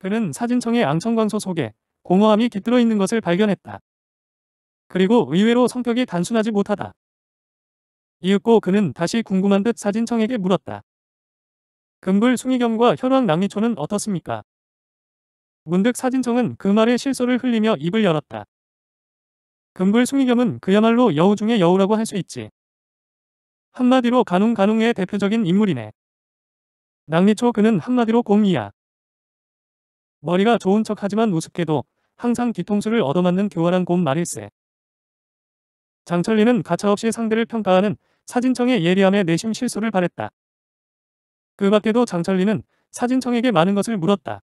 그는 사진청의 앙천건소 속에 공허함이 깃들어 있는 것을 발견했다. 그리고 의외로 성격이 단순하지 못하다. 이윽고 그는 다시 궁금한 듯 사진청에게 물었다. 금불 숭이겸과 혈왕 낭리초는 어떻습니까? 문득 사진청은 그 말에 실소를 흘리며 입을 열었다. 금불 숭이겸은 그야말로 여우 중의 여우라고 할 수 있지. 한마디로 간웅간웅의 대표적인 인물이네. 낭리초 그는 한마디로 곰이야. 머리가 좋은 척하지만 우습게도 항상 뒤통수를 얻어맞는 교활한 곰 마릴세. 장철리는 가차없이 상대를 평가하는 사진청의 예리함에 내심 실수를 바랬다. 그 밖에도 장철리는 사진청에게 많은 것을 물었다.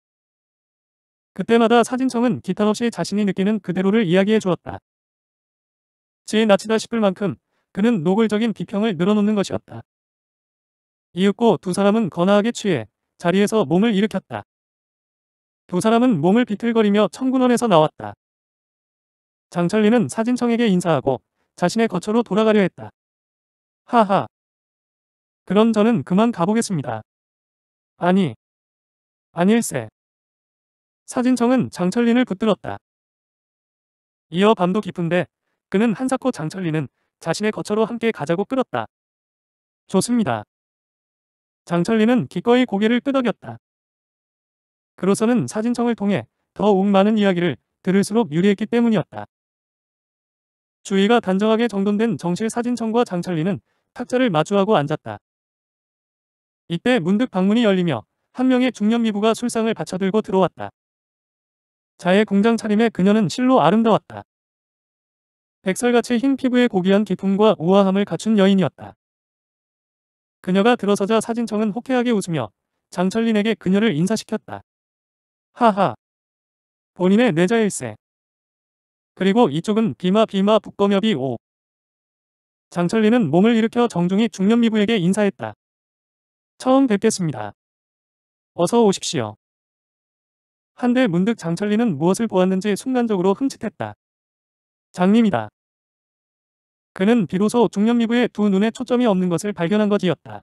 그때마다 사진청은 기탄 없이 자신이 느끼는 그대로를 이야기해 주었다. 지혜 낯치다 싶을 만큼 그는 노골적인 비평을 늘어놓는 것이었다. 이윽고 두 사람은 거나하게 취해 자리에서 몸을 일으켰다. 두 사람은 몸을 비틀거리며 청군원에서 나왔다. 장철리는 사진청에게 인사하고 자신의 거처로 돌아가려 했다. 하하. 그럼 저는 그만 가보겠습니다. 아니. 아닐세. 사진청은 장철린을 붙들었다. 이어 밤도 깊은데 그는 한사코 장철리은 자신의 거처로 함께 가자고 끌었다. 좋습니다. 장철리은 기꺼이 고개를 끄덕였다. 그로서는 사진청을 통해 더욱 많은 이야기를 들을수록 유리했기 때문이었다. 주위가 단정하게 정돈된 정실 사진청과 장철리는 탁자를 마주하고 앉았다. 이때 문득 방문이 열리며 한 명의 중년 미부가 술상을 받쳐들고 들어왔다. 자의 공장 차림에 그녀는 실로 아름다웠다. 백설같이 흰 피부에 고귀한 기품과 우아함을 갖춘 여인이었다. 그녀가 들어서자 사진청은 호쾌하게 웃으며 장철린에게 그녀를 인사시켰다. 하하. 본인의 내자일세. 그리고 이쪽은 비마 비마 북검협이 5. 장철리는 몸을 일으켜 정중히 중년미부에게 인사했다. 처음 뵙겠습니다. 어서 오십시오. 한데 문득 장철리는 무엇을 보았는지 순간적으로 흠칫했다. 장님이다. 그는 비로소 중년미부의 두 눈에 초점이 없는 것을 발견한 것이었다.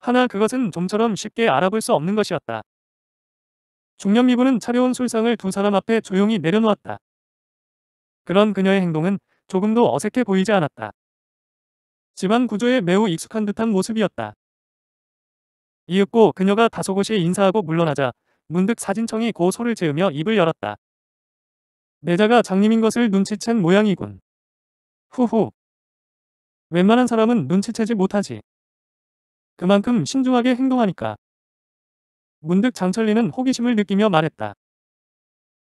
하나 그것은 좀처럼 쉽게 알아볼 수 없는 것이었다. 중년미부는 차려온 술상을 두 사람 앞에 조용히 내려놓았다. 그런 그녀의 행동은 조금도 어색해 보이지 않았다. 집안 구조에 매우 익숙한 듯한 모습이었다. 이윽고 그녀가 다소곳이 인사하고 물러나자 문득 사진청이 고소를 지으며 입을 열었다. 내자가 장님인 것을 눈치챈 모양이군. 후후. 웬만한 사람은 눈치채지 못하지. 그만큼 신중하게 행동하니까. 문득 장철리는 호기심을 느끼며 말했다.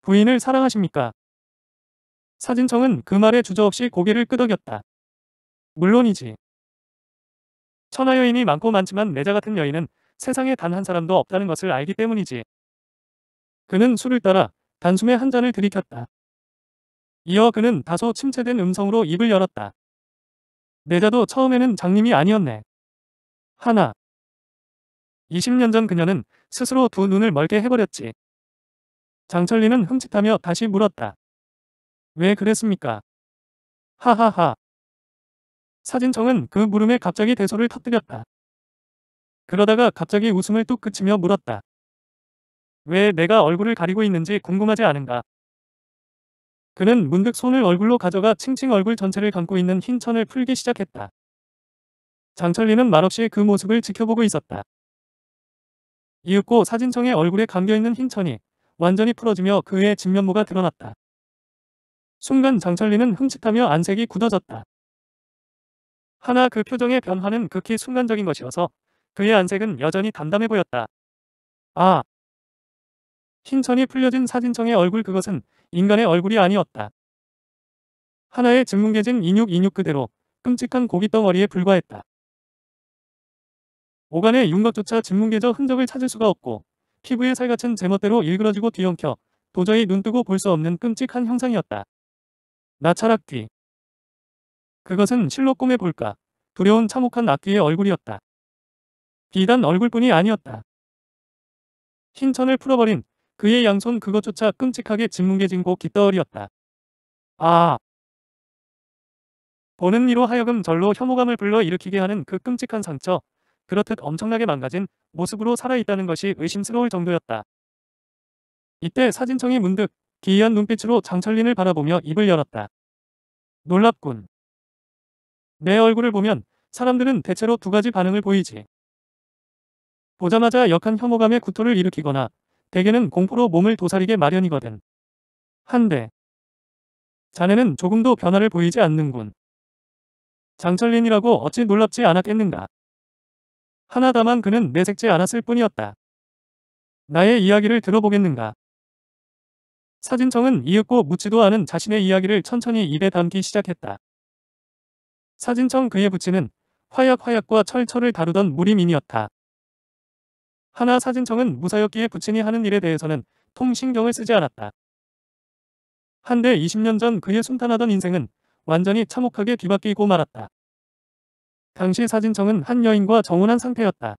부인을 사랑하십니까? 사진청은 그 말에 주저없이 고개를 끄덕였다. 물론이지. 천하 여인이 많고 많지만 내자 같은 여인은 세상에 단 한 사람도 없다는 것을 알기 때문이지. 그는 술을 따라 단숨에 한 잔을 들이켰다. 이어 그는 다소 침체된 음성으로 입을 열었다. 내자도 처음에는 장님이 아니었네. 하나. 20년 전 그녀는 스스로 두 눈을 멀게 해버렸지. 장철리는 흠칫하며 다시 물었다. 왜 그랬습니까? 하하하. 사진청은 그 물음에 갑자기 대소를 터뜨렸다. 그러다가 갑자기 웃음을 뚝 그치며 물었다. 왜 내가 얼굴을 가리고 있는지 궁금하지 않은가? 그는 문득 손을 얼굴로 가져가 칭칭 얼굴 전체를 감고 있는 흰 천을 풀기 시작했다. 장철리는 말없이 그 모습을 지켜보고 있었다. 이윽고 사진청의 얼굴에 감겨있는 흰 천이 완전히 풀어지며 그의 진면모가 드러났다. 순간 장철리는 흠칫하며 안색이 굳어졌다. 하나 그 표정의 변화는 극히 순간적인 것이어서 그의 안색은 여전히 담담해 보였다. 아! 흰천이 풀려진 사진청의 얼굴 그것은 인간의 얼굴이 아니었다. 하나의 증문개진 인육 인육 그대로 끔찍한 고깃덩어리에 불과했다. 오간의 윤곽조차 짓뭉개져 흔적을 찾을 수가 없고 피부에 살같은 제멋대로 일그러지고 뒤엉켜 도저히 눈뜨고 볼 수 없는 끔찍한 형상이었다. 나차락귀 그것은 실로 꿈에 볼까 두려운 참혹한 악귀의 얼굴이었다. 비단 얼굴뿐이 아니었다. 흰천을 풀어버린 그의 양손 그것조차 끔찍하게 짓뭉개진고 깃털리였다 아! 보는 이로 하여금 절로 혐오감을 불러일으키게 하는 그 끔찍한 상처, 그렇듯 엄청나게 망가진 모습으로 살아있다는 것이 의심스러울 정도였다. 이때 사진청이 문득 기이한 눈빛으로 장철린을 바라보며 입을 열었다. 놀랍군. 내 얼굴을 보면 사람들은 대체로 두 가지 반응을 보이지. 보자마자 역한 혐오감에 구토를 일으키거나 대개는 공포로 몸을 도사리게 마련이거든. 한데 자네는 조금도 변화를 보이지 않는군. 장철린이라고 어찌 놀랍지 않았겠는가. 하나다만 그는 내색지 않았을 뿐이었다. 나의 이야기를 들어보겠는가. 사진청은 이윽고 묻지도 않은 자신의 이야기를 천천히 입에 담기 시작했다. 사진청 그의 부친은 화약화약과 철철을 다루던 무림인이었다. 하나 사진청은 무사였기에 부친이 하는 일에 대해서는 통 신경을 쓰지 않았다. 한데 20년 전 그의 순탄하던 인생은 완전히 참혹하게 뒤바뀌고 말았다. 당시 사진청은 한 여인과 정혼한 상태였다.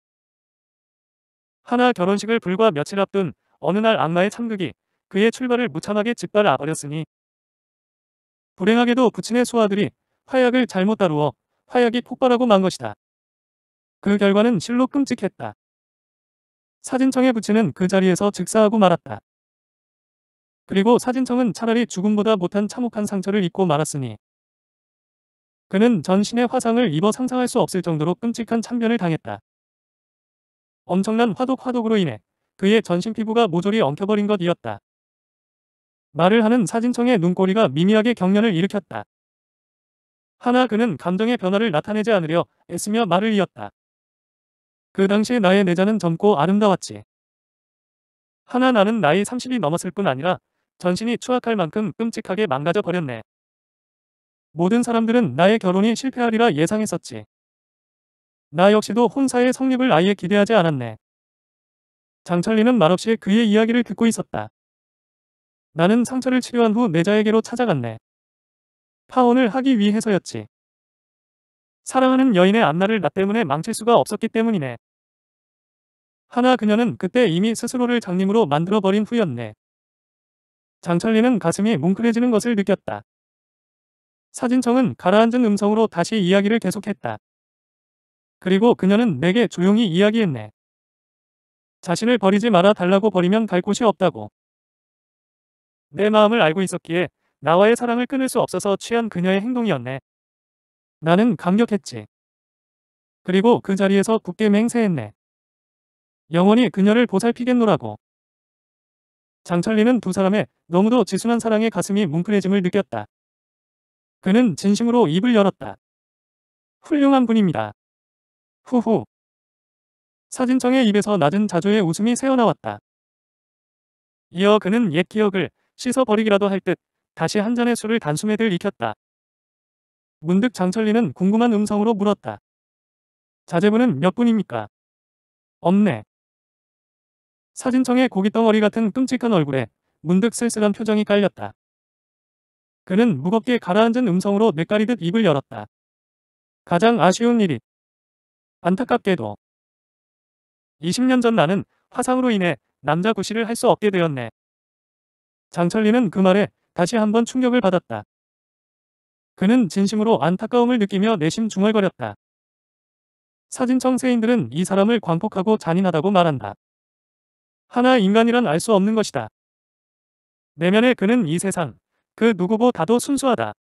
하나 결혼식을 불과 며칠 앞둔 어느 날 악마의 참극이 그의 출발을 무참하게 짓밟아 버렸으니 불행하게도 부친의 소아들이 화약을 잘못 다루어 화약이 폭발하고 만 것이다. 그 결과는 실로 끔찍했다. 사진청의 부친은 그 자리에서 즉사하고 말았다. 그리고 사진청은 차라리 죽음보다 못한 참혹한 상처를 입고 말았으니 그는 전신의 화상을 입어 상상할 수 없을 정도로 끔찍한 참변을 당했다. 엄청난 화독 화독으로 인해 그의 전신 피부가 모조리 엉켜버린 것이었다. 말을 하는 사진청의 눈꼬리가 미미하게 경련을 일으켰다. 하나 그는 감정의 변화를 나타내지 않으려 애쓰며 말을 이었다. 그 당시 나의 내자는 젊고 아름다웠지. 하나 나는 나이 30이 넘었을 뿐 아니라 전신이 추악할 만큼 끔찍하게 망가져 버렸네. 모든 사람들은 나의 결혼이 실패하리라 예상했었지. 나 역시도 혼사의 성립을 아예 기대하지 않았네. 장철리는 말없이 그의 이야기를 듣고 있었다. 나는 상처를 치료한 후 내자에게로 찾아갔네. 파혼을 하기 위해서였지. 사랑하는 여인의 앞날을 나 때문에 망칠 수가 없었기 때문이네. 하나 그녀는 그때 이미 스스로를 장님으로 만들어버린 후였네. 장철리는 가슴이 뭉클해지는 것을 느꼈다. 사진청은 가라앉은 음성으로 다시 이야기를 계속했다. 그리고 그녀는 내게 조용히 이야기했네. 자신을 버리지 말아 달라고 버리면 갈 곳이 없다고. 내 마음을 알고 있었기에 나와의 사랑을 끊을 수 없어서 취한 그녀의 행동이었네. 나는 감격했지. 그리고 그 자리에서 굳게 맹세했네. 영원히 그녀를 보살피겠노라고. 장철리는 두 사람의 너무도 지순한 사랑의 가슴이 뭉클해짐을 느꼈다. 그는 진심으로 입을 열었다. 훌륭한 분입니다. 후후. 사진청의 입에서 낮은 자조의 웃음이 새어나왔다. 이어 그는 옛 기억을 씻어버리기라도 할 듯 다시 한 잔의 술을 단숨에들 익혔다. 문득 장철리는 궁금한 음성으로 물었다. 자제분은 몇 분입니까? 없네. 사진청의 고깃덩어리 같은 끔찍한 얼굴에 문득 쓸쓸한 표정이 깔렸다. 그는 무겁게 가라앉은 음성으로 뇌가리듯 입을 열었다. 가장 아쉬운 일이 안타깝게도 20년 전 나는 화상으로 인해 남자 구실을 할 수 없게 되었네. 장철리는 그 말에 다시 한번 충격을 받았다. 그는 진심으로 안타까움을 느끼며 내심 중얼거렸다. 사진청 세인들은 이 사람을 광폭하고 잔인하다고 말한다. 하나 인간이란 알 수 없는 것이다. 내면에 그는 이 세상, 그 누구보다도 순수하다.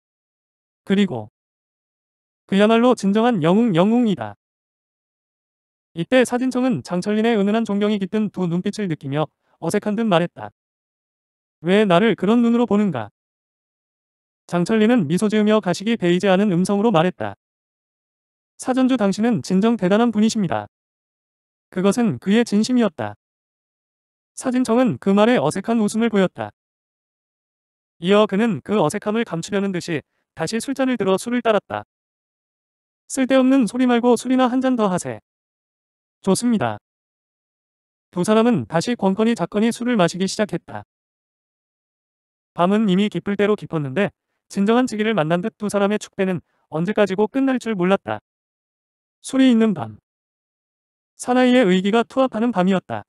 그리고 그야말로 진정한 영웅 영웅이다. 이때 사진청은 장철린의 은은한 존경이 깃든 두 눈빛을 느끼며 어색한 듯 말했다. 왜 나를 그런 눈으로 보는가? 장철린은 미소 지으며 가식이 베이지 않은 음성으로 말했다. 사전주 당신은 진정 대단한 분이십니다. 그것은 그의 진심이었다. 사진청은 그 말에 어색한 웃음을 보였다. 이어 그는 그 어색함을 감추려는 듯이 다시 술잔을 들어 술을 따랐다. 쓸데없는 소리 말고 술이나 한 잔 더 하세. 좋습니다. 두 사람은 다시 권건이 작건이 술을 마시기 시작했다. 밤은 이미 깊을 대로 깊었는데 진정한 지기를 만난 듯 두 사람의 축배는 언제까지고 끝날 줄 몰랐다. 술이 있는 밤. 사나이의 의기가 투합하는 밤이었다.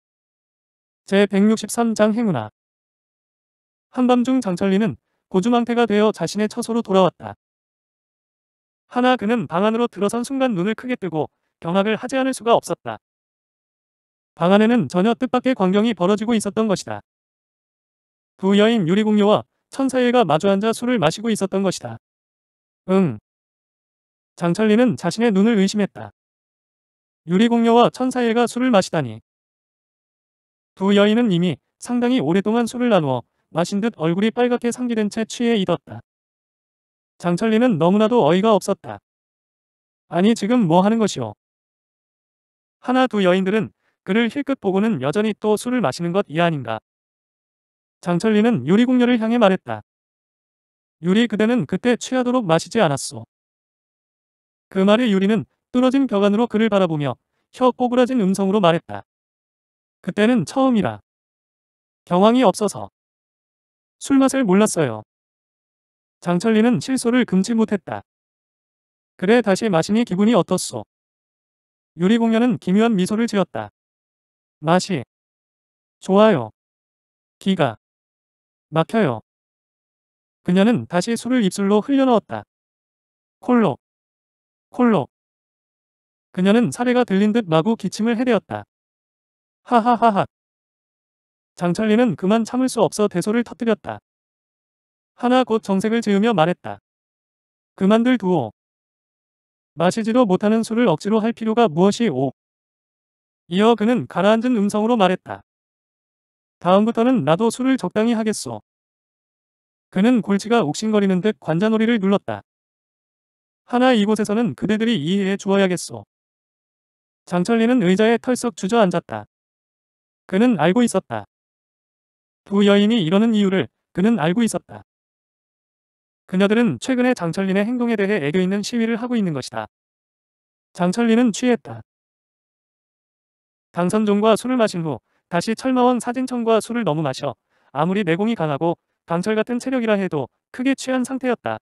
제163장 행운아 한밤중 장철리는 고주망태가 되어 자신의 처소로 돌아왔다. 하나 그는 방 안으로 들어선 순간 눈을 크게 뜨고 경악을 하지 않을 수가 없었다. 방 안에는 전혀 뜻밖의 광경이 벌어지고 있었던 것이다. 두 여인 유리공녀와 천사예가 마주앉아 술을 마시고 있었던 것이다. 응. 장철리는 자신의 눈을 의심했다. 유리공녀와 천사예가 술을 마시다니. 두 여인은 이미 상당히 오랫동안 술을 나누어 마신 듯 얼굴이 빨갛게 상기된 채 취해 있었다. 장철리는 너무나도 어이가 없었다. 아니 지금 뭐 하는 것이오. 하나 두 여인들은 그를 힐끗 보고는 여전히 또 술을 마시는 것 이 아닌가. 장철리는 유리궁녀를 향해 말했다. 유리 그대는 그때 취하도록 마시지 않았소. 그 말에 유리는 뚫어진 벽 안으로 그를 바라보며 혀 꼬부라진 음성으로 말했다. 그때는 처음이라. 경황이 없어서. 술맛을 몰랐어요. 장철리는 실소를 금치 못했다. 그래 다시 마시니 기분이 어떻소? 유리공연은 기묘한 미소를 지었다. 맛이 좋아요. 기가 막혀요. 그녀는 다시 술을 입술로 흘려넣었다. 콜록 콜록 그녀는 사례가 들린 듯 마구 기침을 해대었다. 하하하하 장철리는 그만 참을 수 없어 대소를 터뜨렸다. 하나 곧 정색을 지으며 말했다. 그만들 두오. 마시지도 못하는 술을 억지로 할 필요가 무엇이 오. 이어 그는 가라앉은 음성으로 말했다. 다음부터는 나도 술을 적당히 하겠소. 그는 골치가 욱신거리는 듯 관자놀이를 눌렀다. 하나 이곳에서는 그대들이 이해해 주어야겠소. 장철리는 의자에 털썩 주저앉았다. 그는 알고 있었다. 두 그 여인이 이러는 이유를 그는 알고 있었다. 그녀들은 최근에 장철린의 행동에 대해 애교 있는 시위를 하고 있는 것이다. 장철린은 취했다. 당선종과 술을 마신 후 다시 철마원 사진청과 술을 너무 마셔 아무리 내공이 강하고 강철 같은 체력이라 해도 크게 취한 상태였다.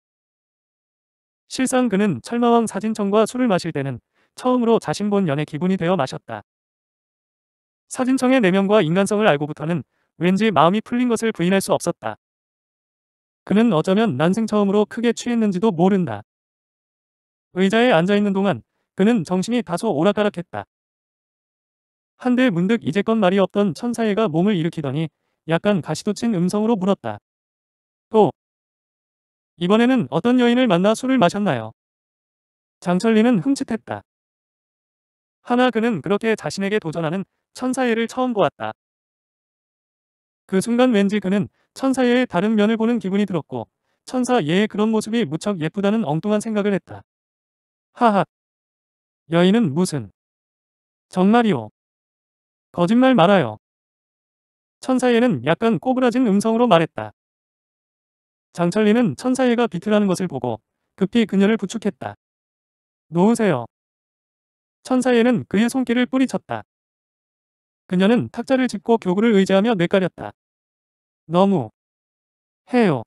실상 그는 철마왕 사진청과 술을 마실 때는 처음으로 자신 본 연애 기분이 되어 마셨다. 사진청의 내면과 인간성을 알고부터는 왠지 마음이 풀린 것을 부인할 수 없었다. 그는 어쩌면 난생 처음으로 크게 취했는지도 모른다. 의자에 앉아있는 동안 그는 정신이 다소 오락가락했다. 한데 문득 이제껏 말이 없던 천사애가 몸을 일으키더니 약간 가시도친 음성으로 물었다. 또 이번에는 어떤 여인을 만나 술을 마셨나요? 장철리는 흠칫했다. 하나 그는 그렇게 자신에게 도전하는 천사애를 처음 보았다. 그 순간 왠지 그는 천사의 다른 면을 보는 기분이 들었고 천사 예의 그런 모습이 무척 예쁘다는 엉뚱한 생각을 했다. 하하. 여인은 무슨. 정말이오. 거짓말 말아요. 천사예는 약간 꼬부라진 음성으로 말했다. 장철리는 천사예가 비틀하는 것을 보고 급히 그녀를 부축했다. 놓으세요. 천사예는 그의 손길을 뿌리쳤다. 그녀는 탁자를 짚고 교구를 의지하며 뇌까렸다. 너무 해요.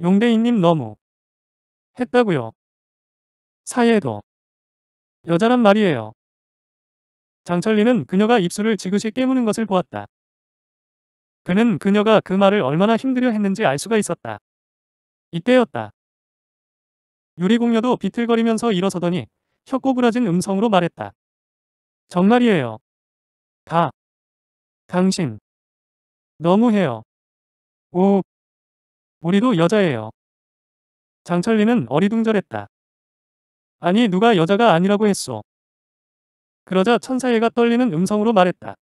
용대인님 너무 했다고요. 사이에도 여자란 말이에요. 장철리는 그녀가 입술을 지그시 깨무는 것을 보았다. 그는 그녀가 그 말을 얼마나 힘들여 했는지 알 수가 있었다. 이때였다. 유리공녀도 비틀거리면서 일어서더니 혀꼬부라진 음성으로 말했다. 정말이에요. 다. 당신. 너무해요. 오. 우리도 여자예요. 장철리는 어리둥절했다. 아니 누가 여자가 아니라고 했소. 그러자 천사애가 떨리는 음성으로 말했다.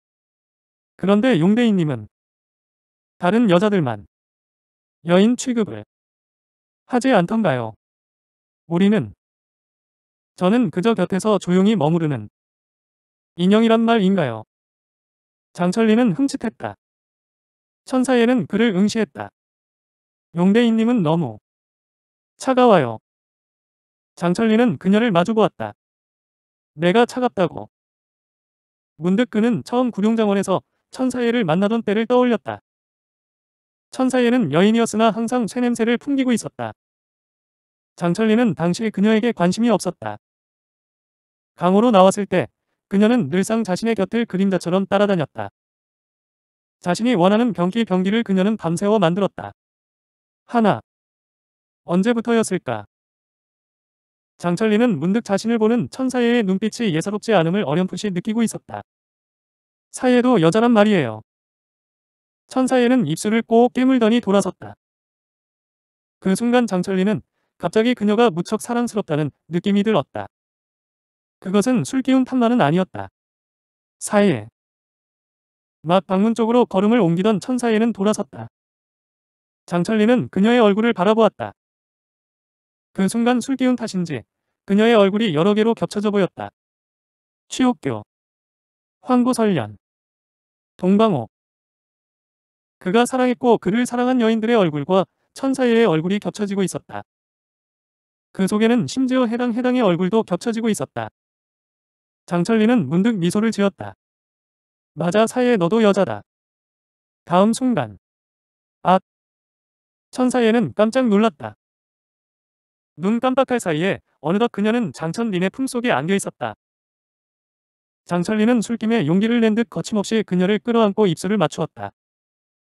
그런데 용대인님은 다른 여자들만 여인 취급을 하지 않던가요? 우리는 저는 그저 곁에서 조용히 머무르는 인형이란 말인가요? 장철리는 흠칫했다. 천사예는 그를 응시했다. 용대인님은 너무 차가워요. 장철리는 그녀를 마주보았다. 내가 차갑다고. 문득 그는 처음 구룡장원에서 천사예를 만나던 때를 떠올렸다. 천사예는 여인이었으나 항상 쇠냄새를 풍기고 있었다. 장철리는 당시 그녀에게 관심이 없었다. 강호로 나왔을 때 그녀는 늘상 자신의 곁을 그림자처럼 따라다녔다. 자신이 원하는 병기 병기를 그녀는 밤새워 만들었다. 하나. 언제부터였을까? 장철리는 문득 자신을 보는 천사의 눈빛이 예사롭지 않음을 어렴풋이 느끼고 있었다. 사예도 여자란 말이에요. 천사예는 입술을 꼭 깨물더니 돌아섰다. 그 순간 장철리는 갑자기 그녀가 무척 사랑스럽다는 느낌이 들었다. 그것은 술기운 탐만은 아니었다. 사해. 맛 방문 쪽으로 걸음을 옮기던 천사에는 돌아섰다. 장철리는 그녀의 얼굴을 바라보았다. 그 순간 술기운 탓인지 그녀의 얼굴이 여러 개로 겹쳐져 보였다. 취옥교, 황구설련, 동방옥. 그가 사랑했고 그를 사랑한 여인들의 얼굴과 천사의 얼굴이 겹쳐지고 있었다. 그 속에는 심지어 해당 해당의 얼굴도 겹쳐지고 있었다. 장철리는 문득 미소를 지었다. 맞아 사예 너도 여자다. 다음 순간. 앗. 천사예는 깜짝 놀랐다. 눈 깜빡할 사이에 어느덧 그녀는 장천린의 품속에 안겨 있었다. 장철리는 술김에 용기를 낸 듯 거침없이 그녀를 끌어안고 입술을 맞추었다.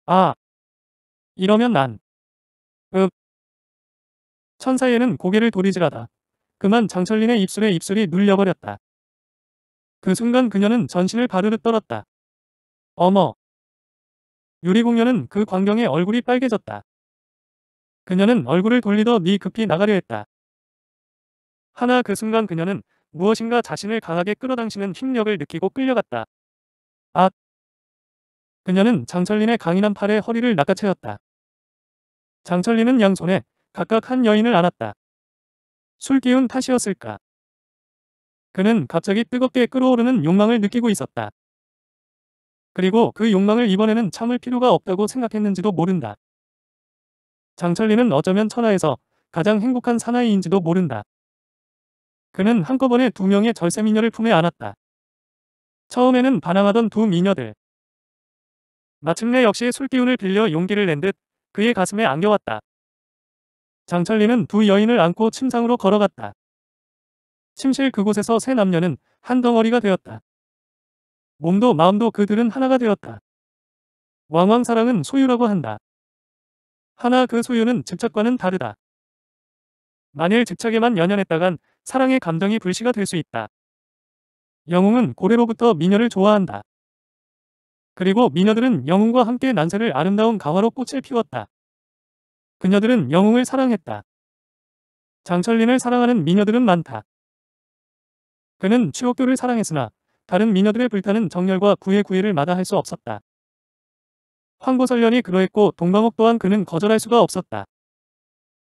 아. 이러면 난. 읍. 천사예는 고개를 도리질하다. 그만 장철린의 입술에 입술이 눌려버렸다. 그 순간 그녀는 전신을 바르르 떨었다. 어머. 유리공녀는 그 광경에 얼굴이 빨개졌다. 그녀는 얼굴을 돌리더니 급히 나가려 했다. 하나 그 순간 그녀는 무엇인가 자신을 강하게 끌어당시는 힘력을 느끼고 끌려갔다. 앗! 그녀는 장철린의 강인한 팔에 허리를 낚아채었다. 장철린은 양손에 각각 한 여인을 안았다. 술 기운 탓이었을까? 그는 갑자기 뜨겁게 끓어오르는 욕망을 느끼고 있었다. 그리고 그 욕망을 이번에는 참을 필요가 없다고 생각했는지도 모른다. 장철리는 어쩌면 천하에서 가장 행복한 사나이인지도 모른다. 그는 한꺼번에 두 명의 절세 미녀를 품에 안았다. 처음에는 반항하던 두 미녀들. 마침내 역시 술기운을 빌려 용기를 낸 듯 그의 가슴에 안겨왔다. 장철리는 두 여인을 안고 침상으로 걸어갔다. 침실 그곳에서 세 남녀는 한 덩어리가 되었다. 몸도 마음도 그들은 하나가 되었다. 왕왕사랑은 소유라고 한다. 하나 그 소유는 집착과는 다르다. 만일 집착에만 연연했다간 사랑의 감정이 불시가될 수 있다. 영웅은 고래로부터 미녀를 좋아한다. 그리고 미녀들은 영웅과 함께 난세를 아름다운 가화로 꽃을 피웠다. 그녀들은 영웅을 사랑했다. 장철린을 사랑하는 미녀들은 많다. 그는 추옥교를 사랑했으나 다른 미녀들의 불타는 정열과 구애 구애를 마다할 수 없었다. 황보설련이 그러했고 동방옥 또한 그는 거절할 수가 없었다.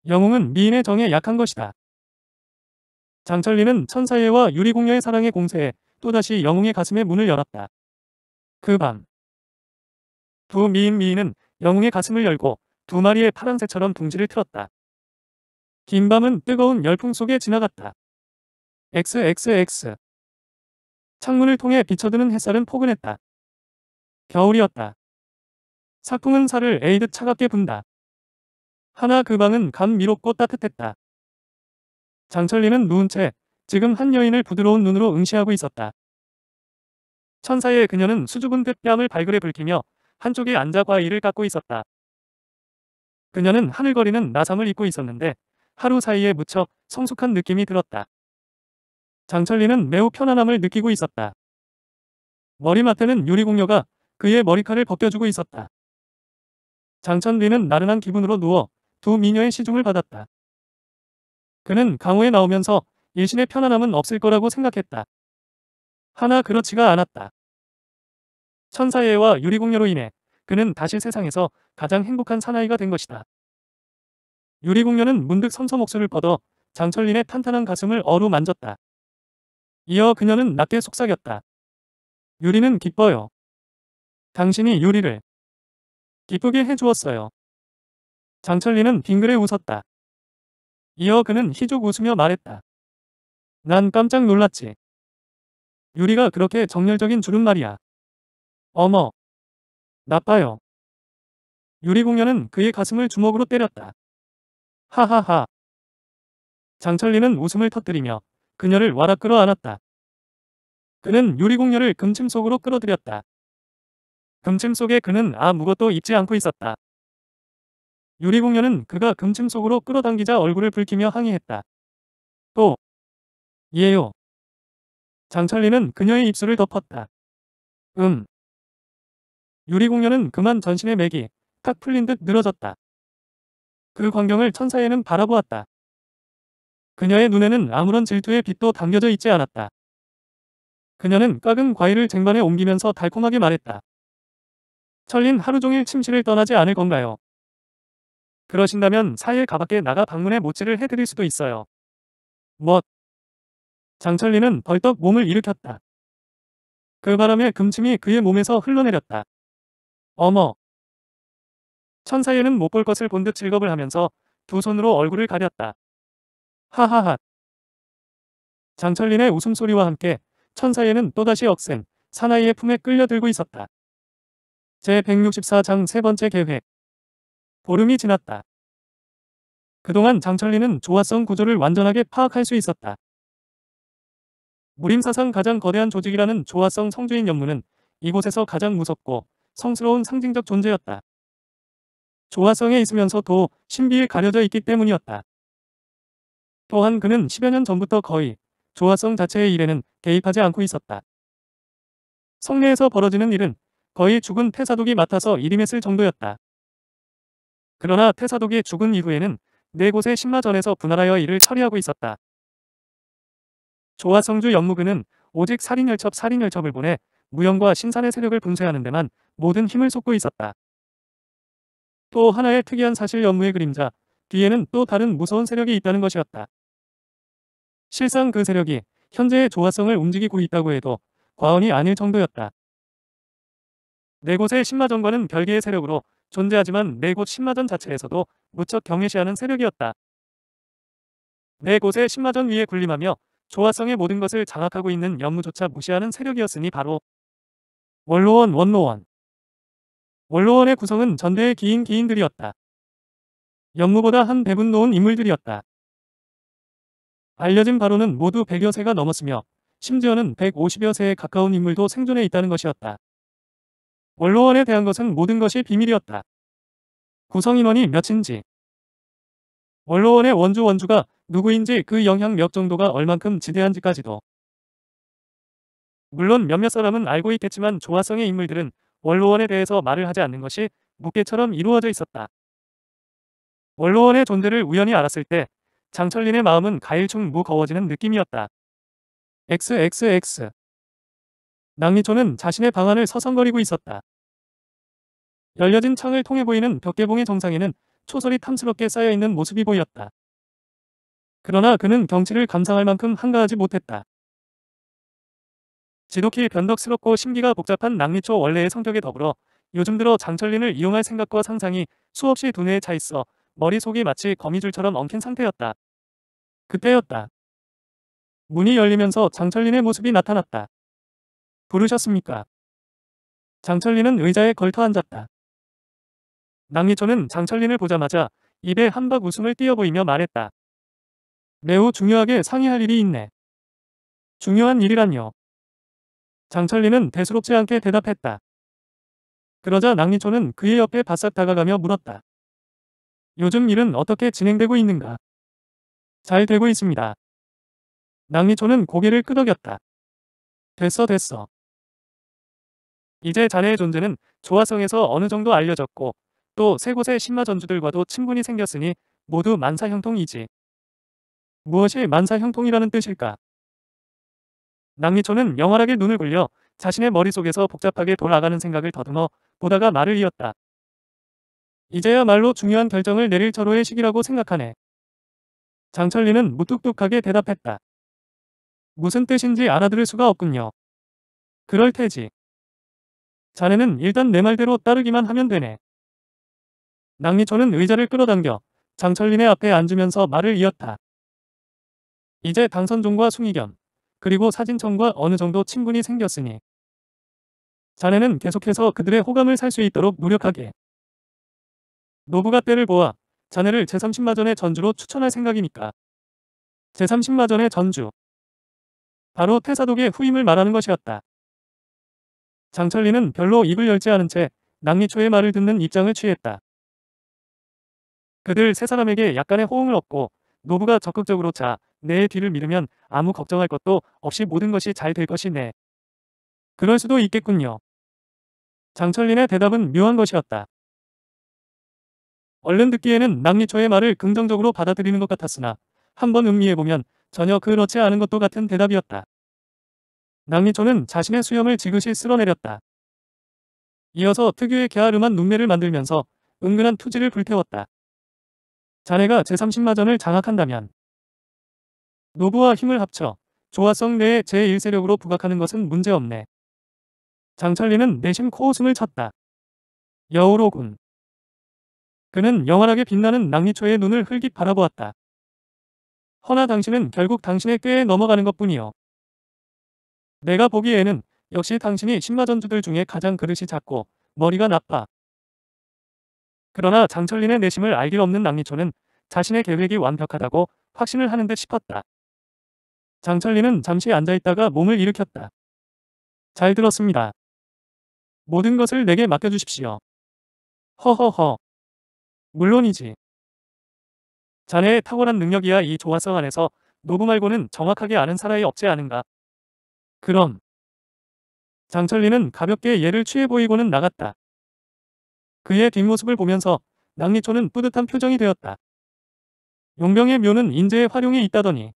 영웅은 미인의 정에 약한 것이다. 장철리는 천사예와 유리공녀의 사랑에 공세에 또다시 영웅의 가슴에 문을 열었다. 그 밤. 두 미인 미인은 영웅의 가슴을 열고 두 마리의 파랑새처럼 둥지를 틀었다. 긴 밤은 뜨거운 열풍 속에 지나갔다. XXX. 창문을 통해 비쳐드는 햇살은 포근했다. 겨울이었다. 사풍은 살을 에이드 차갑게 분다. 하나 그 방은 감미롭고 따뜻했다. 장철리는 누운 채 지금 한 여인을 부드러운 눈으로 응시하고 있었다. 천사의 그녀는 수줍은 뱃뺨을 발그레 붉히며 한쪽에 앉아 과일을 깎고 있었다. 그녀는 하늘거리는 나상을 입고 있었는데 하루 사이에 무척 성숙한 느낌이 들었다. 장철리는 매우 편안함을 느끼고 있었다. 머리맡에는 유리공녀가 그의 머리칼을 벗겨주고 있었다. 장천리는 나른한 기분으로 누워 두 미녀의 시중을 받았다. 그는 강호에 나오면서 일신의 편안함은 없을 거라고 생각했다. 하나 그렇지가 않았다. 천사예와 유리공녀로 인해 그는 다시 세상에서 가장 행복한 사나이가 된 것이다. 유리공녀는 문득 선서 목소리를 뻗어 장철린의 탄탄한 가슴을 어루만졌다. 이어 그녀는 낮게 속삭였다. 유리는 기뻐요. 당신이 유리를 기쁘게 해주었어요. 장철리는 빙그레 웃었다. 이어 그는 희죽 웃으며 말했다. 난 깜짝 놀랐지. 유리가 그렇게 정열적인 줄은 말이야. 어머. 나빠요. 유리 공연은 그의 가슴을 주먹으로 때렸다. 하하하. 장철리는 웃음을 터뜨리며 그녀를 와라 끌어안았다. 그는 유리공녀를 금침 속으로 끌어들였다. 금침 속에 그는 아무것도 입지 않고 있었다. 유리공녀는 그가 금침 속으로 끌어당기자 얼굴을 붉히며 항의했다. 또 예요. 장철리는 그녀의 입술을 덮었다. 음. 유리공녀는 그만 전신의 맥이 탁 풀린 듯 늘어졌다. 그 광경을 천사에는 바라보았다. 그녀의 눈에는 아무런 질투의 빛도 담겨져 있지 않았다. 그녀는 깎은 과일을 쟁반에 옮기면서 달콤하게 말했다. 철린 하루 종일 침실을 떠나지 않을 건가요? 그러신다면 4일 가밖에 나가 방문에 모찌를 해드릴 수도 있어요. 무 뭐? 장철린은 벌떡 몸을 일으켰다. 그 바람에 금침이 그의 몸에서 흘러내렸다. 어머. 천사에는못 볼 것을 본 듯 즐겁을 하면서 두 손으로 얼굴을 가렸다. 하하하. 장철린의 웃음소리와 함께 천사에는 또다시 억센 사나이의 품에 끌려들고 있었다. 제164장 세 번째 계획 보름이 지났다. 그동안 장철린은 조화성 구조를 완전하게 파악할 수 있었다. 무림사상 가장 거대한 조직이라는 조화성 성주인 연문은 이곳에서 가장 무섭고 성스러운 상징적 존재였다. 조화성에 있으면서도 신비에 가려져 있기 때문이었다. 또한 그는 10여 년 전부터 거의 조화성 자체의 일에는 개입하지 않고 있었다. 성내에서 벌어지는 일은 거의 죽은 태사독이 맡아서 일임했을 정도였다. 그러나 태사독이 죽은 이후에는 네 곳의 신마전에서 분할하여 일을 처리하고 있었다. 조화성주 연무근은 오직 살인열첩 살인열첩을 보내 무형과 신산의 세력을 분쇄하는 데만 모든 힘을 쏟고 있었다. 또 하나의 특이한 사실 연무의 그림자, 뒤에는 또 다른 무서운 세력이 있다는 것이었다. 실상 그 세력이 현재의 조화성을 움직이고 있다고 해도 과언이 아닐 정도였다. 네 곳의 신마전과는 별개의 세력으로 존재하지만 네곳 신마전 자체에서도 무척 경외시하는 세력이었다. 네 곳의 신마전 위에 군림하며 조화성의 모든 것을 장악하고 있는 연무조차 무시하는 세력이었으니 바로 원로원 원로원 원로원의 구성은 전대의 기인 기인들이었다. 연무보다 한 배분 놓은 인물들이었다. 알려진 바로는 모두 100여 세가 넘었으며 심지어는 150여 세에 가까운 인물도 생존해 있다는 것이었다. 원로원에 대한 것은 모든 것이 비밀이었다. 구성인원이 몇인지 원로원의 원주 원주가 누구인지 그 영향력 정도가 얼만큼 지대한지까지도 물론 몇몇 사람은 알고 있겠지만 조화성의 인물들은 원로원에 대해서 말을 하지 않는 것이 묵계처럼 이루어져 있었다. 원로원의 존재를 우연히 알았을 때 장철린의 마음은 가일충 무거워지는 느낌이었다. XXX 낭리초는 자신의 방안을 서성거리고 있었다. 열려진 창을 통해 보이는 벽계봉의 정상에는 초설이 탐스럽게 쌓여있는 모습이 보였다. 그러나 그는 경치를 감상할 만큼 한가하지 못했다. 지독히 변덕스럽고 심기가 복잡한 낭리초 원래의 성격에 더불어 요즘 들어 장철린을 이용할 생각과 상상이 수없이 두뇌에 차있어 머릿속이 마치 거미줄처럼 엉킨 상태였다. 그때였다. 문이 열리면서 장철린의 모습이 나타났다. 부르셨습니까? 장철린은 의자에 걸터 앉았다. 낭리초는 장철린을 보자마자 입에 한박 웃음을 띄어 보이며 말했다. 매우 중요하게 상의할 일이 있네. 중요한 일이란요. 장철린은 대수롭지 않게 대답했다. 그러자 낭리초는 그의 옆에 바싹 다가가며 물었다. 요즘 일은 어떻게 진행되고 있는가? 잘 되고 있습니다. 낭리초는 고개를 끄덕였다. 됐어 됐어. 이제 자네의 존재는 조화성에서 어느 정도 알려졌고 또 세 곳의 신마전주들과도 친분이 생겼으니 모두 만사형통이지. 무엇이 만사형통이라는 뜻일까? 낭리초는 영활하게 눈을 굴려 자신의 머릿속에서 복잡하게 돌아가는 생각을 더듬어 보다가 말을 이었다. 이제야말로 중요한 결정을 내릴 절로의 시기라고 생각하네. 장철리는 무뚝뚝하게 대답했다. 무슨 뜻인지 알아들을 수가 없군요. 그럴 테지. 자네는 일단 내 말대로 따르기만 하면 되네. 낭리초는 의자를 끌어당겨 장철린의 앞에 앉으면서 말을 이었다. 이제 당선종과 숭의견 그리고 사진청과 어느 정도 친분이 생겼으니 자네는 계속해서 그들의 호감을 살 수 있도록 노력하게. 노부가 때를 보아 자네를 제30마전의 전주로 추천할 생각이니까. 제30마전의 전주. 바로 태사독의 후임을 말하는 것이었다. 장철리는 별로 입을 열지 않은 채 낭리초의 말을 듣는 입장을 취했다. 그들 세 사람에게 약간의 호응을 얻고 노부가 적극적으로 자, 내의 뒤를 밀으면 아무 걱정할 것도 없이 모든 것이 잘 될 것이네. 그럴 수도 있겠군요. 장철린의 대답은 묘한 것이었다. 얼른 듣기에는 낙리초의 말을 긍정적으로 받아들이는 것 같았으나 한 번 음미해보면 전혀 그렇지 않은 것도 같은 대답이었다. 낙리초는 자신의 수염을 지그시 쓸어내렸다. 이어서 특유의 게으름한 눈매를 만들면서 은근한 투지를 불태웠다. 자네가 제30마전을 장악한다면 노부와 힘을 합쳐 조화성 내에 제1세력으로 부각하는 것은 문제없네. 장철리는 내심 코웃음을 쳤다. 여우로군. 그는 영원하게 빛나는 낭리초의 눈을 흘깃 바라보았다. 허나 당신은 결국 당신의 꾀에 넘어가는 것뿐이요. 내가 보기에는 역시 당신이 신마전주들 중에 가장 그릇이 작고 머리가 나빠. 그러나 장철린의 내심을 알 길 없는 낭리초는 자신의 계획이 완벽하다고 확신을 하는 듯 싶었다. 장철린은 잠시 앉아있다가 몸을 일으켰다. 잘 들었습니다. 모든 것을 내게 맡겨주십시오. 허허허. 물론이지. 자네의 탁월한 능력이야 이 조화성 안에서 노부 말고는 정확하게 아는 사람이 없지 않은가. 그럼. 장철리는 가볍게 예를 취해 보이고는 나갔다. 그의 뒷모습을 보면서 낭리초는 뿌듯한 표정이 되었다. 용병의 묘는 인재의 활용이 있다더니.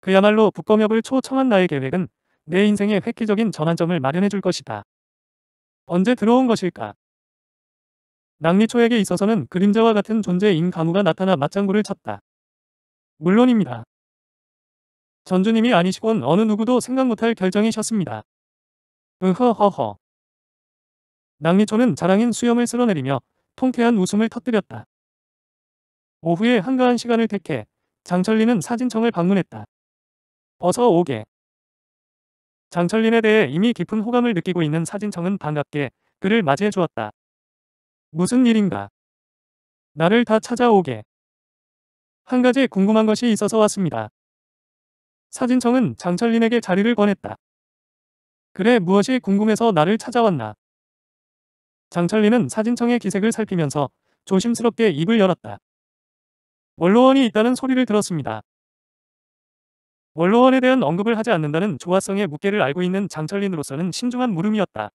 그야말로 북검역을 초청한 나의 계획은 내 인생의 획기적인 전환점을 마련해 줄 것이다. 언제 들어온 것일까? 낙리초에게 있어서는 그림자와 같은 존재인 가무가 나타나 맞장구를 쳤다. 물론입니다. 전주님이 아니시곤 어느 누구도 생각 못할 결정이셨습니다. 으허허허. 낙리초는 자랑인 수염을 쓸어내리며 통쾌한 웃음을 터뜨렸다. 오후에 한가한 시간을 택해 장철리는 사진청을 방문했다. 어서 오게. 장철린에 대해 이미 깊은 호감을 느끼고 있는 사진청은 반갑게 그를 맞이해 주었다. 무슨 일인가? 나를 다 찾아오게. 한 가지 궁금한 것이 있어서 왔습니다. 사진청은 장철린에게 자리를 권했다. 그래 무엇이 궁금해서 나를 찾아왔나? 장철린은 사진청의 기색을 살피면서 조심스럽게 입을 열었다. 원로원이 있다는 소리를 들었습니다. 원로원에 대한 언급을 하지 않는다는 조화성의 무게를 알고 있는 장철린으로서는 신중한 물음이었다.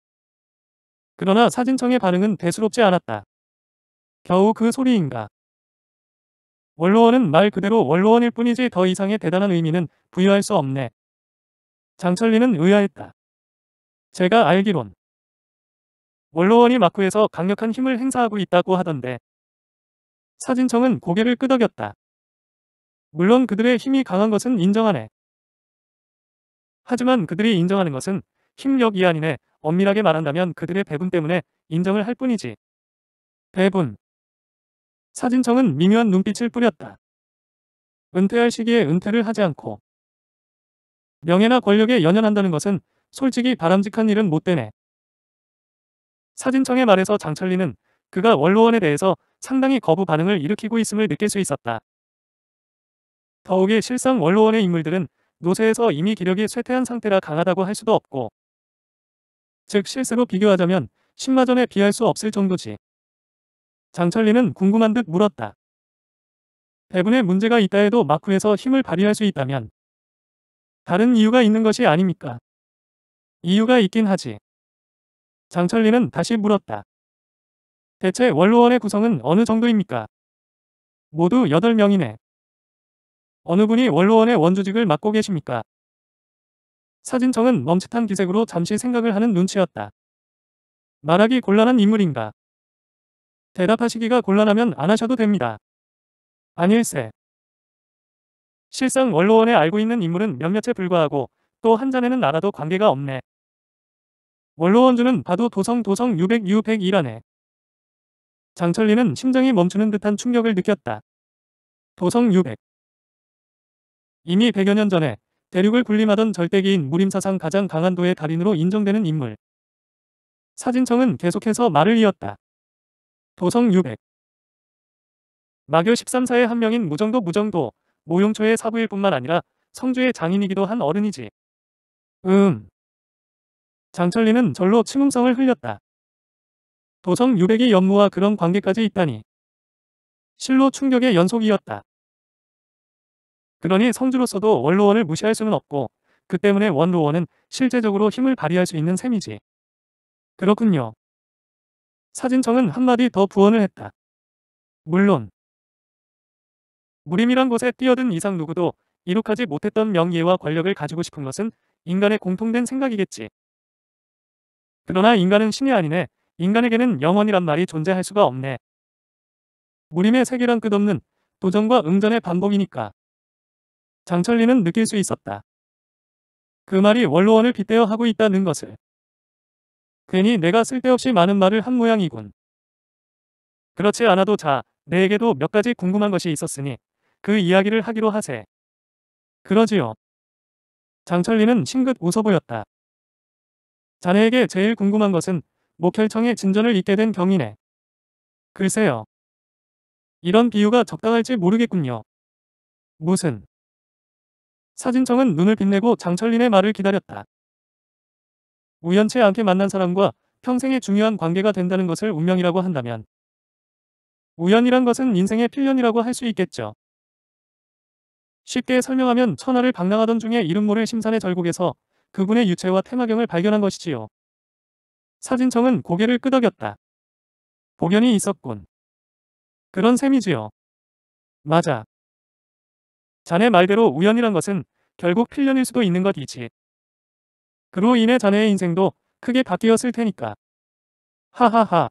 그러나 사진청의 반응은 대수롭지 않았다. 겨우 그 소리인가. 원로원은 말 그대로 원로원일 뿐이지 더 이상의 대단한 의미는 부여할 수 없네. 장철리는 의아했다. 제가 알기론 원로원이 마크에서 강력한 힘을 행사하고 있다고 하던데 사진청은 고개를 끄덕였다. 물론 그들의 힘이 강한 것은 인정하네. 하지만 그들이 인정하는 것은 힘력 이아니네 엄밀하게 말한다면 그들의 배분 때문에 인정을 할 뿐이지. 배분 사진청은 미묘한 눈빛을 뿌렸다. 은퇴할 시기에 은퇴를 하지 않고 명예나 권력에 연연한다는 것은 솔직히 바람직한 일은 못 되네. 사진청의 말에서 장철리는 그가 원로원에 대해서 상당히 거부 반응을 일으키고 있음을 느낄 수 있었다. 더욱이 실상 원로원의 인물들은 노세에서 이미 기력이 쇠퇴한 상태라 강하다고 할 수도 없고 즉 실세로 비교하자면 1 0마전에 비할 수 없을 정도지. 장철리는 궁금한 듯 물었다. 대분에 문제가 있다 해도 마쿠에서 힘을 발휘할 수 있다면 다른 이유가 있는 것이 아닙니까? 이유가 있긴 하지. 장철리는 다시 물었다. 대체 원로원의 구성은 어느 정도입니까? 모두 8명이네. 어느 분이 원로원의 원조직을 맡고 계십니까? 사진청은 멈칫한 기색으로 잠시 생각을 하는 눈치였다. 말하기 곤란한 인물인가? 대답하시기가 곤란하면 안 하셔도 됩니다. 아닐세. 실상 원로원에 알고 있는 인물은 몇몇에 불과하고 또 한 잔에는 알아도 관계가 없네. 원로원주는 봐도 도성 도성 600 601이라네. 장철리는 심장이 멈추는 듯한 충격을 느꼈다. 도성 600 이미 100여 년 전에 대륙을 군림하던 절대기인 무림사상 가장 강한도의 달인으로 인정되는 인물. 사진청은 계속해서 말을 이었다. 도성 600 마교 13사의 한 명인 무정도 무정도, 모용초의 사부일 뿐만 아니라 성주의 장인이기도 한 어른이지. 음. 장철리는 절로 침음성을 흘렸다. 도성 600이 연무와 그런 관계까지 있다니. 실로 충격의 연속이었다. 그러니 선주로서도 원로원을 무시할 수는 없고 그 때문에 원로원은 실제적으로 힘을 발휘할 수 있는 셈이지. 그렇군요. 사진청은 한마디 더 부언을 했다. 물론 무림이란 곳에 뛰어든 이상 누구도 이룩하지 못했던 명예와 권력을 가지고 싶은 것은 인간의 공통된 생각이겠지. 그러나 인간은 신이 아니네. 인간에게는 영원이란 말이 존재할 수가 없네. 무림의 세계란 끝없는 도전과 응전의 반복이니까. 장철리는 느낄 수 있었다. 그 말이 원로원을 빗대어 하고 있다는 것을. 괜히 내가 쓸데없이 많은 말을 한 모양이군. 그렇지 않아도 자, 내에게도 몇 가지 궁금한 것이 있었으니 그 이야기를 하기로 하세. 그러지요. 장철리는 싱긋 웃어 보였다. 자네에게 제일 궁금한 것은 목혈청의 진전을 잇게된 경이네. 글쎄요. 이런 비유가 적당할지 모르겠군요. 무슨 사진청은 눈을 빛내고 장철린의 말을 기다렸다. 우연치 않게 만난 사람과 평생의 중요한 관계가 된다는 것을 운명이라고 한다면 우연이란 것은 인생의 필연이라고 할 수 있겠죠. 쉽게 설명하면 천하를 방랑하던 중에 이름 모를 심산의 절곡에서 그분의 유체와 테마경을 발견한 것이지요. 사진청은 고개를 끄덕였다. 복연이 있었군. 그런 셈이지요. 맞아. 자네 말대로 우연이란 것은 결국 필연일 수도 있는 것이지. 그로 인해 자네의 인생도 크게 바뀌었을 테니까. 하하하.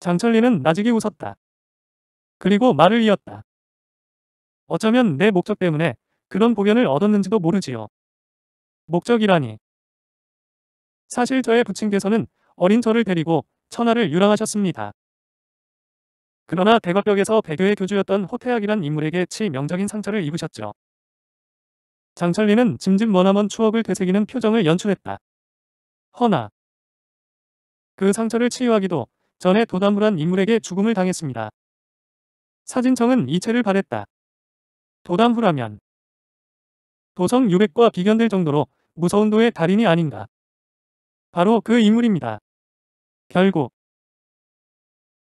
장철리는 나직이 웃었다. 그리고 말을 이었다. 어쩌면 내 목적 때문에 그런 보견을 얻었는지도 모르지요. 목적이라니. 사실 저의 부친께서는 어린 저를 데리고 천하를 유랑하셨습니다. 그러나 대과벽에서 배교의 교주였던 호태학이란 인물에게 치명적인 상처를 입으셨죠. 장철리는 짐짓 머나먼 추억을 되새기는 표정을 연출했다. 허나 그 상처를 치유하기도 전에 도담무란 인물에게 죽음을 당했습니다. 사진청은 이체를 바랬다. 도담후라면 도성 유백과 비견될 정도로 무서운 도의 달인이 아닌가. 바로 그 인물입니다. 결국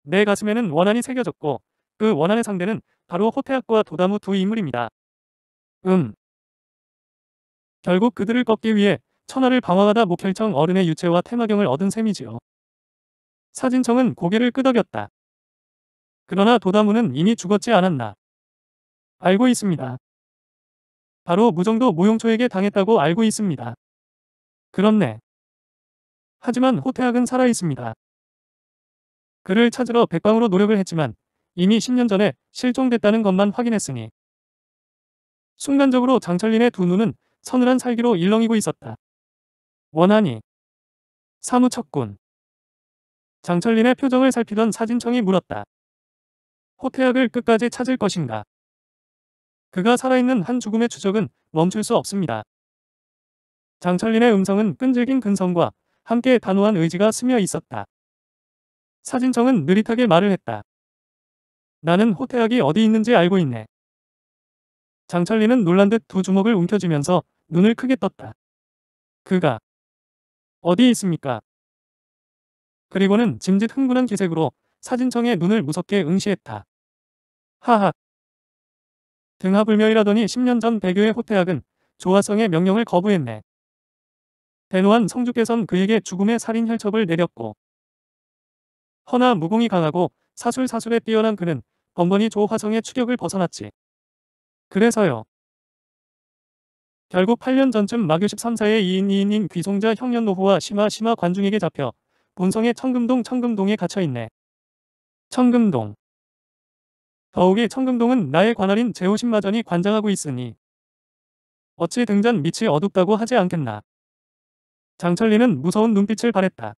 내 가슴에는 원한이 새겨졌고 그 원한의 상대는 바로 호태학과 도다무 두 인물입니다. 음. 결국 그들을 꺾기 위해 천하를 방황하다 목혈청 어른의 유체와 테마경을 얻은 셈이지요. 사진청은 고개를 끄덕였다. 그러나 도다무는 이미 죽었지 않았나. 알고 있습니다. 바로 무정도 모용초에게 당했다고 알고 있습니다. 그렇네. 하지만 호태학은 살아있습니다. 그를 찾으러 백방으로 노력을 했지만 이미 10년 전에 실종됐다는 것만 확인했으니 순간적으로 장철린의 두 눈은 서늘한 살기로 일렁이고 있었다. 원하니 사무척군 장철린의 표정을 살피던 사진청이 물었다. 호태학을 끝까지 찾을 것인가? 그가 살아있는 한 죽음의 추적은 멈출 수 없습니다. 장철린의 음성은 끈질긴 근성과 함께 단호한 의지가 스며 있었다. 사진청은 느릿하게 말을 했다. 나는 호태학이 어디 있는지 알고 있네. 장철리는 놀란 듯 두 주먹을 움켜쥐면서 눈을 크게 떴다. 그가 어디 있습니까? 그리고는 짐짓 흥분한 기색으로 사진청의 눈을 무섭게 응시했다. 하하. 등하불명이라더니 10년 전 배교의 호태학은 조화성의 명령을 거부했네. 대노한 성주께선 그에게 죽음의 살인 혈첩을 내렸고 허나 무공이 강하고 사술사술에 뛰어난 그는 번번이 조화성의 추격을 벗어났지. 그래서요. 결국 8년 전쯤 마교 13사의 2인 2인인 귀송자 형년노후와 심화심화 관중에게 잡혀 본성의 청금동 청금동에 갇혀있네. 청금동 더욱이 청금동은 나의 관할인 제오신마전이 관장하고 있으니 어찌 등잔 밑이 어둡다고 하지 않겠나. 장철리는 무서운 눈빛을 바랬다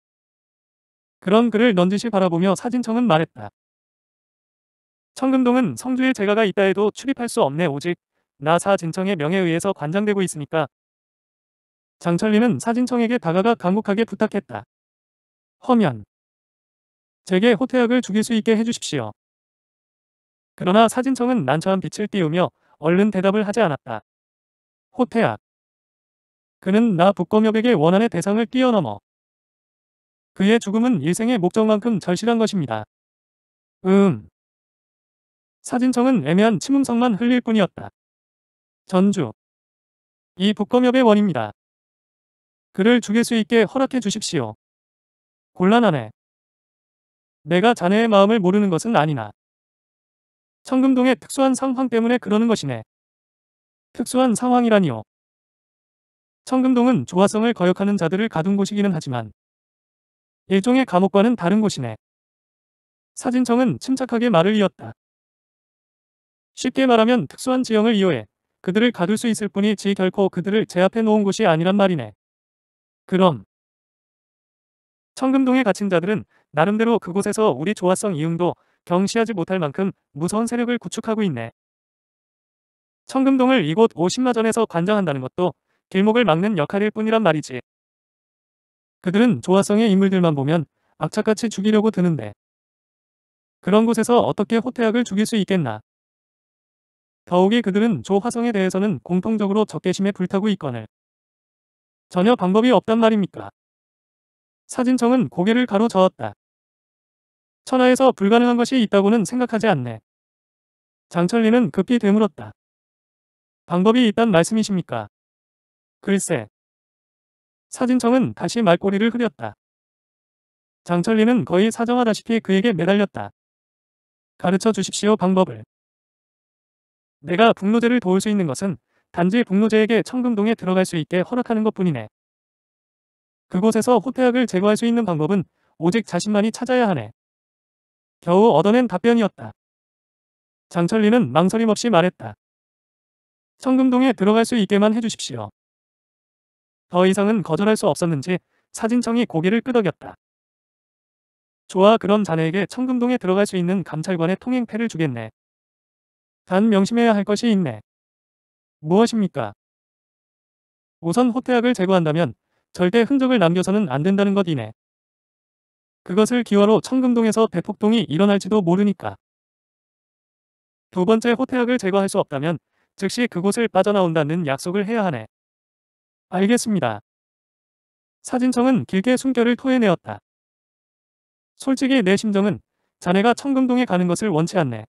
그런 그를 넌지시 바라보며 사진청은 말했다. 청금동은 성주에 재가가 있다 해도 출입할 수 없네 오직 나사 진청의 명에 의해서 관장되고 있으니까. 장철리는 사진청에게 다가가 간곡하게 부탁했다. 허면. 제게 호태약을 죽일 수 있게 해주십시오. 그러나 사진청은 난처한 빛을 띄우며 얼른 대답을 하지 않았다. 호태약. 그는 나북검역에게 원한의 대상을 뛰어넘어 그의 죽음은 일생의 목적만큼 절실한 것입니다. 음. 사진청은 애매한 침음성만 흘릴 뿐이었다. 전주. 이 북검협의 원입니다. 그를 죽일 수 있게 허락해 주십시오. 곤란하네. 내가 자네의 마음을 모르는 것은 아니나. 청금동의 특수한 상황 때문에 그러는 것이네. 특수한 상황이라니요. 청금동은 조화성을 거역하는 자들을 가둔 곳이기는 하지만 일종의 감옥과는 다른 곳이네. 사진청은 침착하게 말을 이었다. 쉽게 말하면 특수한 지형을 이용해 그들을 가둘 수 있을 뿐이 지 결코 그들을 제압해 놓은 곳이 아니란 말이네. 그럼 청금동에 갇힌 자들은 나름대로 그곳에서 우리 조화성 이응도 경시하지 못할 만큼 무서운 세력을 구축하고 있네. 청금동을 이곳 50마전에서 관장한다는 것도 길목을 막는 역할일 뿐이란 말이지. 그들은 조화성의 인물들만 보면 악착같이 죽이려고 드는데 그런 곳에서 어떻게 호태학을 죽일 수 있겠나. 더욱이 그들은 조화성에 대해서는 공통적으로 적개심에 불타고 있거늘 전혀 방법이 없단 말입니까. 사진청은 고개를 가로저었다. 천하에서 불가능한 것이 있다고는 생각하지 않네. 장철리는 급히 되물었다. 방법이 있단 말씀이십니까? 글쎄, 사진청은 다시 말꼬리를 흐렸다. 장철리는 거의 사정하다시피 그에게 매달렸다. 가르쳐 주십시오 방법을. 내가 북로제를 도울 수 있는 것은 단지 북로제에게 청금동에 들어갈 수 있게 허락하는 것뿐이네. 그곳에서 호태학을 제거할 수 있는 방법은 오직 자신만이 찾아야 하네. 겨우 얻어낸 답변이었다. 장철리는 망설임 없이 말했다. 청금동에 들어갈 수 있게만 해주십시오. 더 이상은 거절할 수 없었는지 사진청이 고개를 끄덕였다. 좋아 그럼 자네에게 청금동에 들어갈 수 있는 감찰관의 통행패를 주겠네. 단 명심해야 할 것이 있네. 무엇입니까? 우선 호태학을 제거한다면 절대 흔적을 남겨서는 안 된다는 것이네. 그것을 기화로 청금동에서 대폭동이 일어날지도 모르니까. 두 번째 호태학을 제거할 수 없다면 즉시 그곳을 빠져나온다는 약속을 해야 하네. 알겠습니다. 사진청은 길게 숨결을 토해내었다. 솔직히 내 심정은 자네가 청금동에 가는 것을 원치 않네.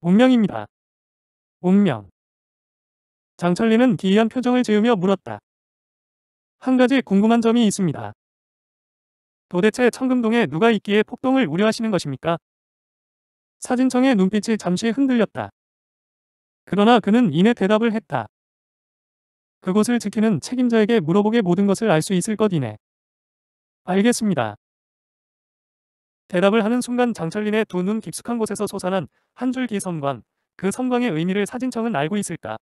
운명입니다. 운명. 장철리는 기이한 표정을 지으며 물었다. 한 가지 궁금한 점이 있습니다. 도대체 청금동에 누가 있기에 폭동을 우려하시는 것입니까? 사진청의 눈빛이 잠시 흔들렸다. 그러나 그는 이내 대답을 했다. 그곳을 지키는 책임자에게 물어보게 모든 것을 알 수 있을 것이네. 알겠습니다. 대답을 하는 순간 장철린의 두 눈 깊숙한 곳에서 솟아난 한 줄기 섬광, 그 섬광의 의미를 사진청은 알고 있을까?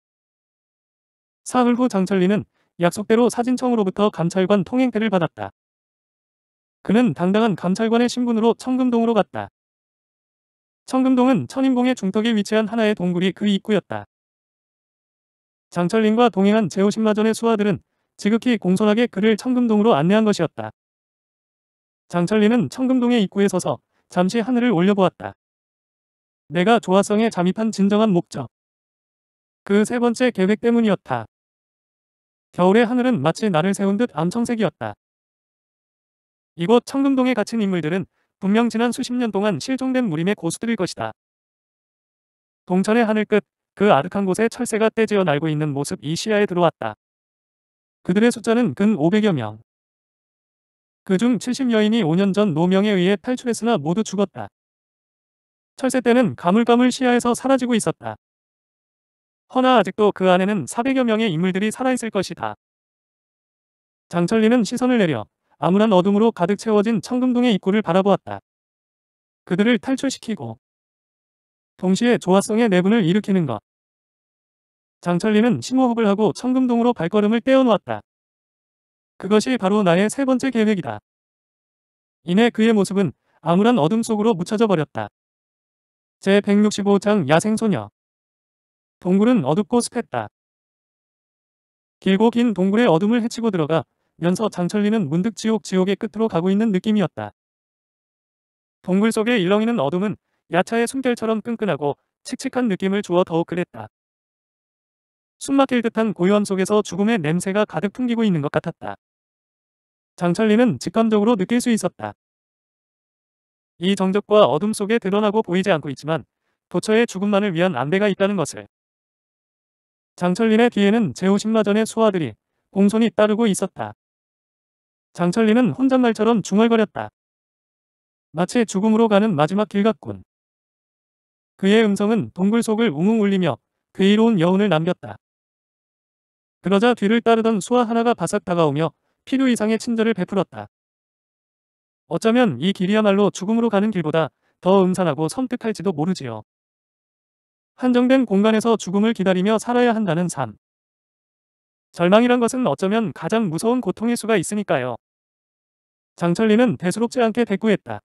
사흘 후 장철린은 약속대로 사진청으로부터 감찰관 통행패를 받았다. 그는 당당한 감찰관의 신분으로 청금동으로 갔다. 청금동은 천인봉의 중턱에 위치한 하나의 동굴이 그 입구였다. 장철린과 동행한 제오신마전의 수하들은 지극히 공손하게 그를 청금동으로 안내한 것이었다. 장철린은 청금동의 입구에 서서 잠시 하늘을 올려보았다. 내가 조화성에 잠입한 진정한 목적. 그 세 번째 계획 때문이었다. 겨울의 하늘은 마치 나를 세운 듯 암청색이었다. 이곳 청금동에 갇힌 인물들은 분명 지난 수십 년 동안 실종된 무림의 고수들일 것이다. 동천의 하늘 끝그 아득한 곳에 철새가 떼지어 날고 있는 모습이 시야에 들어왔다. 그들의 숫자는 근 500여 명. 그중 70여인이 5년 전 노명에 의해 탈출했으나 모두 죽었다. 철새 때는 가물가물 시야에서 사라지고 있었다. 허나 아직도 그 안에는 400여 명의 인물들이 살아있을 것이다. 장철리는 시선을 내려 암울한 어둠으로 가득 채워진 청금동의 입구를 바라보았다. 그들을 탈출시키고 동시에 조화성의 내분을 일으키는 것. 장철리는 심호흡을 하고 청금동으로 발걸음을 떼어놓았다. 그것이 바로 나의 세 번째 계획이다. 이내 그의 모습은 암울한 어둠 속으로 묻혀져 버렸다. 제165장 야생소녀 동굴은 어둡고 습했다. 길고 긴 동굴의 어둠을 헤치고 들어가 면서 장철리는 문득 지옥 지옥의 끝으로 가고 있는 느낌이었다. 동굴 속의 일렁이는 어둠은 야차의 숨결처럼 끈끈하고 칙칙한 느낌을 주어 더욱 그랬다. 숨막힐 듯한 고요함 속에서 죽음의 냄새가 가득 풍기고 있는 것 같았다. 장철리는 직감적으로 느낄 수 있었다. 이 정적과 어둠 속에 드러나고 보이지 않고 있지만 도처에 죽음만을 위한 안배가 있다는 것을. 장철린의 뒤에는 제우신마전의 수화들이 공손히 따르고 있었다. 장철린은 혼잣말처럼 중얼거렸다. 마치 죽음으로 가는 마지막 길 같군. 그의 음성은 동굴 속을 웅웅 울리며 괴이로운 여운을 남겼다. 그러자 뒤를 따르던 수아 하나가 바싹 다가오며 필요 이상의 친절을 베풀었다. 어쩌면 이 길이야말로 죽음으로 가는 길보다 더 음산하고 섬뜩할지도 모르지요. 한정된 공간에서 죽음을 기다리며 살아야 한다는 삶. 절망이란 것은 어쩌면 가장 무서운 고통일 수가 있으니까요. 장철리는 대수롭지 않게 대꾸했다.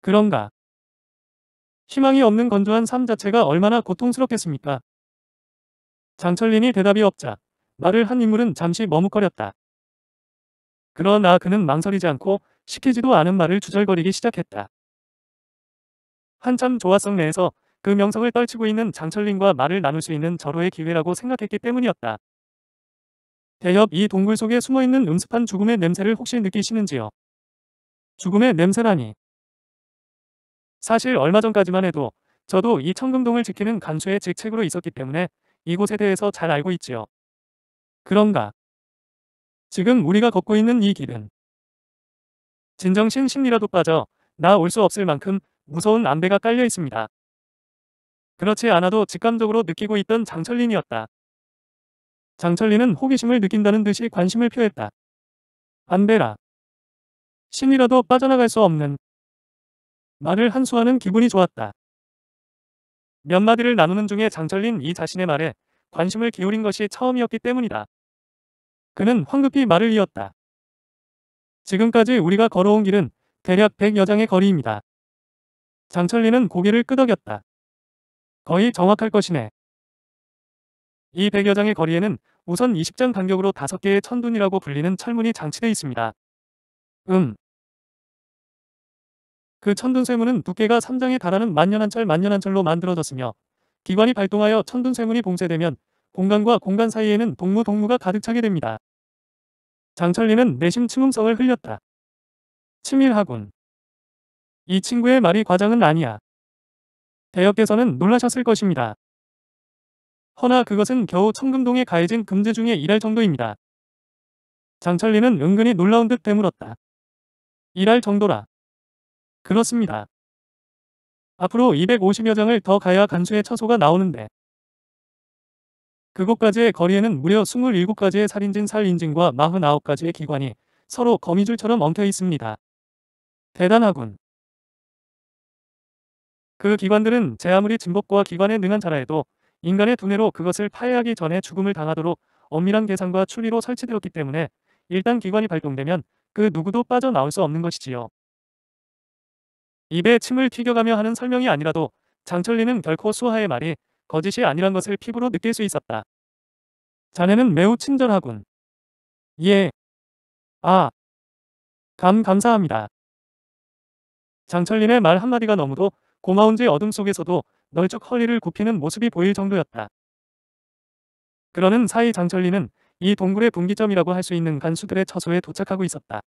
그런가? 희망이 없는 건조한 삶 자체가 얼마나 고통스럽겠습니까? 장철린이 대답이 없자 말을 한 인물은 잠시 머뭇거렸다. 그러나 그는 망설이지 않고 시키지도 않은 말을 주절거리기 시작했다. 한참 조화성 내에서 그 명성을 떨치고 있는 장철린과 말을 나눌 수 있는 절호의 기회라고 생각했기 때문이었다. 대협 이 동굴 속에 숨어있는 음습한 죽음의 냄새를 혹시 느끼시는지요? 죽음의 냄새라니. 사실 얼마 전까지만 해도 저도 이 청금동을 지키는 간수의 직책으로 있었기 때문에 이곳에 대해서 잘 알고 있지요. 그런가? 지금 우리가 걷고 있는 이 길은 진정신 심리라도 빠져 나올 수 없을 만큼 무서운 안배가 깔려 있습니다. 그렇지 않아도 직감적으로 느끼고 있던 장철린이었다. 장철린은 호기심을 느낀다는 듯이 관심을 표했다. 안배라. 신이라도 빠져나갈 수 없는 말을 한수하는 기분이 좋았다. 몇 마디를 나누는 중에 장철린 이 자신의 말에 관심을 기울인 것이 처음이었기 때문이다. 그는 황급히 말을 이었다. 지금까지 우리가 걸어온 길은 대략 100여장의 거리입니다. 장철리은 고개를 끄덕였다. 거의 정확할 것이네. 이 100여장의 거리에는 우선 20장 간격으로 5개의 천둔이라고 불리는 철문이 장치돼 있습니다. 음, 그 천둔쇠문은 두께가 3장에 달하는 만년한철 만년한철로 만들어졌으며 기관이 발동하여 천둔쇠문이 봉쇄되면 공간과 공간 사이에는 동무 동무가 가득 차게 됩니다. 장철리는 내심 층음성을 흘렸다. 치밀하군. 이 친구의 말이 과장은 아니야. 대역께서는 놀라셨을 것입니다. 허나 그것은 겨우 청금동에 가해진 금지 중에 일할 정도입니다. 장철리는 은근히 놀라운 듯 되물었다. 일할 정도라. 그렇습니다. 앞으로 250여 장을 더 가야 간수의 처소가 나오는데 그곳까지의 거리에는 무려 27가지의 살인진 살인진과 49가지의 기관이 서로 거미줄처럼 엉켜 있습니다. 대단하군. 그 기관들은 제 아무리 진법과 기관에 능한 자라해도 인간의 두뇌로 그것을 파해하기 전에 죽음을 당하도록 엄밀한 계산과 추리로 설치되었기 때문에 일단 기관이 발동되면 그 누구도 빠져나올 수 없는 것이지요. 입에 침을 튀겨가며 하는 설명이 아니라도 장철리는 결코 수하의 말이 거짓이 아니란 것을 피부로 느낄 수 있었다. 자네는 매우 친절하군. 예. 아. 감 감사합니다. 장철린의 말 한마디가 너무도 고마운지 어둠 속에서도 널쩍 허리를 굽히는 모습이 보일 정도였다. 그러는 사이 장철린은 이 동굴의 분기점이라고 할 수 있는 간수들의 처소에 도착하고 있었다.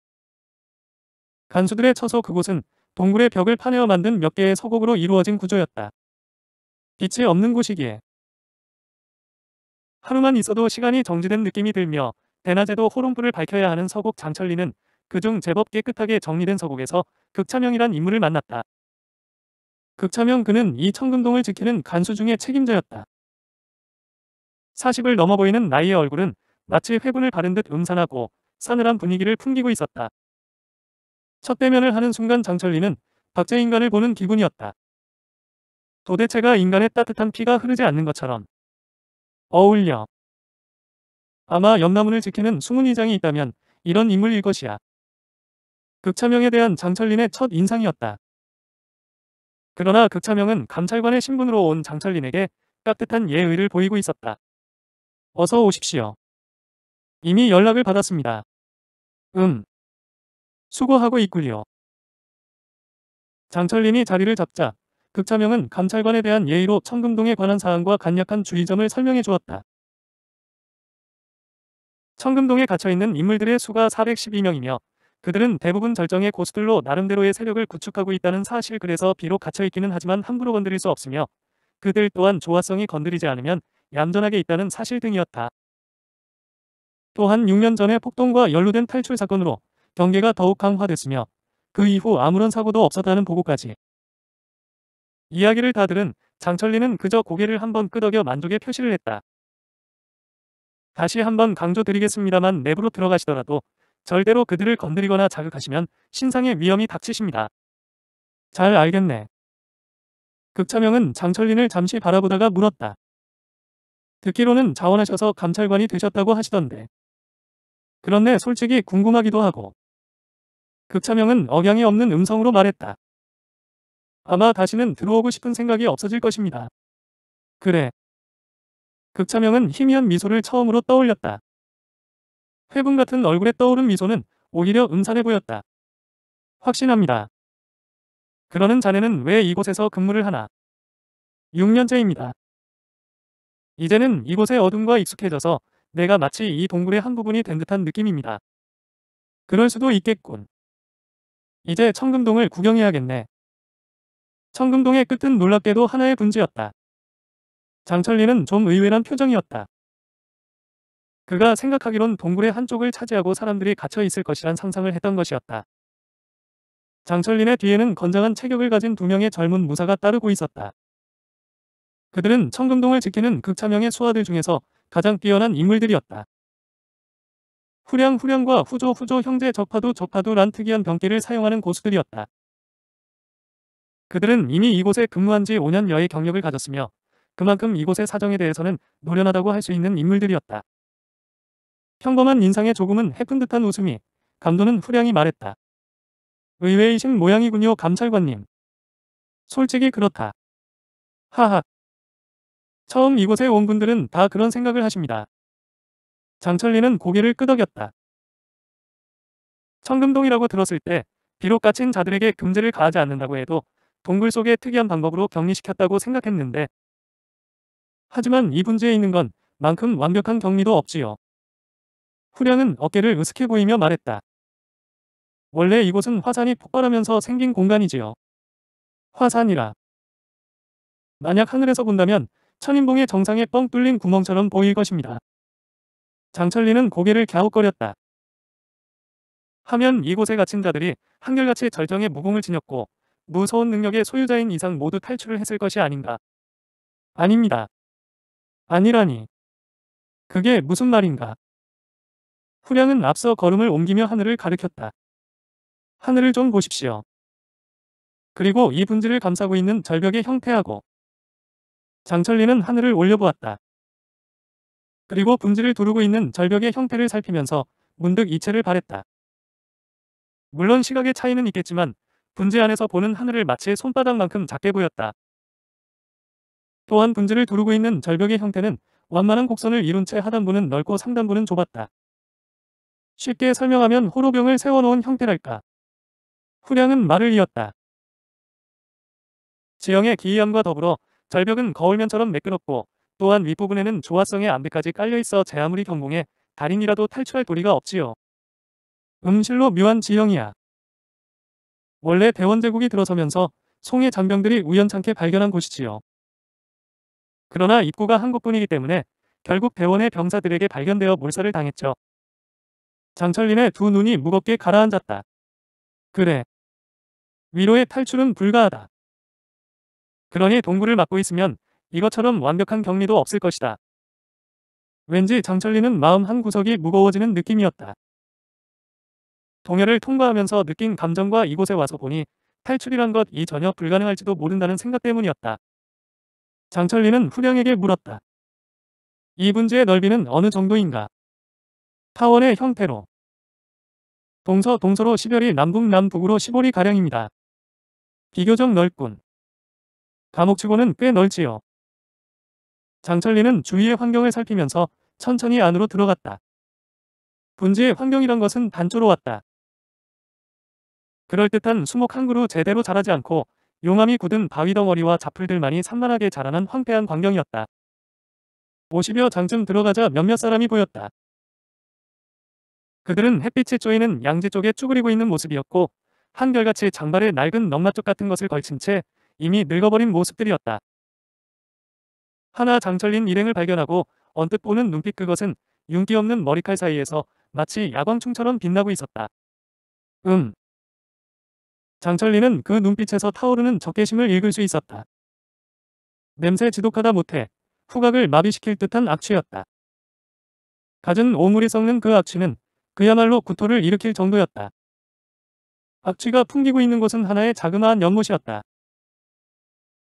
간수들의 처소 그곳은 동굴의 벽을 파내어 만든 몇 개의 서곡으로 이루어진 구조였다. 빛이 없는 곳이기에 하루만 있어도 시간이 정지된 느낌이 들며 대낮에도 호롱불을 밝혀야 하는 서곡 장철리는 그중 제법 깨끗하게 정리된 서곡에서 극차명이란 인물을 만났다. 극차명 그는 이 청금동을 지키는 간수 중의 책임자였다. 40을 넘어 보이는 나이의 얼굴은 마치 회분을 바른 듯 음산하고 사늘한 분위기를 풍기고 있었다. 첫 대면을 하는 순간 장철리는 박제인간을 보는 기분이었다. 도대체가 인간의 따뜻한 피가 흐르지 않는 것처럼 어울려. 아마 연나문을 지키는 숨은 이장이 있다면 이런 인물일 것이야. 극차명에 대한 장철린의 첫 인상이었다. 그러나 극차명은 감찰관의 신분으로 온 장철린에게 깍듯한 예의를 보이고 있었다. 어서 오십시오. 이미 연락을 받았습니다. 음, 수고하고 있군요. 장철린이 자리를 잡자 극차명은 감찰관에 대한 예의로 청금동에 관한 사항과 간략한 주의점을 설명해 주었다. 청금동에 갇혀있는 인물들의 수가 412명이며 그들은 대부분 절정의 고수들로 나름대로의 세력을 구축하고 있다는 사실 그래서 비록 갇혀있기는 하지만 함부로 건드릴 수 없으며 그들 또한 조화성이 건드리지 않으면 얌전하게 있다는 사실 등이었다. 또한 6년 전에 폭동과 연루된 탈출 사건으로 경계가 더욱 강화됐으며 그 이후 아무런 사고도 없었다는 보고까지. 이야기를 다 들은 장철리는 그저 고개를 한번 끄덕여 만족의 표시를 했다. 다시 한번 강조드리겠습니다만 내부로 들어가시더라도 절대로 그들을 건드리거나 자극하시면 신상의 위험이 닥치십니다. 잘 알겠네. 극차명은 장철린을 잠시 바라보다가 물었다. 듣기로는 자원하셔서 감찰관이 되셨다고 하시던데. 그런데 솔직히 궁금하기도 하고 극 차명은 억양이 없는 음성으로 말했다. 아마 다시는 들어오고 싶은 생각이 없어질 것입니다. 그래. 극차명은 희미한 미소를 처음으로 떠올렸다. 회분 같은 얼굴에 떠오른 미소는 오히려 음산해 보였다. 확신합니다. 그러는 자네는 왜 이곳에서 근무를 하나? 6년째입니다. 이제는 이곳의 어둠과 익숙해져서 내가 마치 이 동굴의 한 부분이 된 듯한 느낌입니다. 그럴 수도 있겠군. 이제 청금동을 구경해야겠네. 청금동의 끝은 놀랍게도 하나의 분지였다. 장철리는 좀 의외란 표정이었다. 그가 생각하기론 동굴의 한쪽을 차지하고 사람들이 갇혀 있을 것이란 상상을 했던 것이었다. 장철린의 뒤에는 건장한 체격을 가진 두 명의 젊은 무사가 따르고 있었다. 그들은 청금동을 지키는 극차명의 수하들 중에서 가장 뛰어난 인물들이었다. 후량후량과 후조후조 형제 접하도접하도란 특이한 병기를 사용하는 고수들이었다. 그들은 이미 이곳에 근무한 지 5년여의 경력을 가졌으며 그만큼 이곳의 사정에 대해서는 노련하다고 할 수 있는 인물들이었다. 평범한 인상에 조금은 해픈 듯한 웃음이 감도는 후량이 말했다. 의외의신 모양이군요 감찰관님. 솔직히 그렇다. 하하. 처음 이곳에 온 분들은 다 그런 생각을 하십니다. 장철리는 고개를 끄덕였다. 청금동이라고 들었을 때 비록 갇힌 자들에게 금지를 가하지 않는다고 해도 동굴 속에 특이한 방법으로 격리시켰다고 생각했는데 하지만 이 분지에 있는 건 만큼 완벽한 격리도 없지요. 후련은 어깨를 으스케 보이며 말했다. 원래 이곳은 화산이 폭발하면서 생긴 공간이지요. 화산이라. 만약 하늘에서 본다면 천인봉의 정상에 뻥 뚫린 구멍처럼 보일 것입니다. 장철리는 고개를 갸웃거렸다. 하면 이곳에 갇힌 자들이 한결같이 절정의 무공을 지녔고 무서운 능력의 소유자인 이상 모두 탈출을 했을 것이 아닌가. 아닙니다. 아니라니. 그게 무슨 말인가. 후량은 앞서 걸음을 옮기며 하늘을 가르켰다 하늘을 좀 보십시오. 그리고 이 분지를 감싸고 있는 절벽의 형태하고 장철리는 하늘을 올려보았다. 그리고 분지를 두르고 있는 절벽의 형태를 살피면서 문득 이체를 바랬다. 물론 시각의 차이는 있겠지만 분지 안에서 보는 하늘을 마치 손바닥만큼 작게 보였다. 또한 분지를 두르고 있는 절벽의 형태는 완만한 곡선을 이룬 채 하단부는 넓고 상단부는 좁았다. 쉽게 설명하면 호로병을 세워놓은 형태랄까. 후량은 말을 이었다. 지형의 기이함과 더불어 절벽은 거울면처럼 매끄럽고 또한 윗부분에는 조화성의 안배까지 깔려있어 제 아무리 경공해 달인이라도 탈출할 도리가 없지요. 음실로 묘한 지형이야. 원래 대원제국이 들어서면서 송해 장병들이 우연찮게 발견한 곳이지요. 그러나 입구가 한 곳뿐이기 때문에 결국 대원의 병사들에게 발견되어 몰살을 당했죠. 장철린의 두 눈이 무겁게 가라앉았다. 그래. 위로의 탈출은 불가하다. 그러니 동굴을 막고 있으면 이것처럼 완벽한 격리도 없을 것이다. 왠지 장철리는 마음 한구석이 무거워지는 느낌이었다. 동해를 통과하면서 느낀 감정과 이곳에 와서 보니 탈출이란 것이 전혀 불가능할지도 모른다는 생각 때문이었다. 장철리는 후령에게 물었다. 이 분지의 넓이는 어느 정도인가? 타원의 형태로 동서 동서로 10열이 남북 남북으로 15리 가량입니다. 비교적 넓군. 감옥치고는 꽤 넓지요. 장철리는 주위의 환경을 살피면서 천천히 안으로 들어갔다. 분지의 환경이란 것은 단조로웠다. 그럴듯한 수목 한 그루 제대로 자라지 않고 용암이 굳은 바위 덩어리와 잡풀들만이 산만하게 자라난 황폐한 광경이었다. 50여 장쯤 들어가자 몇몇 사람이 보였다. 그들은 햇빛이 쪼이는 양지 쪽에 쭈그리고 있는 모습이었고 한결같이 장발에 낡은 넉마쪽 같은 것을 걸친 채 이미 늙어버린 모습들이었다. 하나 장철린 일행을 발견하고 언뜻 보는 눈빛 그것은 윤기 없는 머리칼 사이에서 마치 야광충처럼 빛나고 있었다. 음. 장철리는 그 눈빛에서 타오르는 적개심을 읽을 수 있었다. 냄새 지독하다 못해 후각을 마비시킬 듯한 악취였다. 갖은 오물이 썩는 그 악취는 그야말로 구토를 일으킬 정도였다. 악취가 풍기고 있는 것은 하나의 자그마한 연못이었다.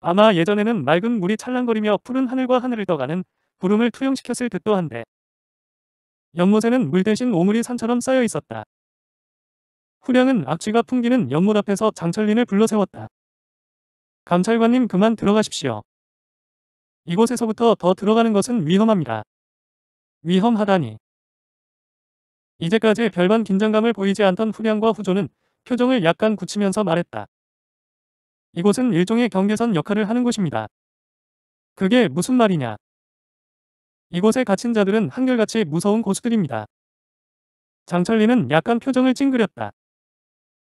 아마 예전에는 맑은 물이 찰랑거리며 푸른 하늘과 하늘을 떠가는 구름을 투영시켰을 듯도 한데 연못에는 물 대신 오물이 산처럼 쌓여 있었다. 후량은 악취가 풍기는 연못 앞에서 장철린을 불러세웠다. 감찰관님 그만 들어가십시오. 이곳에서부터 더 들어가는 것은 위험합니다. 위험하다니. 이제까지 별반 긴장감을 보이지 않던 후량과 후조는 표정을 약간 굳히면서 말했다. 이곳은 일종의 경계선 역할을 하는 곳입니다. 그게 무슨 말이냐? 이곳에 갇힌 자들은 한결같이 무서운 고수들입니다. 장철리는 약간 표정을 찡그렸다.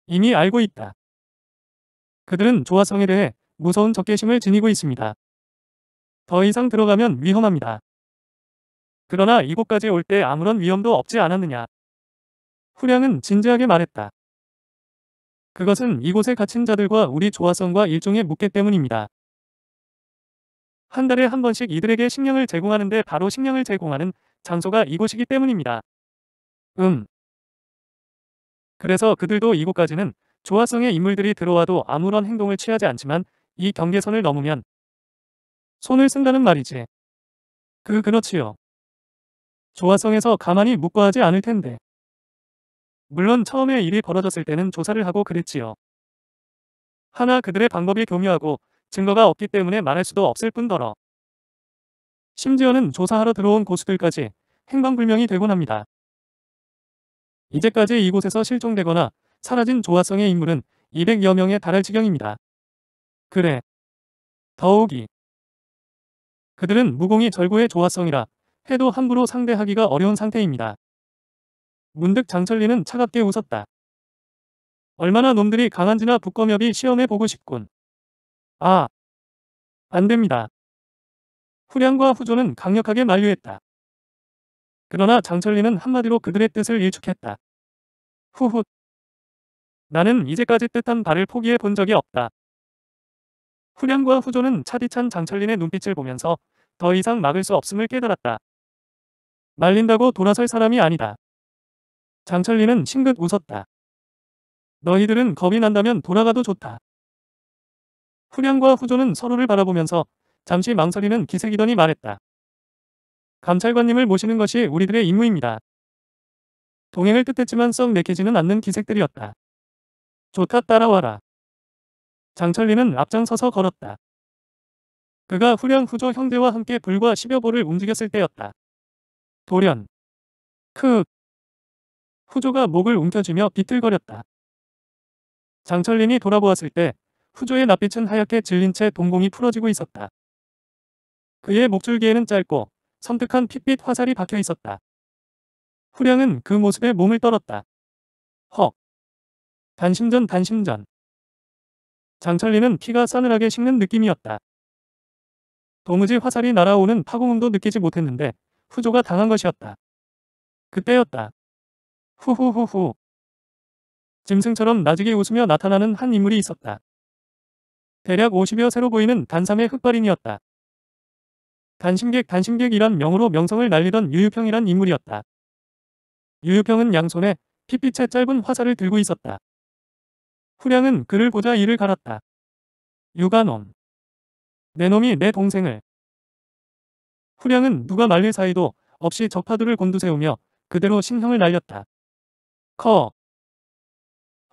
이미 알고 있다. 그들은 조화성에 대해 무서운 적개심을 지니고 있습니다. 더 이상 들어가면 위험합니다. 그러나 이곳까지 올 때 아무런 위험도 없지 않았느냐. 후량은 진지하게 말했다. 그것은 이곳에 갇힌 자들과 우리 조화성과 일종의 묵계 때문입니다. 한 달에 한 번씩 이들에게 식량을 제공하는데 바로 식량을 제공하는 장소가 이곳이기 때문입니다. 음. 그래서 그들도 이곳까지는 조화성의 인물들이 들어와도 아무런 행동을 취하지 않지만 이 경계선을 넘으면 손을 쓴다는 말이지. 그 그렇지요. 조화성에서 가만히 묵과하지 않을 텐데. 물론 처음에 일이 벌어졌을 때는 조사를 하고 그랬지요. 하나 그들의 방법이 교묘하고 증거가 없기 때문에 말할 수도 없을 뿐더러 심지어는 조사하러 들어온 고수들까지 행방불명이 되곤 합니다. 이제까지 이곳에서 실종되거나 사라진 조화성의 인물은 200여 명에 달할 지경입니다. 그래. 더욱이. 그들은 무공이 절구의 조화성이라 해도 함부로 상대하기가 어려운 상태입니다. 문득 장철리는 차갑게 웃었다. 얼마나 놈들이 강한지나 북검협이 시험해보고 싶군. 아, 안됩니다. 후량과 후조는 강력하게 만류했다. 그러나 장철리는 한마디로 그들의 뜻을 일축했다. 후훗. 나는 이제까지 뜻한 발을 포기해 본 적이 없다. 후량과 후조는 차디찬 장철린의 눈빛을 보면서 더 이상 막을 수 없음을 깨달았다. 말린다고 돌아설 사람이 아니다. 장철리는 싱긋 웃었다. 너희들은 겁이 난다면 돌아가도 좋다. 후량과 후조는 서로를 바라보면서 잠시 망설이는 기색이더니 말했다. 감찰관님을 모시는 것이 우리들의 임무입니다. 동행을 뜻했지만 썩 내키지는 않는 기색들이었다. 좋다 따라와라. 장철리는 앞장서서 걸었다. 그가 후련 후조 형제와 함께 불과 10여 보를 움직였을 때였다. 돌연. 크. 후조가 목을 움켜쥐며 비틀거렸다. 장철린이 돌아보았을 때 후조의 낯빛은 하얗게 질린 채 동공이 풀어지고 있었다. 그의 목줄기에는 짧고 섬뜩한 핏빛 화살이 박혀 있었다. 후량은 그 모습에 몸을 떨었다. 헉! 단심전 단심전. 장철리는 피가 싸늘하게 식는 느낌이었다. 도무지 화살이 날아오는 파공음도 느끼지 못했는데 후조가 당한 것이었다. 그때였다. 후후후후. 짐승처럼 나지게 웃으며 나타나는 한 인물이 있었다. 대략 50여 세로 보이는 단삼의 흑발인이었다. 단심객 단심객이란 명으로 명성을 날리던 유유평이란 인물이었다. 유유평은 양손에 핏빛의 짧은 화살을 들고 있었다. 후량은 그를 보자 이를 갈았다. 유가놈. 내 놈이 내 동생을. 후량은 누가 말릴 사이도 없이 적파두를 곤두세우며 그대로 신형을 날렸다. 커.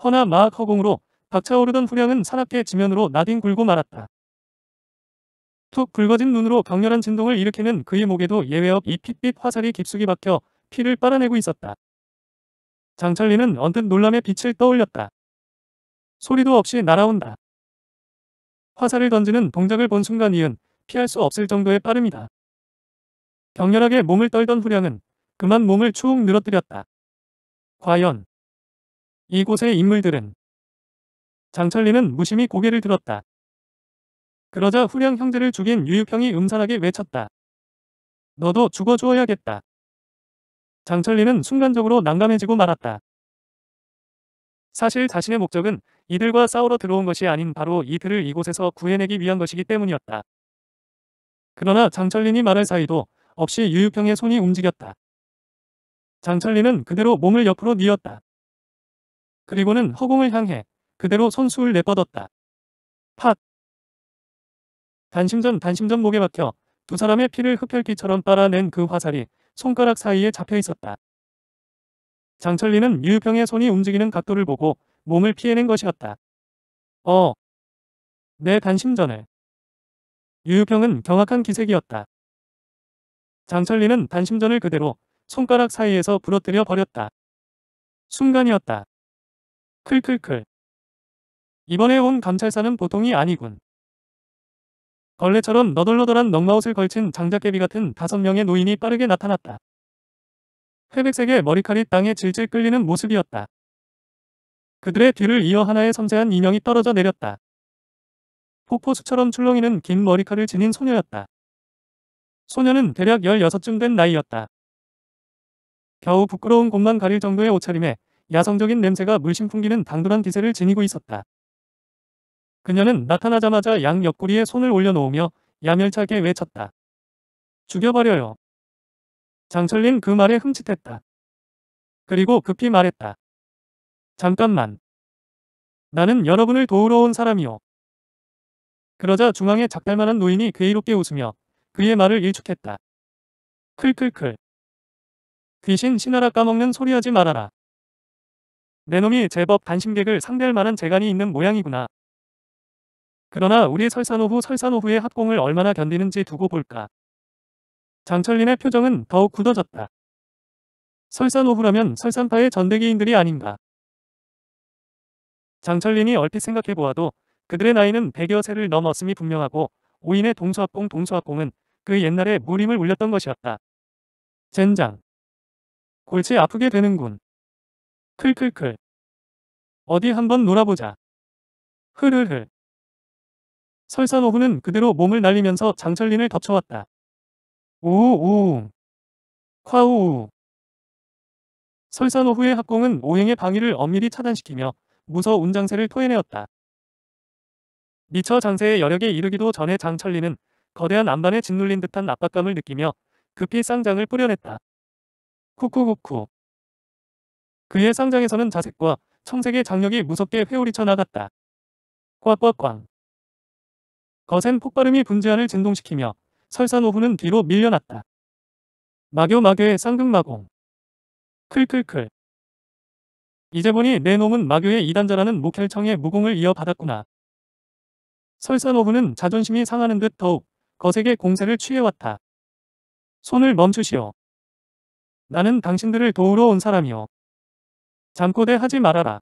허나 마악 허공으로 박차오르던 후량은 산악게 지면으로 나뒹 굴고 말았다. 툭 붉어진 눈으로 강렬한 진동을 일으키는 그의 목에도 예외 없이 핏빛 화살이 깊숙이 박혀 피를 빨아내고 있었다. 장철리는 언뜻 놀람의 빛을 떠올렸다. 소리도 없이 날아온다. 화살을 던지는 동작을 본 순간 이은 피할 수 없을 정도의 빠름이다. 격렬하게 몸을 떨던 후량은 그만 몸을 추욱 늘어뜨렸다. 과연 이곳의 인물들은 장철리는 무심히 고개를 들었다. 그러자 후량 형제를 죽인 유유평이 음산하게 외쳤다. 너도 죽어주어야겠다. 장철리는 순간적으로 난감해지고 말았다. 사실 자신의 목적은 이들과 싸우러 들어온 것이 아닌 바로 이들을 이곳에서 구해내기 위한 것이기 때문이었다. 그러나 장철린이 말할 사이도 없이 유유평의 손이 움직였다. 장철리는 그대로 몸을 옆으로 뉘었다. 그리고는 허공을 향해 그대로 손수를 내뻗었다. 팍! 단심전 단심전 목에 박혀 두 사람의 피를 흡혈귀처럼 빨아낸 그 화살이 손가락 사이에 잡혀 있었다. 장철리는 유유평의 손이 움직이는 각도를 보고 몸을 피해낸 것이었다. 어! 내 단심전을. 유유평은 경악한 기색이었다. 장철리는 단심전을 그대로 손가락 사이에서 부러뜨려 버렸다. 순간이었다. 클클클. 이번에 온 감찰사는 보통이 아니군. 벌레처럼 너덜너덜한 넉마웃을 걸친 장작개비 같은 다섯 명의 노인이 빠르게 나타났다. 회백색의 머리칼이 땅에 질질 끌리는 모습이었다. 그들의 뒤를 이어 하나의 섬세한 인형이 떨어져 내렸다. 폭포수처럼 출렁이는 긴 머리칼을 지닌 소녀였다. 소녀는 대략 16쯤 된 나이였다. 겨우 부끄러운 곳만 가릴 정도의 옷차림에 야성적인 냄새가 물씬 풍기는 당돌한 기세를 지니고 있었다. 그녀는 나타나자마자 양 옆구리에 손을 올려놓으며 야멸차게 외쳤다. 죽여버려요. 장철린 그 말에 흠칫했다. 그리고 급히 말했다. 잠깐만. 나는 여러분을 도우러 온사람이오 그러자 중앙에 작달만한 노인이 괴이롭게 웃으며 그의 말을 일축했다. 클클클. 귀신 신하라 까먹는 소리 하지 말아라. 내 놈이 제법 단신객을 상대할 만한 재간이 있는 모양이구나. 그러나 우리 설산오후설산오후의 합공을 얼마나 견디는지 두고 볼까. 장철린의 표정은 더욱 굳어졌다. 설산오후라면 설산파의 전대기인들이 아닌가. 장철린이 얼핏 생각해보아도 그들의 나이는 100여 세를 넘었음이 분명하고 오인의 동수합공 동수합공은 그 옛날에 무림을 울렸던 것이었다. 젠장. 골치 아프게 되는군. 클클클. 어디 한번 놀아보자. 흐르흐. 설산 오후는 그대로 몸을 날리면서 장철린을 덮쳐왔다. 우우우. 콰우우. 설산 오후의 합공은 오행의 방위를 엄밀히 차단시키며 무서운 장세를 토해내었다. 미처 장세의 여력에 이르기도 전에 장철리은 거대한 안반에 짓눌린 듯한 압박감을 느끼며 급히 쌍장을 뿌려냈다. 쿠쿠쿠쿠. 그의 상장에서는 자색과 청색의 장력이 무섭게 회오리쳐 나갔다. 꽉꽉꽝. 거센 폭발음이 분재안을 진동시키며 설산 오후는 뒤로 밀려났다. 마교마교의 쌍극마공. 클클클. 이제 보니 내 놈은 마교의 이단자라는 목혈청의 무공을 이어받았구나. 설산 오후는 자존심이 상하는 듯 더욱 거세게 공세를 취해왔다. 손을 멈추시오. 나는 당신들을 도우러 온사람이오 잠꼬대 하지 말아라.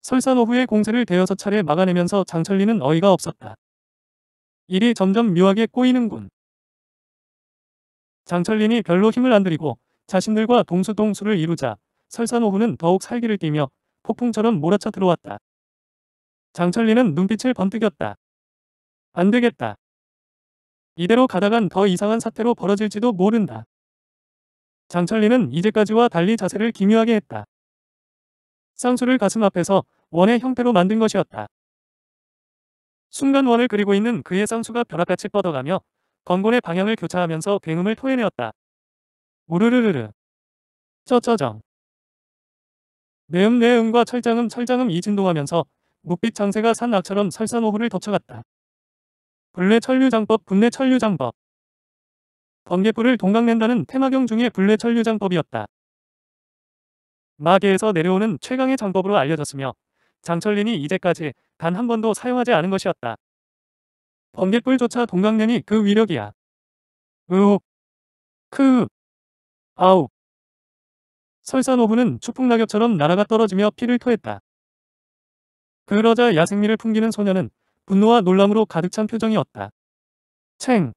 설사노후에 공세를 대여섯 차례 막아내면서 장철리는 어이가 없었다. 일이 점점 묘하게 꼬이는군. 장철린이 별로 힘을 안 들이고 자신들과 동수동수를 이루자 설사노후는 더욱 살기를 띠며 폭풍처럼 몰아쳐 들어왔다. 장철린은 눈빛을 번뜩였다. 안 되겠다. 이대로 가다간 더 이상한 사태로 벌어질지도 모른다. 장철리는 이제까지와 달리 자세를 기묘하게 했다. 쌍수를 가슴 앞에서 원의 형태로 만든 것이었다. 순간 원을 그리고 있는 그의 쌍수가 벼락같이 뻗어가며 건곤의 방향을 교차하면서 굉음을 토해내었다. 우르르르르. 쩌쩌정. 내음 내음과 철장음 철장음 이 진동하면서 묵빛 장세가 산악처럼설산호후를 덮쳐갔다. 불내 천류장법 분내 천류장법 번개불을 동강낸다는 테마경 중의 불례천류장법이었다. 마계에서 내려오는 최강의 장법으로 알려졌으며 장철린이 이제까지 단 한 번도 사용하지 않은 것이었다. 번개불조차 동강낸이 그 위력이야. 으오 크 아우 설산 오부는 추풍낙엽처럼 나라가 떨어지며 피를 토했다. 그러자 야생미를 풍기는 소녀는 분노와 놀람으로 가득 찬 표정이었다. 챙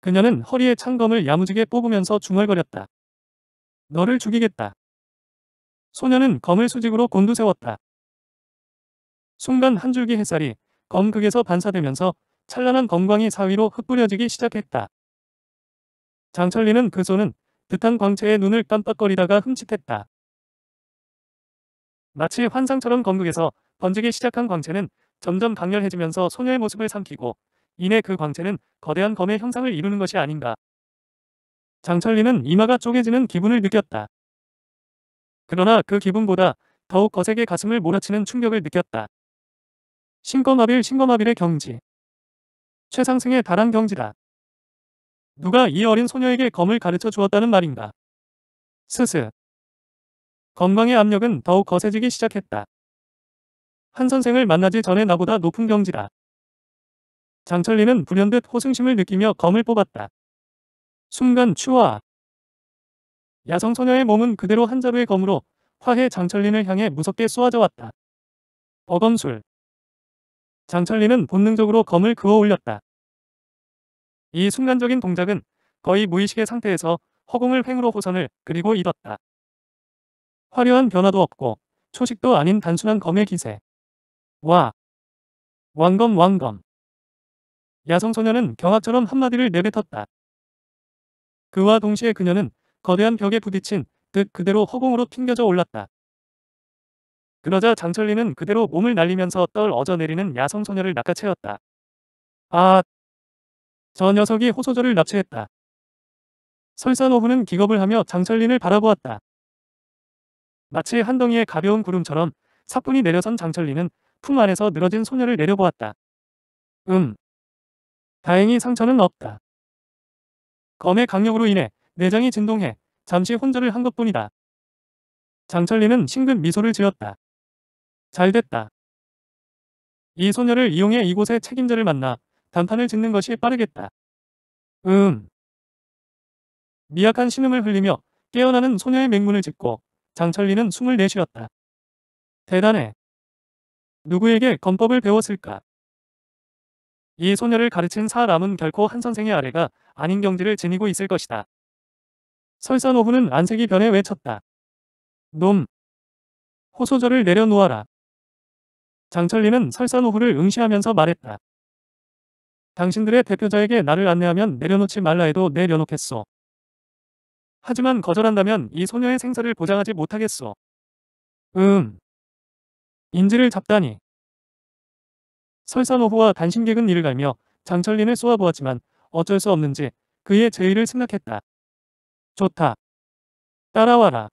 그녀는 허리에 창검을 야무지게 뽑으면서 중얼거렸다. 너를 죽이겠다. 소녀는 검을 수직으로 곤두세웠다. 순간 한 줄기 햇살이 검 극에서 반사되면서 찬란한 검광이 사위로 흩뿌려지기 시작했다. 장철리는 그 손은 듯한 광채에 눈을 깜빡거리다가 흠칫했다. 마치 환상처럼 검극에서 번지기 시작한 광채는 점점 강렬해지면서 소녀의 모습을 삼키고 이내 그 광채는 거대한 검의 형상을 이루는 것이 아닌가. 장철리는 이마가 쪼개지는 기분을 느꼈다. 그러나 그 기분보다 더욱 거세게 가슴을 몰아치는 충격을 느꼈다. 신검합빌신검합빌의 경지. 최상승의 다란 경지다. 누가 이 어린 소녀에게 검을 가르쳐 주었다는 말인가. 스스. 건강의 압력은 더욱 거세지기 시작했다. 한 선생을 만나지 전에 나보다 높은 경지다. 장철리는 불현듯 호승심을 느끼며 검을 뽑았다. 순간 추와 야성 소녀의 몸은 그대로 한 자루의 검으로 화해 장철린을 향해 무섭게 쏘아져왔다. 어검술 장철린은 본능적으로 검을 그어 올렸다. 이 순간적인 동작은 거의 무의식의 상태에서 허공을 횡으로 호선을 그리고 잃었다. 화려한 변화도 없고 초식도 아닌 단순한 검의 기세. 와 왕검 왕검 야성 소녀는 경악처럼 한마디를 내뱉었다. 그와 동시에 그녀는 거대한 벽에 부딪힌 듯 그대로 허공으로 튕겨져 올랐다. 그러자 장철리는 그대로 몸을 날리면서 떨 어져 내리는 야성 소녀를 낚아채었다. 아... 저 녀석이 호소절을 납치했다. 설산오후는 기겁을 하며 장철린을 바라보았다. 마치 한 덩이의 가벼운 구름처럼 사뿐히 내려선 장철리은품 안에서 늘어진 소녀를 내려보았다. 음, 다행히 상처는 없다. 검의 강력으로 인해 내장이 진동해 잠시 혼절을 한 것뿐이다. 장철리는 싱긋 미소를 지었다. 잘됐다. 이 소녀를 이용해 이곳의 책임자를 만나 단판을 짓는 것이 빠르겠다. 음. 미약한 신음을 흘리며 깨어나는 소녀의 맹문을 짓고 장철리는 숨을 내쉬었다. 대단해. 누구에게 검법을 배웠을까? 이 소녀를 가르친 사람은 결코 한 선생의 아래가 아닌 경지를 지니고 있을 것이다. 설사노후는 안색이 변해 외쳤다. 놈! 호소절을 내려놓아라. 장철리는 설사노후를 응시하면서 말했다. 당신들의 대표자에게 나를 안내하면 내려놓지 말라 해도 내려놓겠소. 하지만 거절한다면 이 소녀의 생사를 보장하지 못하겠소. 음. 인지를 잡다니. 설산오후와 단신객은 이를 갈며 장철린을 쏘아보았지만 어쩔 수 없는지 그의 제의를 생각했다 좋다. 따라와라.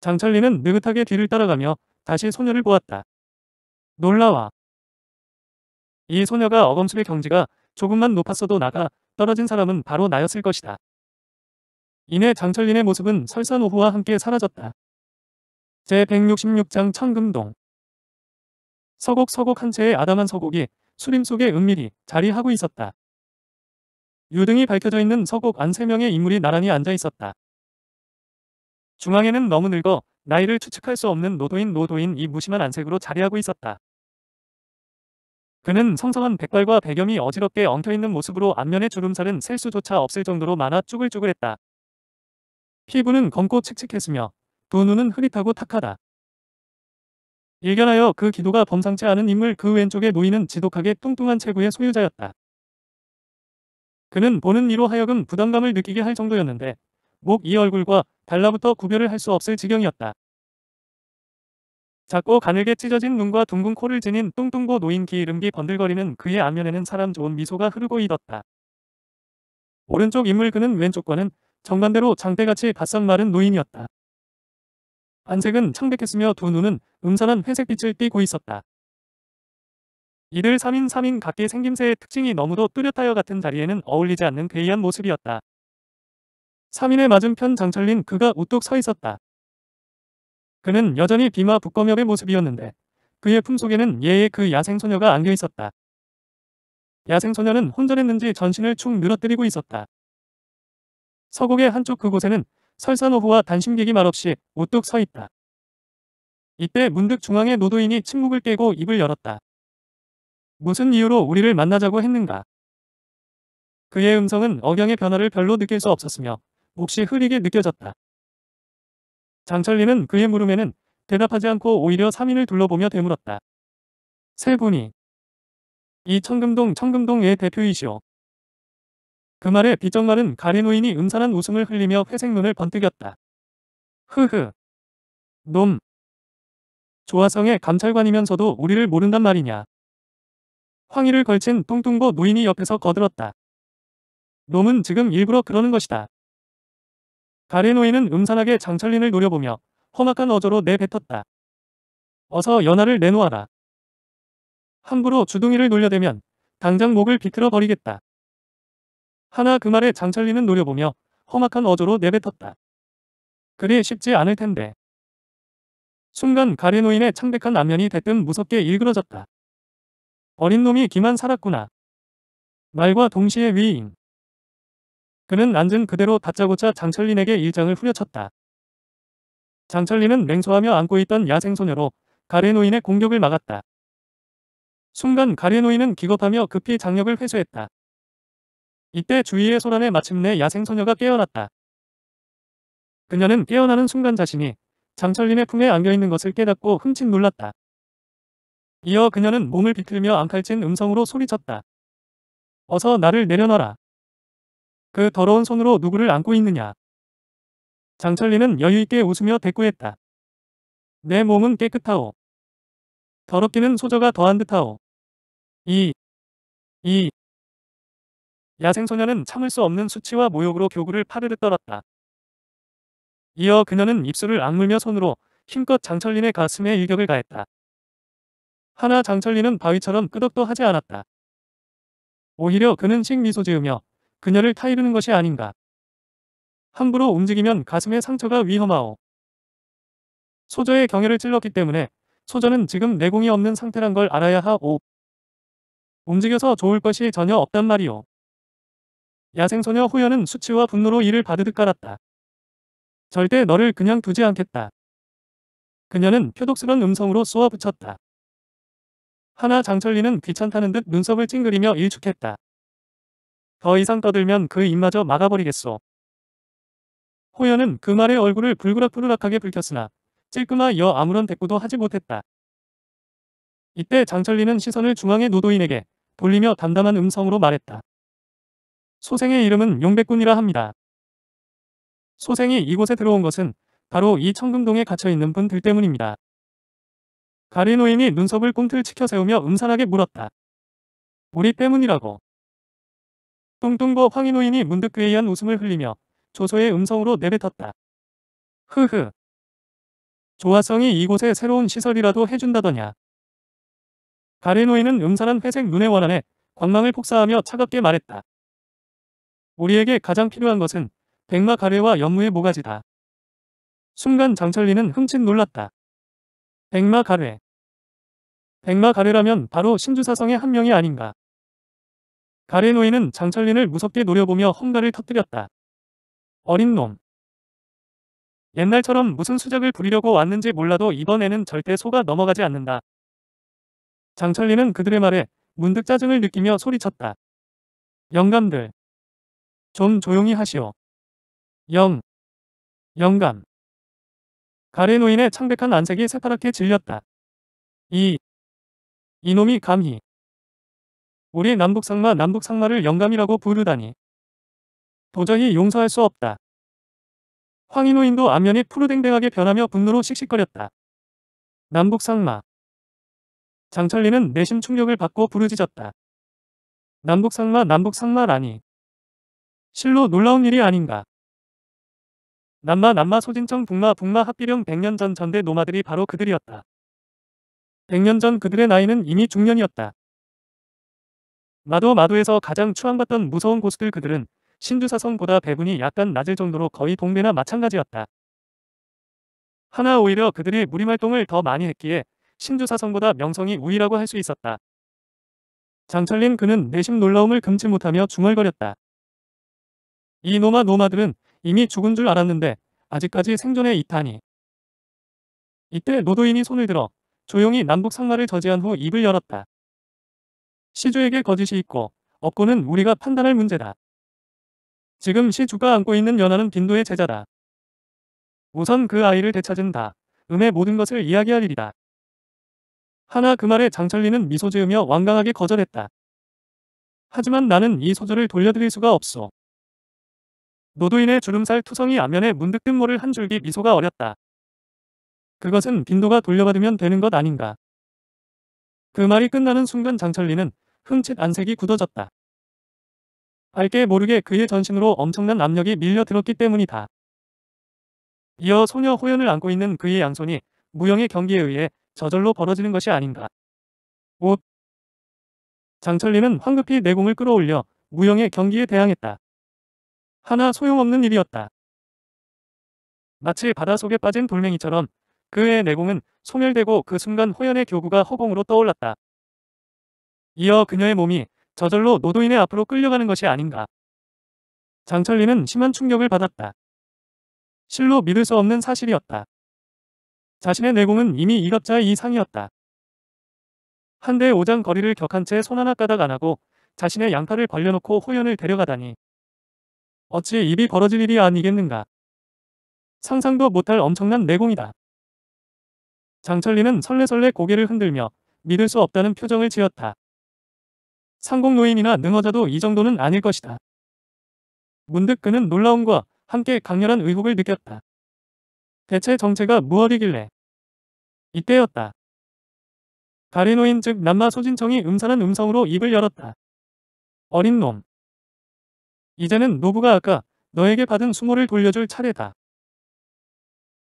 장철린은 느긋하게 뒤를 따라가며 다시 소녀를 보았다. 놀라와. 이 소녀가 어검술의 경지가 조금만 높았어도 나가 떨어진 사람은 바로 나였을 것이다. 이내 장철린의 모습은 설산오후와 함께 사라졌다. 제166장 청금동 서곡 서곡 한 채의 아담한 서곡이 수림 속에 은밀히 자리하고 있었다. 유등이 밝혀져 있는 서곡 안 세 명의 인물이 나란히 앉아 있었다. 중앙에는 너무 늙어 나이를 추측할 수 없는 노도인 노도인 이 무심한 안색으로 자리하고 있었다. 그는 성성한 백발과 배겸이 어지럽게 엉켜있는 모습으로 안면의 주름살은 셀 수조차 없을 정도로 많아 쭈글쭈글했다. 피부는 검고 칙칙했으며 두 눈은 흐릿하고 탁하다. 일견하여 그 기도가 범상치 않은 인물 그 왼쪽에 노인은 지독하게 뚱뚱한 체구의 소유자였다. 그는 보는 이로 하여금 부담감을 느끼게 할 정도였는데 목 이 얼굴과 달라붙어 구별을 할 수 없을 지경이었다. 작고 가늘게 찢어진 눈과 둥근 코를 지닌 뚱뚱고 노인 기이름기 번들거리는 그의 안면에는 사람 좋은 미소가 흐르고 있었다. 오른쪽 인물 그는 왼쪽과는 정반대로 장대같이 바싹 마른 노인이었다. 안색은 창백했으며 두 눈은 음산한 회색빛을 띠고 있었다. 이들 3인 3인 각기 생김새의 특징이 너무도 뚜렷하여 같은 자리에는 어울리지 않는 괴이한 모습이었다. 3인의 맞은편 장철린 그가 우뚝 서 있었다. 그는 여전히 비마 북검역의 모습이었는데 그의 품속에는 예의 그 야생소녀가 안겨 있었다. 야생소녀는 혼전했는지 전신을 축 늘어뜨리고 있었다. 서곡의 한쪽 그곳에는 설산호호와 단심객이 말없이 우뚝 서 있다. 이때 문득 중앙의 노도인이 침묵을 깨고 입을 열었다. 무슨 이유로 우리를 만나자고 했는가? 그의 음성은 억양의 변화를 별로 느낄 수 없었으며 몹시 흐리게 느껴졌다. 장철리는 그의 물음에는 대답하지 않고 오히려 3인을 둘러보며 되물었다. 세 분이 이 청금동 청금동의 대표이시오. 그 말에 비정말은 가리노인이 음산한 웃음을 흘리며 회색 눈을 번뜩였다. 흐흐. 놈. 조화성의 감찰관이면서도 우리를 모른단 말이냐. 황희를 걸친 뚱뚱보 노인이 옆에서 거들었다. 놈은 지금 일부러 그러는 것이다. 가레노인은 음산하게 장철린을 노려보며 험악한 어조로 내뱉었다. 어서 연하를 내놓아라. 함부로 주둥이를 놀려대면 당장 목을 비틀어 버리겠다. 하나 그 말에 장철리는 노려보며 험악한 어조로 내뱉었다. 그리 쉽지 않을 텐데. 순간 가래노인의 창백한 안면이 대뜸 무섭게 일그러졌다. 어린 놈이 기만 살았구나. 말과 동시에 위인. 그는 앉은 그대로 다짜고짜 장철린에게 일장을 후려쳤다. 장철린은 맹소하며 안고 있던 야생소녀로 가레노인의 공격을 막았다. 순간 가레노인은 기겁하며 급히 장력을 회수했다. 이때 주위의 소란에 마침내 야생소녀가 깨어났다. 그녀는 깨어나는 순간 자신이 장철림의 품에 안겨있는 것을 깨닫고 흠칫 놀랐다. 이어 그녀는 몸을 비틀며 앙칼친 음성으로 소리쳤다. 어서 나를 내려놔라. 그 더러운 손으로 누구를 안고 있느냐. 장철림은 여유있게 웃으며 대꾸했다. 내 몸은 깨끗하오. 더럽기는 소저가 더한 듯하오. 이, 이, 야생소녀는 참을 수 없는 수치와 모욕으로 교구를 파르르 떨었다. 이어 그녀는 입술을 악물며 손으로 힘껏 장철린의 가슴에 일격을 가했다. 하나 장철린은 바위처럼 끄덕도 하지 않았다. 오히려 그는 식미소 지으며 그녀를 타이르는 것이 아닌가. 함부로 움직이면 가슴에 상처가 위험하오. 소저의 경혈을 찔렀기 때문에 소저는 지금 내공이 없는 상태란 걸 알아야 하오. 움직여서 좋을 것이 전혀 없단 말이오. 야생소녀 호연은 수치와 분노로 이를 바드득 깔았다. 절대 너를 그냥 두지 않겠다. 그녀는 표독스런 음성으로 쏘아붙였다. 하나 장철리는 귀찮다는 듯 눈썹을 찡그리며 일축했다. 더 이상 떠들면 그 입마저 막아버리겠소. 호연은 그 말에 얼굴을 불그락불그락하게 붉혔으나 찔끔하여 아무런 대꾸도 하지 못했다. 이때 장철리는 시선을 중앙의 노도인에게 돌리며 담담한 음성으로 말했다. 소생의 이름은 용백군이라 합니다. 소생이 이곳에 들어온 것은 바로 이 청금동에 갇혀있는 분들 때문입니다. 가리 노인이 눈썹을 꿈틀치켜 세우며 음산하게 물었다. 우리 때문이라고. 뚱뚱거 황희 노인이 문득 괴이한 웃음을 흘리며 조소의 음성으로 내뱉었다. 흐흐. 조화성이 이곳에 새로운 시설이라도 해준다더냐. 가리 노인은 음산한 회색 눈의 원안에 광망을 폭사하며 차갑게 말했다. 우리에게 가장 필요한 것은 백마 가래와 연무의 모가지다. 순간 장철리는 흠칫 놀랐다. 백마 가래. 백마 가래라면 바로 신주사성의 한 명이 아닌가. 가래 노인은 장철린을 무섭게 노려보며 헝가를 터뜨렸다. 어린 놈. 옛날처럼 무슨 수작을 부리려고 왔는지 몰라도 이번에는 절대 소가 넘어가지 않는다. 장철리은 그들의 말에 문득 짜증을 느끼며 소리쳤다. 영감들. 좀 조용히 하시오. 영. 영감. 가래 노인의 창백한 안색이 새파랗게 질렸다. 이. 이놈이 감히. 우리 남북상마 남북상마를 영감이라고 부르다니. 도저히 용서할 수 없다. 황인호인도 안면이 푸르댕댕하게 변하며 분노로 씩씩거렸다. 남북상마. 장철리는 내심 충격을 받고 부르짖었다. 남북상마 남북상마라니. 실로 놀라운 일이 아닌가. 남마 남마 소진청 북마 북마 합비령 100년 전 전대 노마들이 바로 그들이었다. 100년 전 그들의 나이는 이미 중년이었다. 마도 마도에서 가장 추앙받던 무서운 고수들 그들은 신주사성보다 배분이 약간 낮을 정도로 거의 동네나 마찬가지였다. 하나 오히려 그들이 무림활동을 더 많이 했기에 신주사성보다 명성이 우위라고 할 수 있었다. 장철린 그는 내심 놀라움을 금치 못하며 중얼거렸다. 이 노마 노마들은 이미 죽은 줄 알았는데 아직까지 생존해 있다니. 이때 노도인이 손을 들어 조용히 남북 상마를 저지한 후 입을 열었다. 시주에게 거짓이 있고 업고는 우리가 판단할 문제다. 지금 시주가 안고 있는 연하는 빈도의 제자다. 우선 그 아이를 되찾은다. 음의 모든 것을 이야기할 일이다. 하나 그 말에 장철리는 미소 지으며 완강하게 거절했다. 하지만 나는 이 소절을 돌려드릴 수가 없어 노도인의 주름살 투성이 안면에 문득 뜬모를 한 줄기 미소가 어렸다. 그것은 빈도가 돌려받으면 되는 것 아닌가. 그 말이 끝나는 순간 장철리는 흠칫 안색이 굳어졌다. 알게 모르게 그의 전신으로 엄청난 압력이 밀려들었기 때문이다. 이어 소녀 호연을 안고 있는 그의 양손이 무형의 경기에 의해 저절로 벌어지는 것이 아닌가. 옷 장철리는 황급히 내공을 끌어올려 무형의 경기에 대항했다. 하나 소용없는 일이었다. 마치 바다 속에 빠진 돌멩이처럼 그의 내공은 소멸되고 그 순간 호연의 교구가 허공으로 떠올랐다. 이어 그녀의 몸이 저절로 노도인의 앞으로 끌려가는 것이 아닌가. 장철리는 심한 충격을 받았다. 실로 믿을 수 없는 사실이었다. 자신의 내공은 이미 이갑자 이상이었다. 한대 오장 거리를 격한 채 손 하나 까닥 안 하고 자신의 양팔을 벌려놓고 호연을 데려가다니. 어찌 입이 벌어질 일이 아니겠는가. 상상도 못할 엄청난 내공이다. 장철리는 설레설레 고개를 흔들며 믿을 수 없다는 표정을 지었다. 상공노인이나 능어자도 이 정도는 아닐 것이다. 문득 그는 놀라움과 함께 강렬한 의혹을 느꼈다. 대체 정체가 무엇이길래? 이때였다. 가리노인 즉 남마 소진청이 음산한 음성으로 입을 열었다. 어린 놈. 이제는 노부가 아까 너에게 받은 수모를 돌려줄 차례다.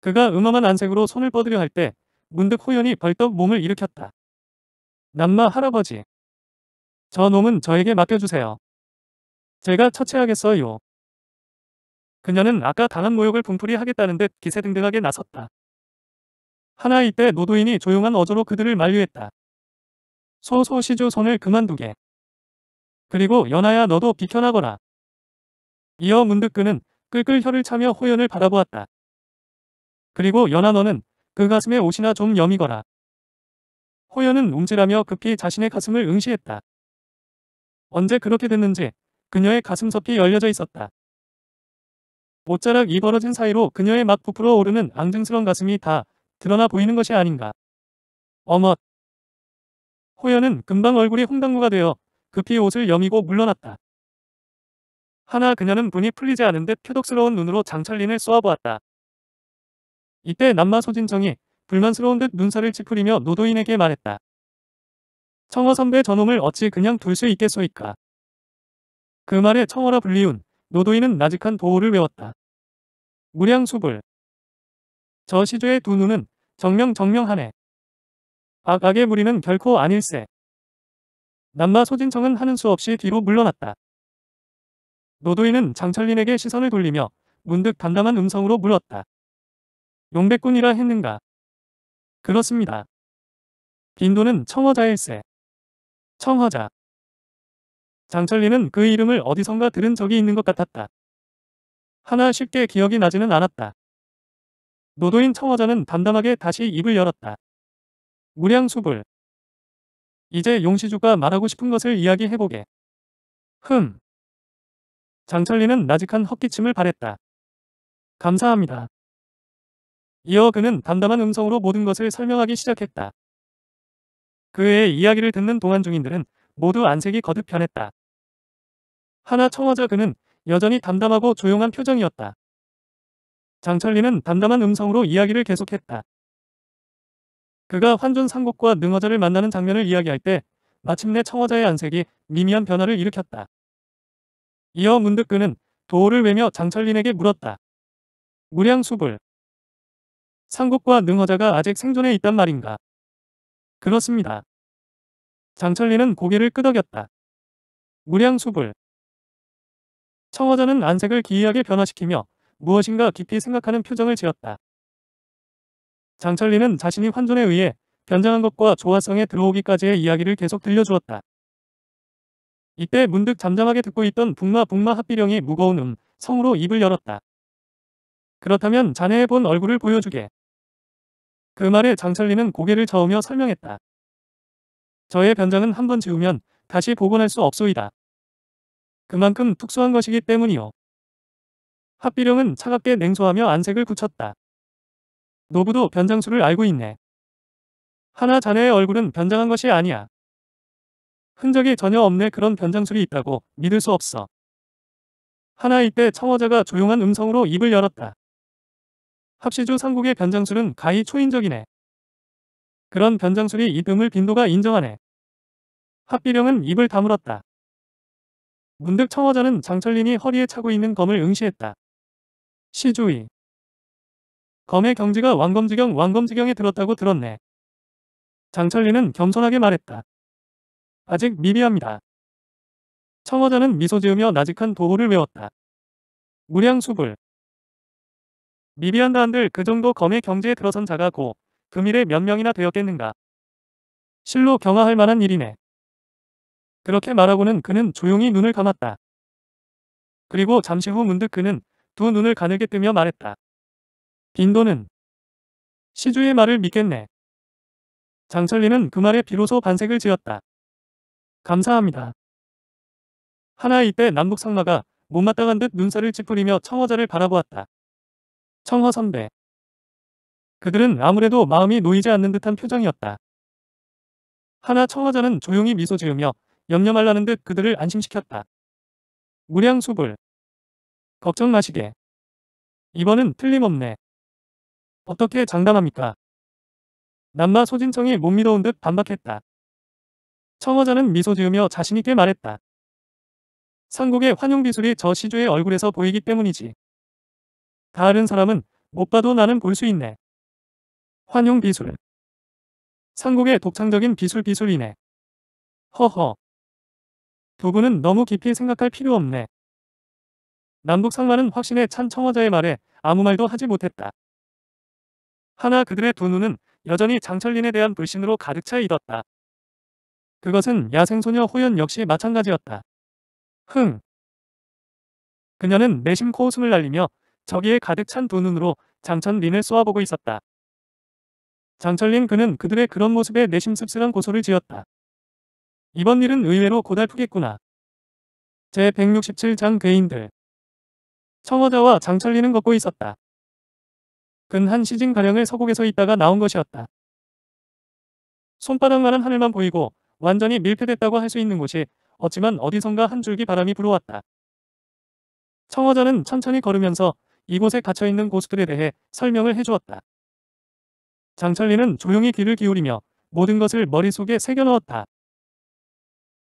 그가 음험한 안색으로 손을 뻗으려 할 때 문득 호연이 벌떡 몸을 일으켰다. 남마 할아버지. 저 놈은 저에게 맡겨주세요. 제가 처치하겠어요. 그녀는 아까 당한 모욕을 분풀이 하겠다는 듯 기세등등하게 나섰다. 하나 이때 노도인이 조용한 어조로 그들을 만류했다. 소소시조 손을 그만두게. 그리고 연하야 너도 비켜나거라. 이어 문득 그는 끌끌 혀를 차며 호연을 바라보았다. 그리고 연한너는그 가슴에 옷이나 좀 여미거라. 호연은 움찔하며 급히 자신의 가슴을 응시했다. 언제 그렇게 됐는지 그녀의 가슴섭이 열려져 있었다. 옷자락이 벌어진 사이로 그녀의 막 부풀어 오르는 앙증스러운 가슴이 다 드러나 보이는 것이 아닌가. 어머. 호연은 금방 얼굴이 홍당무가 되어 급히 옷을 여미고 물러났다. 하나 그녀는 분이 풀리지 않은 듯 표독스러운 눈으로 장철린을 쏘아보았다. 이때 남마 소진정이 불만스러운 듯 눈살을 찌푸리며 노도인에게 말했다. 청어 선배 저놈을 어찌 그냥 둘 수 있겠소이까. 그 말에 청어라 불리운 노도인은 나직한 도호를 외웠다. 무량수불. 저 시조의 두 눈은 정명정명하네. 악악의 무리는 결코 아닐세. 남마 소진청은 하는 수 없이 뒤로 물러났다. 노도인은 장철린에게 시선을 돌리며 문득 담담한 음성으로 물었다. 용백군이라 했는가? 그렇습니다. 빈도는 청허자일세. 청허자. 장철리은그 이름을 어디선가 들은 적이 있는 것 같았다. 하나 쉽게 기억이 나지는 않았다. 노도인 청허자는 담담하게 다시 입을 열었다. 무량수불. 이제 용시주가 말하고 싶은 것을 이야기해보게. 흠. 장철리는 나직한 헛기침을 바랬다. 감사합니다. 이어 그는 담담한 음성으로 모든 것을 설명하기 시작했다. 그의 이야기를 듣는 동안 중인들은 모두 안색이 거듭 변했다. 하나 청하자 그는 여전히 담담하고 조용한 표정이었다. 장철리는 담담한 음성으로 이야기를 계속했다. 그가 환존상국과 능어자를 만나는 장면을 이야기할 때 마침내 청어자의 안색이 미미한 변화를 일으켰다. 이어 문득 그는 도를 외며 장철린에게 물었다. 무량수불. 상국과 능허자가 아직 생존해 있단 말인가? 그렇습니다. 장철린은 고개를 끄덕였다. 무량수불. 청허자는 안색을 기이하게 변화시키며 무엇인가 깊이 생각하는 표정을 지었다. 장철린은 자신이 환존에 의해 변장한 것과 조화성에 들어오기까지의 이야기를 계속 들려주었다. 이때 문득 잠잠하게 듣고 있던 북마 북마 합비령이 무거운 음, 성으로 입을 열었다. 그렇다면 자네의 본 얼굴을 보여주게. 그 말에 장철리는 고개를 저으며 설명했다. 저의 변장은 한 번 지우면 다시 복원할 수 없소이다. 그만큼 특수한 것이기 때문이오합비령은 차갑게 냉소하며 안색을 굳혔다. 노부도 변장수를 알고 있네. 하나 자네의 얼굴은 변장한 것이 아니야. 흔적이 전혀 없네 그런 변장술이 있다고 믿을 수 없어. 하나 이때 청어자가 조용한 음성으로 입을 열었다. 합시주 삼국의 변장술은 가히 초인적이네. 그런 변장술이 이듬을 빈도가 인정하네. 합비령은 입을 다물었다. 문득 청어자는 장철린이 허리에 차고 있는 검을 응시했다. 시주의 검의 경지가 왕검지경 왕검지경에 들었다고 들었네. 장철리는 겸손하게 말했다. 아직 미비합니다. 청어자는 미소 지으며 나직한 도호를 외웠다. 무량수불 미비한다 한들 그 정도 검의 경지에 들어선 자가 고 금일에 몇 명이나 되었겠는가. 실로 경화할 만한 일이네. 그렇게 말하고는 그는 조용히 눈을 감았다. 그리고 잠시 후 문득 그는 두 눈을 가늘게 뜨며 말했다. 빈도는 시주의 말을 믿겠네. 장철리는 그 말에 비로소 반색을 지었다. 감사합니다. 하나 이때 남북 상마가 못마땅한 듯 눈살을 찌푸리며 청어자를 바라보았다. 청어 선배. 그들은 아무래도 마음이 놓이지 않는 듯한 표정이었다. 하나 청어자는 조용히 미소 지으며 염려 말라는 듯 그들을 안심시켰다. 무량수불. 걱정 마시게. 이번은 틀림없네. 어떻게 장담합니까? 남마 소진청이 못 믿어온 듯 반박했다. 청어자는 미소 지으며 자신있게 말했다. 상국의 환영비술이 저 시조의 얼굴에서 보이기 때문이지. 다른 사람은 못 봐도 나는 볼 수 있네. 환영비술. 상국의 독창적인 비술 비술이네. 허허. 두 분은 너무 깊이 생각할 필요 없네. 남북 상만은 확신에 찬 청어자의 말에 아무 말도 하지 못했다. 하나 그들의 두 눈은 여전히 장철린에 대한 불신으로 가득 차 있었다. 그것은 야생소녀 호연 역시 마찬가지였다. 흥. 그녀는 내심 코웃음을 날리며 저기에 가득 찬 두 눈으로 장천린을 쏘아보고 있었다. 장철린 그는 그들의 그런 모습에 내심 씁쓸한 고소를 지었다. 이번 일은 의외로 고달프겠구나. 제167장 괴인들 청어자와 장철린은 걷고 있었다. 근 한 시즌가량을 서곡에서 있다가 나온 것이었다. 손바닥만한 하늘만 보이고 완전히 밀폐됐다고 할 수 있는 곳이 어찌만 어디선가 한 줄기 바람이 불어왔다. 청어자는 천천히 걸으면서 이곳에 갇혀있는 고수들에 대해 설명을 해주었다. 장철리는 조용히 귀를 기울이며 모든 것을 머릿속에 새겨넣었다.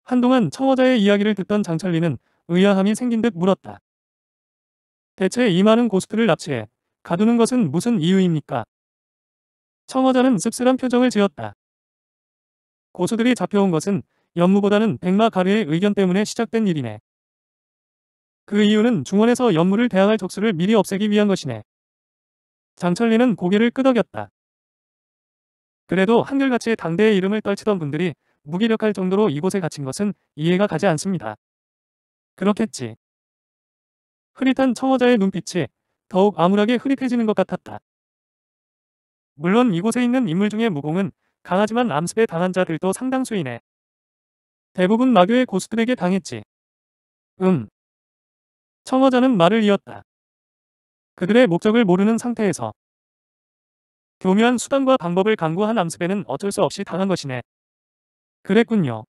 한동안 청어자의 이야기를 듣던 장철리는 의아함이 생긴 듯 물었다. 대체 이 많은 고수들을 납치해 가두는 것은 무슨 이유입니까? 청어자는 씁쓸한 표정을 지었다. 고수들이 잡혀온 것은 연무보다는 백마 가르의 의견 때문에 시작된 일이네. 그 이유는 중원에서 연무를 대항할 적수를 미리 없애기 위한 것이네. 장철리는 고개를 끄덕였다. 그래도 한결같이 당대의 이름을 떨치던 분들이 무기력할 정도로 이곳에 갇힌 것은 이해가 가지 않습니다. 그렇겠지. 흐릿한 청어자의 눈빛이 더욱 암울하게 흐릿해지는 것 같았다. 물론 이곳에 있는 인물 중에 무공은 강하지만 암습에 당한 자들도 상당수이네. 대부분 마교의 고수들에게 당했지. 음. 청어자는 말을 이었다. 그들의 목적을 모르는 상태에서 교묘한 수단과 방법을 강구한 암습에는 어쩔 수 없이 당한 것이네. 그랬군요.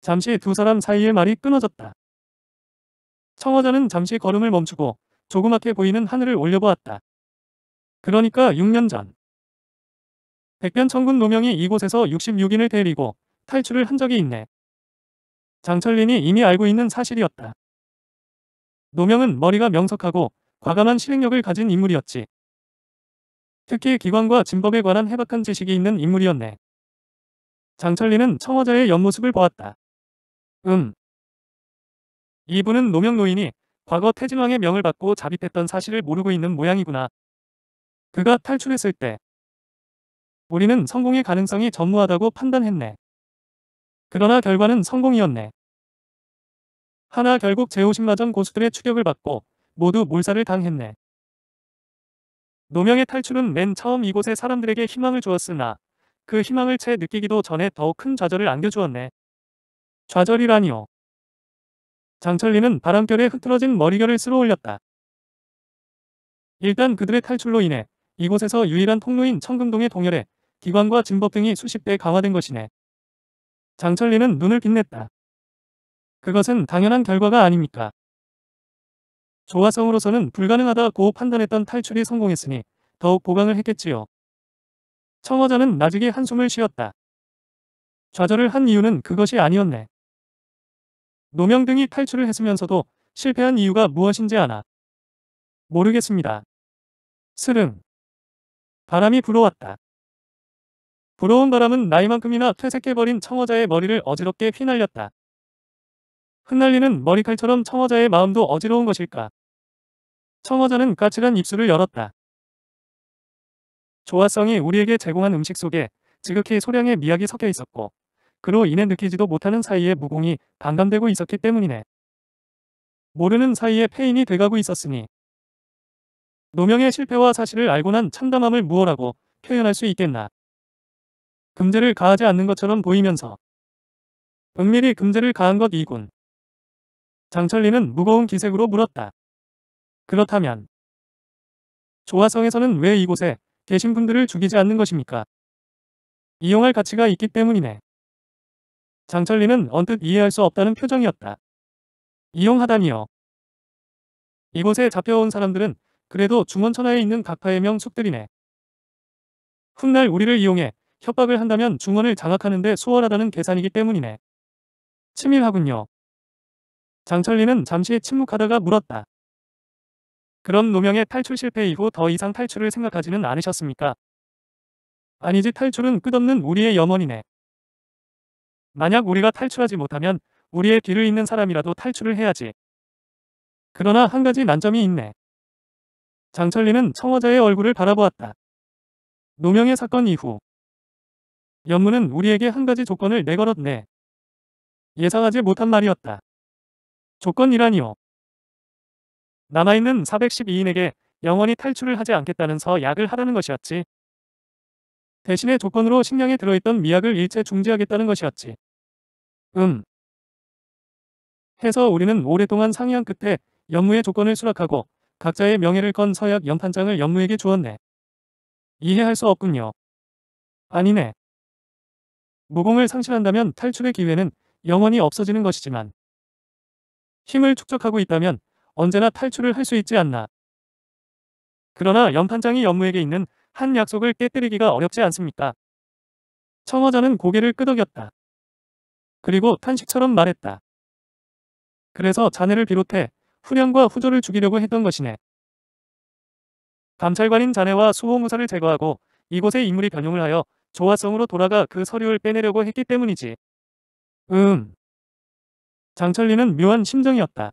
잠시 두 사람 사이의 말이 끊어졌다. 청어자는 잠시 걸음을 멈추고 조그맣게 보이는 하늘을 올려보았다. 그러니까 6년 전 백변천군 노명이 이곳에서 66인을 데리고 탈출을 한 적이 있네. 장철린이 이미 알고 있는 사실이었다. 노명은 머리가 명석하고 과감한 실행력을 가진 인물이었지. 특히 기관과 진법에 관한 해박한 지식이 있는 인물이었네. 장철린은 청와자의 옆모습을 보았다. 음. 이분은 노명 노인이 과거 태진왕의 명을 받고 자립했던 사실을 모르고 있는 모양이구나. 그가 탈출했을 때 우리는 성공의 가능성이 전무하다고 판단했네. 그러나 결과는 성공이었네. 하나 결국 제50마전 고수들의 추격을 받고 모두 몰살을 당했네. 노명의 탈출은 맨 처음 이곳의 사람들에게 희망을 주었으나 그 희망을 채 느끼기도 전에 더욱 큰 좌절을 안겨주었네. 좌절이라니요. 장철리는 바람결에 흐트러진 머리결을 쓸어 올렸다. 일단 그들의 탈출로 인해 이곳에서 유일한 통로인 청금동의 동열에 기관과 증법 등이 수십 배 강화된 것이네. 장철리는 눈을 빛냈다. 그것은 당연한 결과가 아닙니까? 조화성으로서는 불가능하다고 판단했던 탈출이 성공했으니 더욱 보강을 했겠지요. 청어자는 나직이 한숨을 쉬었다. 좌절을 한 이유는 그것이 아니었네. 노명 등이 탈출을 했으면서도 실패한 이유가 무엇인지 아나. 모르겠습니다. 스릉. 바람이 불어왔다. 부러운 바람은 나이만큼이나 퇴색해버린 청어자의 머리를 어지럽게 휘날렸다. 흩날리는 머리칼처럼 청어자의 마음도 어지러운 것일까. 청어자는 까칠한 입술을 열었다. 조화성이 우리에게 제공한 음식 속에 지극히 소량의 미약이 섞여 있었고 그로 인해 느끼지도 못하는 사이에 무공이 반감되고 있었기 때문이네. 모르는 사이에 폐인이 돼가고 있었으니 노명의 실패와 사실을 알고 난 참담함을 무엇라고 표현할 수 있겠나. 금제를 가하지 않는 것처럼 보이면서 은밀히 금제를 가한 것 이군. 장철리는 무거운 기색으로 물었다. 그렇다면 조화성에서는 왜 이곳에 계신 분들을 죽이지 않는 것입니까? 이용할 가치가 있기 때문이네. 장철리는 언뜻 이해할 수 없다는 표정이었다. 이용하다니요. 이곳에 잡혀온 사람들은 그래도 중원천하에 있는 각파의 명숙들이네. 훗날 우리를 이용해 협박을 한다면 중원을 장악하는 데 수월하다는 계산이기 때문이네. 치밀하군요. 장철리는 잠시 침묵하다가 물었다. 그럼 노명의 탈출 실패 이후 더 이상 탈출을 생각하지는 않으셨습니까? 아니지 탈출은 끝없는 우리의 염원이네. 만약 우리가 탈출하지 못하면 우리의 뒤를 잇는 사람이라도 탈출을 해야지. 그러나 한 가지 난점이 있네. 장철리는 청와자의 얼굴을 바라보았다. 노명의 사건 이후 연문은 우리에게 한 가지 조건을 내걸었네. 예상하지 못한 말이었다. 조건이라니요. 남아있는 412인에게 영원히 탈출을 하지 않겠다는 서약을 하라는 것이었지. 대신에 조건으로 식량에 들어있던 미약을 일체 중지하겠다는 것이었지. 음. 해서 우리는 오랫동안 상의한 끝에 연무의 조건을 수락하고 각자의 명예를 건 서약 연판장을 연무에게 주었네. 이해할 수 없군요. 아니네. 무공을 상실한다면 탈출의 기회는 영원히 없어지는 것이지만 힘을 축적하고 있다면 언제나 탈출을 할 수 있지 않나. 그러나 연판장이 연무에게 있는 한 약속을 깨뜨리기가 어렵지 않습니까? 청어자는 고개를 끄덕였다. 그리고 탄식처럼 말했다. 그래서 자네를 비롯해 후련과 후조를 죽이려고 했던 것이네. 감찰관인 자네와 수호무사를 제거하고 이곳의 인물이 변용을 하여 조화성으로 돌아가 그 서류를 빼내려고 했기 때문이지. 음. 장철리는 묘한 심정이었다.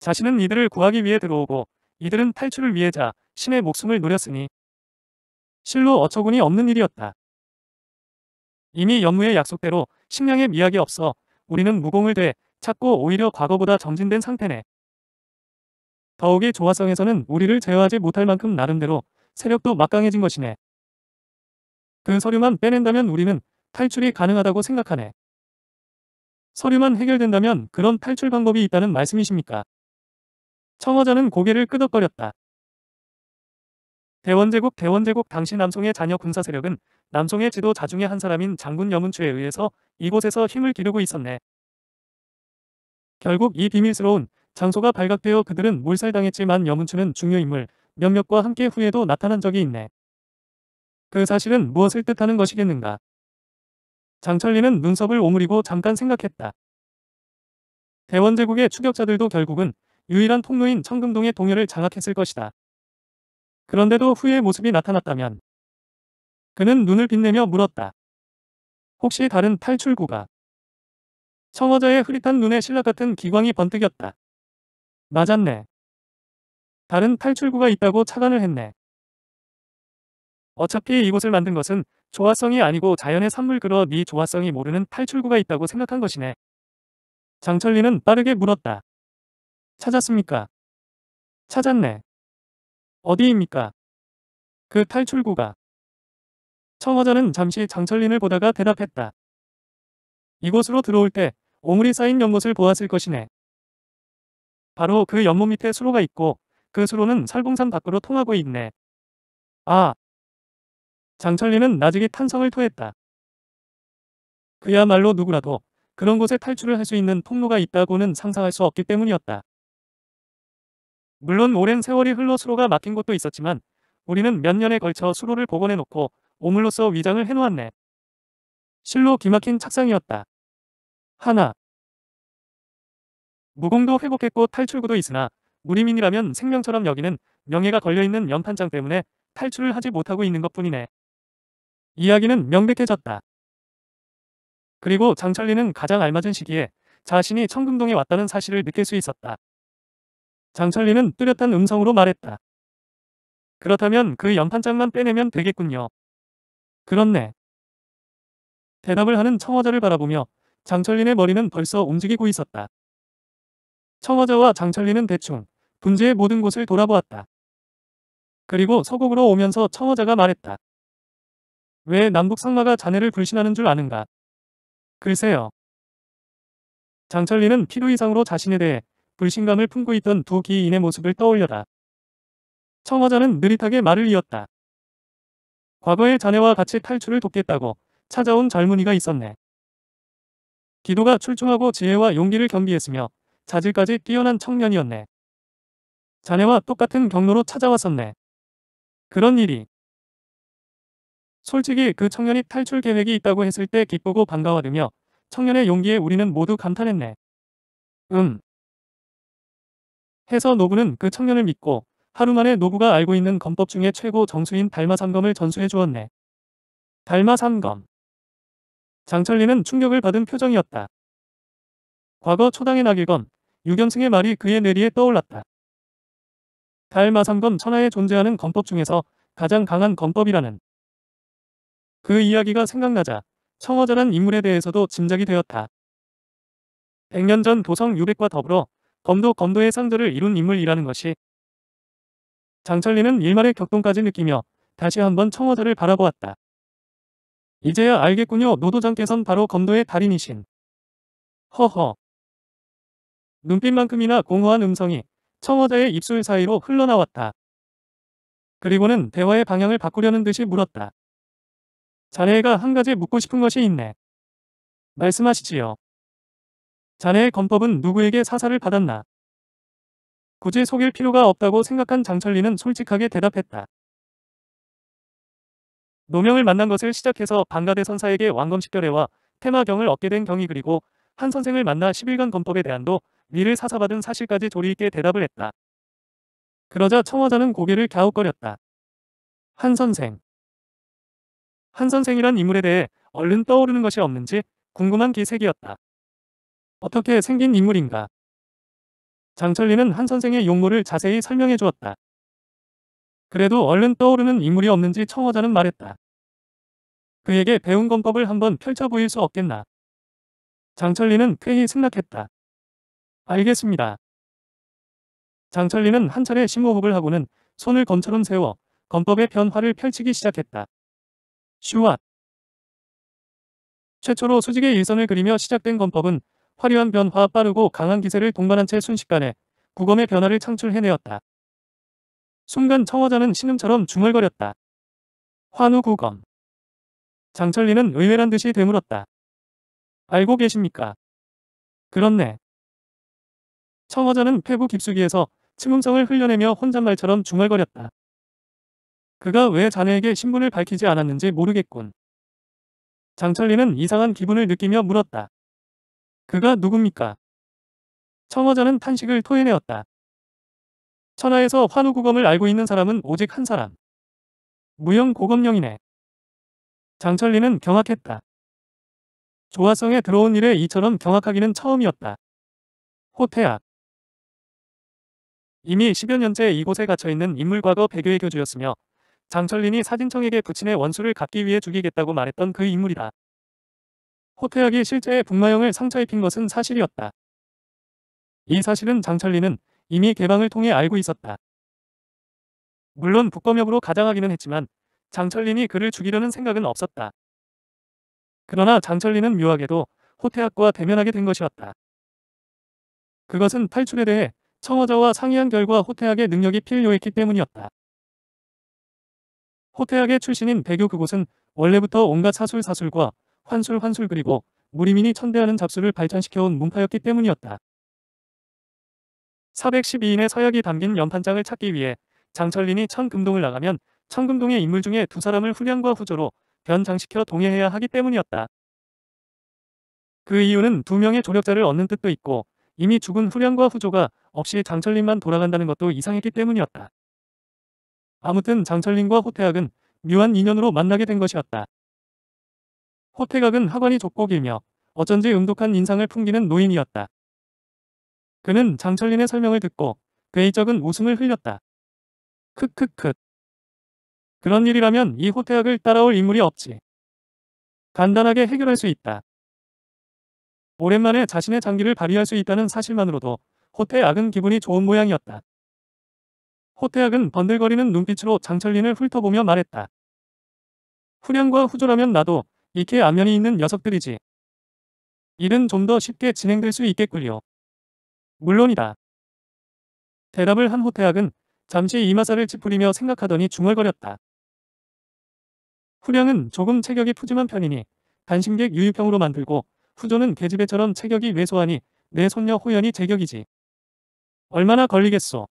자신은 이들을 구하기 위해 들어오고 이들은 탈출을 위해 자 신의 목숨을 노렸으니 실로 어처구니 없는 일이었다. 이미 연무의 약속대로 식량의 미약이 없어 우리는 무공을 돼 찾고 오히려 과거보다 정진된 상태네. 더욱이 조화성에서는 우리를 제어하지 못할 만큼 나름대로 세력도 막강해진 것이네. 그 서류만 빼낸다면 우리는 탈출이 가능하다고 생각하네. 서류만 해결된다면 그런 탈출 방법이 있다는 말씀이십니까? 청화자는 고개를 끄덕거렸다. 대원제국 대원제국 당시 남송의 자녀 군사세력은 남송의 지도자 중의 한 사람인 장군 여문추에 의해서 이곳에서 힘을 기르고 있었네. 결국 이 비밀스러운 장소가 발각되어 그들은 몰살당했지만 여문추는 중요 인물 몇몇과 함께 후에도 나타난 적이 있네. 그 사실은 무엇을 뜻하는 것이겠는가. 장철리는 눈썹을 오므리고 잠깐 생각했다. 대원제국의 추격자들도 결국은 유일한 통로인 청금동의 동요을 장악했을 것이다. 그런데도 후의 모습이 나타났다면 그는 눈을 빛내며 물었다. 혹시 다른 탈출구가 청어자의 흐릿한 눈에 신라 같은 기광이 번뜩였다. 맞았네. 다른 탈출구가 있다고 차안을 했네. 어차피 이곳을 만든 것은 조화성이 아니고 자연의 산물 그러 니 조화성이 모르는 탈출구가 있다고 생각한 것이네. 장철리는 빠르게 물었다. 찾았습니까? 찾았네. 어디입니까? 그 탈출구가. 청어자는 잠시 장철린을 보다가 대답했다. 이곳으로 들어올 때 오물이 쌓인 연못을 보았을 것이네. 바로 그 연못 밑에 수로가 있고 그 수로는 설봉산 밖으로 통하고 있네. 아, 장철리는 나직이 탄성을 토했다. 그야말로 누구라도 그런 곳에 탈출을 할 수 있는 통로가 있다고는 상상할 수 없기 때문이었다. 물론 오랜 세월이 흘러 수로가 막힌 곳도 있었지만 우리는 몇 년에 걸쳐 수로를 복원해놓고 오물로서 위장을 해놓았네. 실로 기막힌 착상이었다. 하나. 무공도 회복했고 탈출구도 있으나 무리민이라면 생명처럼 여기는 명예가 걸려있는 연판장 때문에 탈출을 하지 못하고 있는 것뿐이네. 이야기는 명백해졌다. 그리고 장철리는 가장 알맞은 시기에 자신이 청금동에 왔다는 사실을 느낄 수 있었다. 장철리는 뚜렷한 음성으로 말했다. 그렇다면 그 연판장만 빼내면 되겠군요. 그렇네. 대답을 하는 청와자를 바라보며 장철린의 머리는 벌써 움직이고 있었다. 청와자와 장철린은 대충 분지의 모든 곳을 돌아보았다. 그리고 서곡으로 오면서 청와자가 말했다. 왜 남북 상마가 자네를 불신하는 줄 아는가? 글쎄요. 장철리는 필요 이상으로 자신에 대해 불신감을 품고 있던 두 기인의 모습을 떠올려다. 청화자는 느릿하게 말을 이었다. 과거에 자네와 같이 탈출을 돕겠다고 찾아온 젊은이가 있었네. 기도가 출중하고 지혜와 용기를 겸비했으며 자질까지 뛰어난 청년이었네. 자네와 똑같은 경로로 찾아왔었네. 그런 일이 솔직히 그 청년이 탈출 계획이 있다고 했을 때 기쁘고 반가워하며 청년의 용기에 우리는 모두 감탄했네. 음. 해서 노부는 그 청년을 믿고 하루 만에 노부가 알고 있는 검법 중에 최고 정수인 달마삼검을 전수해 주었네. 달마삼검. 장철리는 충격을 받은 표정이었다. 과거 초당의 낙일검, 유경승의 말이 그의 뇌리에 떠올랐다. 달마삼검 천하에 존재하는 검법 중에서 가장 강한 검법이라는 그 이야기가 생각나자 청어자한 인물에 대해서도 짐작이 되었다. 100년 전 도성 유백과 더불어 검도 검도의 상조를 이룬 인물이라는 것이 장철리는 일말의 격동까지 느끼며 다시 한번 청어자를 바라보았다. 이제야 알겠군요. 노도장께선 바로 검도의 달인이신. 허허. 눈빛만큼이나 공허한 음성이 청어자의 입술 사이로 흘러나왔다. 그리고는 대화의 방향을 바꾸려는 듯이 물었다. 자네가 한 가지 묻고 싶은 것이 있네. 말씀하시지요. 자네의 건법은 누구에게 사사를 받았나? 굳이 속일 필요가 없다고 생각한 장철리는 솔직하게 대답했다. 노명을 만난 것을 시작해서 방가대 선사에게 왕검식별회와 테마경을 얻게 된 경이 그리고 한 선생을 만나 11간 검법에 대한도 위를 사사받은 사실까지 조리있게 대답을 했다. 그러자 청화자는 고개를 갸웃거렸다. 한 선생. 한 선생이란 인물에 대해 얼른 떠오르는 것이 없는지 궁금한 기색이었다. 어떻게 생긴 인물인가? 장철리는 한 선생의 용모를 자세히 설명해 주었다. 그래도 얼른 떠오르는 인물이 없는지 청어자는 말했다. 그에게 배운 검법을 한번 펼쳐 보일 수 없겠나. 장철리는 쾌히 승낙했다. 알겠습니다. 장철리는 한 차례 심호흡을 하고는 손을 검처럼 세워 검법의 변화를 펼치기 시작했다. 슈왓 최초로 수직의 일선을 그리며 시작된 검법은 화려한 변화 빠르고 강한 기세를 동반한 채 순식간에 구검의 변화를 창출해내었다. 순간 청어자는 신음처럼 중얼거렸다. 환우 구검 장철리는 의외란 듯이 되물었다. 알고 계십니까? 그렇네. 청어자는 폐부 깊숙이에서 침음성을 흘려내며 혼잣말처럼 중얼거렸다. 그가 왜 자네에게 신분을 밝히지 않았는지 모르겠군. 장철리는 이상한 기분을 느끼며 물었다. 그가 누굽니까? 청어자는 탄식을 토해내었다. 천하에서 환우구검을 알고 있는 사람은 오직 한 사람. 무형 고검령이네. 장철리는 경악했다. 조화성에 들어온 일에 이처럼 경악하기는 처음이었다. 호태학. 이미 10여 년째 이곳에 갇혀있는 인물과거 배교의 교주였으며 장철린이 사진청에게 부친의 원수를 갚기 위해 죽이겠다고 말했던 그 인물이다. 호태학이 실제 북마영을 상처 입힌 것은 사실이었다. 이 사실은 장철린은 이미 개방을 통해 알고 있었다. 물론 북검역으로 가장하기는 했지만 장철린이 그를 죽이려는 생각은 없었다. 그러나 장철린은 묘하게도 호태학과 대면하게 된 것이었다. 그것은 탈출에 대해 청어자와 상의한 결과 호태학의 능력이 필요했기 때문이었다. 호태학의 출신인 백교 그곳은 원래부터 온갖 사술사술과 환술환술 그리고 무리민이 천대하는 잡술을 발전시켜온 문파였기 때문이었다. 412인의 서약이 담긴 연판장을 찾기 위해 장철린이 천금동을 나가면 천금동의 인물 중에 두 사람을 후련과 후조로 변장시켜 동의해야 하기 때문이었다. 그 이유는 두 명의 조력자를 얻는 뜻도 있고 이미 죽은 후련과 후조가 없이 장철린만 돌아간다는 것도 이상했기 때문이었다. 아무튼 장철린과 호태학은 묘한 인연으로 만나게 된 것이었다. 호태각은 학원이 좁고 길며 어쩐지 음독한 인상을 풍기는 노인이었다. 그는 장철린의 설명을 듣고 괴이적은 웃음을 흘렸다. 크크크. 그런 일이라면 이 호태학을 따라올 인물이 없지. 간단하게 해결할 수 있다. 오랜만에 자신의 장기를 발휘할 수 있다는 사실만으로도 호태악은 기분이 좋은 모양이었다. 호태학은 번들거리는 눈빛으로 장철린을 훑어보며 말했다. 후량과 후조라면 나도 이케 안면이 있는 녀석들이지. 일은 좀 더 쉽게 진행될 수 있겠군요. 물론이다. 대답을 한 호태학은 잠시 이마사를 찌푸리며 생각하더니 중얼거렸다. 후량은 조금 체격이 푸짐한 편이니 단심객 유유평으로 만들고 후조는 개집애처럼 체격이 왜소하니 내 손녀 호연이 제격이지. 얼마나 걸리겠소.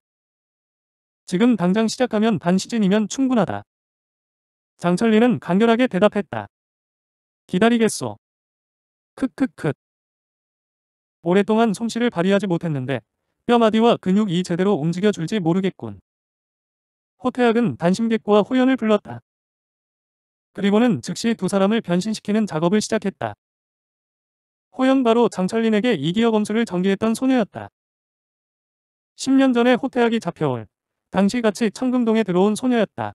지금 당장 시작하면 반 시즌이면 충분하다. 장철리는 간결하게 대답했다. 기다리겠소. 크크크. 오랫동안 솜씨를 발휘하지 못했는데 뼈마디와 근육이 제대로 움직여줄지 모르겠군. 호태학은 단심객과 호연을 불렀다. 그리고는 즉시 두 사람을 변신시키는 작업을 시작했다. 호연 바로 장철린에게 이기어 검수를 전개했던 소녀였다. 10년 전에 호태학이 잡혀올 당시같이 청금동에 들어온 소녀였다.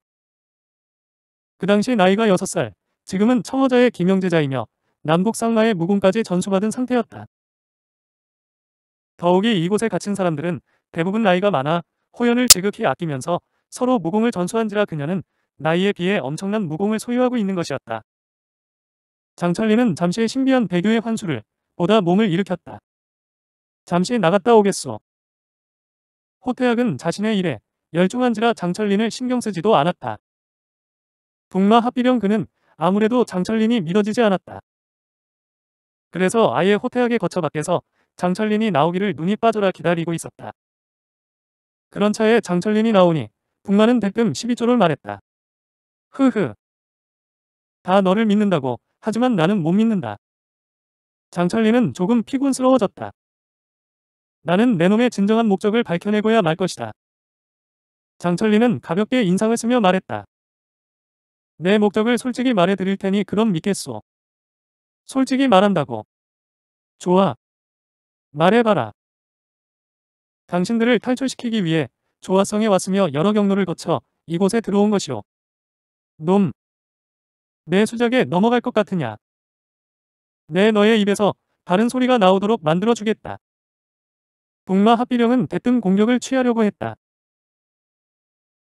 그 당시 나이가 6살, 지금은 청어자의 김영제자이며 남북 상마의 무공까지 전수받은 상태였다. 더욱이 이곳에 갇힌 사람들은 대부분 나이가 많아 호연을 지극히 아끼면서 서로 무공을 전수한지라 그녀는 나이에 비해 엄청난 무공을 소유하고 있는 것이었다. 장철리는 잠시 신비한 배교의 환수를 보다 몸을 일으켰다. 잠시 나갔다 오겠소. 호태학은 자신의 일에 열중한지라 장철린을 신경 쓰지도 않았다. 북마 합비령 그는 아무래도 장철린이 믿어지지 않았다. 그래서 아예 호태하게 거쳐 밖에서 장철린이 나오기를 눈이 빠져라 기다리고 있었다. 그런 차에 장철린이 나오니 북마는 대뜸 12조를 말했다. 흐흐. 다 너를 믿는다고 하지만 나는 못 믿는다. 장철린은 조금 피곤스러워졌다. 나는 내 놈의 진정한 목적을 밝혀내고야 말 것이다. 장철리는 가볍게 인상을 쓰며 말했다. 내 목적을 솔직히 말해드릴 테니 그럼 믿겠소. 솔직히 말한다고. 좋아. 말해봐라. 당신들을 탈출시키기 위해 조화성에 왔으며 여러 경로를 거쳐 이곳에 들어온 것이오. 놈. 내 수작에 넘어갈 것 같으냐. 내 너의 입에서 다른 소리가 나오도록 만들어주겠다. 북마 합비령은 대뜸 공격을 취하려고 했다.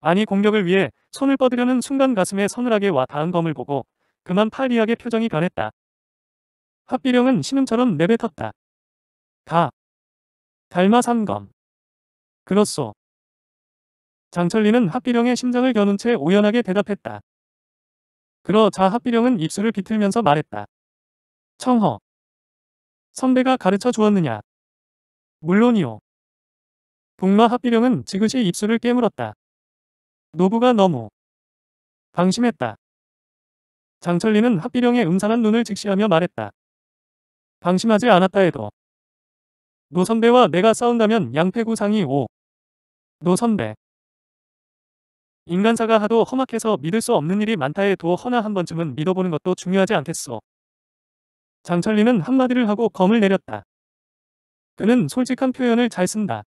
아니 공격을 위해 손을 뻗으려는 순간 가슴에 서늘하게 와 닿은 검을 보고 그만 팔리하게 표정이 변했다. 합비령은 신음처럼 내뱉었다. 가. 달마산검. 그렇소. 장철리는 합비령의 심장을 겨눈 채우연하게 대답했다. 그러자 합비령은 입술을 비틀면서 말했다. 청허. 선배가 가르쳐 주었느냐. 물론이오. 북마 합비령은 지그시 입술을 깨물었다. 노부가 너무 방심했다. 장철리는 하비령의 음산한 눈을 직시하며 말했다. 방심하지 않았다 해도 노 선배와 내가 싸운다면 양패구 상이 오. 노 선배 인간사가 하도 험악해서 믿을 수 없는 일이 많다 해도 허나 한 번쯤은 믿어보는 것도 중요하지 않겠소. 장철리는 한마디를 하고 검을 내렸다. 그는 솔직한 표현을 잘 쓴다.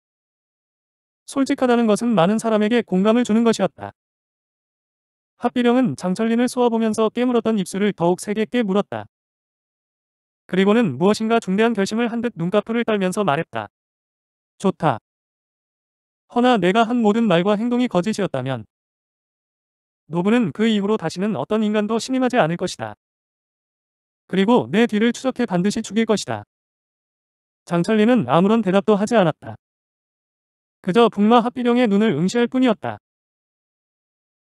솔직하다는 것은 많은 사람에게 공감을 주는 것이었다. 합비령은 장철린을 쏘아보면서 깨물었던 입술을 더욱 세게 깨물었다. 그리고는 무엇인가 중대한 결심을 한 듯 눈꺼풀을 떨면서 말했다. 좋다. 허나 내가 한 모든 말과 행동이 거짓이었다면 노부는 그 이후로 다시는 어떤 인간도 신임하지 않을 것이다. 그리고 내 뒤를 추적해 반드시 죽일 것이다. 장철리는 아무런 대답도 하지 않았다. 그저 북마 합비령의 눈을 응시할 뿐이었다.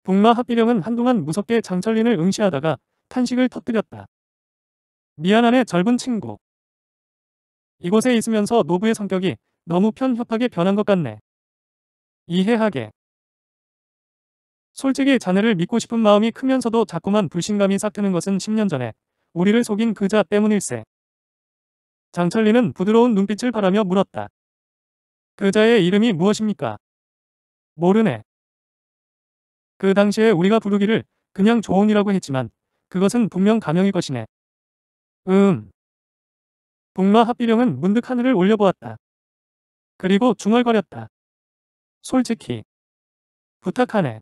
북마 합비령은 한동안 무섭게 장철린을 응시하다가 탄식을 터뜨렸다. 미안하네 젊은 친구. 이곳에 있으면서 노부의 성격이 너무 편협하게 변한 것 같네. 이해하게. 솔직히 자네를 믿고 싶은 마음이 크면서도 자꾸만 불신감이 싹 트는 것은 10년 전에 우리를 속인 그자 때문일세. 장철리는 부드러운 눈빛을 바라며 물었다. 그자의 이름이 무엇입니까? 모르네. 그 당시에 우리가 부르기를 그냥 조언이라고 했지만 그것은 분명 가명일 것이네. 음. 북마 합비령은 문득 하늘을 올려보았다. 그리고 중얼거렸다. 솔직히. 부탁하네.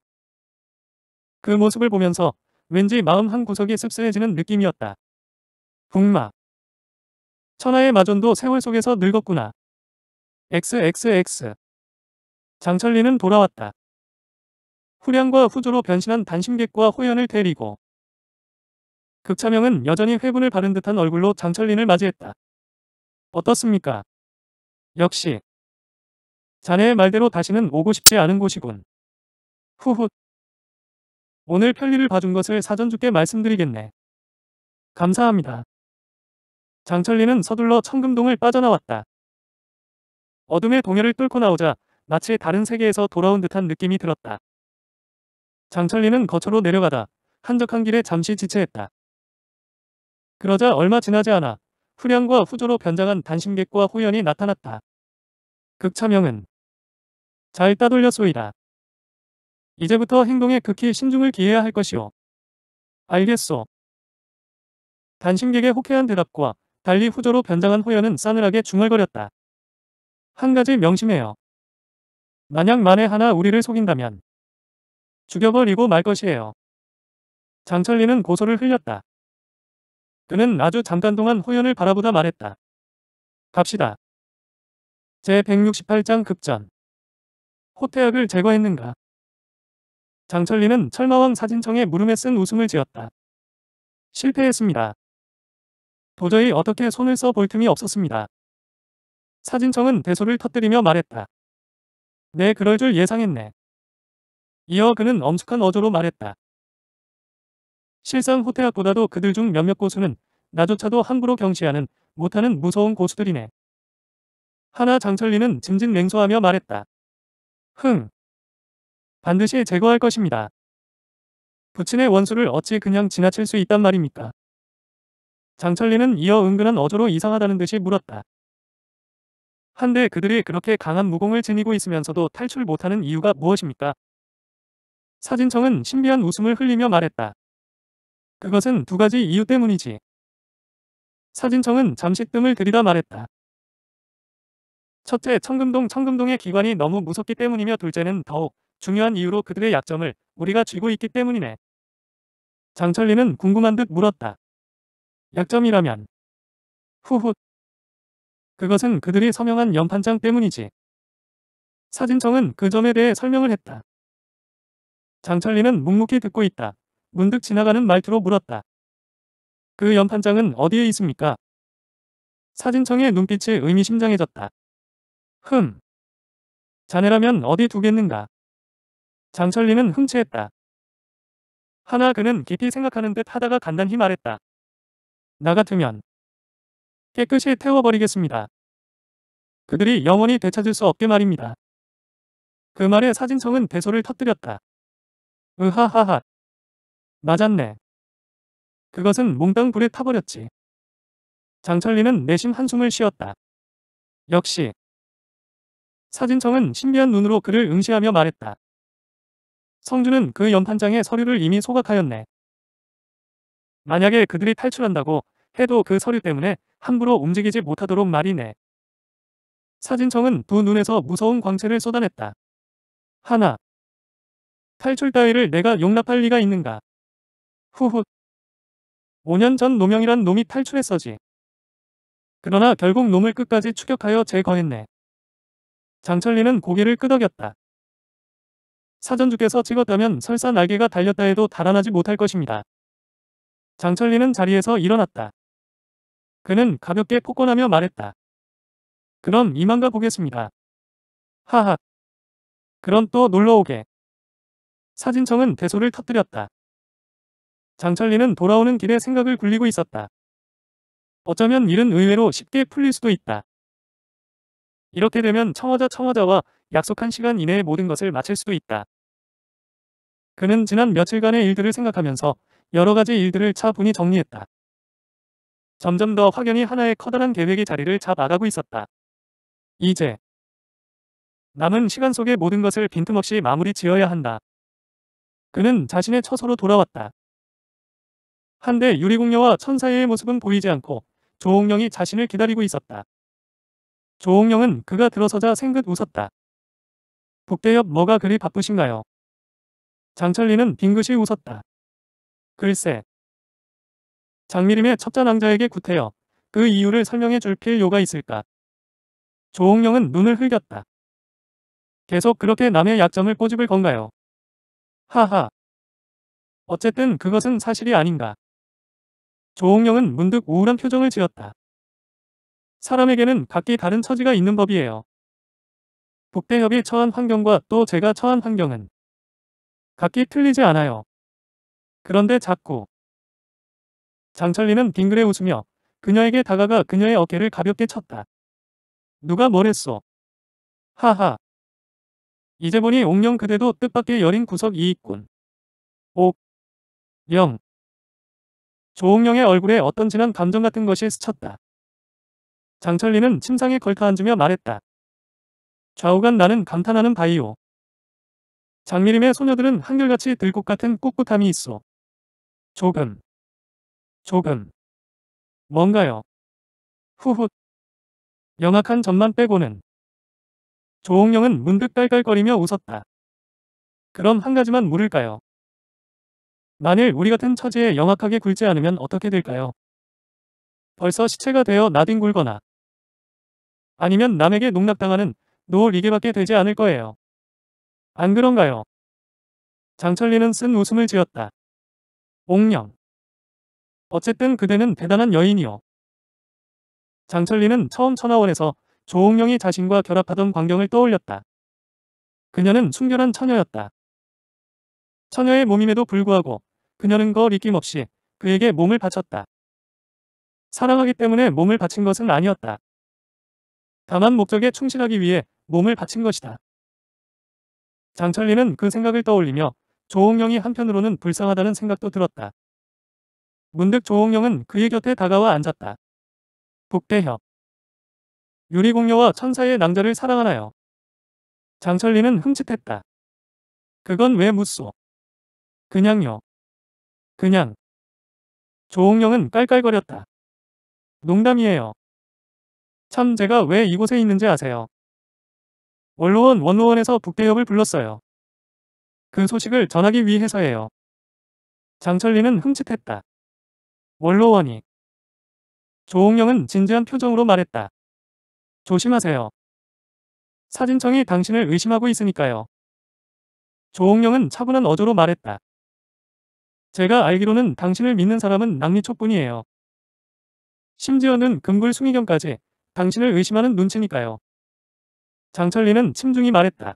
그 모습을 보면서 왠지 마음 한 구석이 씁쓸해지는 느낌이었다. 북마. 천하의 마존도 세월 속에서 늙었구나. XXX 장철리는 돌아왔다. 후량과 후조로 변신한 단신객과 호연을 데리고 극차명은 여전히 회분을 바른 듯한 얼굴로 장철린을 맞이했다. 어떻습니까? 역시 자네의 말대로 다시는 오고 싶지 않은 곳이군. 후훗 오늘 편리를 봐준 것을 사전주께 말씀드리겠네. 감사합니다. 장철리는 서둘러 청금동을 빠져나왔다. 어둠의 동요를 뚫고 나오자 마치 다른 세계에서 돌아온 듯한 느낌이 들었다. 장철리는 거처로 내려가다 한적한 길에 잠시 지체했다. 그러자 얼마 지나지 않아 후량과 후조로 변장한 단심객과 호연이 나타났다. 극차명은 잘 따돌렸소이다. 이제부터 행동에 극히 신중을 기해야 할 것이오. 알겠소. 단심객의 호쾌한 대답과 달리 후조로 변장한 호연은 싸늘하게 중얼거렸다. 한 가지 명심해요. 만약 만에 하나 우리를 속인다면 죽여버리고 말 것이에요. 장철리는 고소를 흘렸다. 그는 아주 잠깐 동안 호연을 바라보다 말했다. 갑시다. 제168장 급전 호태약을 제거했는가? 장철리는 철마왕 사진청에물음에쓴 웃음을 지었다. 실패했습니다. 도저히 어떻게 손을 써 볼 틈이 없었습니다. 사진청은 대소를 터뜨리며 말했다. 네 그럴 줄 예상했네. 이어 그는 엄숙한 어조로 말했다. 실상 호태학보다도 그들 중 몇몇 고수는 나조차도 함부로 경시하는 못하는 무서운 고수들이네. 하나 장철리는 짐짓 맹소하며 말했다. 흥. 반드시 제거할 것입니다. 부친의 원수를 어찌 그냥 지나칠 수 있단 말입니까? 장철리는 이어 은근한 어조로 이상하다는 듯이 물었다. 한데 그들이 그렇게 강한 무공을 지니고 있으면서도 탈출 못하는 이유가 무엇입니까? 사진청은 신비한 웃음을 흘리며 말했다. 그것은 두 가지 이유 때문이지. 사진청은 잠시 뜸을 들이다 말했다. 첫째, 청금동 청금동의 기관이 너무 무섭기 때문이며 둘째는 더욱 중요한 이유로 그들의 약점을 우리가 쥐고 있기 때문이네. 장철리는 궁금한 듯 물었다. 약점이라면 후훗 그것은 그들이 서명한 연판장 때문이지. 사진청은 그 점에 대해 설명을 했다. 장철리는 묵묵히 듣고 있다. 문득 지나가는 말투로 물었다. 그 연판장은 어디에 있습니까? 사진청의 눈빛이 의미심장해졌다. 흠. 자네라면 어디 두겠는가? 장철리는 흥칫했다 하나 그는 깊이 생각하는 듯 하다가 간단히 말했다. 나 같으면 깨끗이 태워버리겠습니다. 그들이 영원히 되찾을 수 없게 말입니다. 그 말에 사진성은 대소를 터뜨렸다. 으하하하. 맞았네. 그것은 몽땅 불에 타버렸지. 장철리는 내심 한숨을 쉬었다. 역시. 사진청은 신비한 눈으로 그를 응시하며 말했다. 성주는 그 연판장에 서류를 이미 소각하였네. 만약에 그들이 탈출한다고 해도 그 서류 때문에 함부로 움직이지 못하도록 말이네. 사진청은 두 눈에서 무서운 광채를 쏟아냈다. 하나. 탈출 따위를 내가 용납할 리가 있는가. 후후 5년 전 노명이란 놈이 탈출했어지. 그러나 결국 놈을 끝까지 추격하여 제거했네. 장철리는 고개를 끄덕였다. 사전주께서 찍었다면 설사 날개가 달렸다 해도 달아나지 못할 것입니다. 장철리는 자리에서 일어났다. 그는 가볍게 폭언하며 말했다. 그럼 이만 가보겠습니다. 하하. 그럼 또 놀러오게. 사진청은 대소를 터뜨렸다. 장철리는 돌아오는 길에 생각을 굴리고 있었다. 어쩌면 일은 의외로 쉽게 풀릴 수도 있다. 이렇게 되면 청와자 청와자와 약속한 시간 이내에 모든 것을 마칠 수도 있다. 그는 지난 며칠간의 일들을 생각하면서 여러 가지 일들을 차분히 정리했다. 점점 더 확연히 하나의 커다란 계획이 자리를 잡아가고 있었다. 이제 남은 시간 속의 모든 것을 빈틈없이 마무리 지어야 한다. 그는 자신의 처소로 돌아왔다. 한데 유리공녀와 천사의 모습은 보이지 않고 조홍령이 자신을 기다리고 있었다. 조홍령은 그가 들어서자 생긋 웃었다. 북대협 뭐가 그리 바쁘신가요? 장철리는 빙긋이 웃었다. 글쎄, 장미림의 첫자낭자에게 구태여 그 이유를 설명해 줄 필요가 있을까. 조홍령은 눈을 흘겼다. 계속 그렇게 남의 약점을 꼬집을 건가요? 하하. 어쨌든 그것은 사실이 아닌가. 조홍령은 문득 우울한 표정을 지었다. 사람에게는 각기 다른 처지가 있는 법이에요. 북대협이 처한 환경과 또 제가 처한 환경은 각기 틀리지 않아요. 그런데 자꾸 장철리는 빙그레 웃으며 그녀에게 다가가 그녀의 어깨를 가볍게 쳤다. 누가 뭘했소 하하. 이제 보니 옥령 그대도 뜻밖의 여린 구석이 있군. 옥. 영. 조옥령의 얼굴에 어떤 진한 감정 같은 것이 스쳤다. 장철리는 침상에 걸터앉으며 말했다. 좌우간 나는 감탄하는 바이오. 장미림의 소녀들은 한결같이 들꽃 같은 꿋꿋함이 있어. 조금. 조금 뭔가요? 후훗 영악한 점만 빼고는 조홍영은 문득 깔깔거리며 웃었다. 그럼 한 가지만 물을까요? 만일 우리 같은 처지에 영악하게 굴지 않으면 어떻게 될까요? 벌써 시체가 되어 나뒹굴거나 아니면 남에게 농락당하는 노을 이게밖에 되지 않을 거예요. 안 그런가요? 장철리는 쓴 웃음을 지었다. 옥령 어쨌든 그대는 대단한 여인이요. 장철리는 처음 천하원에서 조홍영이 자신과 결합하던 광경을 떠올렸다. 그녀는 순결한 처녀였다. 처녀의 몸임에도 불구하고 그녀는 거 느낌 없이 그에게 몸을 바쳤다. 사랑하기 때문에 몸을 바친 것은 아니었다. 다만 목적에 충실하기 위해 몸을 바친 것이다. 장철리는 그 생각을 떠올리며 조홍영이 한편으로는 불쌍하다는 생각도 들었다. 문득 조홍영은 그의 곁에 다가와 앉았다. 북대협. 유리공녀와 천사의 낭자를 사랑하나요? 장철리는 흠칫했다. 그건 왜 묻소? 그냥요. 그냥. 조홍영은 깔깔거렸다. 농담이에요. 참 제가 왜 이곳에 있는지 아세요? 원로원 원로원에서 북대협을 불렀어요. 그 소식을 전하기 위해서예요. 장철리는 흠칫했다. 원로원이. 조홍영은 진지한 표정으로 말했다. 조심하세요. 사진청이 당신을 의심하고 있으니까요. 조홍영은 차분한 어조로 말했다. 제가 알기로는 당신을 믿는 사람은 낭리초뿐이에요. 심지어는 금불숭이경까지 당신을 의심하는 눈치니까요. 장철리는 침중히 말했다.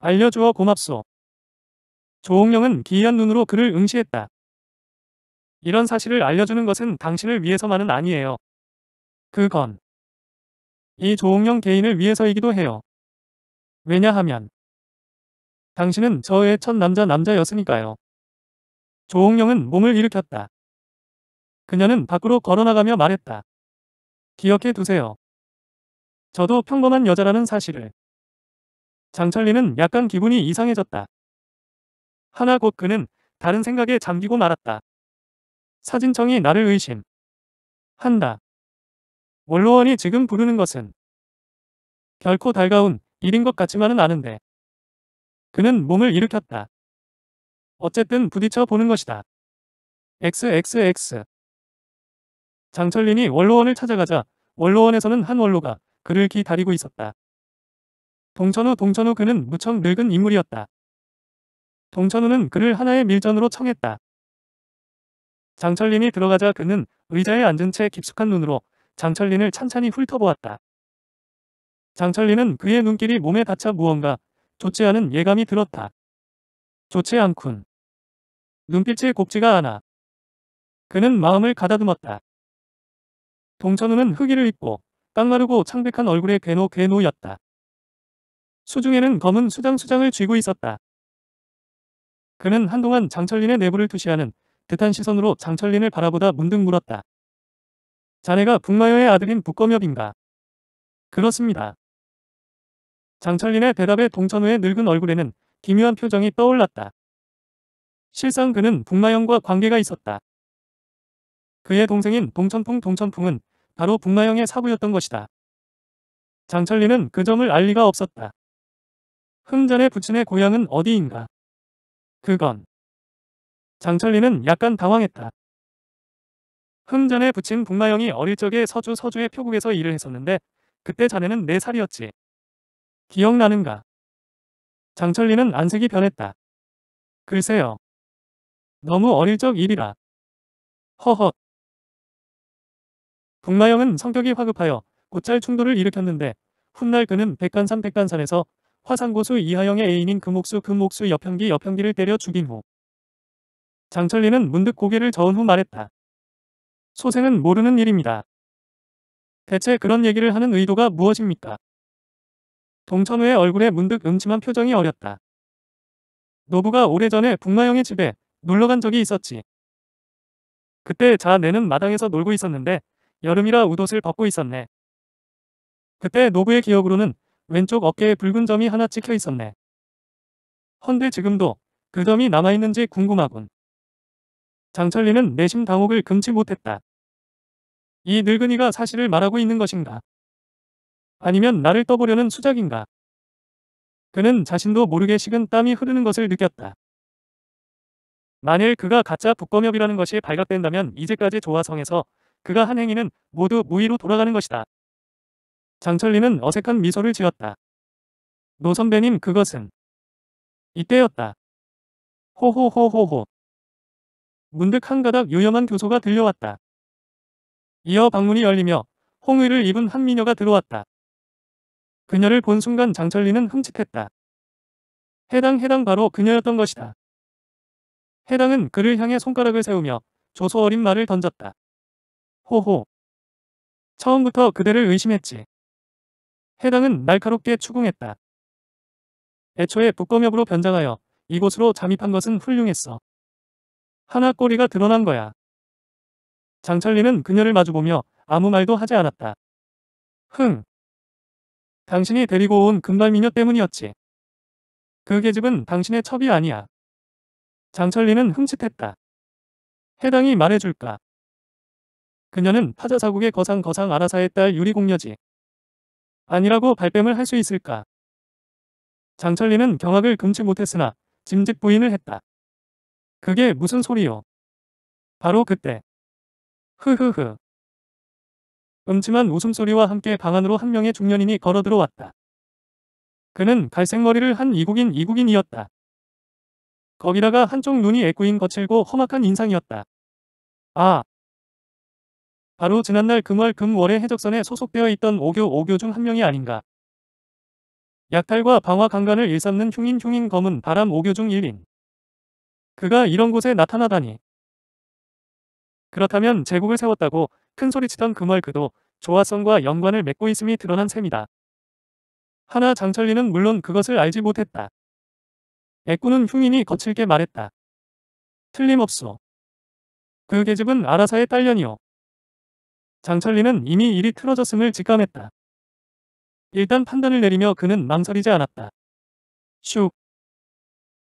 알려주어 고맙소. 조홍영은 기이한 눈으로 그를 응시했다. 이런 사실을 알려주는 것은 당신을 위해서만은 아니에요. 그건 이조홍영 개인을 위해서이기도 해요. 왜냐하면 당신은 저의 첫 남자 남자였으니까요. 조홍영은 몸을 일으켰다. 그녀는 밖으로 걸어나가며 말했다. 기억해 두세요. 저도 평범한 여자라는 사실을. 장철리는 약간 기분이 이상해졌다. 하나 곧 그는 다른 생각에 잠기고 말았다. 사진청이 나를 의심한다. 원로원이 지금 부르는 것은 결코 달가운 일인 것 같지만은 않은데 그는 몸을 일으켰다. 어쨌든 부딪혀 보는 것이다. XXX 장철린이 원로원을 찾아가자 원로원에서는 한 원로가 그를 기다리고 있었다. 동천우 동천우 그는 무척 늙은 인물이었다. 동천우는 그를 하나의 밀전으로 청했다. 장철린이 들어가자 그는 의자에 앉은 채 깊숙한 눈으로 장철린을 찬찬히 훑어보았다. 장철린은 그의 눈길이 몸에 닿자 무언가 좋지 않은 예감이 들었다. 좋지 않군. 눈빛이 곱지가 않아. 그는 마음을 가다듬었다. 동천우는 흑의를 입고 깡마르고 창백한 얼굴에 괴노 괴노였다. 수중에는 검은 수장 수장을 쥐고 있었다. 그는 한동안 장철린의 내부를 투시하는 듯한 시선으로 장철린을 바라보다 문득 물었다. 자네가 북마여의 아들인 북검엽인가? 그렇습니다. 장철린의 대답에 동천우의 늙은 얼굴에는 기묘한 표정이 떠올랐다. 실상 그는 북마영과 관계가 있었다. 그의 동생인 동천풍 동천풍은 바로 북마영의 사부였던 것이다. 장철리은그 점을 알 리가 없었다. 흥전의 부친의 고향은 어디인가? 그건 장철리는 약간 당황했다. 흥전에 붙인 북마영이 어릴 적에 서주 서주의 표국에서 일을 했었는데 그때 자네는 네 살이었지. 기억나는가? 장철리는 안색이 변했다. 글쎄요. 너무 어릴 적 일이라. 허헛. 북마영은 성격이 화급하여 곧잘 충돌을 일으켰는데 훗날 그는 백간산 백간산에서 화산고수 이하영의 애인인 금옥수 금옥수 여평기 여평기를 때려 죽인 후 장철리는 문득 고개를 저은 후 말했다. 소생은 모르는 일입니다. 대체 그런 얘기를 하는 의도가 무엇입니까? 동천우의 얼굴에 문득 음침한 표정이 어렸다. 노부가 오래전에 북마영의 집에 놀러간 적이 있었지. 그때 자네는 마당에서 놀고 있었는데 여름이라 웃옷을 벗고 있었네. 그때 노부의 기억으로는 왼쪽 어깨에 붉은 점이 하나 찍혀 있었네. 헌데 지금도 그 점이 남아있는지 궁금하군. 장철리는 내심 당혹을 금치 못했다. 이 늙은이가 사실을 말하고 있는 것인가? 아니면 나를 떠보려는 수작인가? 그는 자신도 모르게 식은 땀이 흐르는 것을 느꼈다. 만일 그가 가짜 북검협이라는 것이 발각된다면 이제까지 조화성에서 그가 한 행위는 모두 무의로 돌아가는 것이다. 장철리는 어색한 미소를 지었다. 노 선배님 그것은 이때였다. 호호호호호 문득 한 가닥 요염한 교소가 들려왔다. 이어 방문이 열리며 홍의를 입은 한 미녀가 들어왔다. 그녀를 본 순간 장철리는 흠칫했다. 해당 해당 바로 그녀였던 것이다. 해당은 그를 향해 손가락을 세우며 조소 어린 말을 던졌다. 호호. 처음부터 그대를 의심했지. 해당은 날카롭게 추궁했다. 애초에 북검역으로 변장하여 이곳으로 잠입한 것은 훌륭했어. 하나 꼬리가 드러난 거야. 장철리는 그녀를 마주보며 아무 말도 하지 않았다. 흥. 당신이 데리고 온 금발미녀 때문이었지. 그 계집은 당신의 첩이 아니야. 장철리는 흠칫했다. 해당이 말해줄까. 그녀는 파자사국의 거상거상 아라사의 딸 유리공녀지. 아니라고 발뺌을 할 수 있을까. 장철리는 경악을 금치 못했으나 짐짓 부인을 했다. 그게 무슨 소리요? 바로 그때. 흐흐흐. 음침한 웃음소리와 함께 방 안으로 한 명의 중년인이 걸어 들어왔다. 그는 갈색머리를 한 이국인 이국인이었다. 거기다가 한쪽 눈이 애꾸인 거칠고 험악한 인상이었다. 아. 바로 지난날 금월 금월의 해적선에 소속되어 있던 오교 오교 중 한 명이 아닌가. 약탈과 방화 강간을 일삼는 흉인 흉인 검은 바람 오교 중 1인. 그가 이런 곳에 나타나다니. 그렇다면 제국을 세웠다고 큰소리치던 그월 그도 조화성과 연관을 맺고 있음이 드러난 셈이다. 하나 장철리는 물론 그것을 알지 못했다. 애꾸는 흉인이 거칠게 말했다. 틀림없소. 그 계집은 아라사의 딸년이오. 장철리는 이미 일이 틀어졌음을 직감했다. 일단 판단을 내리며 그는 망설이지 않았다. 슉.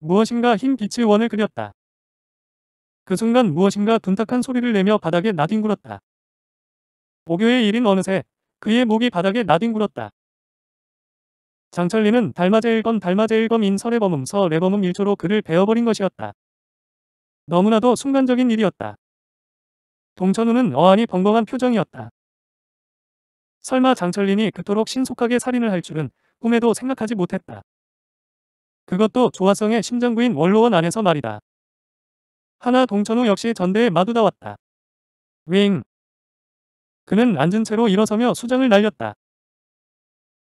무엇인가 흰 빛의 원을 그렸다. 그 순간 무엇인가 둔탁한 소리를 내며 바닥에 나뒹굴었다. 목교의 일인 어느새 그의 목이 바닥에 나뒹굴었다. 장철리는 달마제일검 달마제일검인 설해범음서 레범음 1조로 그를 베어버린 것이었다. 너무나도 순간적인 일이었다. 동천우는 어안이 벙벙한 표정이었다. 설마 장철린이 그토록 신속하게 살인을 할 줄은 꿈에도 생각하지 못했다. 그것도 조화성의 심장부인 원로원 안에서 말이다. 하나 동천우 역시 전대에 마두다 왔다. 윙. 그는 앉은 채로 일어서며 수장을 날렸다.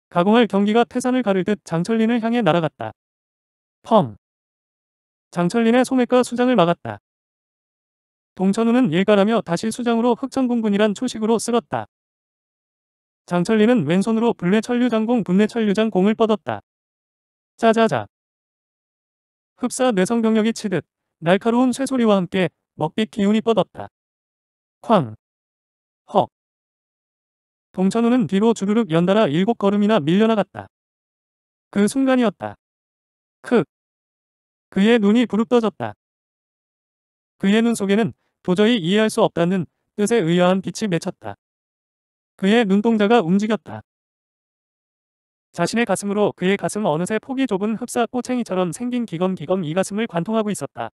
가공할 경기가 태산을 가를 듯 장철린을 향해 날아갔다. 펑. 장철린의 소매가 수장을 막았다. 동천우는 일가라며 다시 수장으로 흑천공군이란 초식으로 쓸었다. 장철린은 왼손으로 불내천류장공 분내천류장 공을 뻗었다. 짜자자. 흡사 내성 경력이 치듯 날카로운 쇠소리와 함께 먹빛 기운이 뻗었다. 쾅! 헉! 동천우는 뒤로 주르륵 연달아 일곱 걸음이나 밀려나갔다. 그 순간이었다. 크! 그의 눈이 부릅떠졌다. 그의 눈 속에는 도저히 이해할 수 없다는 뜻에 의아한 빛이 맺혔다. 그의 눈동자가 움직였다. 자신의 가슴으로 그의 가슴 어느새 폭이 좁은 흡사 꼬챙이처럼 생긴 기검기검 이 가슴을 관통하고 있었다.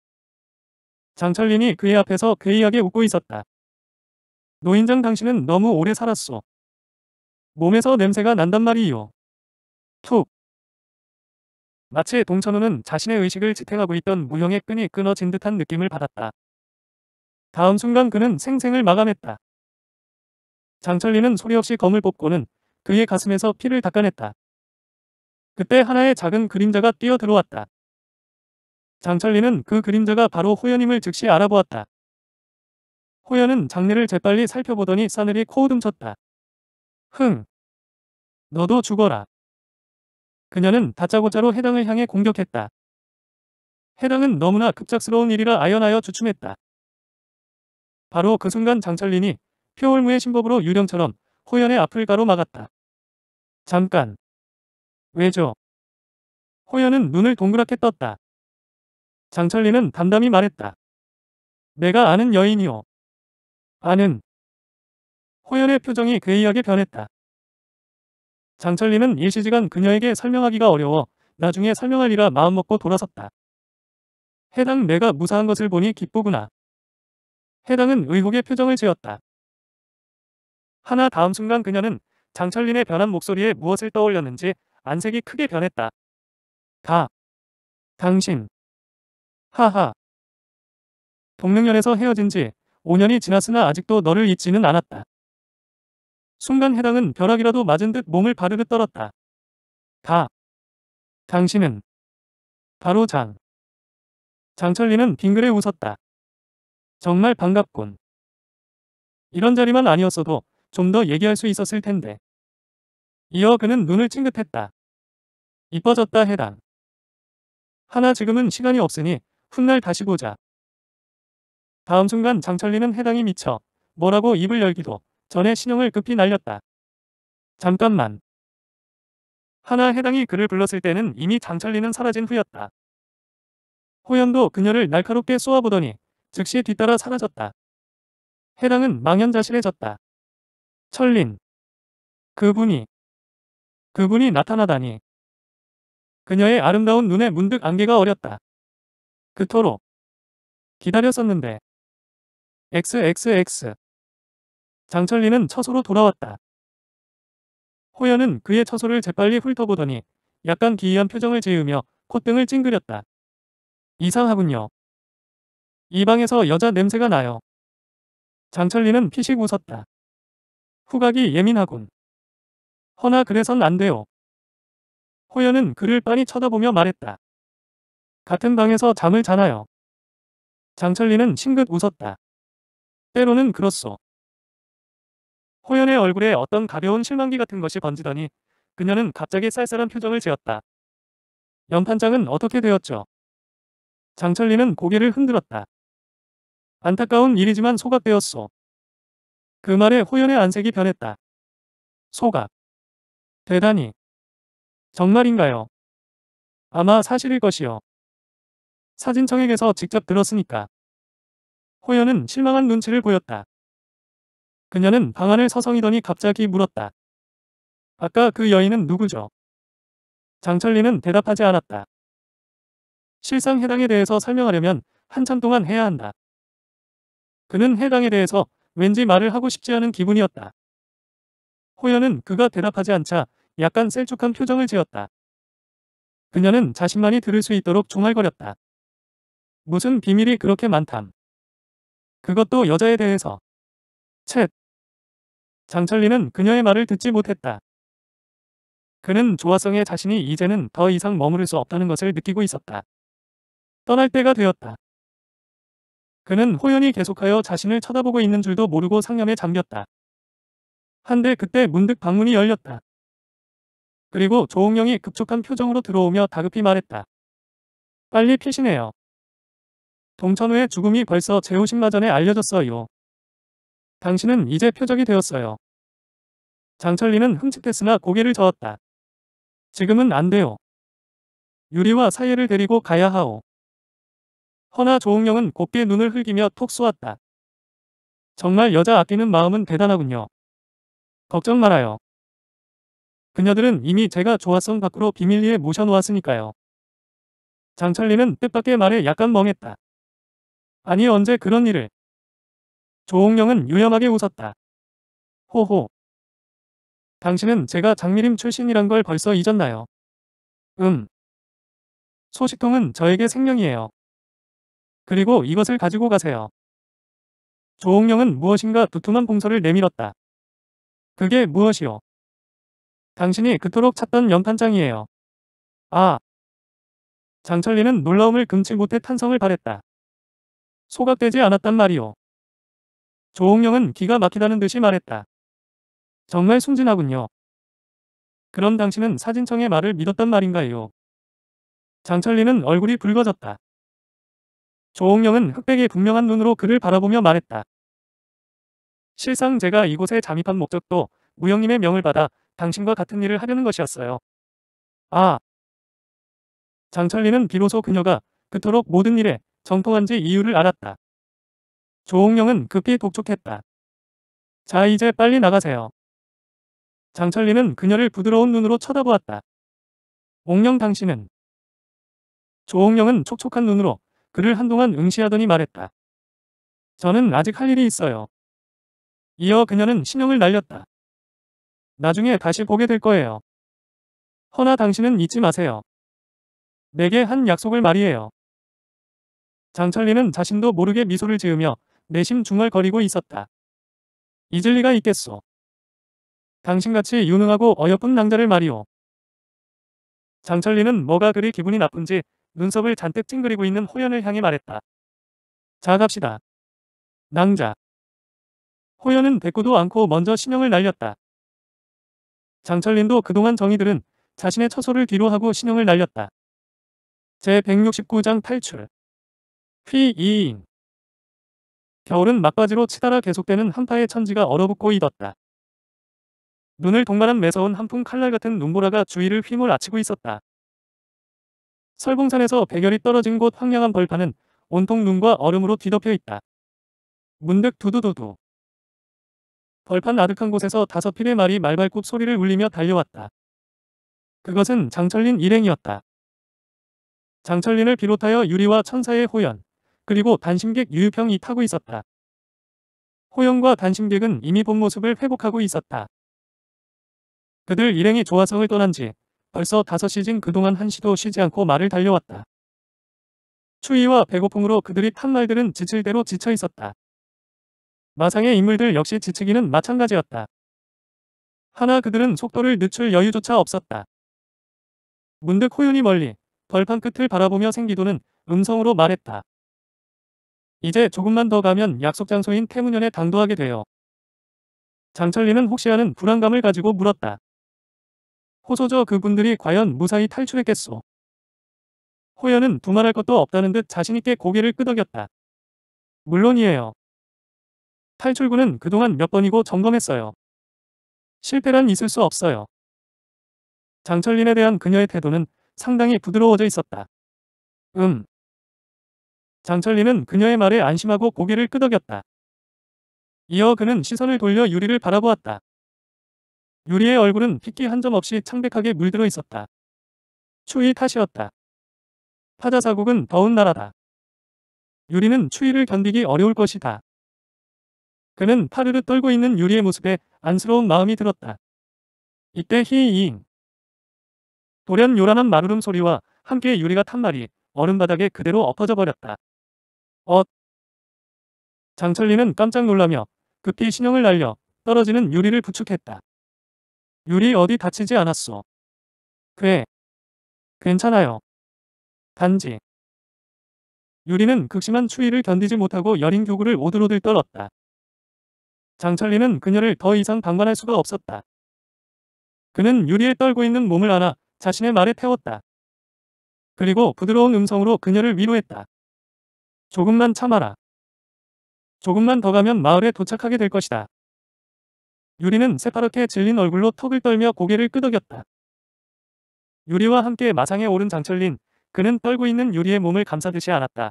장철린이 그의 앞에서 괴이하게 웃고 있었다. 노인장 당신은 너무 오래 살았소. 몸에서 냄새가 난단 말이요. 툭. 마치 동천우는 자신의 의식을 지탱하고 있던 무형의 끈이 끊어진 듯한 느낌을 받았다. 다음 순간 그는 생생을 마감했다. 장철리는 소리 없이 검을 뽑고는 그의 가슴에서 피를 닦아냈다. 그때 하나의 작은 그림자가 뛰어들어왔다. 장철리는 그 그림자가 바로 호연임을 즉시 알아보았다. 호연은 장례를 재빨리 살펴보더니 싸늘히 코우등쳤다. 흥! 너도 죽어라. 그녀는 다짜고짜로 해당을 향해 공격했다. 해당은 너무나 급작스러운 일이라 아연하여 주춤했다. 바로 그 순간 장철린이 표올무의 신법으로 유령처럼 호연의 앞을 가로막았다. 잠깐. 왜죠? 호연은 눈을 동그랗게 떴다. 장철리는 담담히 말했다. 내가 아는 여인이요. 아는. 호연의 표정이 괴이하게 변했다. 장철리는 일시지간 그녀에게 설명하기가 어려워 나중에 설명하리라 마음먹고 돌아섰다. 해당 내가 무사한 것을 보니 기쁘구나. 해당은 의혹의 표정을 지었다. 하나 다음 순간 그녀는 장철린의 변한 목소리에 무엇을 떠올렸는지 안색이 크게 변했다. 다. 당신. 하하. 동능연에서 헤어진 지 5년이 지났으나 아직도 너를 잊지는 않았다. 순간 해당은 벼락이라도 맞은 듯 몸을 바르르 떨었다. 다. 당신은. 바로 장. 장철리는 빙그레 웃었다. 정말 반갑군. 이런 자리만 아니었어도 좀 더 얘기할 수 있었을 텐데. 이어 그는 눈을 찡긋했다. 이뻐졌다 해당. 하나 지금은 시간이 없으니 훗날 다시 보자. 다음 순간 장철리는 해당이 미쳐 뭐라고 입을 열기도 전에 신용을 급히 날렸다. 잠깐만. 하나 해당이 그를 불렀을 때는 이미 장철리는 사라진 후였다. 호연도 그녀를 날카롭게 쏘아보더니 즉시 뒤따라 사라졌다. 해당은 망연자실해졌다. 철린. 그분이 그분이 나타나다니. 그녀의 아름다운 눈에 문득 안개가 어렸다. 그토록 기다렸었는데. XXX 장철리는 처소로 돌아왔다. 호연은 그의 처소를 재빨리 훑어보더니 약간 기이한 표정을 지으며 콧등을 찡그렸다. 이상하군요. 이 방에서 여자 냄새가 나요. 장철리는 피식 웃었다. 후각이 예민하군. 허나 그래선 안 돼요. 호연은 그를 빤히 쳐다보며 말했다. 같은 방에서 잠을 자나요. 장철리는 싱긋 웃었다. 때로는 그렇소. 호연의 얼굴에 어떤 가벼운 실망기 같은 것이 번지더니 그녀는 갑자기 쌀쌀한 표정을 지었다. 연판장은 어떻게 되었죠? 장철리는 고개를 흔들었다. 안타까운 일이지만 소각되었소. 그 말에 호연의 안색이 변했다. 소각. 대단히. 정말인가요? 아마 사실일 것이요. 사진청에게서 직접 들었으니까. 호연은 실망한 눈치를 보였다. 그녀는 방안을 서성이더니 갑자기 물었다. 아까 그 여인은 누구죠? 장철리는 대답하지 않았다. 실상 해당에 대해서 설명하려면 한참 동안 해야 한다. 그는 해당에 대해서 왠지 말을 하고 싶지 않은 기분이었다. 호연은 그가 대답하지 않자 약간 셀쭉한 표정을 지었다. 그녀는 자신만이 들을 수 있도록 종알거렸다. 무슨 비밀이 그렇게 많담. 그것도 여자에 대해서. 쳇. 장철리는 그녀의 말을 듣지 못했다. 그는 조화성의 자신이 이제는 더 이상 머무를 수 없다는 것을 느끼고 있었다. 떠날 때가 되었다. 그는 호연이 계속하여 자신을 쳐다보고 있는 줄도 모르고 상념에 잠겼다. 한데 그때 문득 방문이 열렸다. 그리고 조홍영이 급촉한 표정으로 들어오며 다급히 말했다. 빨리 피신해요. 동천우의 죽음이 벌써 제 50마 전에 알려졌어요. 당신은 이제 표적이 되었어요. 장철리는 흠칫했으나 고개를 저었다. 지금은 안 돼요. 유리와 사예를 데리고 가야 하오. 허나 조홍영은 곱게 눈을 흘기며 톡 쏘았다. 정말 여자 아끼는 마음은 대단하군요. 걱정 말아요. 그녀들은 이미 제가 조화성 밖으로 비밀리에 모셔놓았으니까요. 장철리는 뜻밖의 말에 약간 멍했다. 아니 언제 그런 일을. 조홍령은 유염하게 웃었다. 호호. 당신은 제가 장미림 출신이란 걸 벌써 잊었나요? 음. 소식통은 저에게 생명이에요. 그리고 이것을 가지고 가세요. 조홍령은 무엇인가 두툼한 봉서를 내밀었다. 그게 무엇이요? 당신이 그토록 찾던 연탄장이에요. 아. 장철리는 놀라움을 금치 못해 탄성을 발했다. 소각되지 않았단 말이오. 조홍영은 기가 막히다는 듯이 말했다. 정말 순진하군요. 그럼 당신은 사진청의 말을 믿었단 말인가요? 장철리는 얼굴이 붉어졌다. 조홍영은 흑백의 분명한 눈으로 그를 바라보며 말했다. 실상 제가 이곳에 잠입한 목적도 무형님의 명을 받아 당신과 같은 일을 하려는 것이었어요. 아. 장철리는 비로소 그녀가 그토록 모든 일에 정통한지 이유를 알았다. 조홍영은 급히 독촉했다. 자 이제 빨리 나가세요. 장철리는 그녀를 부드러운 눈으로 쳐다보았다. 옥령 당신은 조홍영은 촉촉한 눈으로 그를 한동안 응시하더니 말했다. 저는 아직 할 일이 있어요. 이어 그녀는 신용을 날렸다. 나중에 다시 보게 될 거예요. 허나 당신은 잊지 마세요. 내게 한 약속을 말이에요. 장철리는 자신도 모르게 미소를 지으며 내심 중얼거리고 있었다. 잊을 리가 있겠소. 당신같이 유능하고 어여쁜 낭자를 말이오. 장철리는 뭐가 그리 기분이 나쁜지 눈썹을 잔뜩 찡그리고 있는 호연을 향해 말했다. 자 갑시다. 낭자. 호연은 대꾸도 않고 먼저 신형을 날렸다. 장철린도 그동안 정의들은 자신의 처소를 뒤로 하고 신형을 날렸다. 제169장 탈출 휘이인 겨울은 막바지로 치달아 계속되는 한파의 천지가 얼어붙고 있었다. 눈을 동반한 매서운 한풍 칼날 같은 눈보라가 주위를 휘몰아치고 있었다. 설봉산에서 백열이 떨어진 곳 황량한 벌판은 온통 눈과 얼음으로 뒤덮여 있다. 문득 두두두두 벌판 아득한 곳에서 다섯 필의 말이 말발굽 소리를 울리며 달려왔다. 그것은 장철린 일행이었다. 장철린을 비롯하여 유리와 천사의 호연, 그리고 단심객 유유평이 타고 있었다. 호연과 단심객은 이미 본 모습을 회복하고 있었다. 그들 일행이 조화성을 떠난 지 벌써 다섯 시즌 그동안 한시도 쉬지 않고 말을 달려왔다. 추위와 배고픔으로 그들이 탄 말들은 지칠 대로 지쳐 있었다. 마상의 인물들 역시 지치기는 마찬가지였다. 하나 그들은 속도를 늦출 여유조차 없었다. 문득 호윤이 멀리 벌판 끝을 바라보며 생기도는 음성으로 말했다. 이제 조금만 더 가면 약속 장소인 태문현에 당도하게 돼요. 장철리는 혹시 하는 불안감을 가지고 물었다. 호소저 그분들이 과연 무사히 탈출했겠소. 호연은 두말할 것도 없다는 듯 자신있게 고개를 끄덕였다. 물론이에요. 탈출구는 그동안 몇 번이고 점검했어요. 실패란 있을 수 없어요. 장철린에 대한 그녀의 태도는 상당히 부드러워져 있었다. 음. 장철린은 그녀의 말에 안심하고 고개를 끄덕였다. 이어 그는 시선을 돌려 유리를 바라보았다. 유리의 얼굴은 핏기 한 점 없이 창백하게 물들어 있었다. 추위 탓이었다. 파자사국은 더운 나라다. 유리는 추위를 견디기 어려울 것이다. 그는 파르르 떨고 있는 유리의 모습에 안쓰러운 마음이 들었다. 이때 히이잉. 돌연 요란한 마루름 소리와 함께 유리가 탄 말이 얼음바닥에 그대로 엎어져 버렸다. 엇. 장철리는 깜짝 놀라며 급히 신형을 날려 떨어지는 유리를 부축했다. 유리 어디 다치지 않았소. 괴. 괜찮아요. 단지. 유리는 극심한 추위를 견디지 못하고 여린 교구를 오들오들 떨었다. 장철리는 그녀를 더 이상 방관할 수가 없었다. 그는 유리에 떨고 있는 몸을 안아 자신의 말에 태웠다. 그리고 부드러운 음성으로 그녀를 위로했다. 조금만 참아라. 조금만 더 가면 마을에 도착하게 될 것이다. 유리는 새파랗게 질린 얼굴로 턱을 떨며 고개를 끄덕였다. 유리와 함께 마상에 오른 장철린, 그는 떨고 있는 유리의 몸을 감싸듯이 안았다.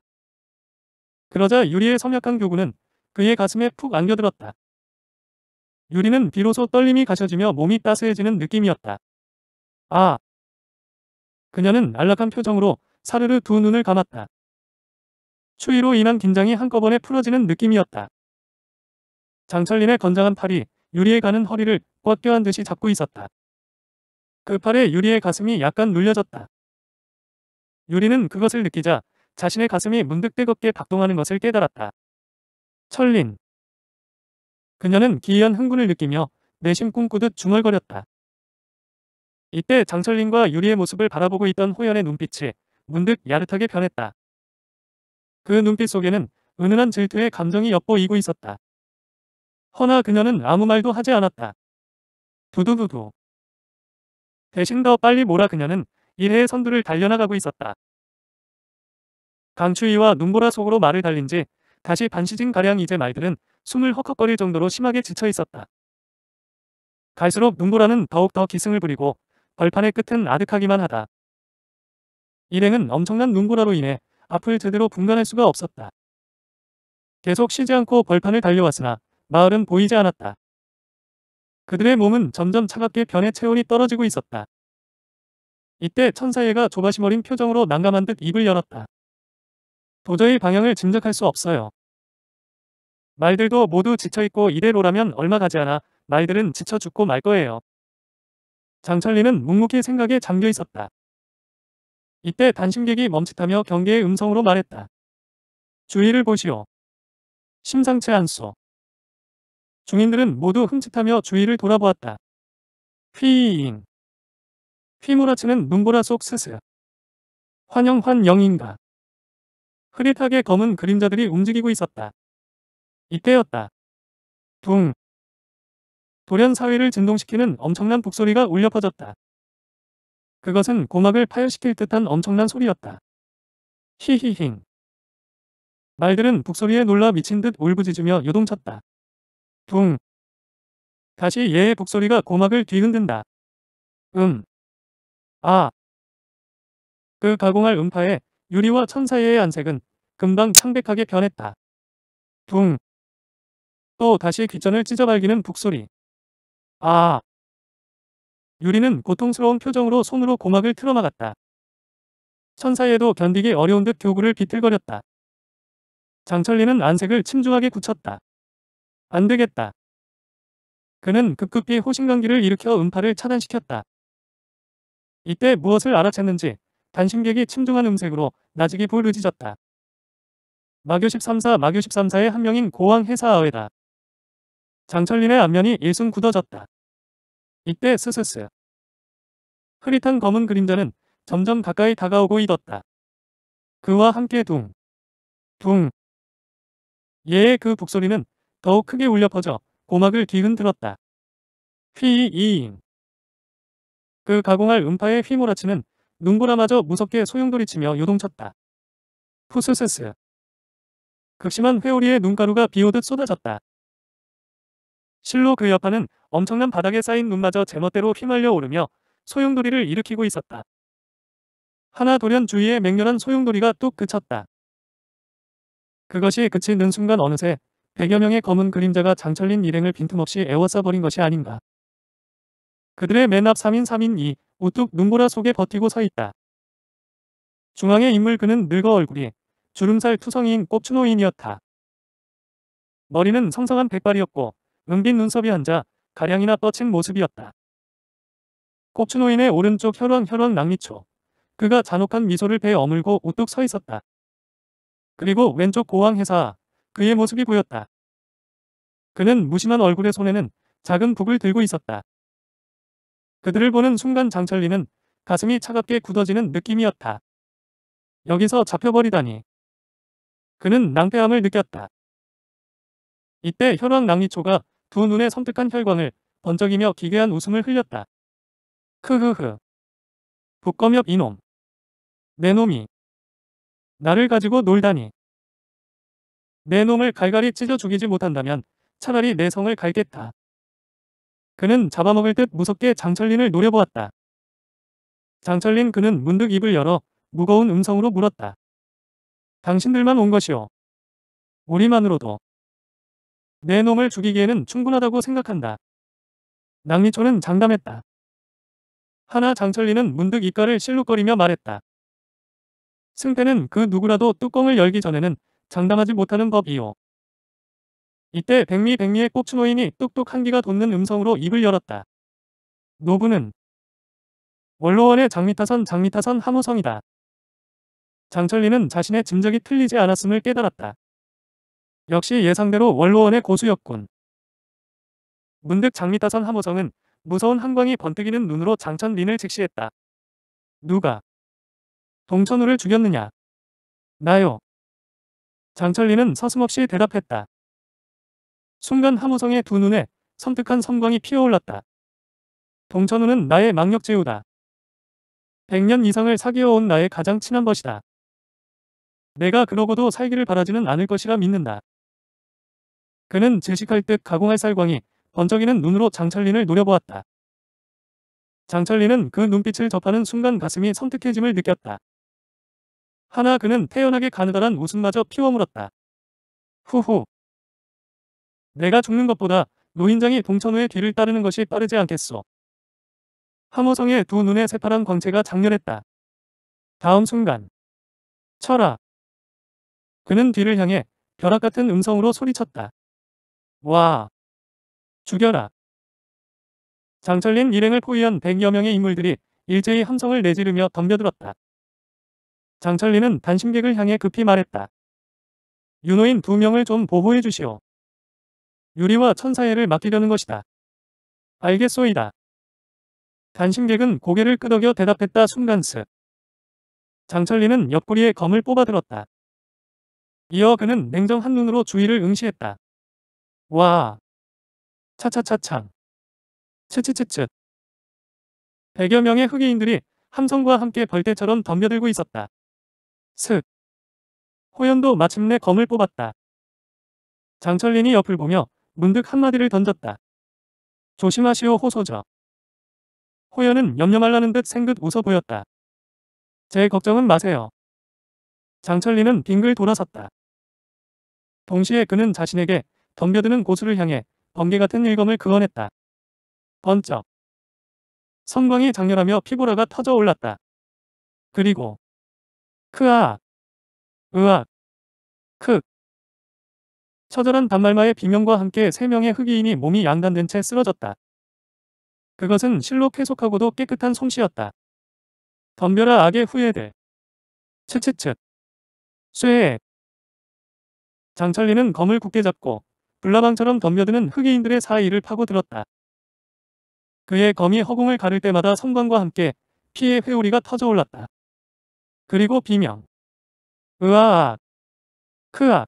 그러자 유리의 섬약한 교구는 그의 가슴에 푹 안겨들었다. 유리는 비로소 떨림이 가셔지며 몸이 따스해지는 느낌이었다. 아! 그녀는 안락한 표정으로 사르르 두 눈을 감았다. 추위로 인한 긴장이 한꺼번에 풀어지는 느낌이었다. 장철린의 건장한 팔이 유리에 가는 허리를 꽉 껴안 듯이 잡고 있었다. 그 팔에 유리의 가슴이 약간 눌려졌다. 유리는 그것을 느끼자 자신의 가슴이 문득 뜨겁게 박동하는 것을 깨달았다. 철린. 그녀는 기이한 흥분을 느끼며 내심 꿈꾸듯 중얼거렸다. 이때 장철린과 유리의 모습을 바라보고 있던 호연의 눈빛이 문득 야릇하게 변했다. 그 눈빛 속에는 은은한 질투의 감정이 엿보이고 있었다. 허나 그녀는 아무 말도 하지 않았다. 두두두두. 대신 더 빨리 몰아 그녀는 일해의 선두를 달려나가고 있었다. 강추위와 눈보라 속으로 말을 달린 지 다시 반시즌가량 이제 말들은 숨을 헉헉거릴 정도로 심하게 지쳐 있었다. 갈수록 눈보라는 더욱더 기승을 부리고 벌판의 끝은 아득하기만 하다. 일행은 엄청난 눈보라로 인해 앞을 제대로 분간할 수가 없었다. 계속 쉬지 않고 벌판을 달려왔으나 마을은 보이지 않았다. 그들의 몸은 점점 차갑게 변해 체온이 떨어지고 있었다. 이때 천사예가 조바심 어린 표정으로 난감한 듯 입을 열었다. 도저히 방향을 짐작할 수 없어요. 말들도 모두 지쳐있고 이대로라면 얼마 가지 않아 말들은 지쳐 죽고 말 거예요. 장철리는 묵묵히 생각에 잠겨 있었다. 이때 단심객이 멈칫하며 경계의 음성으로 말했다. 주의를 보시오. 심상치 않소. 중인들은 모두 흠칫하며 주위를 돌아보았다. 휘잉. 휘몰아치는 눈보라 속 스스. 환영환영인가. 흐릿하게 검은 그림자들이 움직이고 있었다. 이때였다. 둥. 돌연 사회를 진동시키는 엄청난 북소리가 울려 퍼졌다. 그것은 고막을 파열시킬 듯한 엄청난 소리였다. 히히힝. 말들은 북소리에 놀라 미친 듯 울부짖으며 요동쳤다. 둥. 다시 얘의 북소리가 고막을 뒤흔든다. 음. 아. 그 가공할 음파에 유리와 천사의 안색은 금방 창백하게 변했다. 붕. 또 다시 귀전을 찢어발기는 북소리. 아. 유리는 고통스러운 표정으로 손으로 고막을 틀어막았다. 천사에도 견디기 어려운 듯 교구를 비틀거렸다. 장철리는 안색을 침중하게 굳혔다. 안 되겠다. 그는 급급히 호신강기를 일으켜 음파를 차단시켰다. 이때 무엇을 알아챘는지 단신객이 침중한 음색으로 나직이 부르짖었다. 마교 13사 마교 13사의 한 명인 고왕 해사아웨다. 장철린의 안면이 일순 굳어졌다. 이때 스스스. 흐릿한 검은 그림자는 점점 가까이 다가오고 있었다. 그와 함께 둥. 둥. 얘의 그 북소리는 더욱 크게 울려 퍼져 고막을 뒤흔들었다. 휘이잉. 그 가공할 음파의 휘몰아치는 눈보라마저 무섭게 소용돌이치며 요동쳤다. 푸스스스. 극심한 회오리에 눈가루가 비오듯 쏟아졌다. 실로 그 여파는 엄청난 바닥에 쌓인 눈마저 제멋대로 휘말려 오르며 소용돌이를 일으키고 있었다. 하나 돌연 주위에 맹렬한 소용돌이가 뚝 그쳤다. 그것이 그치는 순간 어느새 백여 명의 검은 그림자가 장철린 일행을 빈틈없이 에워싸버린 것이 아닌가. 그들의 맨 앞 3인 3인2 우뚝 눈보라 속에 버티고 서 있다. 중앙의 인물 그는 늙어 얼굴이 주름살 투성이인 꼽추노인이었다. 머리는 성성한 백발이었고 은빛 눈썹이 앉아 가량이나 뻗친 모습이었다. 꼽추노인의 오른쪽 혈왕 혈왕 낭미초. 그가 잔혹한 미소를 배에 어물고 우뚝 서 있었다. 그리고 왼쪽 고왕 회사 그의 모습이 보였다. 그는 무심한 얼굴의 손에는 작은 북을 들고 있었다. 그들을 보는 순간 장철리는 가슴이 차갑게 굳어지는 느낌이었다. 여기서 잡혀버리다니. 그는 낭패함을 느꼈다. 이때 혈왕 낭리초가 두 눈에 섬뜩한 혈광을 번쩍이며 기괴한 웃음을 흘렸다. 크흐흐. 북검엽 이놈. 내 놈이. 나를 가지고 놀다니. 내 놈을 갈갈이 찢어 죽이지 못한다면 차라리 내 성을 갈겠다. 그는 잡아먹을 듯 무섭게 장철린을 노려보았다. 장철린 그는 문득 입을 열어 무거운 음성으로 물었다. 당신들만 온 것이오. 우리만으로도. 내 놈을 죽이기에는 충분하다고 생각한다. 낭리초는 장담했다. 하나 장철리는 문득 입가를 실룩거리며 말했다. 승패는 그 누구라도 뚜껑을 열기 전에는 장담하지 못하는 법이오 이때 백미 백미의 꽃추노인이 뚝뚝 한기가 돋는 음성으로 입을 열었다. 노부는 원로원의 장미타선 장미타선 하호성이다 장철리는 자신의 짐작이 틀리지 않았음을 깨달았다. 역시 예상대로 원로원의 고수였군. 문득 장미타선 하호성은 무서운 한광이 번뜩이는 눈으로 장천린을 직시했다. 누가 동천우를 죽였느냐? 나요. 장철리는 서슴없이 대답했다. 순간 함우성의두 눈에 섬뜩한 섬광이 피어올랐다. 동천우는 나의 망력제우다. 100년 이상을 사귀어온 나의 가장 친한 것이다. 내가 그러고도 살기를 바라지는 않을 것이라 믿는다. 그는 질식할 듯 가공할 살광이 번쩍이는 눈으로 장철린을 노려보았다. 장철린은 그 눈빛을 접하는 순간 가슴이 섬뜩해짐을 느꼈다. 하나 그는 태연하게 가느다란 웃음마저 피워물었다. 후후. 내가 죽는 것보다 노인장이 동천우의 뒤를 따르는 것이 빠르지 않겠소. 하모성의두 눈에 새파란 광채가 장렬했다. 다음 순간. 철아. 그는 뒤를 향해 벼락 같은 음성으로 소리쳤다. 와. 죽여라. 장철린 일행을 포위한 100여 명의 인물들이 일제히 함성을 내지르며 덤벼들었다. 장철린은 단심객을 향해 급히 말했다. 유노인두 명을 좀 보호해 주시오. 유리와 천사애를 맡기려는 것이다. 알겠소이다. 단신객은 고개를 끄덕여 대답했다 순간스. 장철리는 옆구리에 검을 뽑아들었다. 이어 그는 냉정한 눈으로 주위를 응시했다. 와. 차차차차 츠츠츠츠. 백여 명의 흑인들이 함성과 함께 벌떼처럼 덤벼들고 있었다. 슥. 호연도 마침내 검을 뽑았다. 장철린이 옆을 보며 문득 한마디를 던졌다. 조심하시오 호소저. 호연은 염려 말라는 듯 생긋 웃어 보였다. 제 걱정은 마세요. 장철리는 빙글 돌아섰다. 동시에 그는 자신에게 덤벼드는 고수를 향해 번개 같은 일검을 그어냈다. 번쩍. 성광이 장렬하며 피보라가 터져 올랐다. 그리고 크아 으악 크 처절한 반말마의 비명과 함께 세명의 흑이인이 몸이 양단된 채 쓰러졌다. 그것은 실로 쾌속하고도 깨끗한 솜씨였다. 덤벼라 악의 후예들. 츠츠츠. 쇠. 장철리는 검을 굳게 잡고 불나방처럼 덤벼드는 흑이인들의 사이를 파고들었다. 그의 검이 허공을 가를 때마다 성광과 함께 피의 회오리가 터져올랐다. 그리고 비명. 으아악. 크악.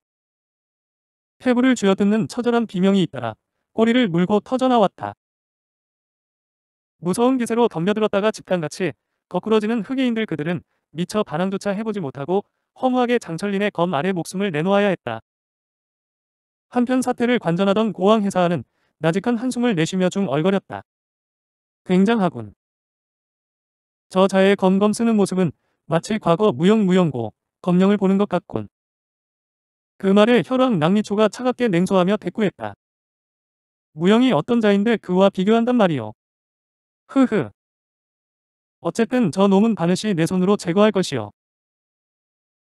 쾌부를 쥐어뜯는 처절한 비명이 잇따라 꼬리를 물고 터져나왔다. 무서운 기세로 덤벼들었다가 집단같이 거꾸러지는 흑인들 그들은 미처 반항조차 해보지 못하고 허무하게 장철린의 검 아래 목숨을 내놓아야 했다. 한편 사태를 관전하던 고왕 회사하는 나직한 한숨을 내쉬며 중얼거렸다. 굉장하군. 저 자의 검검 쓰는 모습은 마치 과거 무용무용고 검령을 보는 것 같군. 그 말에 혈왕 낭리초가 차갑게 냉소하며 대꾸했다. 무형이 어떤 자인데 그와 비교한단 말이오. 흐흐. 어쨌든 저 놈은 바느시 내 손으로 제거할 것이오.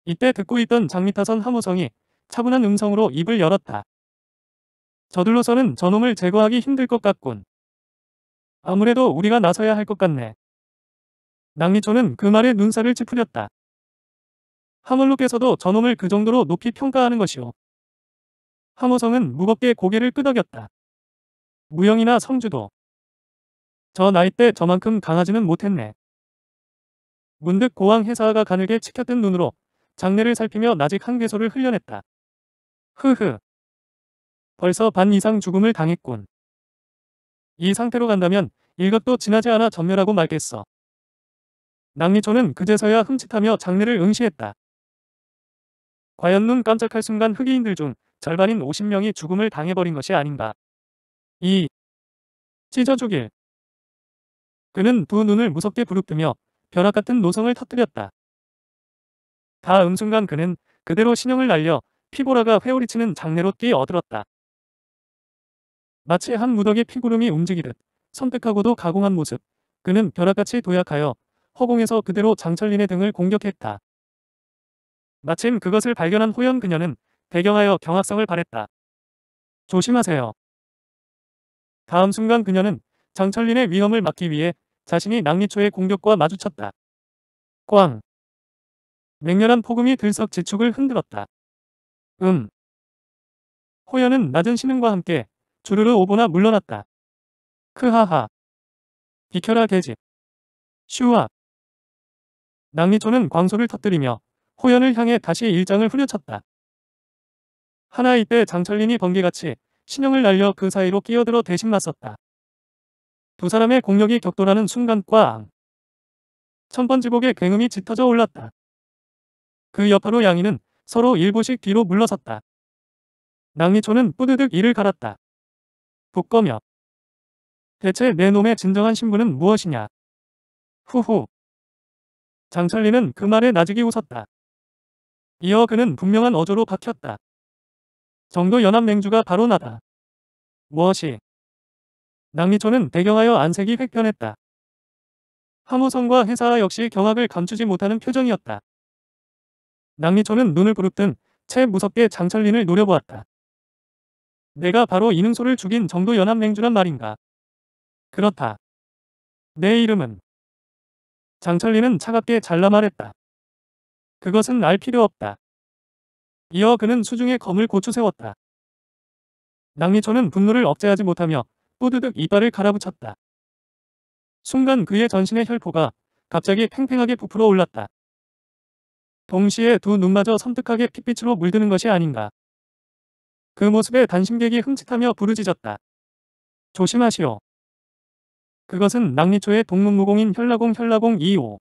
이때 듣고 있던 장미타선 하무성이 차분한 음성으로 입을 열었다. 저들로서는 저놈을 제거하기 힘들 것 같군. 아무래도 우리가 나서야 할 것 같네. 낭리초는 그 말에 눈살을 찌푸렸다. 하물로께서도 저놈을 그 정도로 높이 평가하는 것이오. 하모성은 무겁게 고개를 끄덕였다. 무영이나 성주도. 저 나이 때 저만큼 강하지는 못했네. 문득 고왕 해사가 가늘게 치켰던 눈으로 장례를 살피며 나직 한 괴소를 흘려냈다. 흐흐. 벌써 반 이상 죽음을 당했군. 이 상태로 간다면 일것도 지나지 않아 전멸하고 말겠어. 낭리초는 그제서야 흠칫하며 장례를 응시했다. 과연 눈 깜짝할 순간 흑인들 중 절반인 50명이 죽음을 당해버린 것이 아닌가. 2. 찢어 죽일. 그는 두 눈을 무섭게 부릅뜨며 벼락 같은 노성을 터뜨렸다. 다음 순간 그는 그대로 신형을 날려 피보라가 회오리치는 장례로 뛰어들었다. 마치 한 무더기 피구름이 움직이듯 선택하고도 가공한 모습. 그는 벼락같이 도약하여 허공에서 그대로 장철린의 등을 공격했다. 마침 그것을 발견한 호연 그녀는 배경하여 경악성을 발했다. 조심하세요. 다음 순간 그녀는 장철린의 위험을 막기 위해 자신이 낭리초의 공격과 마주쳤다. 꽝! 맹렬한 폭음이 들썩 지축을 흔들었다. 음! 호연은 낮은 신음과 함께 주르르 오보나 물러났다. 크하하! 비켜라 개집! 슈아! 낭리초는 광소를 터뜨리며 호연을 향해 다시 일장을 후려쳤다. 하나 이때 장철린이 번개같이 신형을 날려 그 사이로 끼어들어 대신 맞섰다. 두 사람의 공력이 격돌하는 순간 꽝! 천번지복의 굉음이 짙어져 올랐다. 그 여파로 양이는 서로 일부씩 뒤로 물러섰다. 낭리초는 뿌드득 이를 갈았다. 북거며 대체 내 놈의 진정한 신분은 무엇이냐? 후후 장철리는 그 말에 나직이 웃었다. 이어 그는 분명한 어조로 박혔다. 정도 연합 맹주가 바로 나다. 무엇이? 낭미초는 배경하여 안색이 획변했다 하무선과 회사 역시 경악을 감추지 못하는 표정이었다. 낭미초는 눈을 부릅뜬 채 무섭게 장철린을 노려보았다. 내가 바로 이능소를 죽인 정도 연합 맹주란 말인가. 그렇다. 내 이름은 장철린은 차갑게 잘라 말했다. 그것은 알 필요 없다. 이어 그는 수중에 검을 고추 세웠다. 낭리초는 분노를 억제하지 못하며 뿌드득 이빨을 갈아붙였다. 순간 그의 전신의 혈포가 갑자기 팽팽하게 부풀어 올랐다. 동시에 두 눈마저 섬뜩하게 핏빛으로 물드는 것이 아닌가. 그 모습에 단심객이 흠칫하며 부르짖었다. 조심하시오. 그것은 낭리초의 동문무공인 혈라공 혈라공 2호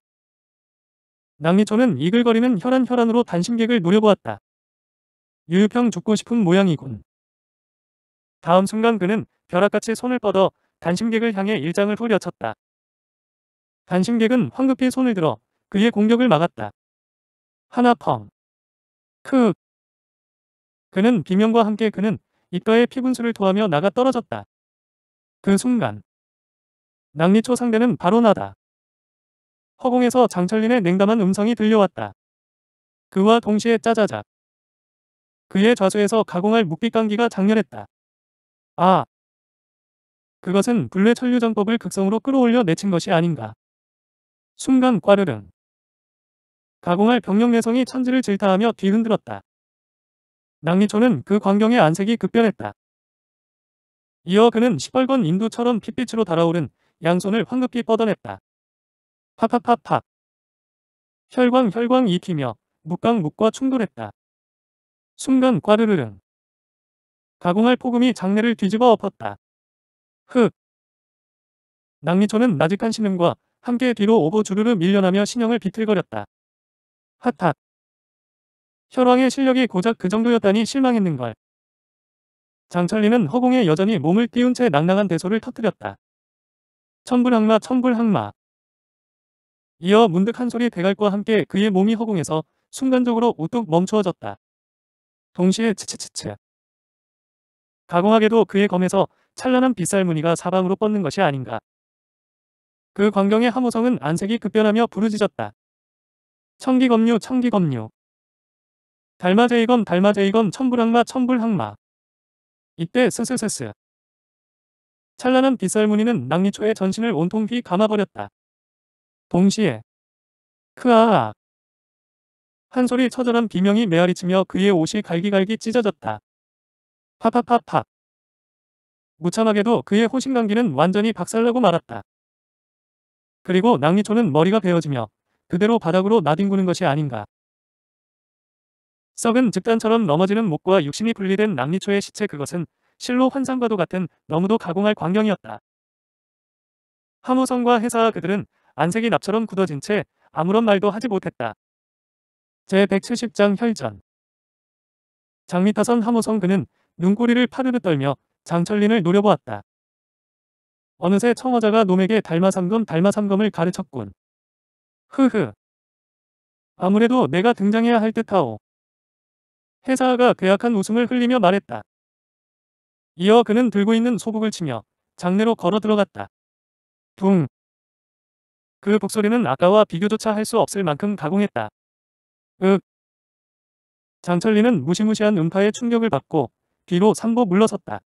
낭리초는 이글거리는 혈안 혈안으로 단심객을 노려보았다. 유유평 죽고 싶은 모양이군. 다음 순간 그는 벼락같이 손을 뻗어 단심객을 향해 일장을 후려쳤다. 단심객은 황급히 손을 들어 그의 공격을 막았다. 하나 펑. 크. 그는 비명과 함께 그는 입가에 피분수를 토하며 나가 떨어졌다. 그 순간 낭리초 상대는 바로 나다. 허공에서 장철린의 냉담한 음성이 들려왔다. 그와 동시에 짜자작 그의 좌수에서 가공할 묵빛감기가 장렬했다. 아. 그것은 불뇌 천류전법을 극성으로 끌어올려 내친 것이 아닌가. 순간 꽈르릉. 가공할 병력 내성이 천지를 질타하며 뒤흔들었다. 낭리초는 그 광경의 안색이 급변했다. 이어 그는 시뻘건 인두처럼 핏빛으로 달아오른 양손을 황급히 뻗어냈다. 파파파파. 혈광 혈광 익히며 묵강 묵과 충돌했다. 순간 꽈르르릉. 가공할 폭음이 장례를 뒤집어 엎었다. 흑. 낭리초는 나직한 신음과 함께 뒤로 오버 주르르 밀려나며 신형을 비틀거렸다. 핫핫. 혈왕의 실력이 고작 그 정도였다니 실망했는걸. 장철리는 허공에 여전히 몸을 띄운 채 낭낭한 대소를 터뜨렸다. 천불항마 천불항마. 이어 문득 한 소리 대갈과 함께 그의 몸이 허공에서 순간적으로 우뚝 멈추어졌다. 동시에 치치치치. 가공하게도 그의 검에서 찬란한 빗살 무늬가 사방으로 뻗는 것이 아닌가. 그 광경의 함호성은 안색이 급변하며 부르짖었다. 청기검류 청기검류. 달마제이검 달마제이검 천불항마천불항마 이때 스스스스. 찬란한 빗살 무늬는 낙리초의 전신을 온통 휘 감아버렸다. 동시에 크아아 한 소리 처절한 비명이 메아리치며 그의 옷이 갈기갈기 찢어졌다. 팍팍팍팍 무참하게도 그의 호신강기는 완전히 박살나고 말았다. 그리고 낭리초는 머리가 베어지며 그대로 바닥으로 나뒹구는 것이 아닌가. 썩은 즉단처럼 넘어지는 목과 육신이 분리된 낭리초의 시체 그것은 실로 환상과도 같은 너무도 가공할 광경이었다. 하모성과 회사 그들은 안색이 납처럼 굳어진 채 아무런 말도 하지 못했다. 제170장 혈전 장미타선 함호성 그는 눈꼬리를 파르르 떨며 장철린을 노려보았다. 어느새 청어자가 놈에게 달마삼검 달마삼검을 가르쳤군. 흐흐. 아무래도 내가 등장해야 할 듯하오. 회사가 괴악한 웃음을 흘리며 말했다. 이어 그는 들고 있는 소국을 치며 장내로 걸어 들어갔다. 둥. 그 북소리는 아까와 비교조차 할 수 없을 만큼 가공했다. 윽. 장철리는 무시무시한 음파의 충격을 받고 뒤로 삼보 물러섰다.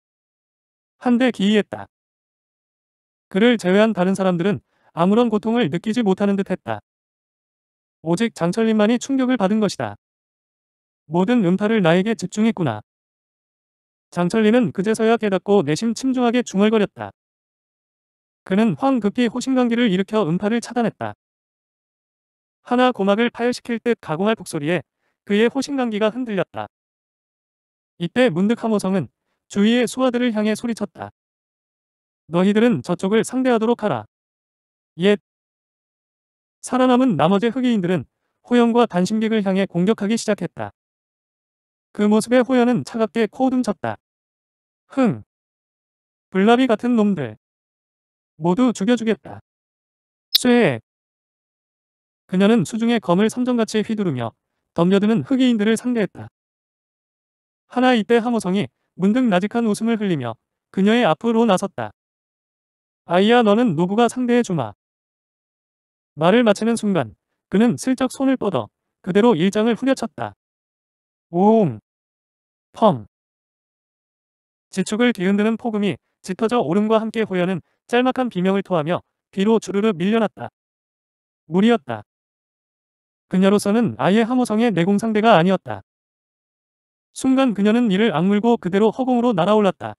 한대 기이했다. 그를 제외한 다른 사람들은 아무런 고통을 느끼지 못하는 듯 했다. 오직 장철림만이 충격을 받은 것이다. 모든 음파를 나에게 집중했구나. 장철림은 그제서야 깨닫고 내심 침중하게 중얼거렸다. 그는 황급히 호신경기를 일으켜 음파를 차단했다. 하나 고막을 파열시킬 듯 가공할 북소리에 그의 호신경기가 흔들렸다. 이때 문득 함호성은 주위의 수하들을 향해 소리쳤다. 너희들은 저쪽을 상대하도록 하라. 옛 살아남은 나머지 흑인들은 호연과 단심객을 향해 공격하기 시작했다. 그 모습에 호연은 차갑게 코우등쳤다. 흥! 불나비 같은 놈들. 모두 죽여주겠다. 쇠 그녀는 수중에 검을 삼정같이 휘두르며 덤벼드는 흑인들을 상대했다. 하나 이때 하모성이 문득 나직한 웃음을 흘리며 그녀의 앞으로 나섰다. 아이야 너는 노부가 상대해주마. 말을 마치는 순간 그는 슬쩍 손을 뻗어 그대로 일장을 후려쳤다. 오옹! 펑! 지축을 뒤흔드는 폭음이 짙어져 오름과 함께 호연은 짤막한 비명을 토하며 뒤로 주르르 밀려났다. 무리였다. 그녀로서는 아예 하모성의 내공 상대가 아니었다. 순간 그녀는 이를 악물고 그대로 허공으로 날아올랐다.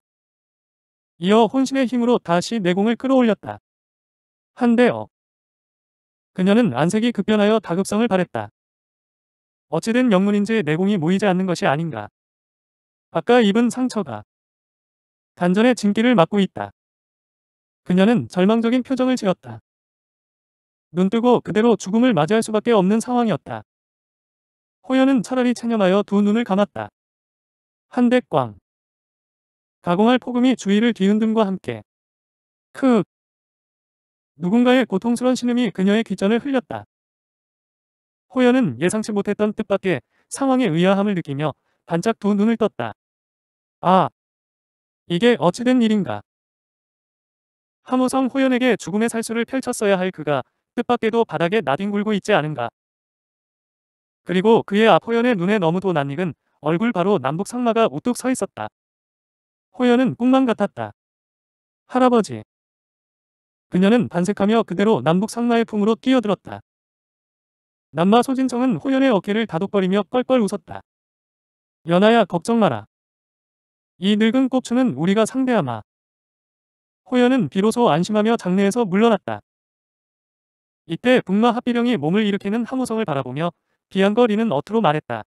이어 혼신의 힘으로 다시 내공을 끌어올렸다. 한대어. 그녀는 안색이 급변하여 다급성을 발했다. 어찌된 영문인지 내공이 모이지 않는 것이 아닌가. 아까 입은 상처가 단전의 진기를 막고 있다. 그녀는 절망적인 표정을 지었다. 눈뜨고 그대로 죽음을 맞이할 수밖에 없는 상황이었다. 호연은 차라리 체념하여 두 눈을 감았다. 한대꽝. 가공할 폭음이 주위를 뒤흔듦과 함께 크 누군가의 고통스러운 신음이 그녀의 귀전을 흘렸다. 호연은 예상치 못했던 뜻밖의 상황의 의아함을 느끼며 반짝 두 눈을 떴다. 아, 이게 어찌된 일인가? 함호성 호연에게 죽음의 살수를 펼쳤어야 할 그가 뜻밖에도 바닥에 나뒹굴고 있지 않은가. 그리고 그의 앞 호연의 눈에 너무도 낯익은 얼굴 바로 남북 상마가 우뚝 서 있었다. 호연은 꿈만 같았다. 할아버지. 그녀는 반색하며 그대로 남북 상마의 품으로 뛰어들었다. 남마 소진성은 호연의 어깨를 다독거리며 껄껄 웃었다. 연아야 걱정 마라. 이 늙은 꼽추는 우리가 상대하마. 호연은 비로소 안심하며 장내에서 물러났다. 이때 북마 합비령이 몸을 일으키는 함우성을 바라보며 비양거리는 어투로 말했다.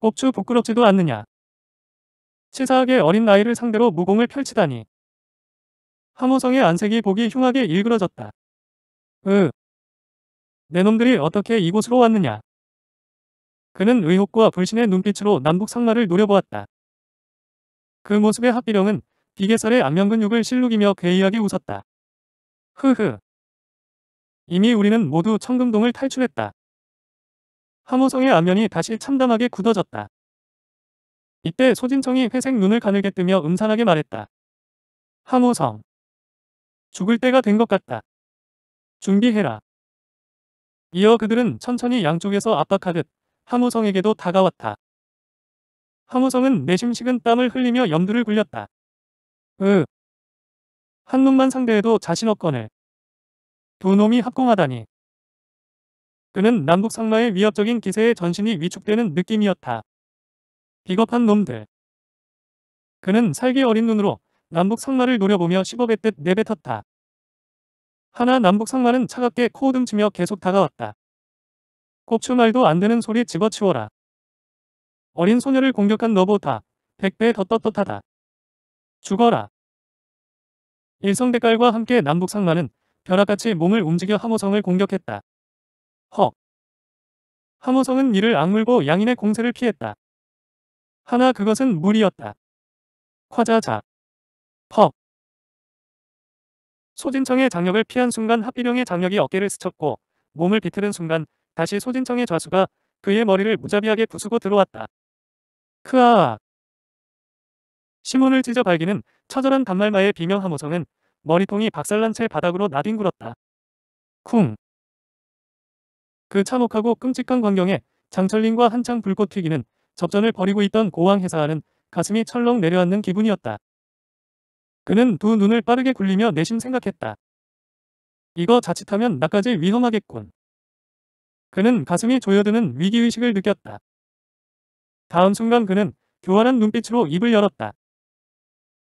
꼽추 부끄럽지도 않느냐. 치사하게 어린 나이를 상대로 무공을 펼치다니. 함우성의 안색이 보기 흉하게 일그러졌다. 으. 내 놈들이 어떻게 이곳으로 왔느냐. 그는 의혹과 불신의 눈빛으로 남북 상마를 노려보았다. 그 모습에 합비령은 기계설의 안면근육을 실룩이며 괴이하게 웃었다. 흐흐. 이미 우리는 모두 청금동을 탈출했다. 하모성의 안면이 다시 참담하게 굳어졌다. 이때 소진청이 회색 눈을 가늘게 뜨며 음산하게 말했다. 하모성 죽을 때가 된 것 같다. 준비해라. 이어 그들은 천천히 양쪽에서 압박하듯 하호성에게도 다가왔다. 하호성은 내심 식은 땀을 흘리며 염두를 굴렸다. 으. 한눈만 상대해도 자신 없거늘. 두 놈이 합공하다니. 그는 남북 상마의 위협적인 기세에 전신이 위축되는 느낌이었다. 비겁한 놈들. 그는 살기 어린 눈으로 남북 상마를 노려보며 1 5배듯 내뱉었다. 하나 남북 상마는 차갑게 코오등치며 계속 다가왔다. 꼽추 말도 안 되는 소리 집어치워라. 어린 소녀를 공격한 너보다 100배 더 떳떳하다. 죽어라. 일성대깔과 함께 남북 상마는 벼락같이 몸을 움직여 함호성을 공격했다. 헉. 함호성은 이를 악물고 양인의 공세를 피했다. 하나 그것은 물이었다. 화자자. 헉! 소진청의 장력을 피한 순간 합비령의 장력이 어깨를 스쳤고 몸을 비틀은 순간 다시 소진청의 좌수가 그의 머리를 무자비하게 부수고 들어왔다. 크아아. 신문을 찢어 발기는 처절한 단말마의 비명함호성은 머리통이 박살난 채 바닥으로 나뒹굴었다. 쿵. 그 참혹하고 끔찍한 광경에 장철린과 한창 불꽃 튀기는 접전을 벌이고 있던 고왕 회사하는 가슴이 철렁 내려앉는 기분이었다. 그는 두 눈을 빠르게 굴리며 내심 생각했다. 이거 자칫하면 나까지 위험하겠군. 그는 가슴이 조여드는 위기의식을 느꼈다. 다음 순간 그는 교활한 눈빛으로 입을 열었다.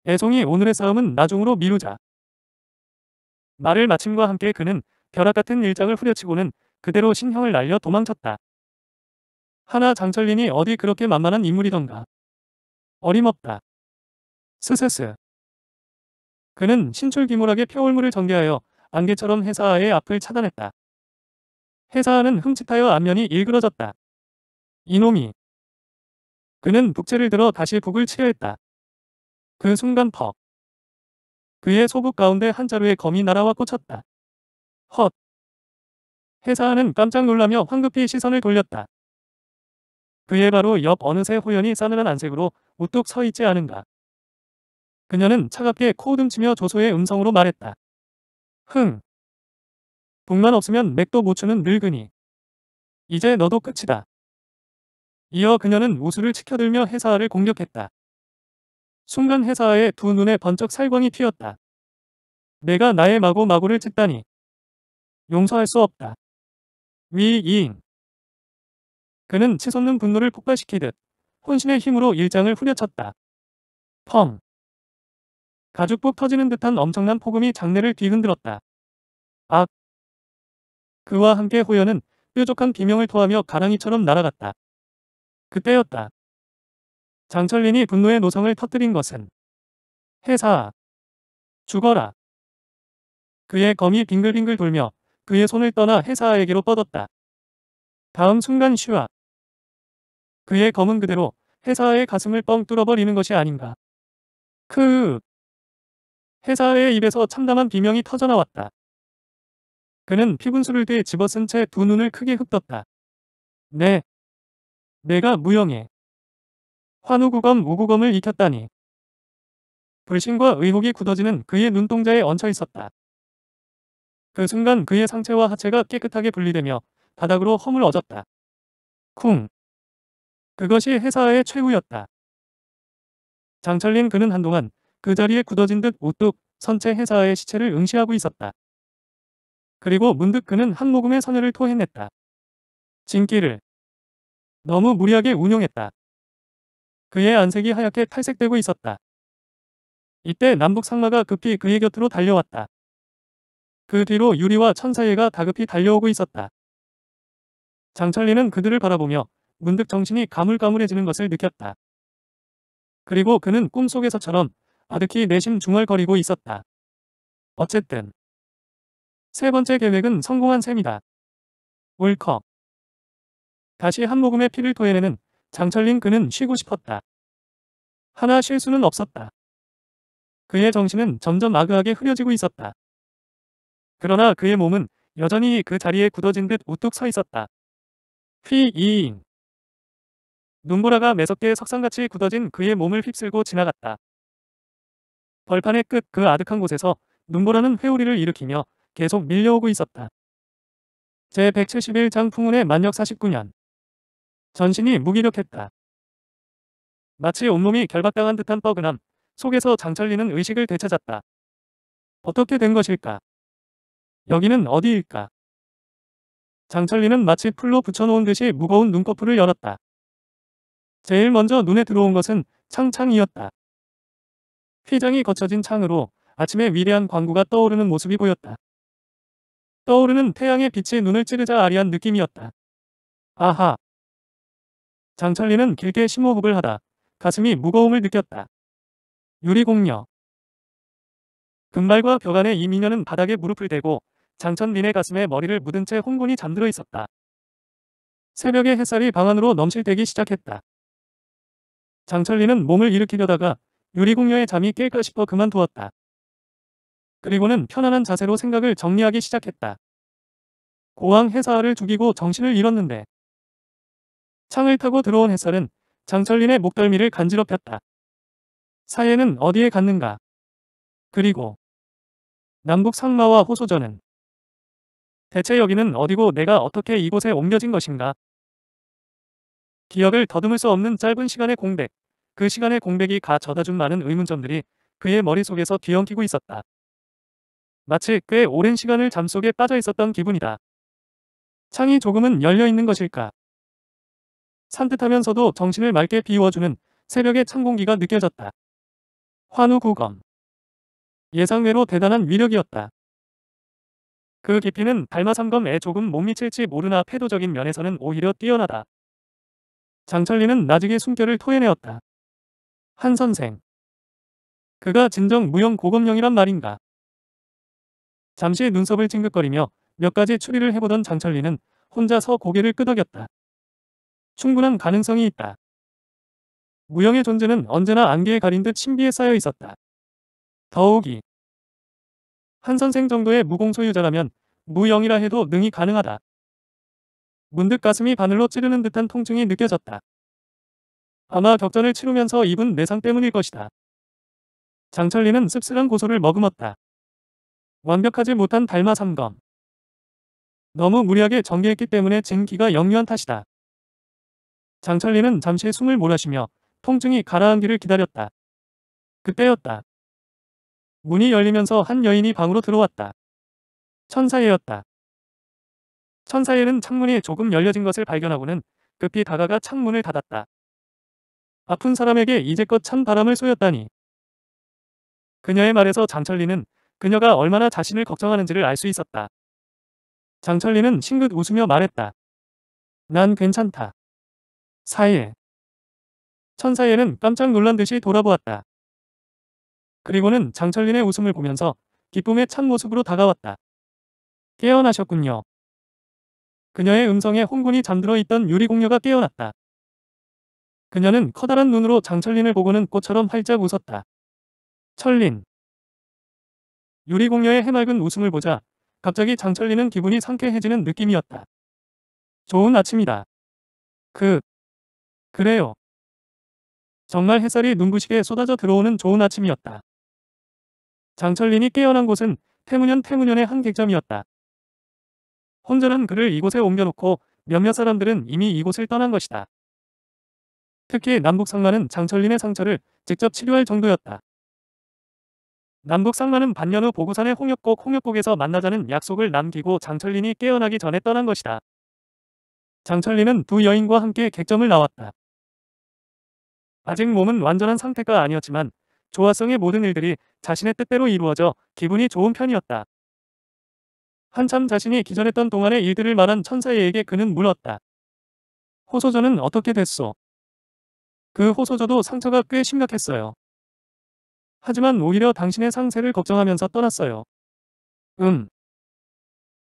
애송이 오늘의 싸움은 나중으로 미루자. 말을 마침과 함께 그는 벼락 같은 일장을 후려치고는 그대로 신형을 날려 도망쳤다. 하나 장철린이 어디 그렇게 만만한 인물이던가. 어림없다. 스스스. 그는 신출귀몰하게 표올물을 전개하여 안개처럼 회사아의 앞을 차단했다. 회사아는 흠칫하여 안면이 일그러졌다. 이놈이. 그는 북채를 들어 다시 북을 치려했다. 그 순간 퍽. 그의 소복 가운데 한 자루의 검이 날아와 꽂혔다. 헛. 회사하는 깜짝 놀라며 황급히 시선을 돌렸다. 그의 바로 옆 어느새 호연이 싸늘한 안색으로 우뚝 서 있지 않은가. 그녀는 차갑게 코우등치며 조소의 음성으로 말했다. 흥. 복만 없으면 맥도 못 추는 늙은이. 이제 너도 끝이다. 이어 그녀는 우수를 치켜들며 회사를 공격했다. 순간 회사의 두 눈에 번쩍 살광이 피었다. 내가 나의 마구마구를 찍다니. 용서할 수 없다. 위이인. 그는 치솟는 분노를 폭발시키듯 혼신의 힘으로 일장을 후려쳤다. 펑. 가죽부 터지는 듯한 엄청난 폭음이 장내를 뒤흔들었다. 악. 그와 함께 호연은 뾰족한 비명을 토하며 가랑이처럼 날아갔다. 그때였다. 장철린이 분노의 노성을 터뜨린 것은 회사 죽어라. 그의 검이 빙글빙글 돌며 그의 손을 떠나 회사에게로 뻗었다. 다음 순간 슈아. 그의 검은 그대로 회사의 가슴을 뻥 뚫어버리는 것이 아닌가. 크으. 회사의 입에서 참담한 비명이 터져나왔다. 그는 피분수를 뒤에 집어쓴 채 두 눈을 크게 흩떴다 네. 내가 무용해. 환우구검 우구검을 익혔다니. 불신과 의혹이 굳어지는 그의 눈동자에 얹혀 있었다. 그 순간 그의 상체와 하체가 깨끗하게 분리되며 바닥으로 허물어졌다. 쿵. 그것이 회사의 최후였다. 장철린 그는 한동안 그 자리에 굳어진 듯 우뚝 선체 회사의 시체를 응시하고 있었다. 그리고 문득 그는 한 모금의 선혈을 토해냈다. 진기를 너무 무리하게 운용했다. 그의 안색이 하얗게 탈색되고 있었다. 이때 남북 상마가 급히 그의 곁으로 달려왔다. 그 뒤로 유리와 천사예가 다급히 달려오고 있었다. 장철리는 그들을 바라보며 문득 정신이 가물가물해지는 것을 느꼈다. 그리고 그는 꿈속에서처럼 아득히 내심 중얼거리고 있었다. 어쨌든 세 번째 계획은 성공한 셈이다. 울컥 다시 한 모금의 피를 토해내는 장철린 그는 쉬고 싶었다. 하나 쉴 수는 없었다. 그의 정신은 점점 마그하게 흐려지고 있었다. 그러나 그의 몸은 여전히 그 자리에 굳어진 듯 우뚝 서 있었다. 휘이잉. 눈보라가 매섭게 석상같이 굳어진 그의 몸을 휩쓸고 지나갔다. 벌판의 끝 그 아득한 곳에서 눈보라는 회오리를 일으키며 계속 밀려오고 있었다. 제171장 풍운의 만력 49년 전신이 무기력했다. 마치 온몸이 결박당한 듯한 뻐근함 속에서 장철리는 의식을 되찾았다. 어떻게 된 것일까? 여기는 어디일까? 장철리는 마치 풀로 붙여놓은 듯이 무거운 눈꺼풀을 열었다. 제일 먼저 눈에 들어온 것은 창창이었다. 휘장이 거쳐진 창으로 아침에 위대한 광구가 떠오르는 모습이 보였다. 떠오르는 태양의 빛이 눈을 찌르자 아리한 느낌이었다. 아하, 장철리는 길게 심호흡을 하다 가슴이 무거움을 느꼈다. 유리공녀 금발과 벽안에이 미녀는 바닥에 무릎을 대고 장천린의 가슴에 머리를 묻은 채 홍군이 잠들어 있었다. 새벽에 햇살이 방 안으로 넘실대기 시작했다. 장철리는 몸을 일으키려다가 유리공녀의 잠이 깰까 싶어 그만두었다. 그리고는 편안한 자세로 생각을 정리하기 시작했다. 고왕 해사를 죽이고 정신을 잃었는데 창을 타고 들어온 햇살은 장철린의 목덜미를 간지럽혔다. 사회는 어디에 갔는가? 그리고 남북 상마와 호소전은 대체 여기는 어디고 내가 어떻게 이곳에 옮겨진 것인가? 기억을 더듬을 수 없는 짧은 시간의 공백, 그 시간의 공백이 가져다준 많은 의문점들이 그의 머릿속에서 뒤엉키고 있었다. 마치 꽤 오랜 시간을 잠속에 빠져 있었던 기분이다. 창이 조금은 열려있는 것일까? 산뜻하면서도 정신을 맑게 비워주는 새벽의 찬 공기가 느껴졌다. 환우 구검 예상외로 대단한 위력이었다. 그 깊이는 달마삼검에 조금 못 미칠지 모르나 패도적인 면에서는 오히려 뛰어나다. 장철리는 나직의 숨결을 토해내었다. 한 선생. 그가 진정 무용 고검령이란 말인가. 잠시 눈썹을 찡긋거리며 몇 가지 추리를 해보던 장철리는 혼자서 고개를 끄덕였다. 충분한 가능성이 있다. 무형의 존재는 언제나 안개에 가린 듯 신비에 쌓여 있었다. 더욱이 한 선생 정도의 무공소유자라면 무형이라 해도 능이 가능하다. 문득 가슴이 바늘로 찌르는 듯한 통증이 느껴졌다. 아마 격전을 치르면서 입은 내상 때문일 것이다. 장철리는 씁쓸한 고소를 머금었다. 완벽하지 못한 달마 삼검. 너무 무리하게 전개했기 때문에 쟁기가 역류한 탓이다. 장철리는 잠시 숨을 몰아쉬며 통증이 가라앉기를 기다렸다. 그때였다. 문이 열리면서 한 여인이 방으로 들어왔다. 천사예였다. 천사예는 창문이 조금 열려진 것을 발견하고는 급히 다가가 창문을 닫았다. 아픈 사람에게 이제껏 찬 바람을 쏘였다니. 그녀의 말에서 장철리는 그녀가 얼마나 자신을 걱정하는지를 알 수 있었다. 장철리는 싱긋 웃으며 말했다. 난 괜찮다. 4일 천사에는 깜짝 놀란 듯이 돌아보았다. 그리고는 장철린의 웃음을 보면서 기쁨의 찬모습으로 다가왔다. 깨어나셨군요. 그녀의 음성에 홍군이 잠들어 있던 유리공녀가 깨어났다. 그녀는 커다란 눈으로 장철린을 보고는 꽃처럼 활짝 웃었다. 철린. 유리공녀의 해맑은 웃음을 보자 갑자기 장철린은 기분이 상쾌해지는 느낌이었다. 좋은 아침이다. 그 그래요. 정말 햇살이 눈부시게 쏟아져 들어오는 좋은 아침이었다. 장철린이 깨어난 곳은 태무현태무현의한 객점이었다. 혼자란 그를 이곳에 옮겨놓고 몇몇 사람들은 이미 이곳을 떠난 것이다. 특히 남북 상란는 장철린의 상처를 직접 치료할 정도였다. 남북 상란는 반년 후보고산의홍역곡홍역곡에서 만나자는 약속을 남기고 장철린이 깨어나기 전에 떠난 것이다. 장철린은 두 여인과 함께 객점을 나왔다. 아직 몸은 완전한 상태가 아니었지만 조화성의 모든 일들이 자신의 뜻대로 이루어져 기분이 좋은 편이었다. 한참 자신이 기절했던 동안의 일들을 말한 천사에게 그는 물었다. 호소저는 어떻게 됐소? 그 호소저도 상처가 꽤 심각했어요. 하지만 오히려 당신의 상세를 걱정하면서 떠났어요. 음.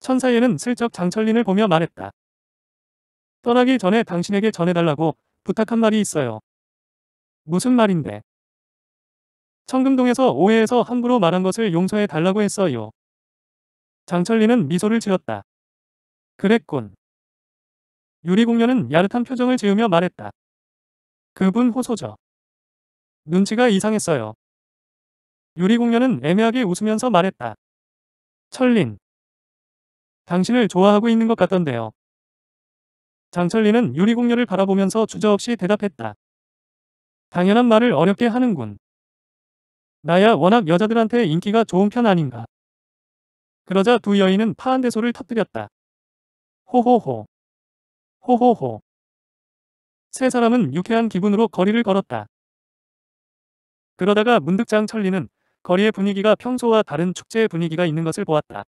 천사예는 슬쩍 장철린을 보며 말했다. 떠나기 전에 당신에게 전해달라고 부탁 한 말이 있어요. 무슨 말인데? 청금동에서 오해해서 함부로 말한 것을 용서해 달라고 했어요. 장철리는 미소를 지었다. 그랬군. 유리공녀는 야릇한 표정을 지으며 말했다. 그분 호소죠. 눈치가 이상했어요. 유리공녀는 애매하게 웃으면서 말했다. 철린. 당신을 좋아하고 있는 것 같던데요. 장철리는 유리공녀를 바라보면서 주저없이 대답했다. 당연한 말을 어렵게 하는군. 나야 워낙 여자들한테 인기가 좋은 편 아닌가. 그러자 두 여인은 파한대소를 터뜨렸다. 호호호. 호호호. 세 사람은 유쾌한 기분으로 거리를 걸었다. 그러다가 문득 장철리는 거리의 분위기가 평소와 다른 축제의 분위기가 있는 것을 보았다.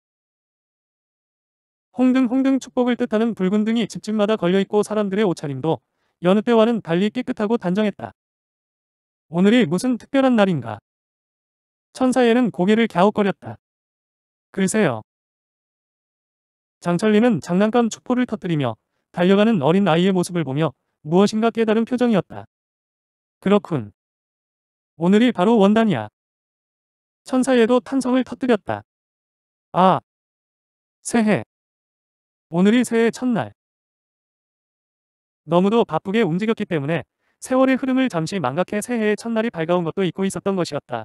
홍등 홍등 축복을 뜻하는 붉은 등이 집집마다 걸려있고 사람들의 옷차림도 여느 때와는 달리 깨끗하고 단정했다. 오늘이 무슨 특별한 날인가. 천사에는 고개를 갸웃거렸다. 글쎄요. 장철리는 장난감 축포를 터뜨리며 달려가는 어린 아이의 모습을 보며 무엇인가 깨달은 표정이었다. 그렇군. 오늘이 바로 원단이야. 천사에도 탄성을 터뜨렸다. 아. 새해. 오늘이 새해 첫날. 너무도 바쁘게 움직였기 때문에 세월의 흐름을 잠시 망각해 새해의 첫날이 밝아온 것도 잊고 있었던 것이었다.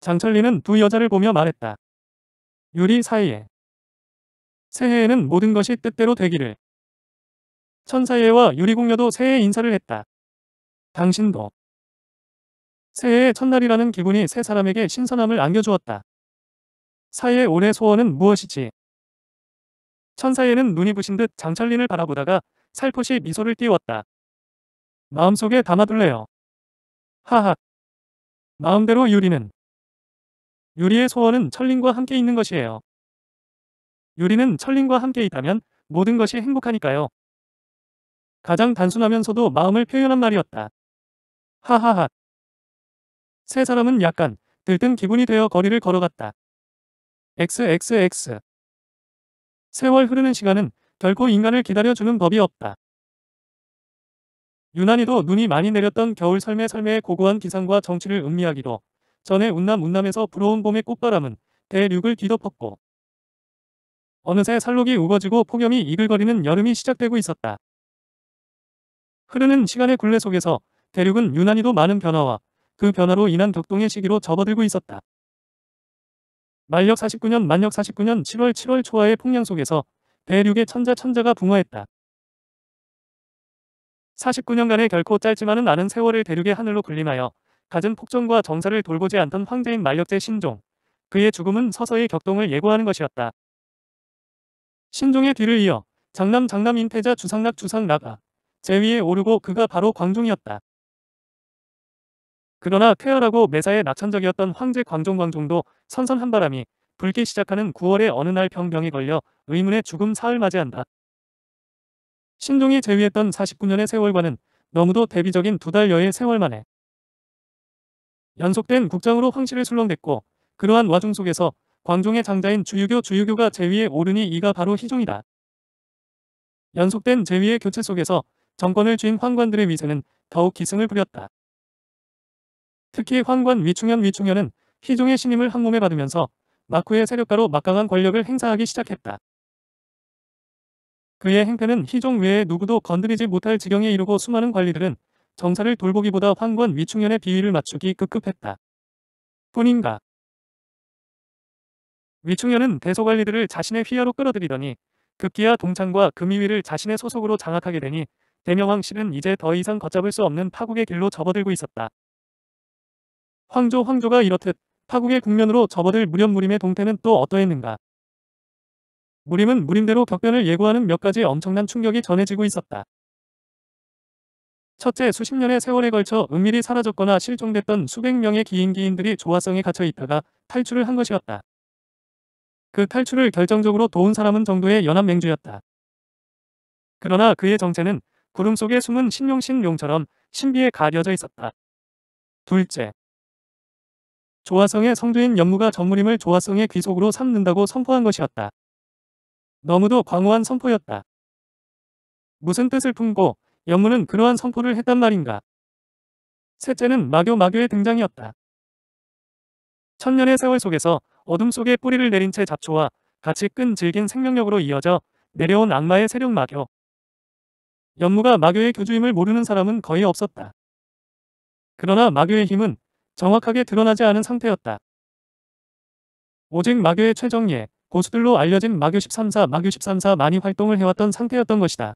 장철리는 두 여자를 보며 말했다. 유리 사이에 새해에는 모든 것이 뜻대로 되기를 천사예와 유리공녀도 새해 인사를 했다. 당신도 새해의 첫날이라는 기분이 세 사람에게 신선함을 안겨주었다. 사이의 올해 소원은 무엇이지? 천사예는 눈이 부신 듯 장철린을 바라보다가 살포시 미소를 띄웠다. 마음속에 담아둘래요. 하하. 마음대로 유리는 유리의 소원은 철린과 함께 있는 것이에요. 유리는 철린과 함께 있다면 모든 것이 행복하니까요. 가장 단순하면서도 마음을 표현한 말이었다. 하하하. 세 사람은 약간 들뜬 기분이 되어 거리를 걸어갔다. XXX 세월 흐르는 시간은 결코 인간을 기다려주는 법이 없다. 유난히도 눈이 많이 내렸던 겨울 설매 설매의 고고한 기상과 정취를 음미하기로 전에 운남 운남에서 불어온 봄의 꽃바람은 대륙을 뒤덮었고 어느새 산록이 우거지고 폭염이 이글거리는 여름이 시작되고 있었다. 흐르는 시간의 굴레 속에서 대륙은 유난히도 많은 변화와 그 변화로 인한 격동의 시기로 접어들고 있었다. 만력 49년 만력 49년 7월 7월 초하의 풍량 속에서 대륙의 천자 천자가 붕화했다. 49년간의 결코 짧지만은 않은 세월을 대륙의 하늘로 군림하여 가진 폭정과 정사를 돌보지 않던 황제인 만력제 신종. 그의 죽음은 서서히 격동을 예고하는 것이었다. 신종의 뒤를 이어 장남 장남 임태자 주상락 주상락아 제위에 오르고 그가 바로 광종이었다. 그러나 쾌활하고 매사에 낙천적이었던 황제 광종 광종도 선선 한바람이 불기 시작하는 9월의 어느 날 병병이 걸려 의문의 죽음 사흘 맞이한다. 신종이 재위했던 49년의 세월과는 너무도 대비적인 두 달여의 세월 만에 연속된 국장으로 황실을 술렁댔고 그러한 와중 속에서 광종의 장자인 주유교 주유교가 재위에 오르니 이가 바로 희종이다. 연속된 재위의 교체 속에서 정권을 쥔 황관들의 위세는 더욱 기승을 부렸다. 특히 황관 위충현 위충현은 희종의 신임을 한몸에 받으면서 마쿠의 세력가로 막강한 권력을 행사하기 시작했다. 그의 행패는 희종 외에 누구도 건드리지 못할 지경에 이르고 수많은 관리들은 정사를 돌보기보다 황권 위충현의 비위를 맞추기 급급했다. 뿐인가. 위충현은 대소관리들을 자신의 휘하로 끌어들이더니 급기야 동창과 금이위를 자신의 소속으로 장악하게 되니 대명왕 실은 이제 더 이상 걷잡을 수 없는 파국의 길로 접어들고 있었다. 황조 황조가 이렇듯 파국의 국면으로 접어들 무렵무림의 동태는 또 어떠했는가. 무림은 무림대로 격변을 예고하는 몇 가지 엄청난 충격이 전해지고 있었다. 첫째, 수십 년의 세월에 걸쳐 은밀히 사라졌거나 실종됐던 수백 명의 기인기인들이 조화성에 갇혀 있다가 탈출을 한 것이었다. 그 탈출을 결정적으로 도운 사람은 정도의 연합 맹주였다. 그러나 그의 정체는 구름 속에 숨은 신룡신룡처럼 신비에 가려져 있었다. 둘째, 조화성의 성주인 연무가 전무림을 조화성의 귀속으로 삼는다고 선포한 것이었다. 너무도 광호한 선포였다. 무슨 뜻을 품고 영문은 그러한 선포를 했단 말인가. 셋째는 마교 마교의 등장이었다. 천년의 세월 속에서 어둠 속에 뿌리를 내린 채 잡초와 같이 끈 질긴 생명력으로 이어져 내려온 악마의 세력 마교. 연무가 마교의 교주임을 모르는 사람은 거의 없었다. 그러나 마교의 힘은 정확하게 드러나지 않은 상태였다. 오직 마교의 최정예, 고수들로 알려진 마교 13사 마교 13사 많이 활동을 해왔던 상태였던 것이다.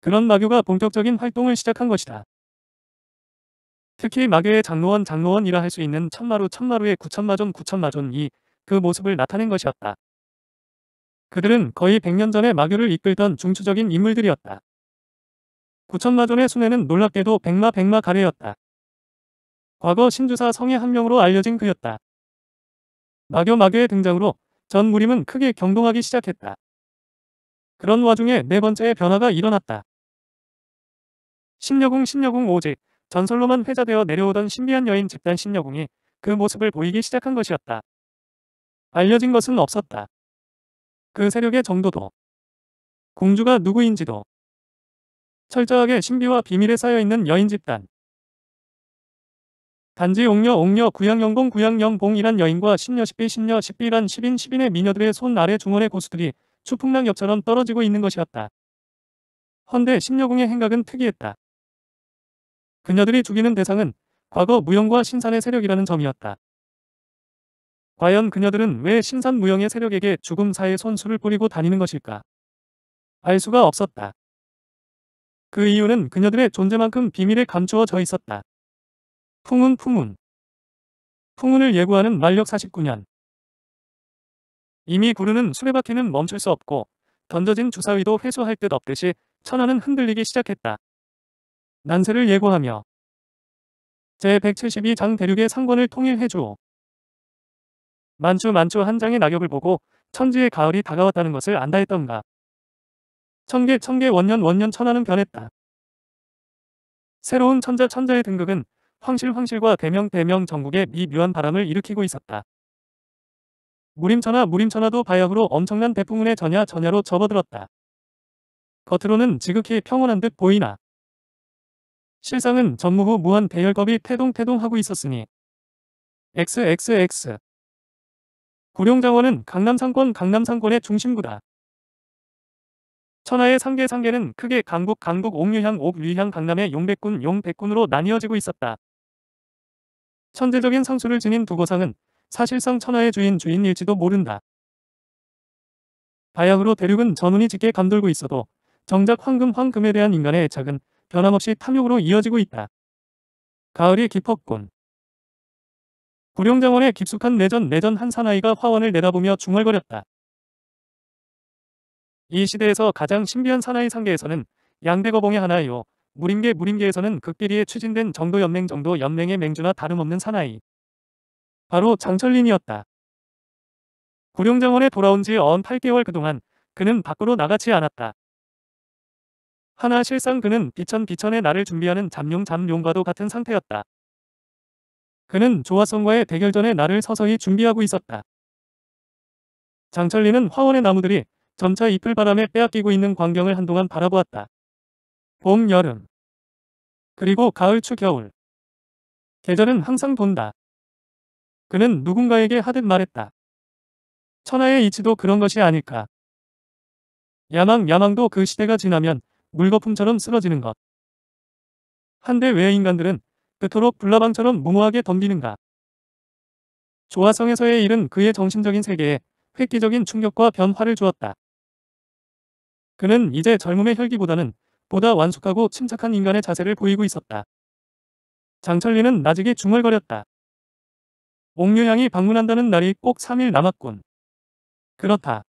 그런 마교가 본격적인 활동을 시작한 것이다. 특히 마교의 장로원 장로원이라 할 수 있는 천마루 천마루의 구천마존 구천마존이 그 모습을 나타낸 것이었다. 그들은 거의 100년 전에 마교를 이끌던 중추적인 인물들이었다. 구천마존의 순회는 놀랍게도 백마 백마 가래였다. 과거 신주사 성의 한 명으로 알려진 그였다. 마교 마교의 등장으로 전 무림은 크게 경동하기 시작했다. 그런 와중에 네 번째의 변화가 일어났다. 신여궁 신여궁 오직 전설로만 회자되어 내려오던 신비한 여인 집단 신여궁이 그 모습을 보이기 시작한 것이었다. 알려진 것은 없었다. 그 세력의 정도도 공주가 누구인지도 철저하게 신비와 비밀에 쌓여있는 여인 집단 단지 옥녀 옥녀 구양영공 구양영봉이란 여인과 신녀 십비 신녀 십비란 1 0인1 0인의 미녀들의 손 아래 중원의 고수들이 추풍랑 엽처럼 떨어지고 있는 것이었다. 헌데 신녀궁의 행각은 특이했다. 그녀들이 죽이는 대상은 과거 무영과 신산의 세력이라는 점이었다. 과연 그녀들은 왜 신산 무영의 세력에게 죽음 사이 손수를 뿌리고 다니는 것일까? 알 수가 없었다. 그 이유는 그녀들의 존재만큼 비밀에 감추어져 있었다. 풍운 풍운 풍운을 예고하는 만력 49년 이미 구르는 수레바퀴는 멈출 수 없고 던져진 주사위도 회수할 듯 없듯이 천하는 흔들리기 시작했다. 난세를 예고하며 제172장 대륙의 상권을 통일해주 만추 만추 한 장의 낙엽을 보고 천지의 가을이 다가왔다는 것을 안다 했던가. 천계 천계 원년 원년 천하는 변했다. 새로운 천자 천자의 등극은 황실 황실과 대명 대명 전국에 미묘한 바람을 일으키고 있었다. 무림천하 무림천하도 바야흐로 엄청난 대풍운의 전야 전야로 접어들었다. 겉으로는 지극히 평온한 듯 보이나 실상은 전무후 무한 대열겁이 태동태동하고 있었으니 XXX 구룡장원은 강남 상권 강남 상권의 중심구다. 천하의 상계 상계는 크게 강북 강북 옥류향 옥류향 강남의 용백군 용백군으로 나뉘어지고 있었다. 천재적인 상수를 지닌 두거상은 사실상 천하의 주인 주인일지도 모른다. 바야흐로 대륙은 전운이 짙게 감돌고 있어도 정작 황금 황금에 대한 인간의 애착은 변함없이 탐욕으로 이어지고 있다. 가을이 깊었군. 구룡정원에 깊숙한 내전 내전 한 사나이가 화원을 내다보며 중얼거렸다. 이 시대에서 가장 신비한 사나이 상계에서는 양대거봉의 하나이요 무림계 무림계에서는 극비리에 추진된 정도 연맹 정도 연맹의 맹주나 다름없는 사나이. 바로 장철린이었다. 구룡장원에 돌아온 지 어언 8개월 그동안 그는 밖으로 나가지 않았다. 하나 실상 그는 비천 비천의 나를 준비하는 잠룡 잠룡과도 같은 상태였다. 그는 조화성과의 대결전에 나를 서서히 준비하고 있었다. 장철린은 화원의 나무들이 점차 이풀 바람에 빼앗기고 있는 광경을 한동안 바라보았다. 봄, 여름. 그리고 가을, 추, 겨울. 계절은 항상 돈다. 그는 누군가에게 하듯 말했다. 천하의 이치도 그런 것이 아닐까. 야망, 야망도 그 시대가 지나면 물거품처럼 쓰러지는 것. 한데 왜 인간들은 그토록 불나방처럼 무모하게 덤비는가. 조화성에서의 일은 그의 정신적인 세계에 획기적인 충격과 변화를 주었다. 그는 이제 젊음의 혈기보다는 보다 완숙하고 침착한 인간의 자세를 보이고 있었다. 장철리는 나직이 중얼거렸다. 옥류향이 방문한다는 날이 꼭 3일 남았군. 그렇다.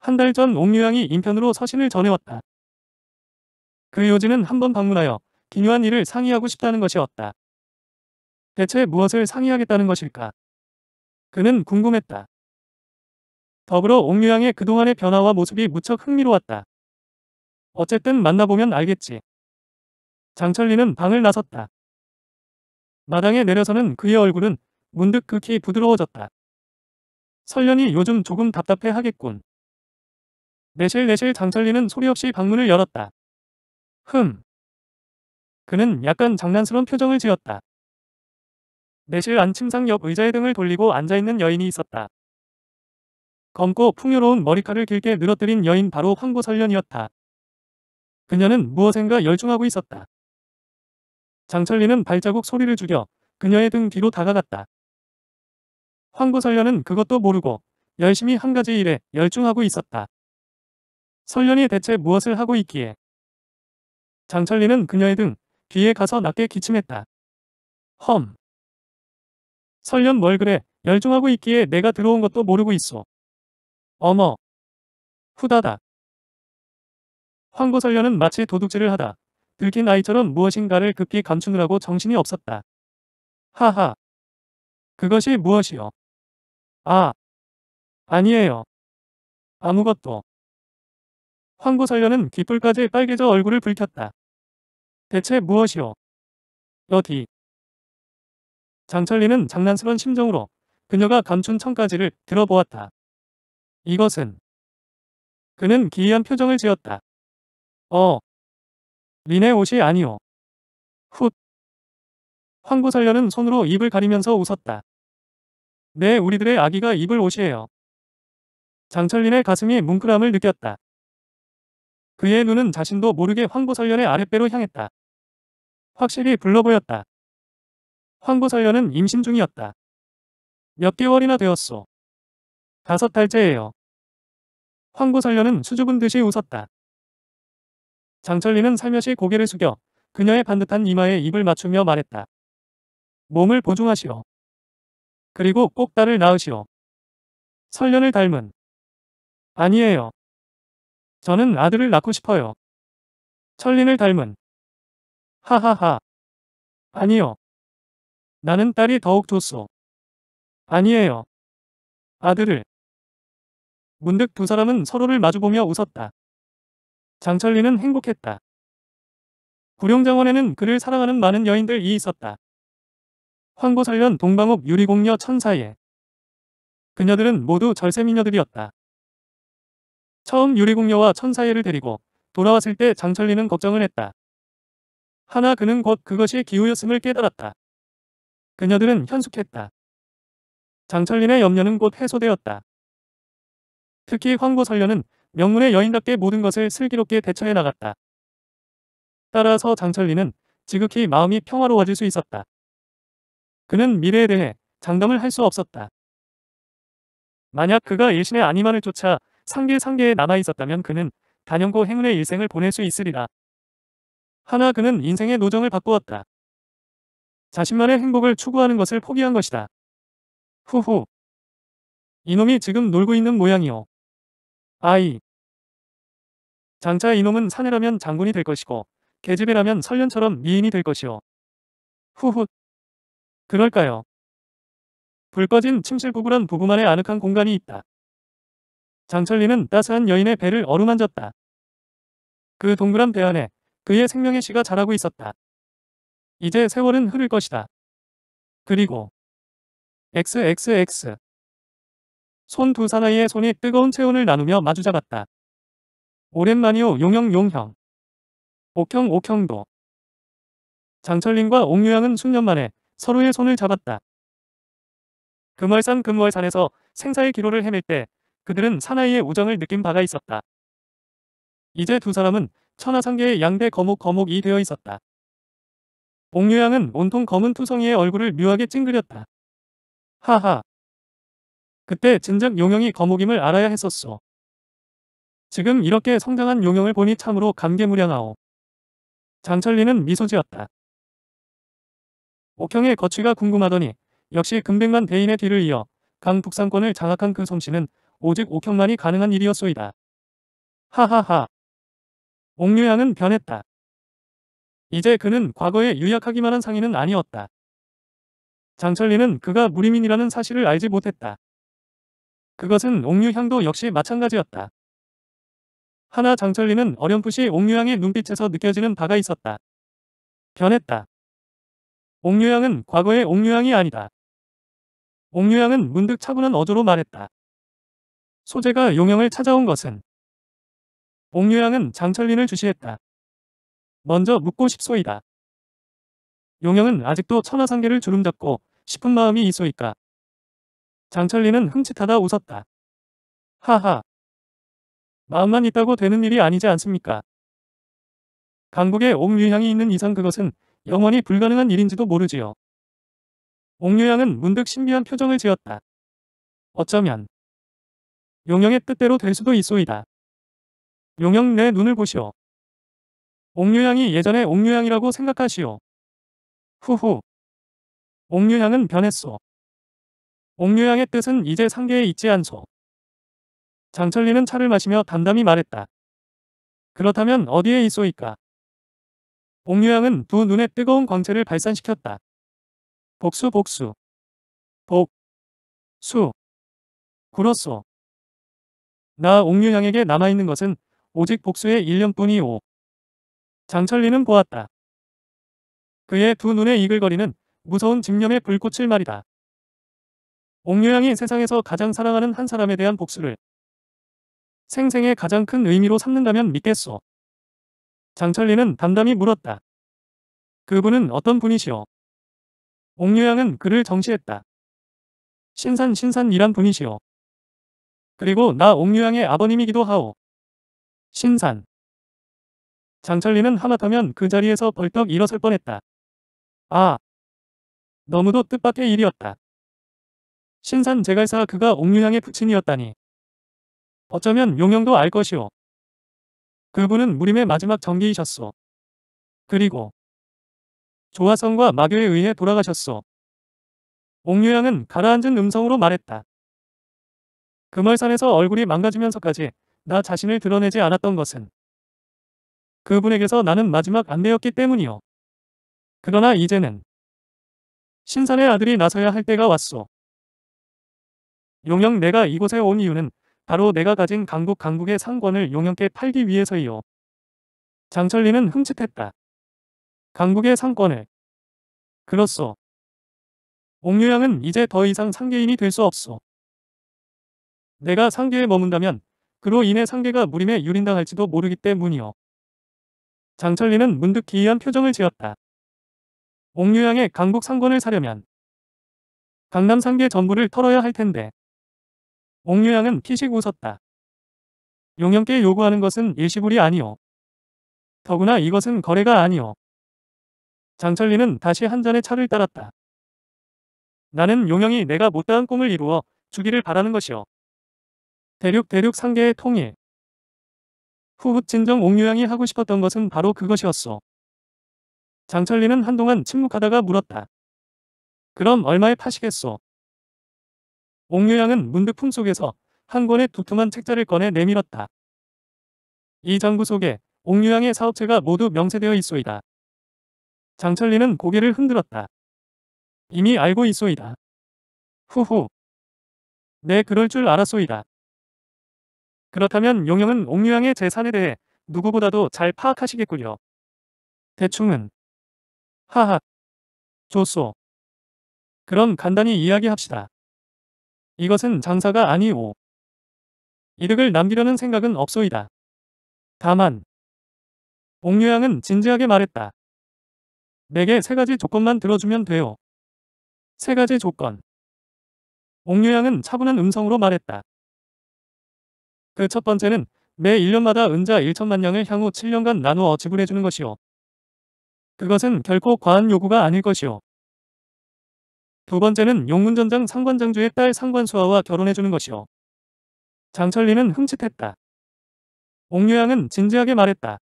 한 달 전 옥류향이 인편으로 서신을 전해왔다. 그 요지는 한번 방문하여 기묘한 일을 상의하고 싶다는 것이었다. 대체 무엇을 상의하겠다는 것일까? 그는 궁금했다. 더불어 옥류양의 그동안의 변화와 모습이 무척 흥미로웠다. 어쨌든 만나보면 알겠지. 장철리는 방을 나섰다. 마당에 내려서는 그의 얼굴은 문득 극히 부드러워졌다. 설련이 요즘 조금 답답해 하겠군. 내실내실 장철리는 소리 없이 방문을 열었다. 흠. 그는 약간 장난스런 표정을 지었다. 내실 안침상 옆 의자에 등을 돌리고 앉아있는 여인이 있었다. 검고 풍요로운 머리카락을 길게 늘어뜨린 여인 바로 황보설련이었다. 그녀는 무엇인가 열중하고 있었다. 장철리는 발자국 소리를 죽여 그녀의 등 뒤로 다가갔다. 황구설련은 그것도 모르고 열심히 한 가지 일에 열중하고 있었다. 설련이 대체 무엇을 하고 있기에 장철리는 그녀의 등 뒤에 가서 낮게 기침했다. 험. 설련 뭘 그래 열중하고 있기에 내가 들어온 것도 모르고 있어. 어머. 후다닥 황고설련은 마치 도둑질을 하다. 들킨 아이처럼 무엇인가를 급히 감추느라고 정신이 없었다. 하하. 그것이 무엇이요? 아. 아니에요. 아무것도. 황고설련은 귓불까지 빨개져 얼굴을 붉혔다. 대체 무엇이요? 어디? 장철리는 장난스런 심정으로 그녀가 감춘 청까지를 들어보았다. 이것은 그는 기이한 표정을 지었다. 어. 니네 옷이 아니오. 훗. 황보살려는 손으로 입을 가리면서 웃었다. 네 우리들의 아기가 입을 옷이에요. 장철린의 가슴이 뭉클함을 느꼈다. 그의 눈은 자신도 모르게 황보설련의 아랫배로 향했다. 확실히 불러 보였다. 황보설련은 임신 중이었다. 몇 개월이나 되었소. 다섯 달째예요. 황보설련은 수줍은 듯이 웃었다. 장철리는 살며시 고개를 숙여 그녀의 반듯한 이마에 입을 맞추며 말했다. 몸을 보중하시오. 그리고 꼭 딸을 낳으시오. 설련을 닮은. 아니에요. 저는 아들을 낳고 싶어요. 철린을 닮은. 하하하. 아니요. 나는 딸이 더욱 좋소. 아니에요. 아들을. 문득 두 사람은 서로를 마주보며 웃었다. 장철리는 행복했다. 구룡정원에는 그를 사랑하는 많은 여인들이 있었다. 황보설련 동방옥 유리공녀 천사예. 그녀들은 모두 절세미녀들이었다. 처음 유리공녀와 천사예를 데리고 돌아왔을 때 장철리는 걱정을 했다. 하나 그는 곧 그것이 기우였음을 깨달았다. 그녀들은 현숙했다. 장철린의 염려는 곧 해소되었다. 특히 황보설련은 명문의 여인답게 모든 것을 슬기롭게 대처해 나갔다. 따라서 장철리는 지극히 마음이 평화로워질 수 있었다. 그는 미래에 대해 장담을 할 수 없었다. 만약 그가 일신의 아니만을 쫓아 상계 상계에 남아있었다면 그는 단연코 행운의 일생을 보낼 수 있으리라. 하나 그는 인생의 노정을 바꾸었다. 자신만의 행복을 추구하는 것을 포기한 것이다. 후후. 이놈이 지금 놀고 있는 모양이오. 아이. 장차 이놈은 사내라면 장군이 될 것이고 계집애라면 설련처럼 미인이 될 것이오. 후후 그럴까요? 불 꺼진 침실 부부란 부부만의 아늑한 공간이 있다. 장철리는 따스한 여인의 배를 어루만졌다. 그 동그란 배 안에 그의 생명의 씨가 자라고 있었다. 이제 세월은 흐를 것이다. 그리고 XXX 손 두 사나이의 손이 뜨거운 체온을 나누며 마주잡았다. 오랜만이요 용영 용형 옥형 옥형도 장철린과 옥유양은 수년 만에 서로의 손을 잡았다. 금월산 금월산에서 생사의 기로를 헤맬 때 그들은 사나이의 우정을 느낀 바가 있었다. 이제 두 사람은 천하상계의 양대 거목 거목이 되어 있었다. 옥유양은 온통 검은 투성이의 얼굴을 묘하게 찡그렸다. 하하. 그때 진작 용영이 거목임을 알아야 했었소. 지금 이렇게 성장한 용영을 보니 참으로 감개무량하오. 장철리는 미소 지었다. 옥형의 거취가 궁금하더니 역시 금백만 대인의 뒤를 이어 강북상권을 장악한 그 솜씨는 오직 옥형만이 가능한 일이었소이다. 하하하. 옥류양은 변했다. 이제 그는 과거에 유약하기만 한 상인은 아니었다. 장철리는 그가 무림인이라는 사실을 알지 못했다. 그것은 옥류향도 역시 마찬가지였다. 하나 장철리는 어렴풋이 옥유양의 눈빛에서 느껴지는 바가 있었다. 변했다. 옥유양은 과거의 옥유양이 아니다. 옥유양은 문득 차분한 어조로 말했다. 소재가 용영을 찾아온 것은 옥유양은 장철린을 주시했다. 먼저 묻고 싶소이다. 용영은 아직도 천하상계를 주름잡고 싶은 마음이 있소이까. 장철린은 흥칫하다 웃었다. 하하. 마음만 있다고 되는 일이 아니지 않습니까? 강국에 옥류향이 있는 이상 그것은 영원히 불가능한 일인지도 모르지요. 옥류향은 문득 신비한 표정을 지었다. 어쩌면 용영의 뜻대로 될 수도 있소이다. 용영 내 눈을 보시오. 옥류향이 예전에 옥류향이라고 생각하시오. 후후. 옥류향은 변했소. 옥류향의 뜻은 이제 상계에 있지 않소. 장철리는 차를 마시며 담담히 말했다. 그렇다면 어디에 있소이까? 옥류양은 두 눈에 뜨거운 광채를 발산시켰다. 복수 복수. 복. 수. 굴었소. 나 옥류양에게 남아있는 것은 오직 복수의 일념뿐이오. 장철리는 보았다. 그의 두 눈에 이글거리는 무서운 집념의 불꽃을 말이다. 옥류양이 세상에서 가장 사랑하는 한 사람에 대한 복수를 생생의 가장 큰 의미로 삼는다면 믿겠소. 장철리는 담담히 물었다. 그분은 어떤 분이시오? 옥류양은 그를 정시했다. 신산 신산이란 분이시오. 그리고 나 옥류양의 아버님이기도 하오. 신산. 장철리는 하마터면 그 자리에서 벌떡 일어설 뻔했다. 아. 너무도 뜻밖의 일이었다. 신산 제갈사 그가 옥류양의 부친이었다니. 어쩌면 용영도 알 것이오. 그분은 무림의 마지막 정기이셨소. 그리고 조화성과 마교에 의해 돌아가셨소. 옥류양은 가라앉은 음성으로 말했다. 금월산에서 얼굴이 망가지면서까지 나 자신을 드러내지 않았던 것은 그분에게서 나는 마지막 안내였기 때문이요. 그러나 이제는 신산의 아들이 나서야 할 때가 왔소. 용영 내가 이곳에 온 이유는 바로 내가 가진 강국 강국의 상권을 용역께 팔기 위해서이요. 장철리는 흠칫했다. 강국의 상권을. 그렇소. 옥류양은 이제 더 이상 상계인이 될 수 없소. 내가 상계에 머문다면 그로 인해 상계가 무림에 유린당할지도 모르기 때문이요. 장철리는 문득 기이한 표정을 지었다. 옥류양의 강국 상권을 사려면 강남 상계 전부를 털어야 할 텐데 옥류양은 피식 웃었다. 용영께 요구하는 것은 일시불이 아니오. 더구나 이것은 거래가 아니오. 장철리는 다시 한 잔의 차를 따랐다. 나는 용영이 내가 못다한 꿈을 이루어 주기를 바라는 것이오. 대륙 대륙 상계의 통일. 후후 진정 옥류양이 하고 싶었던 것은 바로 그것이었소. 장철리는 한동안 침묵하다가 물었다. 그럼 얼마에 파시겠소? 옥류양은 문득 품속에서 한 권의 두툼한 책자를 꺼내 내밀었다. 이 장부 속에 옥류양의 사업체가 모두 명세되어 있소이다. 장철리는 고개를 흔들었다. 이미 알고 있소이다. 후후. 네 그럴 줄 알았소이다. 그렇다면 용영은 옥류양의 재산에 대해 누구보다도 잘 파악하시겠군요. 대충은 하하 좋소. 그럼 간단히 이야기합시다. 이것은 장사가 아니오. 이득을 남기려는 생각은 없소이다. 다만 옥류양은 진지하게 말했다. 내게 세 가지 조건만 들어주면 돼요. 세 가지 조건. 옥류양은 차분한 음성으로 말했다. 그 첫 번째는 매 1년마다 은자 1천만 냥을 향후 7년간 나누어 지불해주는 것이요. 그것은 결코 과한 요구가 아닐 것이요. 두 번째는 용문전장 상관장주의 딸 상관수아와 결혼해주는 것이요. 장철리는 흠칫했다. 옥류양은 진지하게 말했다.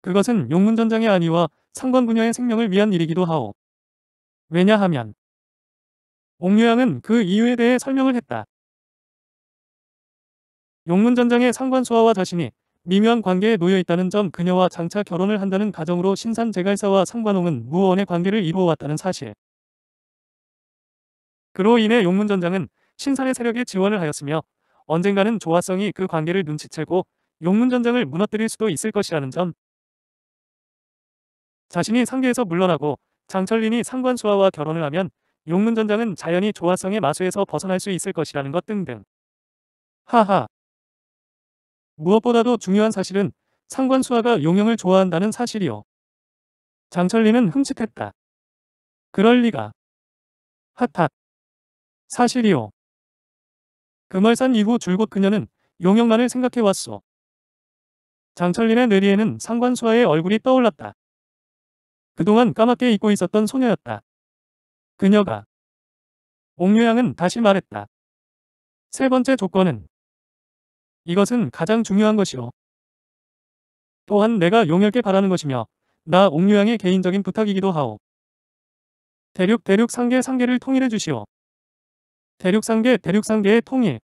그것은 용문전장의 안위와 상관부녀의 생명을 위한 일이기도 하오. 왜냐하면 옥류양은 그 이유에 대해 설명을 했다. 용문전장의 상관수아와 자신이 미묘한 관계에 놓여 있다는 점 그녀와 장차 결혼을 한다는 가정으로 신산제갈사와 상관홍은 무언의 관계를 이루어왔다는 사실. 그로 인해 용문전장은 신선의 세력에 지원을 하였으며 언젠가는 조화성이 그 관계를 눈치채고 용문전장을 무너뜨릴 수도 있을 것이라는 점 자신이 상계에서 물러나고 장철린이 상관수하와 결혼을 하면 용문전장은 자연히 조화성의 마수에서 벗어날 수 있을 것이라는 것 등등. 하하. 무엇보다도 중요한 사실은 상관수하가 용영을 좋아한다는 사실이요. 장철린은 흠칫했다. 그럴 리가. 핫핫. 사실이요. 그말산 이후 줄곧 그녀는 용역만을 생각해왔소. 장철린의 뇌리에는 상관수와의 얼굴이 떠올랐다. 그동안 까맣게 잊고 있었던 소녀였다. 그녀가 옥류양은 다시 말했다. 세 번째 조건은 이것은 가장 중요한 것이오. 또한 내가 용역에 바라는 것이며 나 옥류양의 개인적인 부탁이기도 하오. 대륙 대륙 상계 상계를 통일해 주시오. 대륙상계 대륙상계의 통일.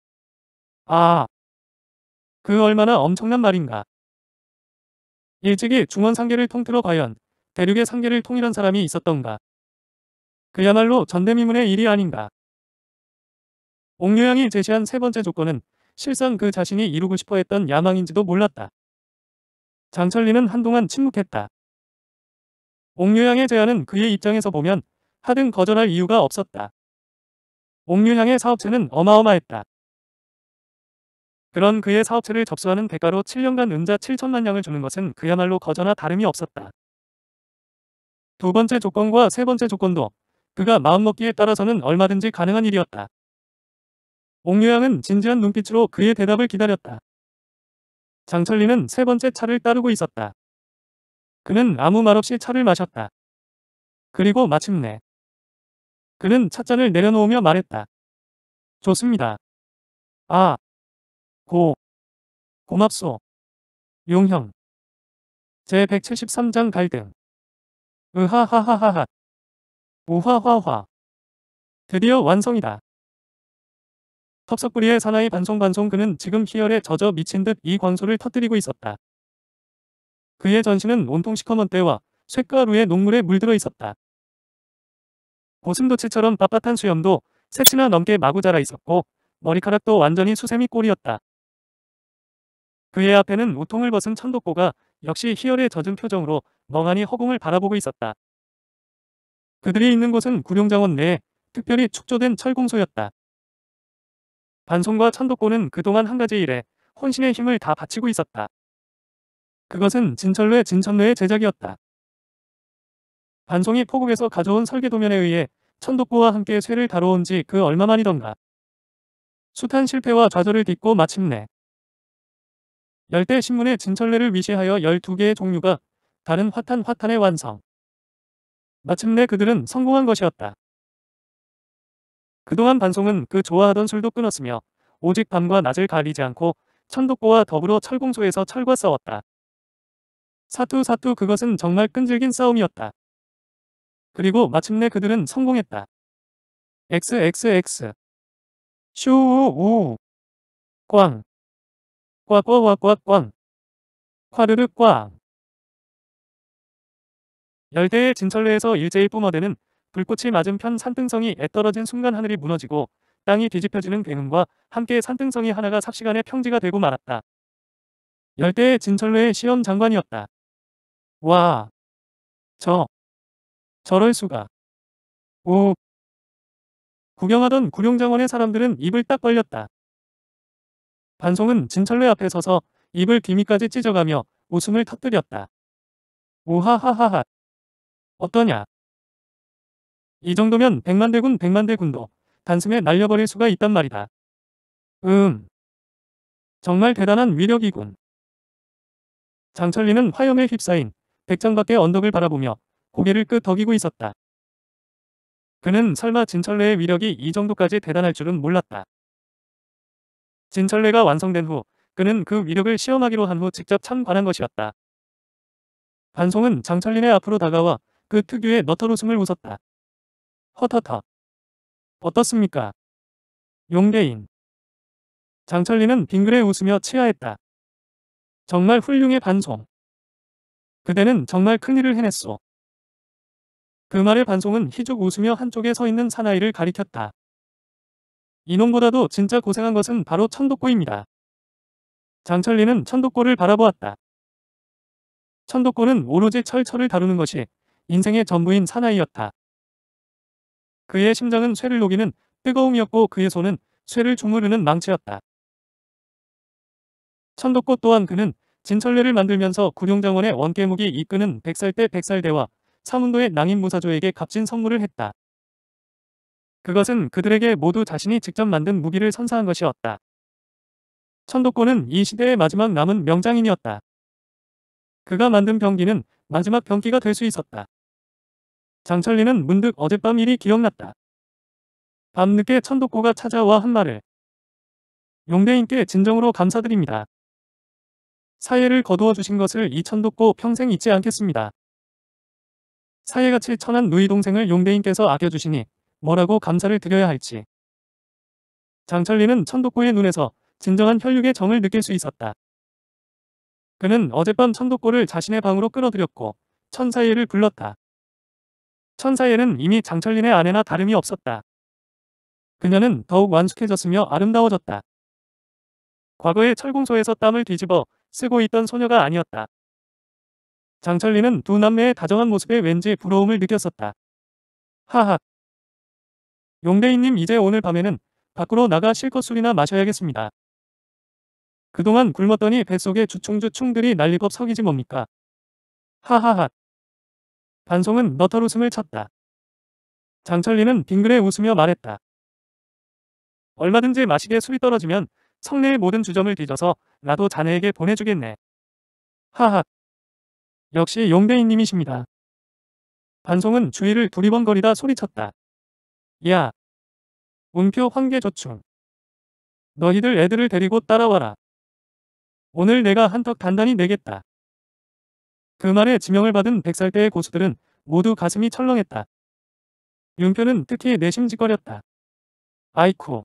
아, 그 얼마나 엄청난 말인가. 일찍이 중원상계를 통틀어 과연 대륙의 상계를 통일한 사람이 있었던가. 그야말로 전대미문의 일이 아닌가. 옥류양이 제시한 세 번째 조건은 실상 그 자신이 이루고 싶어 했던 야망인지도 몰랐다. 장철리는 한동안 침묵했다. 옥류양의 제안은 그의 입장에서 보면 하등 거절할 이유가 없었다. 옥류향의 사업체는 어마어마했다. 그런 그의 사업체를 접수하는 대가로 7년간 은자 7천만 냥을 주는 것은 그야말로 거저나 다름이 없었다. 두 번째 조건과 세 번째 조건도 그가 마음먹기에 따라서는 얼마든지 가능한 일이었다. 옥류향은 진지한 눈빛으로 그의 대답을 기다렸다. 장철리는 세 번째 차를 따르고 있었다. 그는 아무 말 없이 차를 마셨다. 그리고 마침내 그는 찻잔을 내려놓으며 말했다. 좋습니다. 아, 고, 고맙소. 용형. 제173장 갈등. 으하하하하하. 우화화화. 드디어 완성이다. 텁석부리의 사나이 반송반송 그는 지금 희열에 젖어 미친 듯 이광소를 터뜨리고 있었다. 그의 전신은 온통 시커먼 때와 쇳가루에 녹물에 물들어 있었다. 고슴도치처럼 빳빳한 수염도 색이나 넘게 마구 자라 있었고 머리카락도 완전히 수세미 꼴이었다. 그의 앞에는 우통을 벗은 천독고가 역시 희열에 젖은 표정으로 멍하니 허공을 바라보고 있었다. 그들이 있는 곳은 구룡자원 내에 특별히 축조된 철공소였다. 반송과 천독고는 그동안 한 가지 일에 혼신의 힘을 다 바치고 있었다. 그것은 진철뇌 진천뇌의 제작이었다. 반송이 포국에서 가져온 설계도면에 의해 천독부와 함께 쇠를 다뤄온 지 그 얼마만이던가. 숱한 실패와 좌절을 딛고 마침내 열대 신문의 진철례를 위시하여 12개의 종류가 다른 화탄 화탄의 완성. 마침내 그들은 성공한 것이었다. 그동안 반송은 그 좋아하던 술도 끊었으며 오직 밤과 낮을 가리지 않고 천독고와 더불어 철공소에서 철과 싸웠다. 사투 사투 그것은 정말 끈질긴 싸움이었다. 그리고 마침내 그들은 성공했다. XXX 쇼오오 꽝 꽈꽈와꽈꽝 화르르 꽝 열대의 진설레에서 일제히 뿜어대는 불꽃이 맞은편 산등성이 애떨어진 순간 하늘이 무너지고 땅이 뒤집혀지는 굉음과 함께 산등성이 하나가 삽시간에 평지가 되고 말았다. 열대의 진설레의 시험 장관이었다. 와. 저. 저럴 수가. 오. 구경하던 구룡장원의 사람들은 입을 딱 벌렸다. 반송은 진철래 앞에 서서 입을 귀미까지 찢어가며 웃음을 터뜨렸다. 오하하하하. 어떠냐. 이 정도면 백만대군 백만대군도 단숨에 날려버릴 수가 있단 말이다. 음. 정말 대단한 위력이군. 장철리는 화염에 휩싸인 백장밖의 언덕을 바라보며 고개를 끄덕이고 있었다. 그는 설마 진철래의 위력이 이 정도까지 대단할 줄은 몰랐다. 진철래가 완성된 후 그는 그 위력을 시험하기로 한 후 직접 참관한 것이었다. 반송은 장철린의 앞으로 다가와 그 특유의 너털웃음을 웃었다. 허터터. 어떻습니까? 용대인. 장철린은 빙그레 웃으며 치하했다. 정말 훌륭해 반송. 그대는 정말 큰일을 해냈소. 그 말의 반송은 희죽 웃으며 한쪽에 서 있는 사나이를 가리켰다. 이놈보다도 진짜 고생한 것은 바로 천독고입니다. 장철리는 천독고를 바라보았다. 천독고는 오로지 철철을 다루는 것이 인생의 전부인 사나이였다. 그의 심장은 쇠를 녹이는 뜨거움이었고 그의 손은 쇠를 주무르는 망치였다. 천독고 또한 그는 진철례를 만들면서 구룡장원의 원깨묵이 이끄는 백살대 백살대와 사문도의 낭인무사조에게 값진 선물을 했다. 그것은 그들에게 모두 자신이 직접 만든 무기를 선사한 것이었다. 천도권은 이 시대의 마지막 남은 명장인이었다. 그가 만든 병기는 마지막 병기가 될 수 있었다. 장철리는 문득 어젯밤 일이 기억났다. 밤늦게 천도코가 찾아와 한 말을 용대인께 진정으로 감사드립니다. 사회를 거두어 주신 것을 이 천도코 평생 잊지 않겠습니다. 사회가칠 천한 누이 동생을 용대인께서 아껴주시니 뭐라고 감사를 드려야 할지. 장철리는 천독고의 눈에서 진정한 혈육의 정을 느낄 수 있었다. 그는 어젯밤 천독고를 자신의 방으로 끌어들였고 천사예를 불렀다. 천사예는 이미 장철린의 아내나 다름이 없었다. 그녀는 더욱 완숙해졌으며 아름다워졌다. 과거의 철공소에서 땀을 뒤집어 쓰고 있던 소녀가 아니었다. 장철리는 두 남매의 다정한 모습에 왠지 부러움을 느꼈었다. 하하. 용대인님 이제 오늘 밤에는 밖으로 나가 실컷 술이나 마셔야겠습니다. 그동안 굶었더니 뱃속에 주충주충들이 난리법 석이지 뭡니까. 하하하. 반송은 너털 웃음을 쳤다. 장철리는 빙그레 웃으며 말했다. 얼마든지 마시게 술이 떨어지면 성내의 모든 주점을 뒤져서 나도 자네에게 보내주겠네. 하하. 역시 용대인님이십니다. 반송은 주위를 두리번거리다 소리쳤다. 야! 운표 황계조충. 너희들 애들을 데리고 따라와라. 오늘 내가 한턱 단단히 내겠다. 그 말에 지명을 받은 백살대의 고수들은 모두 가슴이 철렁했다. 윤표는 특히 내심직거렸다. 아이쿠.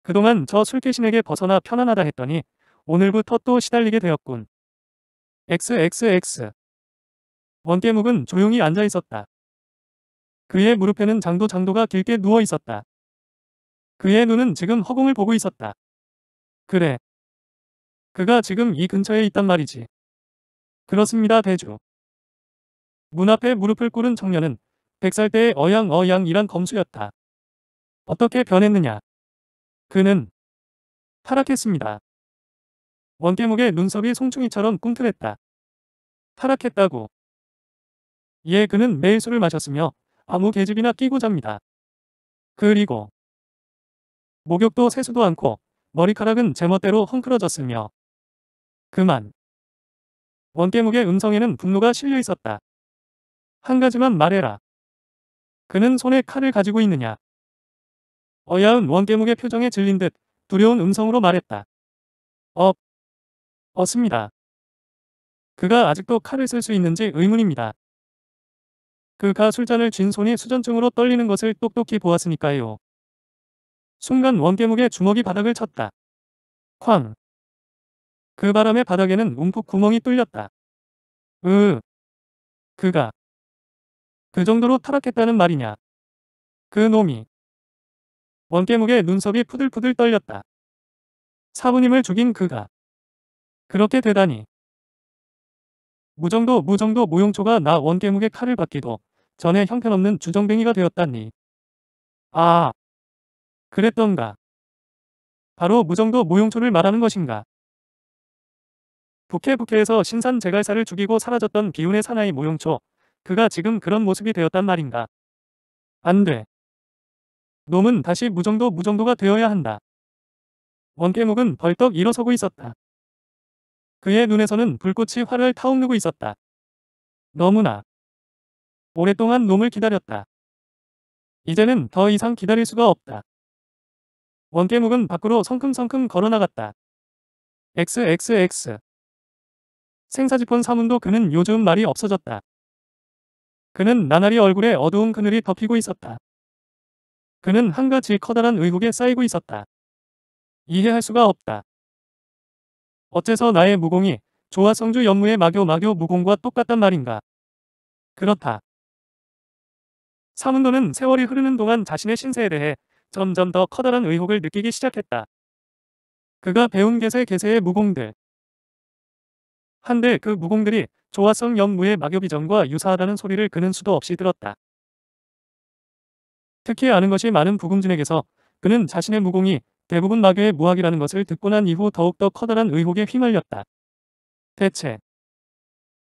그동안 저 술귀신에게 벗어나 편안하다 했더니 오늘부터 또 시달리게 되었군. XXX. 원깨묵은 조용히 앉아 있었다. 그의 무릎에는 장도 장도가 길게 누워 있었다. 그의 눈은 지금 허공을 보고 있었다. 그래. 그가 지금 이 근처에 있단 말이지. 그렇습니다, 대주. 문 앞에 무릎을 꿇은 청년은 100살 때의 어양어양이란 검수였다. 어떻게 변했느냐. 그는 타락했습니다. 원깨묵의 눈썹이 송충이처럼 꿈틀했다. 타락했다고. 이 예, 그는 매일 술을 마셨으며 아무 계집이나 끼고 잡니다. 그리고 목욕도 세수도 않고 머리카락은 제멋대로 헝클어졌으며 그만. 원깨묵의 음성에는 분노가 실려 있었다. 한 가지만 말해라. 그는 손에 칼을 가지고 있느냐. 어야은 원깨묵의 표정에 질린 듯 두려운 음성으로 말했다. 업. 얻습니다. 그가 아직도 칼을 쓸 수 있는지 의문입니다. 그가 술잔을 쥔 손이 수전증으로 떨리는 것을 똑똑히 보았으니까요. 순간 원개목의 주먹이 바닥을 쳤다. 쾅! 그 바람에 바닥에는 움푹 구멍이 뚫렸다. 으 그가 그 정도로 타락했다는 말이냐. 그 놈이 원개목의 눈썹이 푸들푸들 떨렸다. 사부님을 죽인 그가 그렇게 되다니. 무정도 무정도 모용초가나원계묵의 칼을 받기도 전에 형편없는 주정뱅이가 되었다니. 아, 그랬던가. 바로 무정도 무용초를 말하는 것인가. 북해 북해에서 신산 제갈사를 죽이고 사라졌던 비운의 사나이 무용초. 그가 지금 그런 모습이 되었단 말인가. 안 돼. 놈은 다시 무정도 무정도가 되어야 한다. 원깨묵은 벌떡 일어서고 있었다. 그의 눈에서는 불꽃이 활을 타오르고 있었다. 너무나 오랫동안 놈을 기다렸다. 이제는 더 이상 기다릴 수가 없다. 원깨묵은 밖으로 성큼성큼 걸어나갔다. XXX 생사지폰 사문도 그는 요즘 말이 없어졌다. 그는 나날이 얼굴에 어두운 그늘이 덮이고 있었다. 그는 한가지 커다란 의혹에 쌓이고 있었다. 이해할 수가 없다. 어째서 나의 무공이 조화 성주 연무의 마교 마교 무공과 똑같단 말인가. 그렇다. 사문도는 세월이 흐르는 동안 자신의 신세에 대해 점점 더 커다란 의혹을 느끼기 시작했다. 그가 배운 개세 개세의 무공들. 한데 그 무공들이 조화성 연무의 마교비전과 유사하다는 소리를 그는 수도 없이 들었다. 특히 아는 것이 많은 부금진에게서 그는 자신의 무공이 대부분 마교의 무학이라는 것을 듣고 난 이후 더욱더 커다란 의혹에 휘말렸다. 대체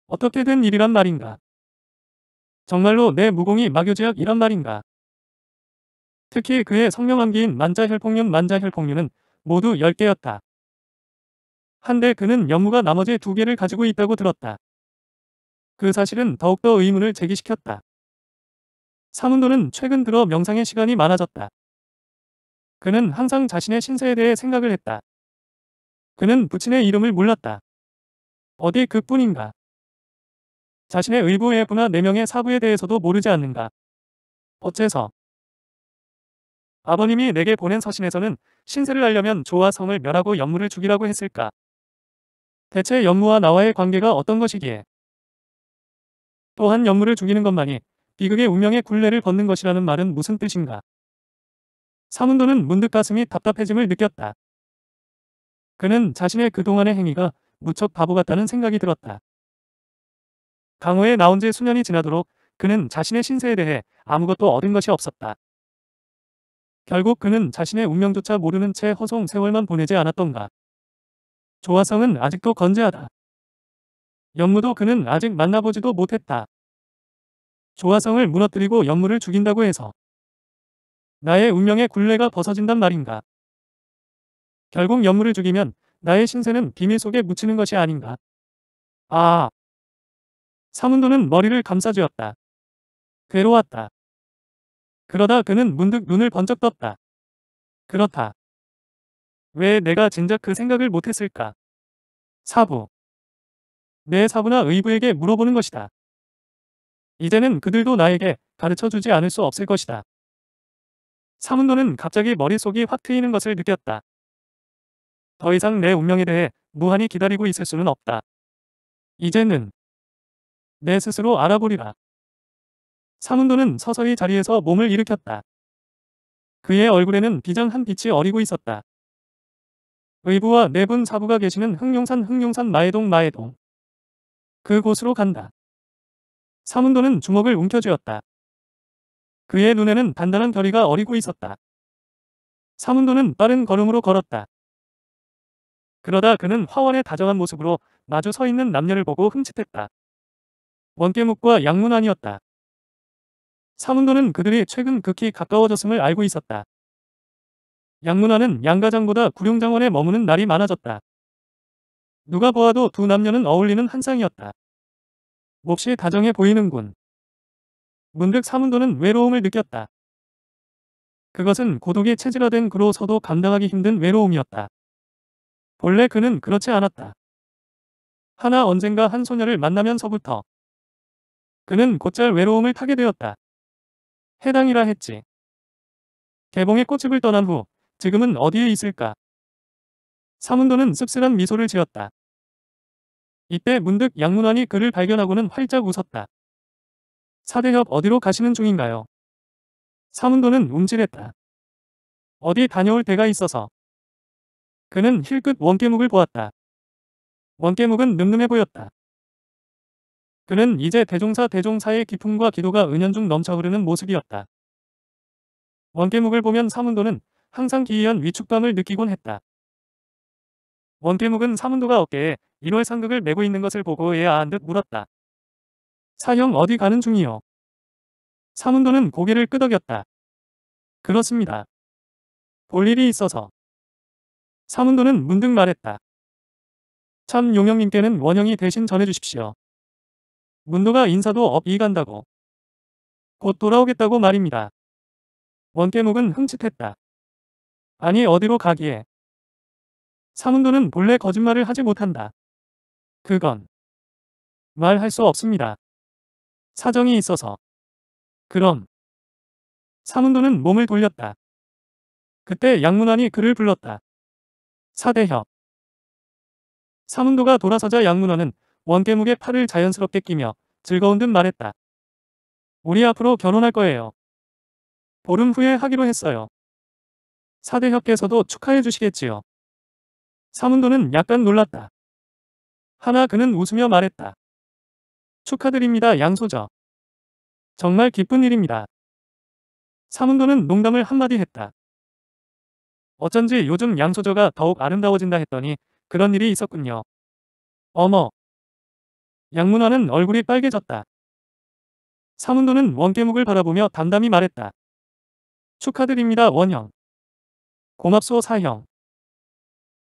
어떻게 된 일이란 말인가? 정말로 내 무공이 마교제약이란 말인가? 특히 그의 성명암기인 만자혈폭륜 만자혈폭륜은 모두 10개였다. 한데 그는 연무가 나머지 두개를 가지고 있다고 들었다. 그 사실은 더욱더 의문을 제기시켰다. 사문도는 최근 들어 명상의 시간이 많아졌다. 그는 항상 자신의 신세에 대해 생각을 했다. 그는 부친의 이름을 몰랐다. 어디 그뿐인가? 자신의 의부의 부나 4명의 사부에 대해서도 모르지 않는가? 어째서? 아버님이 내게 보낸 서신에서는 신세를 알려면 조와 성을 멸하고 연무를 죽이라고 했을까? 대체 연무와 나와의 관계가 어떤 것이기에? 또한 연무를 죽이는 것만이 비극의 운명의 굴레를 벗는 것이라는 말은 무슨 뜻인가? 사문도는 문득 가슴이 답답해짐을 느꼈다. 그는 자신의 그동안의 행위가 무척 바보 같다는 생각이 들었다. 강호에 나온 지 수년이 지나도록 그는 자신의 신세에 대해 아무것도 얻은 것이 없었다. 결국 그는 자신의 운명조차 모르는 채 허송 세월만 보내지 않았던가. 조화성은 아직도 건재하다. 연무도 그는 아직 만나보지도 못했다. 조화성을 무너뜨리고 연무를 죽인다고 해서 나의 운명의 굴레가 벗어진단 말인가. 결국 연물을 죽이면 나의 신세는 비밀 속에 묻히는 것이 아닌가. 아. 사문도는 머리를 감싸주었다. 괴로웠다. 그러다 그는 문득 눈을 번쩍 떴다. 그렇다. 왜 내가 진작 그 생각을 못했을까? 사부. 내 사부나 의부에게 물어보는 것이다. 이제는 그들도 나에게 가르쳐주지 않을 수 없을 것이다. 사문도는 갑자기 머릿속이 확 트이는 것을 느꼈다. 더 이상 내 운명에 대해 무한히 기다리고 있을 수는 없다. 이제는 내 스스로 알아보리라. 사문도는 서서히 자리에서 몸을 일으켰다. 그의 얼굴에는 비장한 빛이 어리고 있었다. 의부와 내분 사부가 계시는 흑룡산 흑룡산 마해동 마해동. 그곳으로 간다. 사문도는 주먹을 움켜쥐었다. 그의 눈에는 단단한 결의가 어리고 있었다. 사문도는 빠른 걸음으로 걸었다. 그러다 그는 화원의 다정한 모습으로 마주 서 있는 남녀를 보고 흠칫했다. 원깨묵과 양문아니었다 사문도는 그들이 최근 극히 가까워졌음을 알고 있었다. 양문환는 양가장보다 구룡장원에 머무는 날이 많아졌다. 누가 보아도 두 남녀는 어울리는 한상이었다. 몹시 다정해 보이는군. 문득 사문도는 외로움을 느꼈다. 그것은 고독에 체질화된 그로서도 감당하기 힘든 외로움이었다. 본래 그는 그렇지 않았다. 하나 언젠가 한 소녀를 만나면서부터 그는 곧잘 외로움을 타게 되었다. 해당이라 했지. 개봉의 꽃집을 떠난 후 지금은 어디에 있을까? 사문도는 씁쓸한 미소를 지었다. 이때 문득 양문환이 그를 발견하고는 활짝 웃었다. 사대협 어디로 가시는 중인가요? 사문도는 움찔했다. 어디 다녀올 데가 있어서. 그는 힐끗 원깨묵을 보았다. 원깨묵은 늠름해 보였다. 그는 이제 대종사 대종사의 기품과 기도가 은연중 넘쳐 흐르는 모습이었다. 원깨묵을 보면 사문도는 항상 기이한 위축감을 느끼곤 했다. 원깨묵은 사문도가 어깨에 1월 상극을 메고 있는 것을 보고 애아한 듯 물었다. 사형 어디 가는 중이요. 사문도는 고개를 끄덕였다. 그렇습니다. 볼 일이 있어서. 사문도는 문득 말했다. 참 용영님께는 원영이 대신 전해주십시오. 문도가 인사도 업이 간다고. 곧 돌아오겠다고 말입니다. 원깨목은 흠칫했다. 아니 어디로 가기에. 사문도는 본래 거짓말을 하지 못한다. 그건 말할 수 없습니다. 사정이 있어서. 그럼 사문도는 몸을 돌렸다. 그때 양문환이 그를 불렀다. 사대협. 사문도가 돌아서자 양문환은 원깨목의 팔을 자연스럽게 끼며 즐거운 듯 말했다. 우리 앞으로 결혼할 거예요. 보름 후에 하기로 했어요. 사대협께서도 축하해 주시겠지요. 사문도는 약간 놀랐다. 하나 그는 웃으며 말했다. 축하드립니다 양소저. 정말 기쁜 일입니다. 사문도는 농담을 한마디 했다. 어쩐지 요즘 양소저가 더욱 아름다워진다 했더니 그런 일이 있었군요. 어머. 양문화는 얼굴이 빨개졌다. 사문도는 원깨묵을 바라보며 담담히 말했다. 축하드립니다 원형. 고맙소 사형.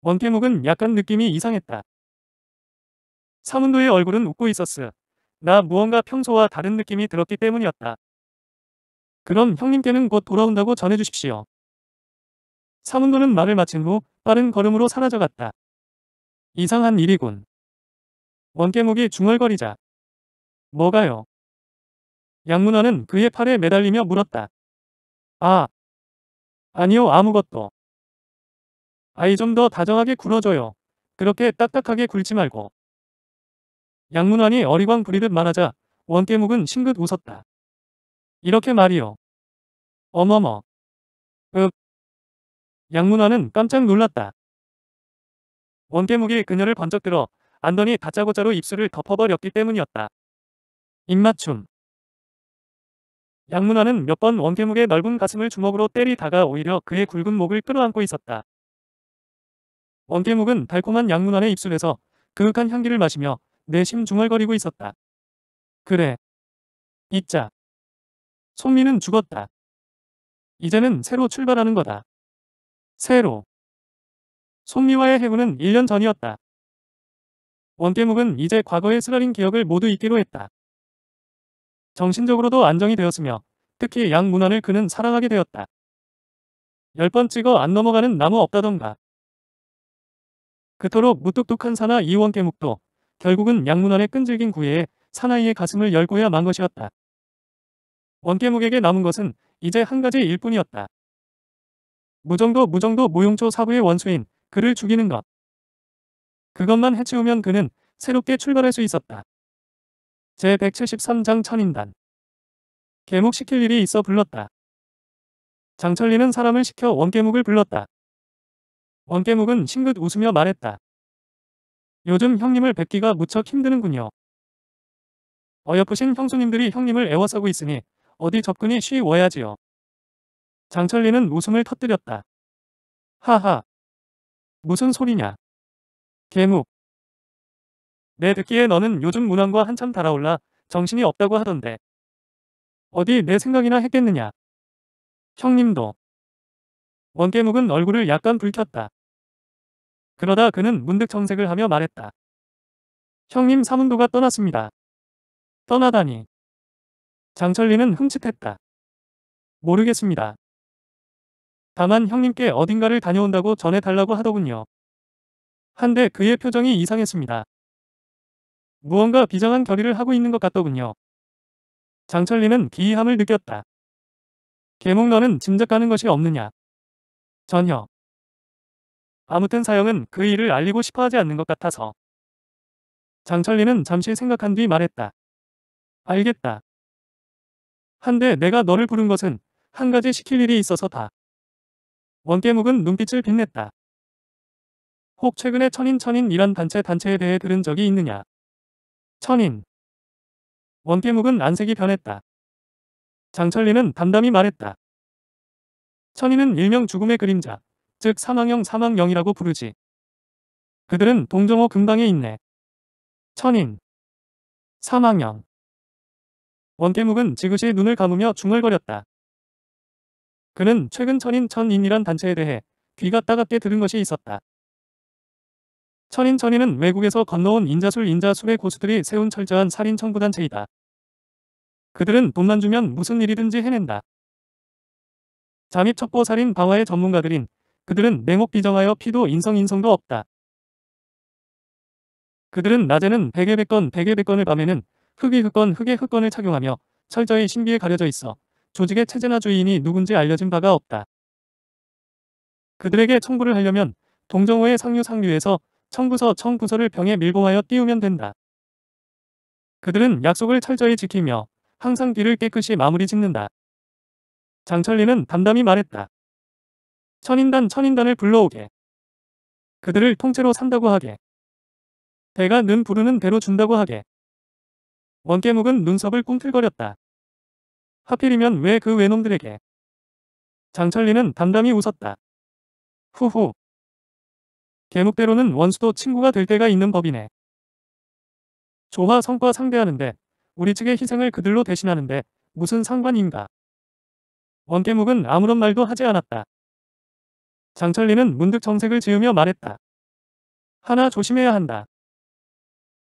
원깨묵은 약간 느낌이 이상했다. 사문도의 얼굴은 웃고 있었으. 나 무언가 평소와 다른 느낌이 들었기 때문이었다. 그럼 형님께는 곧 돌아온다고 전해주십시오. 사문도는 말을 마친 후 빠른 걸음으로 사라져갔다. 이상한 일이군. 원깨목이 중얼거리자. 뭐가요? 양문화는 그의 팔에 매달리며 물었다. 아, 아니요 아무것도. 아이 좀 더 다정하게 굴어줘요. 그렇게 딱딱하게 굴지 말고. 양문환이 어리광 부리듯 말하자 원깨묵은 싱긋 웃었다. 이렇게 말이요. 어머머. 읍. 양문환은 깜짝 놀랐다. 원깨묵이 그녀를 번쩍 들어 안더니 다짜고짜로 입술을 덮어버렸기 때문이었다. 입맞춤. 양문화는 몇번 원개묵의 넓은 가슴을 주먹으로 때리다가 오히려 그의 굵은 목을 끌어안고 있었다. 원개묵은 달콤한 양문화의 입술에서 그윽한 향기를 마시며 내심 중얼거리고 있었다. 그래. 있자. 손미는 죽었다. 이제는 새로 출발하는 거다. 새로. 손미와의 해군은 1년 전이었다. 원깨묵은 이제 과거의 쓰라린 기억을 모두 잊기로 했다. 정신적으로도 안정이 되었으며 특히 양문안을 그는 사랑하게 되었다. 열 번 찍어 안 넘어가는 나무 없다던가. 그토록 무뚝뚝한 사나 이원깨묵도 결국은 양문원의 끈질긴 구애에 사나이의 가슴을 열고야 만 것이었다. 원계목에게 남은 것은 이제 한 가지 일뿐이었다. 무정도 무정도 무용초 사부의 원수인 그를 죽이는 것. 그것만 해치우면 그는 새롭게 출발할 수 있었다. 제173장 천인단 계목시킬 일이 있어 불렀다. 장철리는 사람을 시켜 원계목을 불렀다. 원계목은 싱긋 웃으며 말했다. 요즘 형님을 뵙기가 무척 힘드는군요. 어여쁘신 형수님들이 형님을 애워싸고 있으니 어디 접근이 쉬워야지요. 장철리는 웃음을 터뜨렸다. 하하. 무슨 소리냐. 개묵. 내 듣기에 너는 요즘 문왕과 한참 달아올라 정신이 없다고 하던데. 어디 내 생각이나 했겠느냐. 형님도. 원개묵은 얼굴을 약간 붉혔다. 그러다 그는 문득 정색을 하며 말했다. 형님 사문도가 떠났습니다. 떠나다니. 장철리는 흠칫했다. 모르겠습니다. 다만 형님께 어딘가를 다녀온다고 전해달라고 하더군요. 한데 그의 표정이 이상했습니다. 무언가 비장한 결의를 하고 있는 것 같더군요. 장철리는 기이함을 느꼈다. 계몽너는 짐작 가는 것이 없느냐? 전혀. 아무튼 사형은 그 일을 알리고 싶어 하지 않는 것 같아서. 장철리는 잠시 생각한 뒤 말했다. 알겠다. 한데 내가 너를 부른 것은 한 가지 시킬 일이 있어서다. 원깨묵은 눈빛을 빛냈다. 혹 최근에 천인천인이란 단체 단체에 대해 들은 적이 있느냐? 천인. 원깨묵은 안색이 변했다. 장철리는 담담히 말했다. 천인은 일명 죽음의 그림자, 즉사망형사망령이라고 부르지. 그들은 동정호 금방에 있네. 천인 사망형 원태묵은 지그시 눈을 감으며 중얼거렸다. 그는 최근 천인 천인이란 단체에 대해 귀가 따갑게 들은 것이 있었다. 천인 천인은 외국에서 건너온 인자술 인자술의 고수들이 세운 철저한 살인 청부단체이다. 그들은 돈만 주면 무슨 일이든지 해낸다. 잠입 첩보 살인 방화의 전문가들인 그들은 맹혹 비정하여 피도 인성 인성도 없다. 그들은 낮에는 백의 백건 백의 백건을 밤에는 흑의 흑건 그 흑의 흑건을 착용하며 철저히 신비에 가려져 있어 조직의 체제나 주인이 누군지 알려진 바가 없다. 그들에게 청구를 하려면 동정호의 상류 상류에서 청구서 청구서를 병에 밀봉하여 띄우면 된다. 그들은 약속을 철저히 지키며 항상 뒤를 깨끗이 마무리 짓는다. 장철리는 담담히 말했다. 천인단 천인단을 불러오게. 그들을 통째로 산다고 하게. 배가 눈 부르는 배로 준다고 하게. 원깨묵은 눈썹을 꿈틀거렸다. 하필이면 왜 그 외놈들에게. 장철리는 담담히 웃었다. 후후. 개묵대로는 원수도 친구가 될 때가 있는 법이네. 조화 성과 상대하는데 우리 측의 희생을 그들로 대신하는데 무슨 상관인가. 원깨묵은 아무런 말도 하지 않았다. 장철리는 문득 정색을 지으며 말했다. 하나 조심해야 한다.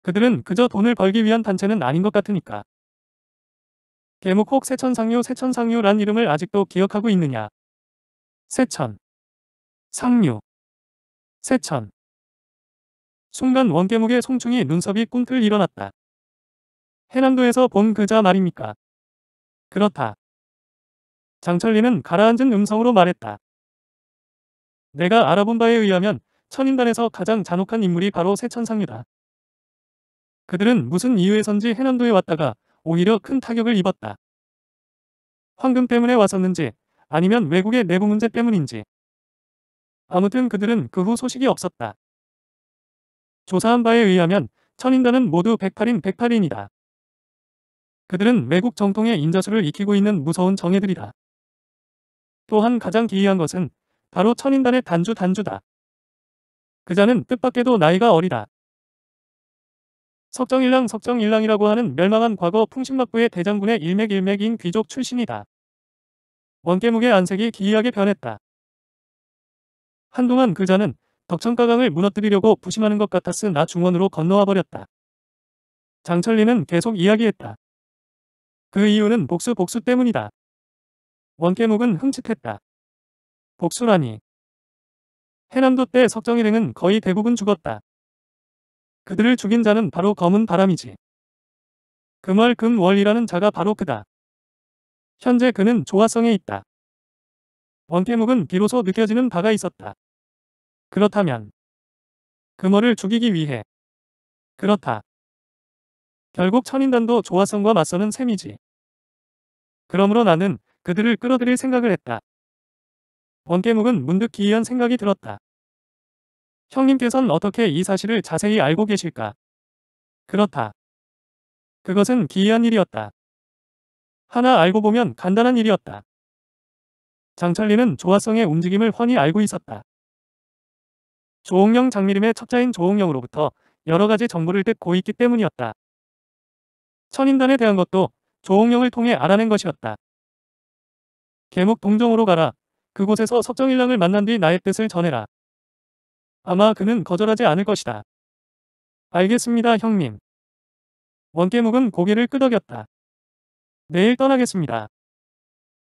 그들은 그저 돈을 벌기 위한 단체는 아닌 것 같으니까. 개목혹 세천상류 세천상류란 이름을 아직도 기억하고 있느냐. 세천. 상류. 세천. 순간 원개목의 송충이 눈썹이 꿈틀 일어났다. 해남도에서 본 그자 말입니까? 그렇다. 장철리는 가라앉은 음성으로 말했다. 내가 알아본 바에 의하면 천인단에서 가장 잔혹한 인물이 바로 세천상입다 그들은 무슨 이유에선지 해남도에 왔다가 오히려 큰 타격을 입었다. 황금 때문에 왔었는지 아니면 외국의 내부 문제 때문인지 아무튼 그들은 그 후 소식이 없었다. 조사한 바에 의하면 천인단은 모두 108인 108인이다. 그들은 외국 정통의 인자수를 익히고 있는 무서운 정예들이다. 또한 가장 기이한 것은 바로 천인단의 단주 단주다. 그자는 뜻밖에도 나이가 어리다. 석정일랑 석정일랑이라고 하는 멸망한 과거 풍신막부의 대장군의 일맥일맥인 귀족 출신이다. 원깨묵의 안색이 기이하게 변했다. 한동안 그자는 덕천가강을 무너뜨리려고 부심하는 것 같았으나 중원으로 건너와 버렸다. 장철리는 계속 이야기했다. 그 이유는 복수 복수 때문이다. 원깨묵은 흥칫했다 복수라니. 해남도 때 석정일행은 거의 대부분 죽었다. 그들을 죽인 자는 바로 검은 바람이지. 금월 그 금월이라는 자가 바로 그다. 현재 그는 조화성에 있다. 원태묵은 비로소 느껴지는 바가 있었다. 그렇다면 금월을 그 죽이기 위해 그렇다. 결국 천인단도 조화성과 맞서는 셈이지. 그러므로 나는 그들을 끌어들일 생각을 했다. 원계묵은 문득 기이한 생각이 들었다. 형님께선 어떻게 이 사실을 자세히 알고 계실까? 그렇다. 그것은 기이한 일이었다. 하나 알고 보면 간단한 일이었다. 장철리는 조화성의 움직임을 훤히 알고 있었다. 조홍영 장미림의 첫자인 조홍영으로부터 여러 가지 정보를 듣고 있기 때문이었다. 천인단에 대한 것도 조홍영을 통해 알아낸 것이었다. 계목 동정으로 가라 그곳에서 석정일랑을 만난 뒤 나의 뜻을 전해라. 아마 그는 거절하지 않을 것이다. 알겠습니다 형님. 원깨묵은 고개를 끄덕였다. 내일 떠나겠습니다.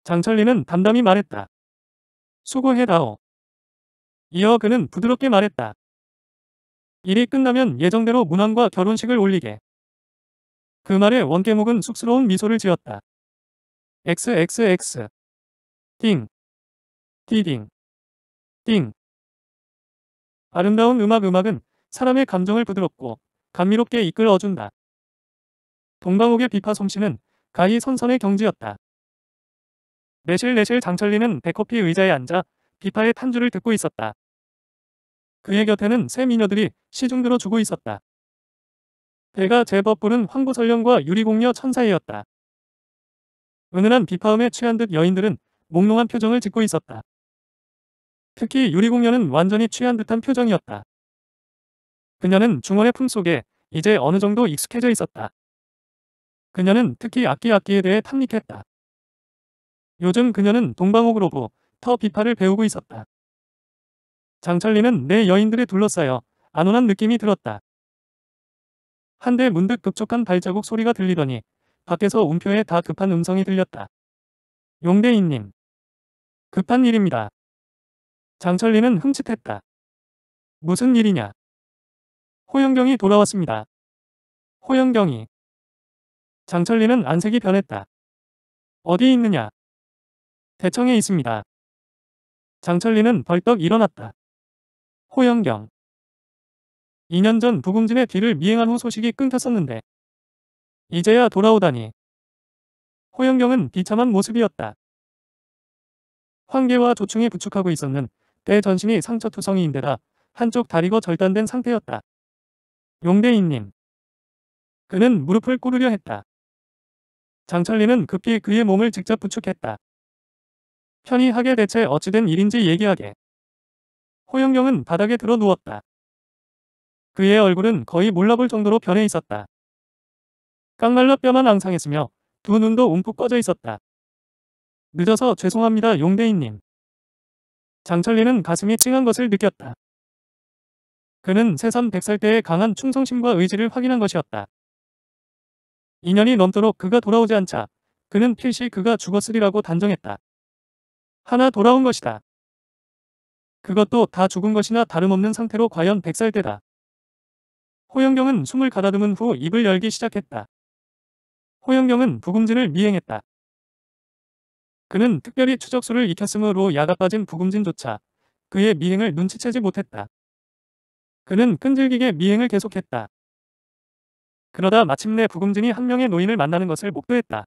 장철리는 담담히 말했다. 수고해다오. 이어 그는 부드럽게 말했다. 일이 끝나면 예정대로 문왕과 결혼식을 올리게. 그 말에 원깨묵은 쑥스러운 미소를 지었다. XXX 띵 띠딩 띵 아름다운 음악 음악은 사람의 감정을 부드럽고 감미롭게 이끌어준다. 동방옥의 비파 솜씨는 가히 선선의 경지였다. 내실내실 장철리는 백커피 의자에 앉아 비파의 탄주를 듣고 있었다. 그의 곁에는 새 미녀들이 시중 들어주고 있었다. 배가 제법 부른 황구설령과 유리공녀 천사이었다 은은한 비파음에 취한 듯 여인들은 몽롱한 표정을 짓고 있었다. 특히 유리공녀는 완전히 취한 듯한 표정이었다. 그녀는 중원의 품속에 이제 어느 정도 익숙해져 있었다. 그녀는 특히 악기 악기에 대해 탐닉했다. 요즘 그녀는 동방옥으로부 터 비파를 배우고 있었다. 장철리는 내 여인들에 둘러싸여 안온한 느낌이 들었다. 한데 문득 급촉한 발자국 소리가 들리더니 밖에서 운표에다 급한 음성이 들렸다. 용대인님. 급한 일입니다. 장철리는 흠칫했다. 무슨 일이냐. 호영경이 돌아왔습니다. 호영경이. 장철리는 안색이 변했다. 어디 있느냐. 대청에 있습니다. 장철리는 벌떡 일어났다. 호영경. 2년 전 부궁진의 뒤를 미행한 후 소식이 끊겼었는데 이제야 돌아오다니. 호영경은 비참한 모습이었다. 황계와 조충이 부축하고 있었는 대전신이 상처투성이인데다 한쪽 다리가 절단된 상태였다. 용대인님. 그는 무릎을 꿇으려 했다. 장철리는 급히 그의 몸을 직접 부축했다. 편히 하게 대체 어찌된 일인지 얘기하게. 호영경은 바닥에 들어 누웠다. 그의 얼굴은 거의 몰라볼 정도로 변해 있었다. 깡말라 뼈만 앙상했으며 두 눈도 움푹 꺼져 있었다. 늦어서 죄송합니다 용대인님. 장철리는 가슴이 찡한 것을 느꼈다. 그는 세선 백살때의 강한 충성심과 의지를 확인한 것이었다. 2년이 넘도록 그가 돌아오지 않자 그는 필시 그가 죽었으리라고 단정했다. 하나 돌아온 것이다. 그것도 다 죽은 것이나 다름없는 상태로 과연 백살때다 호영경은 숨을 가다듬은 후 입을 열기 시작했다. 호영경은 부금진을 미행했다. 그는 특별히 추적수를 익혔으므로 야가 빠진 부금진조차 그의 미행을 눈치채지 못했다. 그는 끈질기게 미행을 계속했다. 그러다 마침내 부금진이 한 명의 노인을 만나는 것을 목도했다.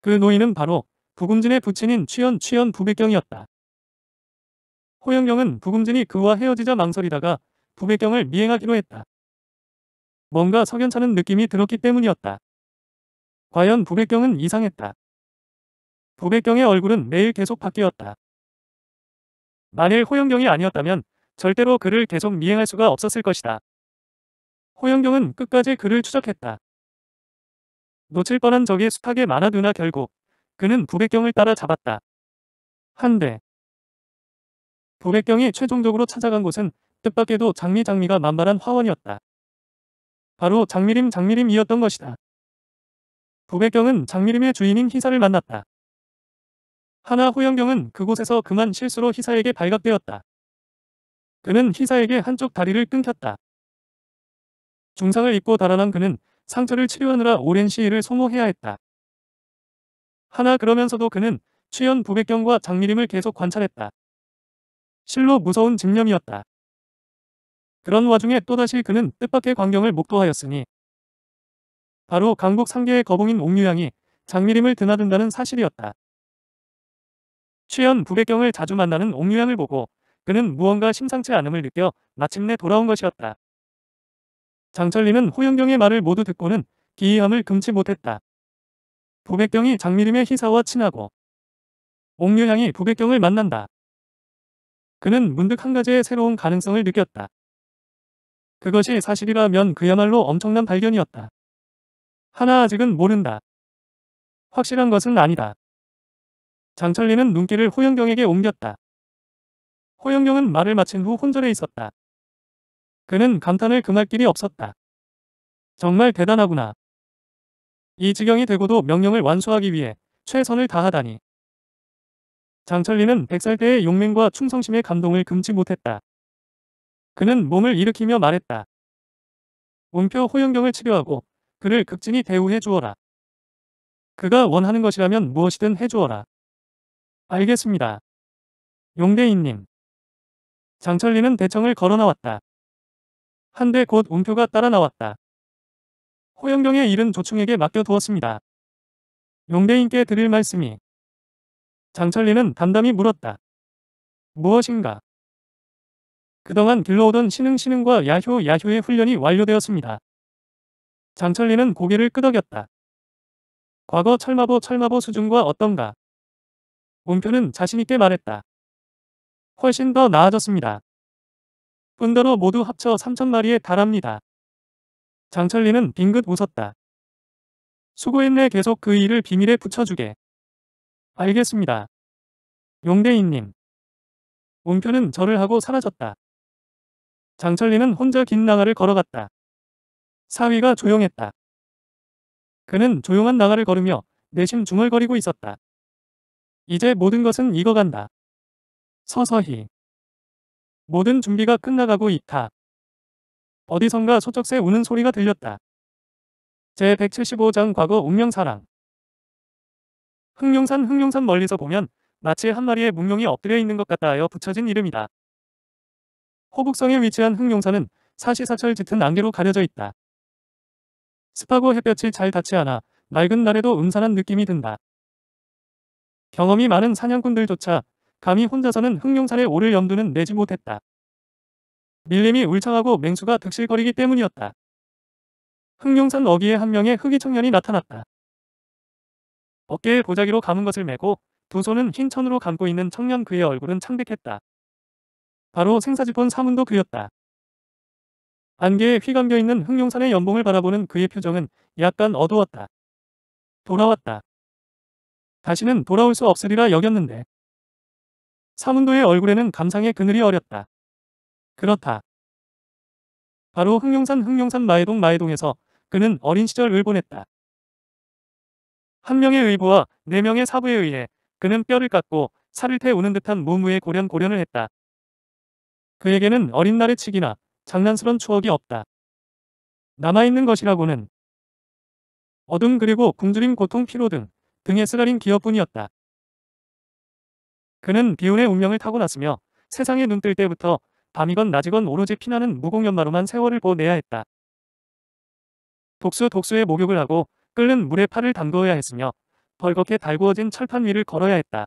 그 노인은 바로 부금진의 부친인 취연 취연 부백경이었다. 호영경은 부금진이 그와 헤어지자 망설이다가 부백경을 미행하기로 했다. 뭔가 석연찮은 느낌이 들었기 때문이었다. 과연 부백경은 이상했다. 부백경의 얼굴은 매일 계속 바뀌었다. 만일 호영경이 아니었다면 절대로 그를 계속 미행할 수가 없었을 것이다. 호영경은 끝까지 그를 추적했다. 놓칠 뻔한 적이 숱하게 많아두나 결국 그는 부백경을 따라 잡았다. 한데 부백경이 최종적으로 찾아간 곳은 뜻밖에도 장미 장미가 만발한 화원이었다. 바로 장미림 장미림이었던 것이다. 부백경은 장미림의 주인인 희사를 만났다. 하나 호영경은 그곳에서 그만 실수로 희사에게 발각되었다. 그는 희사에게 한쪽 다리를 끊겼다. 중상을 입고 달아난 그는 상처를 치료하느라 오랜 시일을 소모해야 했다. 하나 그러면서도 그는 취연 부백경과 장미림을 계속 관찰했다. 실로 무서운 집념이었다. 그런 와중에 또다시 그는 뜻밖의 광경을 목도하였으니 바로 강북 상계의 거봉인 옥류양이 장미림을 드나든다는 사실이었다. 최연 부백경을 자주 만나는 옥류양을 보고 그는 무언가 심상치 않음을 느껴 마침내 돌아온 것이었다. 장철리는 호영경의 말을 모두 듣고는 기이함을 금치 못했다. 부백경이 장미림의 희사와 친하고 옥류향이 부백경을 만난다. 그는 문득 한 가지의 새로운 가능성을 느꼈다. 그것이 사실이라면 그야말로 엄청난 발견이었다. 하나 아직은 모른다. 확실한 것은 아니다. 장철리는 눈길을 호영경에게 옮겼다. 호영경은 말을 마친 후 혼절해 있었다. 그는 감탄을 금할 길이 없었다. 정말 대단하구나. 이 지경이 되고도 명령을 완수하기 위해 최선을 다하다니. 장철리는 백살 때의 용맹과 충성심의 감동을 금치 못했다. 그는 몸을 일으키며 말했다. 원표 호영경을 치료하고 그를 극진히 대우해 주어라. 그가 원하는 것이라면 무엇이든 해주어라. 알겠습니다. 용대인님. 장철리는 대청을 걸어 나왔다. 한데 곧 운표가 따라 나왔다. 호영경의 일은 조충에게 맡겨두었습니다. 용대인께 드릴 말씀이. 장철리는 담담히 물었다. 무엇인가? 그동안 길러오던 신흥신흥과 야효 야효의 훈련이 완료되었습니다. 장철리는 고개를 끄덕였다. 과거 철마보 철마보 수준과 어떤가? 문표는 자신있게 말했다. 훨씬 더 나아졌습니다. 뿐더러 모두 합쳐 3천마리에 달합니다. 장철리는 빙긋 웃었다. 수고했네 계속 그 일을 비밀에 붙여주게. 알겠습니다. 용대인님. 문표는 절을 하고 사라졌다. 장철리는 혼자 긴 나가를 걸어갔다. 사위가 조용했다. 그는 조용한 나가를 걸으며 내심 중얼거리고 있었다. 이제 모든 것은 익어간다. 서서히. 모든 준비가 끝나가고 있다. 어디선가 소쩍새 우는 소리가 들렸다. 제175장 과거 운명사랑 흑룡산 흑룡산 멀리서 보면 마치 한 마리의 문명이 엎드려 있는 것 같다 하여 붙여진 이름이다. 호북성에 위치한 흑룡산은 사시사철 짙은 안개로 가려져 있다. 습하고 햇볕이 잘 닿지 않아 맑은 날에도 음산한 느낌이 든다. 경험이 많은 사냥꾼들조차 감히 혼자서는 흑룡산에 오를 염두는 내지 못했다. 밀림이 울창하고 맹수가 득실거리기 때문이었다. 흑룡산 어귀에 한 명의 흑이 청년이 나타났다. 어깨에 보자기로 감은 것을 메고 두 손은 흰 천으로 감고 있는 청년 그의 얼굴은 창백했다. 바로 생사지폰 사문도 그였다. 안개에 휘감겨 있는 흑룡산의 연봉을 바라보는 그의 표정은 약간 어두웠다. 돌아왔다. 다시는 돌아올 수 없으리라 여겼는데 사문도의 얼굴에는 감상의 그늘이 어렸다. 그렇다. 바로 흑룡산 흑룡산 마해동 마해동에서 그는 어린 시절을 보냈다. 한 명의 의부와 네 명의 사부에 의해 그는 뼈를 깎고 살을 태우는 듯한 무무의 고련 고련을 했다. 그에게는 어린 날의 치기나 장난스런 추억이 없다. 남아있는 것이라고는 어둠 그리고 굶주림 고통 피로 등 등에 쓰라린 기업뿐이었다 그는 비운의 운명을 타고났으며 세상에 눈뜰 때부터 밤이건 낮이건 오로지 피나는 무공연마로만 세월을 보내야 했다. 독수 독수의 목욕을 하고 끓는 물에 팔을 담그어야 했으며 벌겋게 달구어진 철판 위를 걸어야 했다.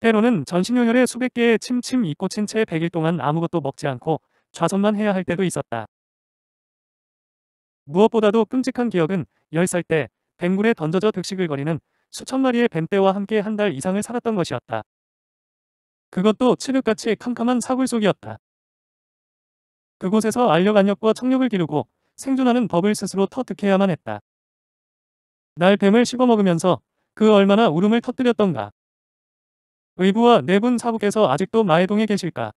때로는 전신요혈에 수백 개의 침침 잊고 친채 100일 동안 아무것도 먹지 않고 좌선만 해야 할 때도 있었다. 무엇보다도 끔찍한 기억은 10살 때 뱀굴에 던져져 득식을거리는 수천 마리의 뱀떼와 함께 한 달 이상을 살았던 것이었다. 그것도 칠흑같이 캄캄한 사골 속이었다. 그곳에서 알력 안력과 청력을 기르고 생존하는 법을 스스로 터득해야만 했다. 날 뱀을 씹어먹으면서 그 얼마나 울음을 터뜨렸던가. 의부와 내분 사부께서 아직도 마해동에 계실까.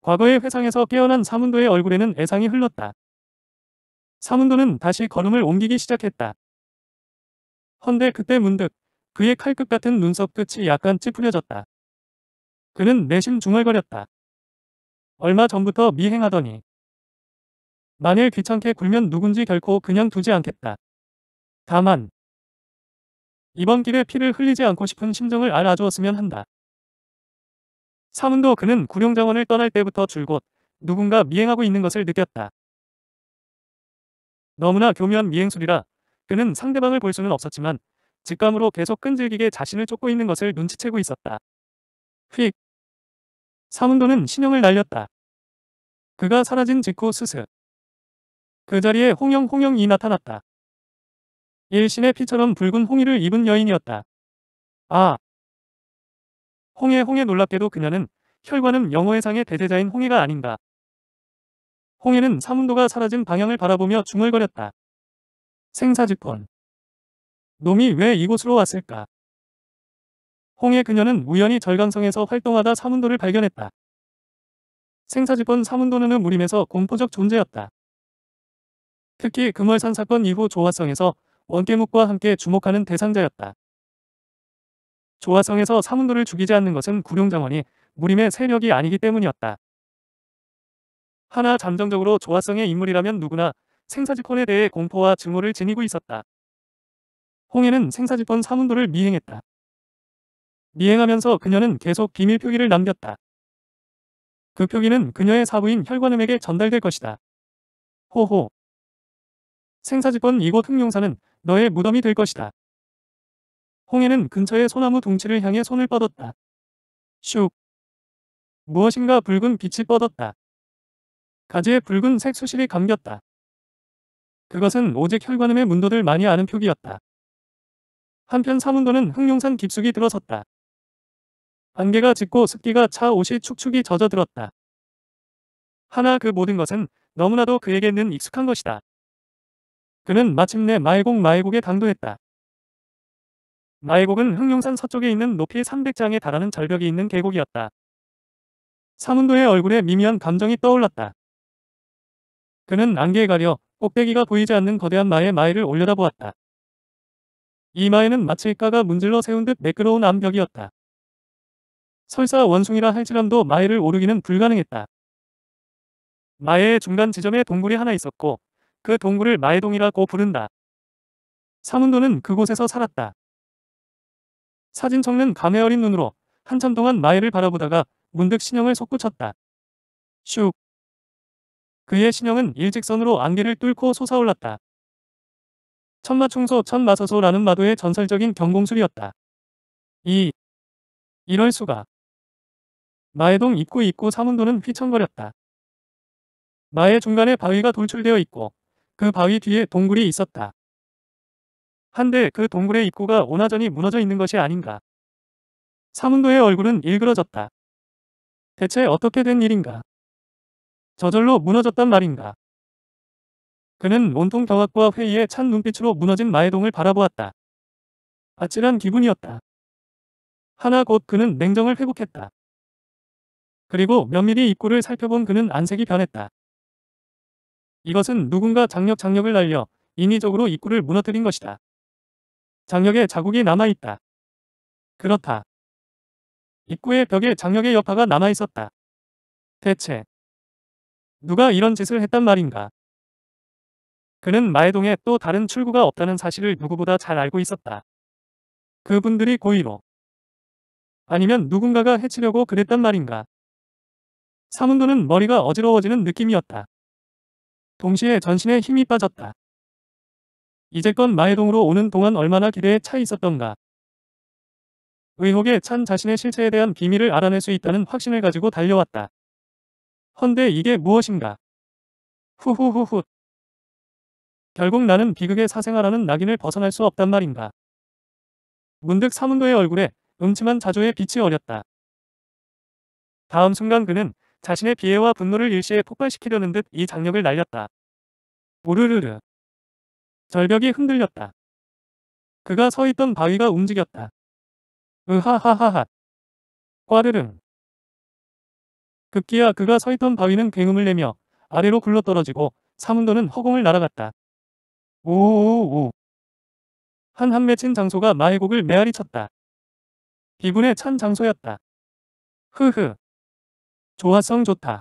과거의 회상에서 깨어난 사문도의 얼굴에는 애상이 흘렀다. 사문도는 다시 걸음을 옮기기 시작했다. 헌데 그때 문득 그의 칼끝 같은 눈썹 끝이 약간 찌푸려졌다. 그는 내심 중얼거렸다. 얼마 전부터 미행하더니 만일 귀찮게 굴면 누군지 결코 그냥 두지 않겠다. 다만 이번 길에 피를 흘리지 않고 싶은 심정을 알아주었으면 한다. 사문도 그는 구룡정원을 떠날 때부터 줄곧 누군가 미행하고 있는 것을 느꼈다. 너무나 교묘한 미행술이라 그는 상대방을 볼 수는 없었지만 직감으로 계속 끈질기게 자신을 쫓고 있는 것을 눈치채고 있었다. 휙! 사문도는 신형을 날렸다. 그가 사라진 직후 스스. 그 자리에 홍영홍영이 나타났다. 일신의 피처럼 붉은 홍의를 입은 여인이었다. 아! 홍해홍해 홍해 놀랍게도 그녀는 혈관은 영어회상의 대제자인 홍해가 아닌가. 홍해는 사문도가 사라진 방향을 바라보며 중얼거렸다. 생사지권 놈이 왜 이곳으로 왔을까? 홍해 그녀는 우연히 절강성에서 활동하다 사문도를 발견했다. 생사지권 사문도는 무림에서 공포적 존재였다. 특히 금월산 사건 이후 조화성에서 원깨묵과 함께 주목하는 대상자였다. 조화성에서 사문도를 죽이지 않는 것은 구룡장원이 무림의 세력이 아니기 때문이었다. 하나 잠정적으로 조화성의 인물이라면 누구나 생사지권에 대해 공포와 증오를 지니고 있었다. 홍해는 생사지권 사문도를 미행했다. 미행하면서 그녀는 계속 비밀 표기를 남겼다. 그 표기는 그녀의 사부인 혈관음에게 전달될 것이다. 호호. 생사지권 이곳 흑룡사는 너의 무덤이 될 것이다. 홍해는 근처의 소나무 둥치를 향해 손을 뻗었다. 슉. 무엇인가 붉은 빛이 뻗었다. 가지에 붉은색 수실이 감겼다. 그것은 오직 혈관음의 문도들 많이 아는 표기였다. 한편 사문도는 흑룡산 깊숙이 들어섰다. 안개가 짙고 습기가 차 옷이 축축이 젖어들었다. 하나 그 모든 것은 너무나도 그에게는 익숙한 것이다. 그는 마침내 마애곡 마애곡에 당도했다. 마애곡은 흑룡산 서쪽에 있는 높이 300장에 달하는 절벽이 있는 계곡이었다. 사문도의 얼굴에 미미한 감정이 떠올랐다. 그는 안개에 가려 꼭대기가 보이지 않는 거대한 마의 마이를 올려다보았다. 이 마에는 마치 가가 문질러 세운 듯 매끄러운 암벽이었다. 설사 원숭이라 할지라도 마이를 오르기는 불가능했다. 마해의 중간 지점에 동굴이 하나 있었고 그 동굴을 마해동이라고 부른다. 사문도는 그곳에서 살았다. 사진청는 감에 어린 눈으로 한참 동안 마해를 바라보다가 문득 신형을 솟구쳤다. 슉 그의 신형은 일직선으로 안개를 뚫고 솟아올랐다. 천마총소 천마서소라는 마도의 전설적인 경공술이었다. 2. 이럴 수가. 마해동 입구 입구 사문도는 휘청거렸다. 마해 중간에 바위가 돌출되어 있고 그 바위 뒤에 동굴이 있었다. 한데 그 동굴의 입구가 오나전히 무너져 있는 것이 아닌가. 사문도의 얼굴은 일그러졌다. 대체 어떻게 된 일인가. 저절로 무너졌단 말인가. 그는 온통 경악과 회의에 찬 눈빛으로 무너진 마애동을 바라보았다. 아찔한 기분이었다. 하나 곧 그는 냉정을 회복했다. 그리고 면밀히 입구를 살펴본 그는 안색이 변했다. 이것은 누군가 장력 장력을 날려 인위적으로 입구를 무너뜨린 것이다. 장력의 자국이 남아있다. 그렇다. 입구의 벽에 장력의 여파가 남아있었다. 대체 누가 이런 짓을 했단 말인가. 그는 마해동에 또 다른 출구가 없다는 사실을 누구보다 잘 알고 있었다. 그분들이 고의로 아니면 누군가가 해치려고 그랬단 말인가. 사문도는 머리가 어지러워지는 느낌이었다. 동시에 전신에 힘이 빠졌다. 이제껏 마해동으로 오는 동안 얼마나 기대에 차 있었던가. 의혹에 찬 자신의 실체에 대한 비밀을 알아낼 수 있다는 확신을 가지고 달려왔다. 헌데 이게 무엇인가? 후후후후 결국 나는 비극의 사생아라는 낙인을 벗어날 수 없단 말인가. 문득 사문도의 얼굴에 음침한 자조의 빛이 어렸다. 다음 순간 그는 자신의 비애와 분노를 일시에 폭발시키려는 듯 이 장력을 날렸다. 우르르르. 절벽이 흔들렸다. 그가 서 있던 바위가 움직였다. 으하하하하. 꽈르릉. 급기야 그가 서있던 바위는 굉음을 내며 아래로 굴러떨어지고 사문도는 허공을 날아갔다. 오오오오 한한 맺힌 장소가 마애곡을 메아리 쳤다. 비분에 찬 장소였다. 흐흐 조화성 좋다.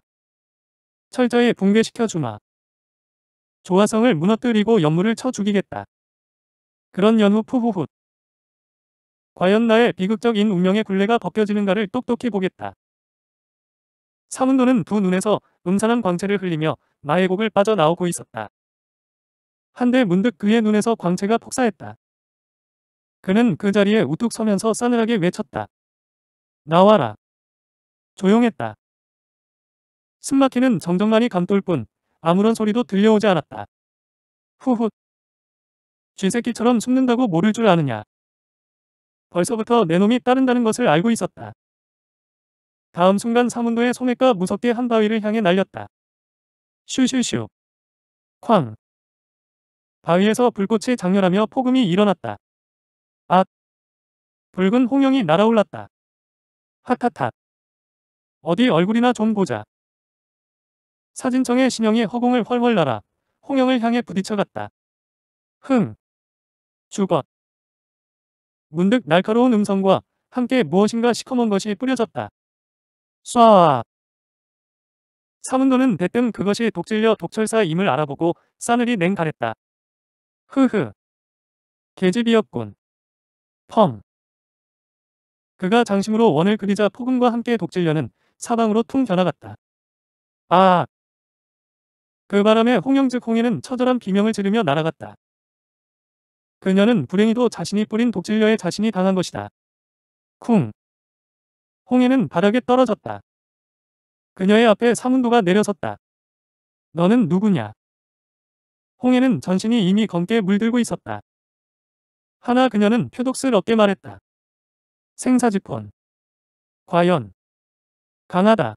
철저히 붕괴시켜 주마. 조화성을 무너뜨리고 연물을 쳐 죽이겠다. 그런 연후 푸후훗. 과연 나의 비극적인 운명의 굴레가 벗겨지는가를 똑똑히 보겠다. 사문도는 두 눈에서 음산한 광채를 흘리며 나의 곡을 빠져나오고 있었다. 한데 문득 그의 눈에서 광채가 폭사했다. 그는 그 자리에 우뚝 서면서 싸늘하게 외쳤다. 나와라. 조용했다. 숨막히는 정적만이 감돌 뿐 아무런 소리도 들려오지 않았다. 후후 쥐새끼처럼 숨는다고 모를 줄 아느냐. 벌써부터 내 놈이 따른다는 것을 알고 있었다. 다음 순간 사문도의 소매가 무섭게 한 바위를 향해 날렸다. 슈슈슈. 쾅. 바위에서 불꽃이 장렬하며 폭음이 일어났다. 앗. 붉은 홍영이 날아올랐다. 하타타. 어디 얼굴이나 좀 보자. 사진청의 신영이 허공을 훨훨 날아 홍영을 향해 부딪혀갔다. 흥. 죽었. 문득 날카로운 음성과 함께 무엇인가 시커먼 것이 뿌려졌다. 쏴. 사문도는 대뜸 그것이 독질려 독철사임을 알아보고 싸늘히 냉달했다. 흐흐. 계집이었군. 펑. 그가 장심으로 원을 그리자 폭음과 함께 독질려는 사방으로 퉁 변화갔다. 아. 그 바람에 홍영즉 홍해는 처절한 비명을 지르며 날아갔다. 그녀는 불행히도 자신이 뿌린 독질려에 자신이 당한 것이다. 쿵. 홍해는 바닥에 떨어졌다. 그녀의 앞에 사문도가 내려섰다. 너는 누구냐? 홍해는 전신이 이미 검게 물들고 있었다. 하나 그녀는 표독스럽게 말했다. 생사지폰. 과연. 강하다.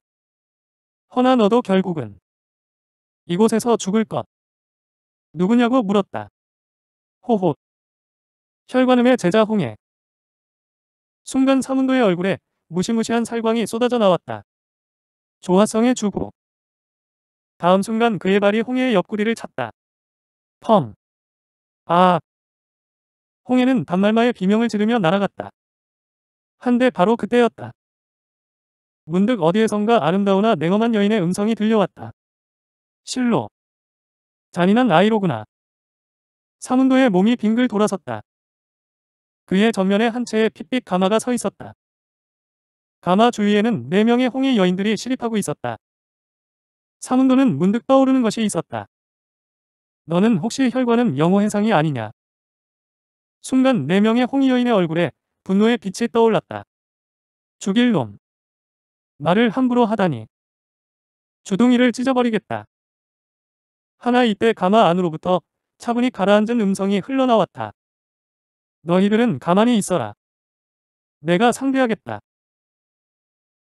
허나 너도 결국은 이곳에서 죽을 것. 누구냐고 물었다. 호호. 혈관음의 제자 홍해. 순간 사문도의 얼굴에 무시무시한 살광이 쏟아져 나왔다. 조화성의 주고. 다음 순간 그의 발이 홍해의 옆구리를 찼다. 펌. 아. 홍해는 단말마의 비명을 지르며 날아갔다. 한데 바로 그때였다. 문득 어디에선가 아름다우나 냉엄한 여인의 음성이 들려왔다. 실로. 잔인한 아이로구나. 사문도의 몸이 빙글 돌아섰다. 그의 전면에 한 채의 핏빛 가마가 서 있었다. 가마 주위에는 4명의 홍해 여인들이 시립하고 있었다. 사문도는 문득 떠오르는 것이 있었다. 너는 혹시 혈관은 영호 해상이 아니냐? 순간 4명의 홍의 여인의 얼굴에 분노의 빛이 떠올랐다. 죽일 놈. 말을 함부로 하다니. 주둥이를 찢어버리겠다. 하나 이때 가마 안으로부터 차분히 가라앉은 음성이 흘러나왔다. 너희들은 가만히 있어라. 내가 상대하겠다.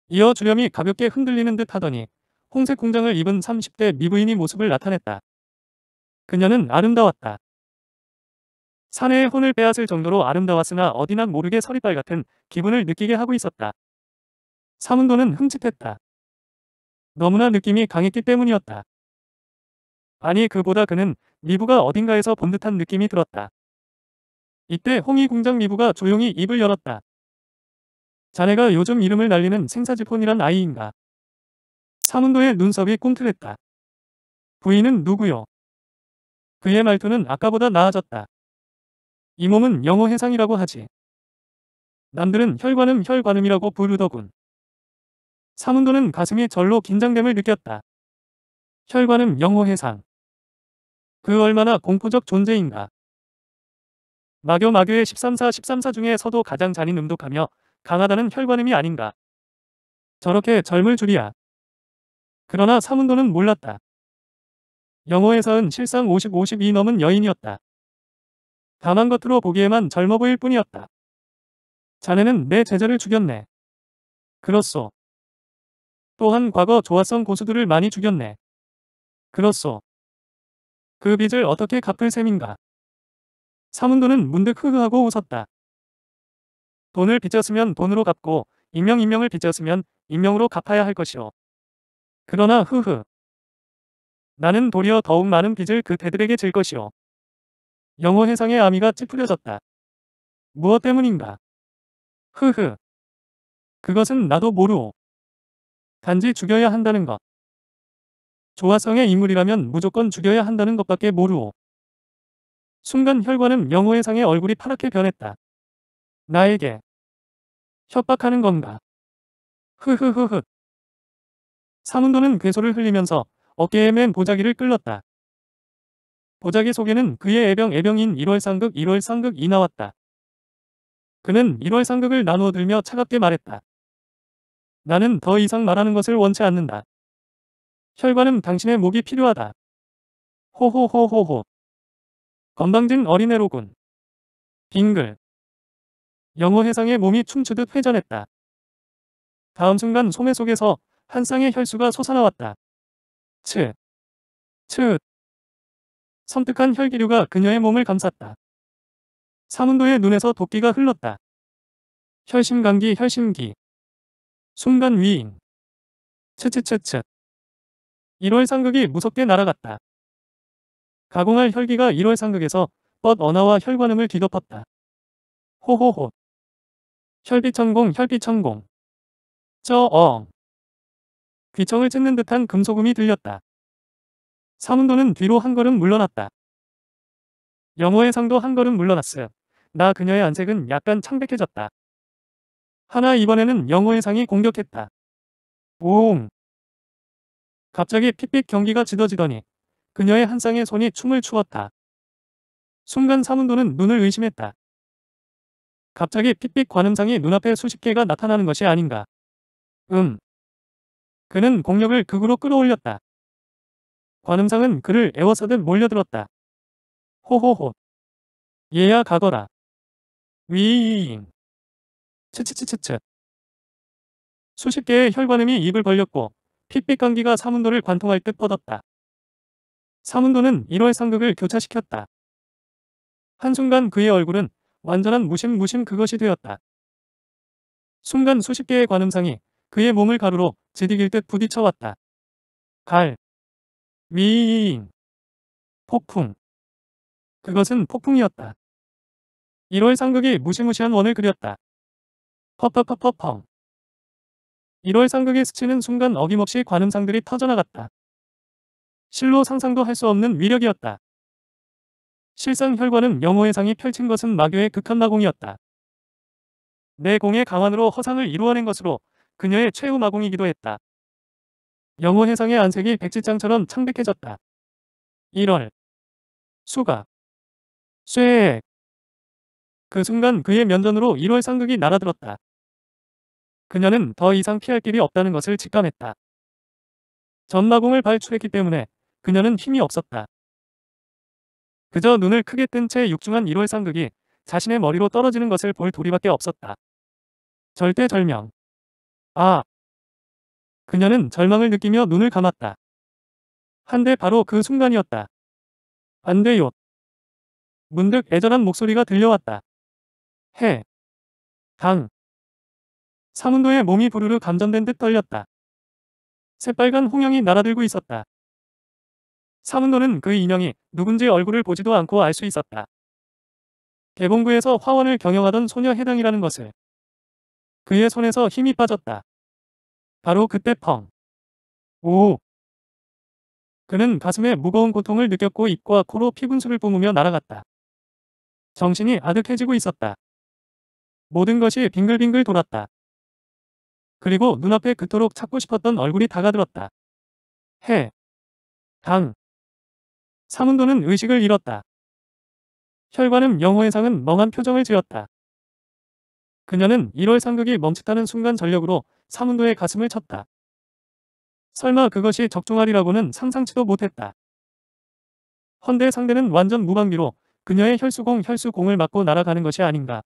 이어 주렴이 가볍게 흔들리는 듯 하더니 홍색 공장을 입은 30대 미부인이 모습을 나타냈다. 그녀는 아름다웠다. 사내의 혼을 빼앗을 정도로 아름다웠으나 어디나 모르게 서리발 같은 기분을 느끼게 하고 있었다. 사문도는 흠칫했다. 너무나 느낌이 강했기 때문이었다. 아니 그보다 그는 미부가 어딘가에서 본 듯한 느낌이 들었다. 이때 홍이 공장 미부가 조용히 입을 열었다. 자네가 요즘 이름을 날리는 생사지폰이란 아이인가. 사문도의 눈썹이 꿈틀했다. 부인은 누구요? 그의 말투는 아까보다 나아졌다. 이 몸은 영어 해상이라고 하지. 남들은 혈관음 혈관음이라고 부르더군. 사문도는 가슴이 절로 긴장됨을 느꼈다. 혈관음 영어 해상. 그 얼마나 공포적 존재인가. 마교 마교의 13사 13사 중에서도 가장 잔인 음독하며 강하다는 혈관음이 아닌가. 저렇게 젊을 줄이야. 그러나 사문도는 몰랐다. 영어에서은 실상 50, 52 넘은 여인이었다. 다만 겉으로 보기에만 젊어 보일 뿐이었다. 자네는 내 제자를 죽였네. 그렇소. 또한 과거 조화성 고수들을 많이 죽였네. 그렇소. 그 빚을 어떻게 갚을 셈인가. 사문도는 문득 흐흐하고 웃었다. 돈을 빚졌으면 돈으로 갚고 인명 인명을 빚졌으면 인명으로 갚아야 할 것이오. 그러나 흐흐. 나는 도리어 더욱 많은 빚을 그 대들에게 질 것이오. 영호 해상의 아미가 찌푸려졌다. 무엇 때문인가? 흐흐. 그것은 나도 모르오. 단지 죽여야 한다는 것. 조화성의 인물이라면 무조건 죽여야 한다는 것밖에 모르오. 순간 혈관은 영호해 상의 얼굴이 파랗게 변했다. 나에게 협박하는 건가? 흐흐흐흐. 사문도는 괴소를 흘리면서 어깨에 맨 보자기를 끌렀다. 보자기 속에는 그의 애병 애병인 1월 상극 1월 상극이 나왔다. 그는 1월 상극을 나누어 들며 차갑게 말했다. 나는 더 이상 말하는 것을 원치 않는다. 혈관은 당신의 목이 필요하다. 호호호호호. 건방진 어린애로군. 빙글. 영호 혜상의 몸이 춤추듯 회전했다. 다음 순간 소매 속에서 한 쌍의 혈수가 솟아나왔다. 츠. 츠. 섬뜩한 혈기류가 그녀의 몸을 감쌌다. 사문도의 눈에서 도끼가 흘렀다. 혈심감기 혈심기. 순간 위인. 츠츠츠츠. 1월 상극이 무섭게 날아갔다. 가공할 혈기가 1월 상극에서 뻗 언어와 혈관음을 뒤덮었다. 호호호. 혈비천공 혈비천공 저엉 어. 귀청을 찾는 듯한 금소금이 들렸다. 사문도는 뒤로 한 걸음 물러났다. 영호의 상도 한 걸음 물러났어나 그녀의 안색은 약간 창백해졌다. 하나 이번에는 영호의 상이 공격했다. 오옹 갑자기 핏빛 경기가 짙어지더니 그녀의 한 쌍의 손이 춤을 추었다. 순간 사문도는 눈을 의심했다. 갑자기 핏빛 관음상이 눈앞에 수십 개가 나타나는 것이 아닌가. 음. 그는 공력을 극으로 끌어올렸다. 관음상은 그를 애워서듯 몰려들었다. 호호호. 얘야 가거라. 위잉. 치치치치치. 수십 개의 혈관음이 입을 벌렸고 핏빛 감기가 사문도를 관통할 듯 뻗었다. 사문도는 1월 상극을 교차시켰다. 한순간 그의 얼굴은 완전한 무심 무심 그것이 되었다. 순간 수십 개의 관음상이 그의 몸을 가루로 지디길 듯 부딪혀왔다. 갈, 미인, 폭풍. 그것은 폭풍이었다. 1월 상극이 무시무시한 원을 그렸다. 퍼퍼퍼퍼펑. 1월 상극이 스치는 순간 어김없이 관음상들이 터져나갔다. 실로 상상도 할 수 없는 위력이었다. 실상 혈관은 영호해상이 펼친 것은 마교의 극한 마공이었다. 내공의 강환으로 허상을 이루어낸 것으로 그녀의 최후 마공이기도 했다. 영호해상의 안색이 백지장처럼 창백해졌다. 1월 수가 쇠액 그 순간 그의 면전으로 1월 상극이 날아들었다. 그녀는 더 이상 피할 길이 없다는 것을 직감했다. 전마공을 발출했기 때문에 그녀는 힘이 없었다. 그저 눈을 크게 뜬 채 육중한 1월 상극이 자신의 머리로 떨어지는 것을 볼 도리밖에 없었다. 절대절명. 아. 그녀는 절망을 느끼며 눈을 감았다. 한데 바로 그 순간이었다. 안 돼요. 문득 애절한 목소리가 들려왔다. 해. 당. 사문도의 몸이 부르르 감전된 듯 떨렸다. 새빨간 홍영이 날아들고 있었다. 사문도는 그 인형이 누군지 얼굴을 보지도 않고 알 수 있었다. 개봉구에서 화원을 경영하던 소녀 해당이라는 것을 그의 손에서 힘이 빠졌다. 바로 그때 펑. 오. 그는 가슴에 무거운 고통을 느꼈고 입과 코로 피분수를 뿜으며 날아갔다. 정신이 아득해지고 있었다. 모든 것이 빙글빙글 돌았다. 그리고 눈앞에 그토록 찾고 싶었던 얼굴이 다가들었다. 해. 당. 사문도는 의식을 잃었다. 혈관은 영호의상은 멍한 표정을 지었다. 그녀는 1월 상극이 멈칫하는 순간 전력으로 사문도의 가슴을 쳤다. 설마 그것이 적중하리라고는 상상치도 못했다. 헌데 상대는 완전 무방비로 그녀의 혈수공 혈수공을 맞고 날아가는 것이 아닌가.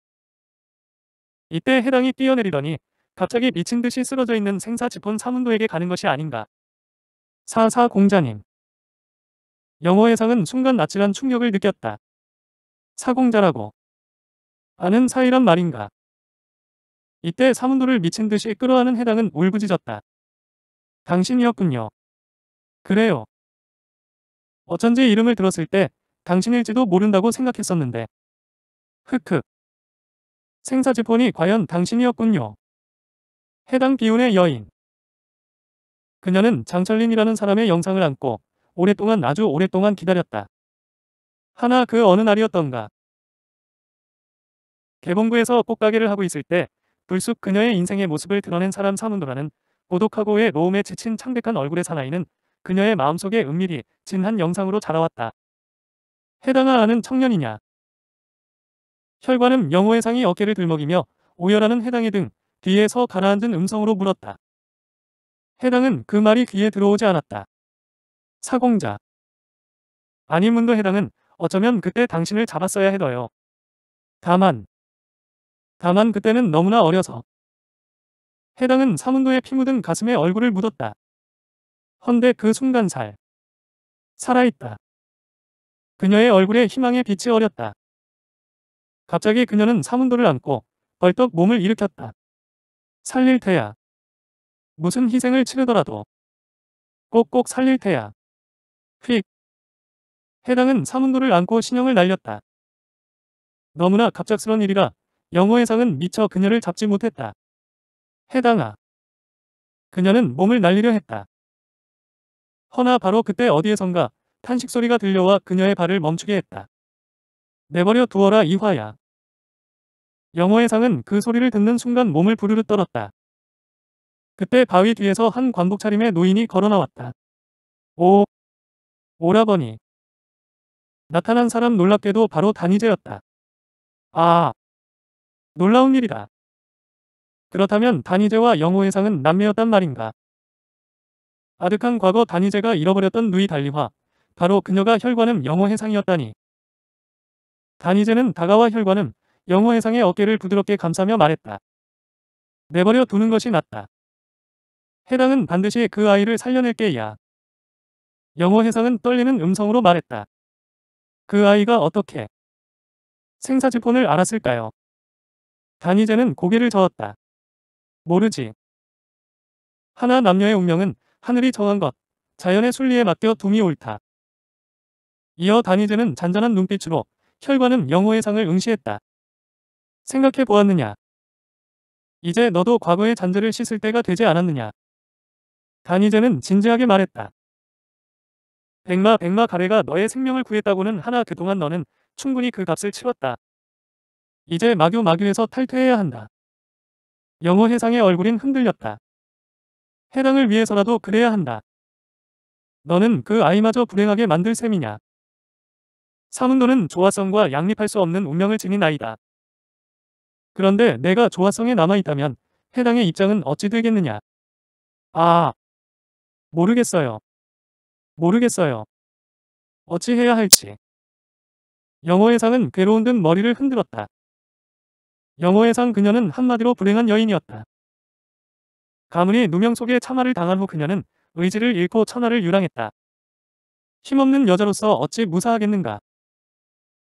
이때 해당이 뛰어내리더니 갑자기 미친 듯이 쓰러져 있는 생사 지폰 사문도에게 가는 것이 아닌가. 사사 공자님. 영어 회상은 순간 아찔한 충격을 느꼈다. 사공자라고 아는 사이란 말인가. 이때 사문도를 미친 듯이 끌어안은 해당은 울부짖었다. 당신이었군요. 그래요. 어쩐지 이름을 들었을 때 당신일지도 모른다고 생각했었는데. 흑흑. 생사지폰이 과연 당신이었군요. 해당 비운의 여인. 그녀는 장철린이라는 사람의 영상을 안고 오랫동안 아주 오랫동안 기다렸다. 하나 그 어느 날이었던가. 개봉구에서 꽃가게를 하고 있을 때 불쑥 그녀의 인생의 모습을 드러낸 사람 사문도라는 고독하고의 로움에 지친 창백한 얼굴의 사나이는 그녀의 마음속에 은밀히 진한 영상으로 자라왔다. 해당아아는 청년이냐. 혈관은 영호의상이 어깨를 들먹이며 오열하는 해당이 등 뒤에서 가라앉은 음성으로 물었다. 해당은 그 말이 귀에 들어오지 않았다. 사공자 아니문도 해당은 어쩌면 그때 당신을 잡았어야 해도요. 다만 다만 그때는 너무나 어려서 해당은 사문도의 피 묻은 가슴에 얼굴을 묻었다. 헌데 그 순간 살 살아있다. 그녀의 얼굴에 희망의 빛이 어렸다. 갑자기 그녀는 사문도를 안고 벌떡 몸을 일으켰다. 살릴 테야. 무슨 희생을 치르더라도 꼭꼭 살릴 테야. 휙. 해당은 사문도를 안고 신형을 날렸다. 너무나 갑작스런 일이라 영호의상은 미처 그녀를 잡지 못했다. 해당아. 그녀는 몸을 날리려 했다. 허나 바로 그때 어디에선가 탄식 소리가 들려와 그녀의 발을 멈추게 했다. 내버려 두어라 이화야. 영호의상은 그 소리를 듣는 순간 몸을 부르르 떨었다. 그때 바위 뒤에서 한 관복 차림의 노인이 걸어나왔다. 오! 오라버니. 나타난 사람 놀랍게도 바로 다니제였다 아, 놀라운 일이다. 그렇다면 다니제와 영호회상은 남매였단 말인가. 아득한 과거 다니제가 잃어버렸던 누이 달리화, 바로 그녀가 혈관음 영호해상이었다니다니제는 다가와 혈관음 영호해상의 어깨를 부드럽게 감싸며 말했다. 내버려 두는 것이 낫다. 해당은 반드시 그 아이를 살려낼 게야. 영어 해상은 떨리는 음성으로 말했다. 그 아이가 어떻게 생사지폰을 알았을까요? 다니제는 고개를 저었다. 모르지. 하나 남녀의 운명은 하늘이 정한 것, 자연의 순리에 맡겨 둠이 옳다. 이어 다니제는 잔잔한 눈빛으로 혈관은 영호의 상을 응시했다. 생각해 보았느냐? 이제 너도 과거의 잔재를 씻을 때가 되지 않았느냐? 다니제는 진지하게 말했다. 백마 백마 가래가 너의 생명을 구했다고는 하나 그동안 너는 충분히 그 값을 치렀다. 이제 마교 마교에서 탈퇴해야 한다. 영어 해상의 얼굴인 흔들렸다. 해당을 위해서라도 그래야 한다. 너는 그 아이마저 불행하게 만들 셈이냐. 사문도는 조화성과 양립할 수 없는 운명을 지닌 아이다. 그런데 내가 조화성에 남아있다면 해당의 입장은 어찌 되겠느냐. 아, 모르겠어요. 모르겠어요. 어찌해야 할지. 영어의상은 괴로운 듯 머리를 흔들었다. 영어의상 그녀는 한마디로 불행한 여인이었다. 가문이 누명 속에 참화를 당한 후 그녀는 의지를 잃고 천하를 유랑했다. 힘없는 여자로서 어찌 무사하겠는가.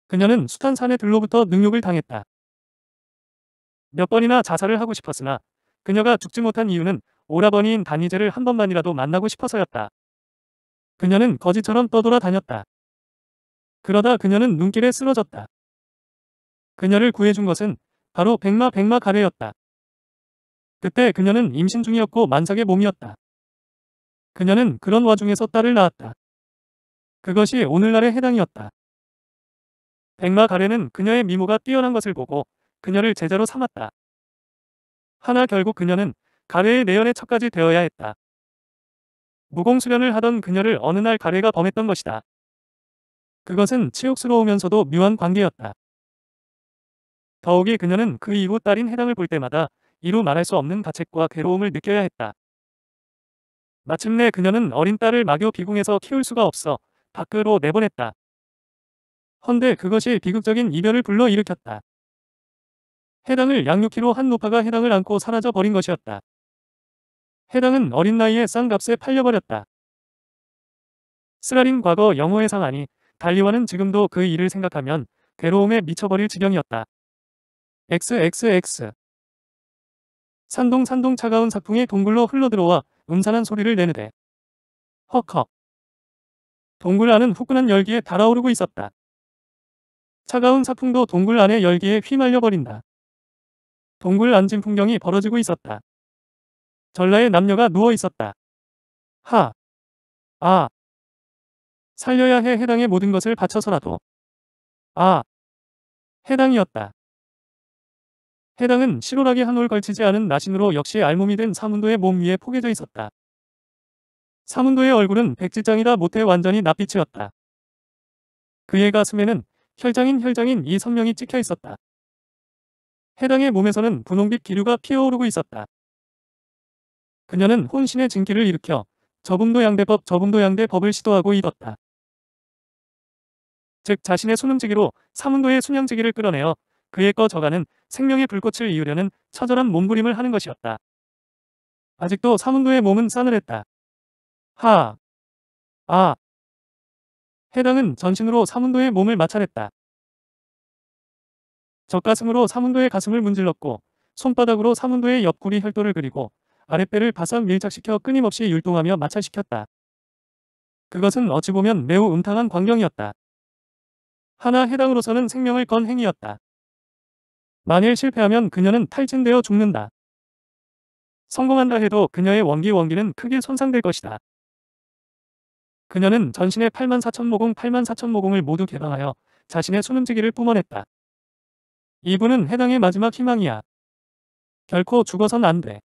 그녀는 숱한산의 들로부터 능욕을 당했다. 몇 번이나 자살을 하고 싶었으나 그녀가 죽지 못한 이유는 오라버니인 단이제를 한 번만이라도 만나고 싶어서였다. 그녀는 거지처럼 떠돌아 다녔다. 그러다 그녀는 눈길에 쓰러졌다. 그녀를 구해준 것은 바로 백마 백마 가래였다. 그때 그녀는 임신 중이었고 만삭의 몸이었다. 그녀는 그런 와중에서 딸을 낳았다. 그것이 오늘날의 해당이었다. 백마 가래는 그녀의 미모가 뛰어난 것을 보고 그녀를 제자로 삼았다. 하나 결국 그녀는 가래의 내연의 척까지 되어야 했다. 무공수련을 하던 그녀를 어느 날 가래가 범했던 것이다. 그것은 치욕스러우면서도 묘한 관계였다. 더욱이 그녀는 그 이후 딸인 해당을 볼 때마다 이루 말할 수 없는 가책과 괴로움을 느껴야 했다. 마침내 그녀는 어린 딸을 마교 비궁에서 키울 수가 없어 밖으로 내보냈다. 헌데 그것이 비극적인 이별을 불러일으켰다. 해당을 양육키로 한 노파가 해당을 안고 사라져 버린 것이었다. 해당은 어린 나이에 싼 값에 팔려버렸다. 쓰라린 과거 영호의 상안이 달리와는 지금도 그 일을 생각하면 괴로움에 미쳐버릴 지경이었다. XXX 산동 산동 차가운 사풍이 동굴로 흘러들어와 음산한 소리를 내는데 헉헉 동굴 안은 후끈한 열기에 달아오르고 있었다. 차가운 사풍도 동굴 안의 열기에 휘말려 버린다. 동굴 안진 풍경이 벌어지고 있었다. 전라의 남녀가 누워 있었다. 하. 아. 살려야 해 해당의 모든 것을 바쳐서라도. 아. 해당이었다. 해당은 실오락이 한올 걸치지 않은 나신으로 역시 알몸이 된 사문도의 몸 위에 포개져 있었다. 사문도의 얼굴은 백지장이라 못해 완전히 낯빛이었다. 그의 가슴에는 혈장인 혈장인 이 선명이 찍혀 있었다. 해당의 몸에서는 분홍빛 기류가 피어오르고 있었다. 그녀는 혼신의 증기를 일으켜 저분도양대법 저분도양대법을 시도하고 이었다즉 자신의 수능지기로 사문도의 순양지기를 끌어내어 그의 거 저가는 생명의 불꽃을 이으려는 처절한 몸부림을 하는 것이었다. 아직도 사문도의 몸은 싸늘했다. 하, 아. 해당은 전신으로 사문도의 몸을 마찰했다. 젖가슴으로 사문도의 가슴을 문질렀고 손바닥으로 사문도의 옆구리 혈도를 그리고 아랫배를 바싹 밀착시켜 끊임없이 율동하며 마찰시켰다. 그것은 어찌 보면 매우 음탕한 광경이었다. 하나 해당으로서는 생명을 건 행위였다. 만일 실패하면 그녀는 탈진되어 죽는다. 성공한다 해도 그녀의 원기 원기는 크게 손상될 것이다. 그녀는 전신의 84,000모공 84,000모공을 모두 개방하여 자신의 수능지기를 뿜어냈다. 이분은 해당의 마지막 희망이야. 결코 죽어선 안 돼.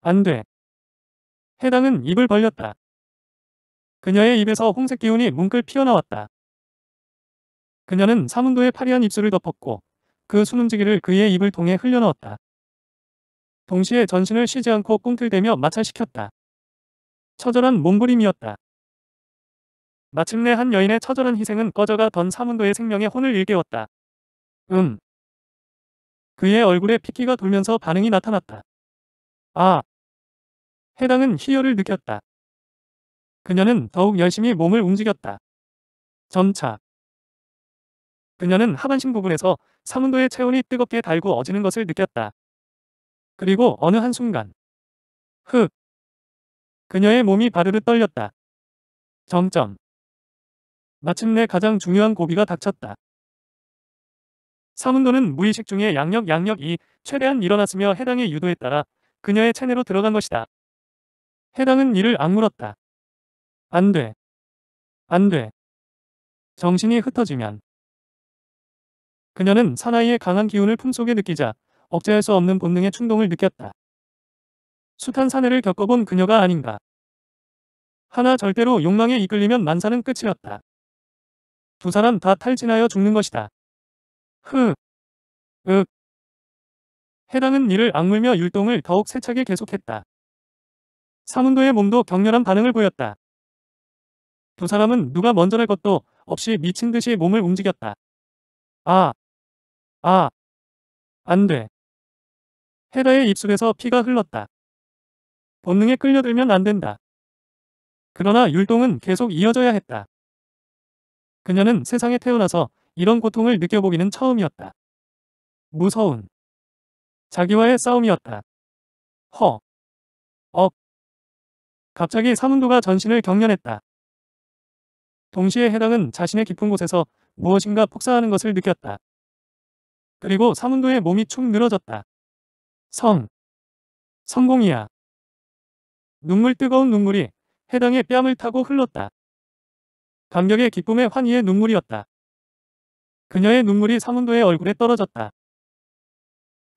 안 돼. 해당은 입을 벌렸다. 그녀의 입에서 홍색 기운이 뭉클 피어나왔다. 그녀는 사문도의 파리한 입술을 덮었고 그순움지기를 그의 입을 통해 흘려넣었다. 동시에 전신을 쉬지 않고 꿈틀대며 마찰시켰다. 처절한 몸부림이었다. 마침내 한 여인의 처절한 희생은 꺼져가 던 사문도의 생명의 혼을 일깨웠다. 음. 그의 얼굴에 피키가 돌면서 반응이 나타났다. 아! 해당은 희열을 느꼈다. 그녀는 더욱 열심히 몸을 움직였다. 점차 그녀는 하반신 부분에서 3온도의 체온이 뜨겁게 달고 어지는 것을 느꼈다. 그리고 어느 한순간 흑 그녀의 몸이 바르르 떨렸다. 점점 마침내 가장 중요한 고비가 닥쳤다. 3운도는 무의식 중에 양력 양력 이 최대한 일어났으며 해당의 유도에 따라 그녀의 차내로 들어간 것이다. 해당은 이를 악물었다. 안 돼. 안 돼. 정신이 흩어지면 그녀는 사나이의 강한 기운을 품속에 느끼자 억제할 수 없는 본능의 충동을 느꼈다. 숱한 사내를 겪어본 그녀가 아닌가. 하나 절대로 욕망에 이끌리면 만사는 끝이었다. 두 사람 다 탈진하여 죽는 것이다. 흐, 윽, 해당은 이를 악물며 율동을 더욱 세차게 계속했다. 사문도의 몸도 격렬한 반응을 보였다. 두 사람은 누가 먼저랄 것도 없이 미친 듯이 몸을 움직였다. 아, 아, 안 돼. 헤다의 입술에서 피가 흘렀다. 본능에 끌려들면 안 된다. 그러나 율동은 계속 이어져야 했다. 그녀는 세상에 태어나서 이런 고통을 느껴보기는 처음이었다. 무서운 자기와의 싸움이었다. 허. 억. 갑자기 사문도가 전신을 경련했다. 동시에 해당은 자신의 깊은 곳에서 무엇인가 폭사하는 것을 느꼈다. 그리고 사문도의 몸이 축 늘어졌다. 성. 성공이야. 눈물 뜨거운 눈물이 해당의 뺨을 타고 흘렀다. 감격의 기쁨의 환희의 눈물이었다. 그녀의 눈물이 사문도의 얼굴에 떨어졌다.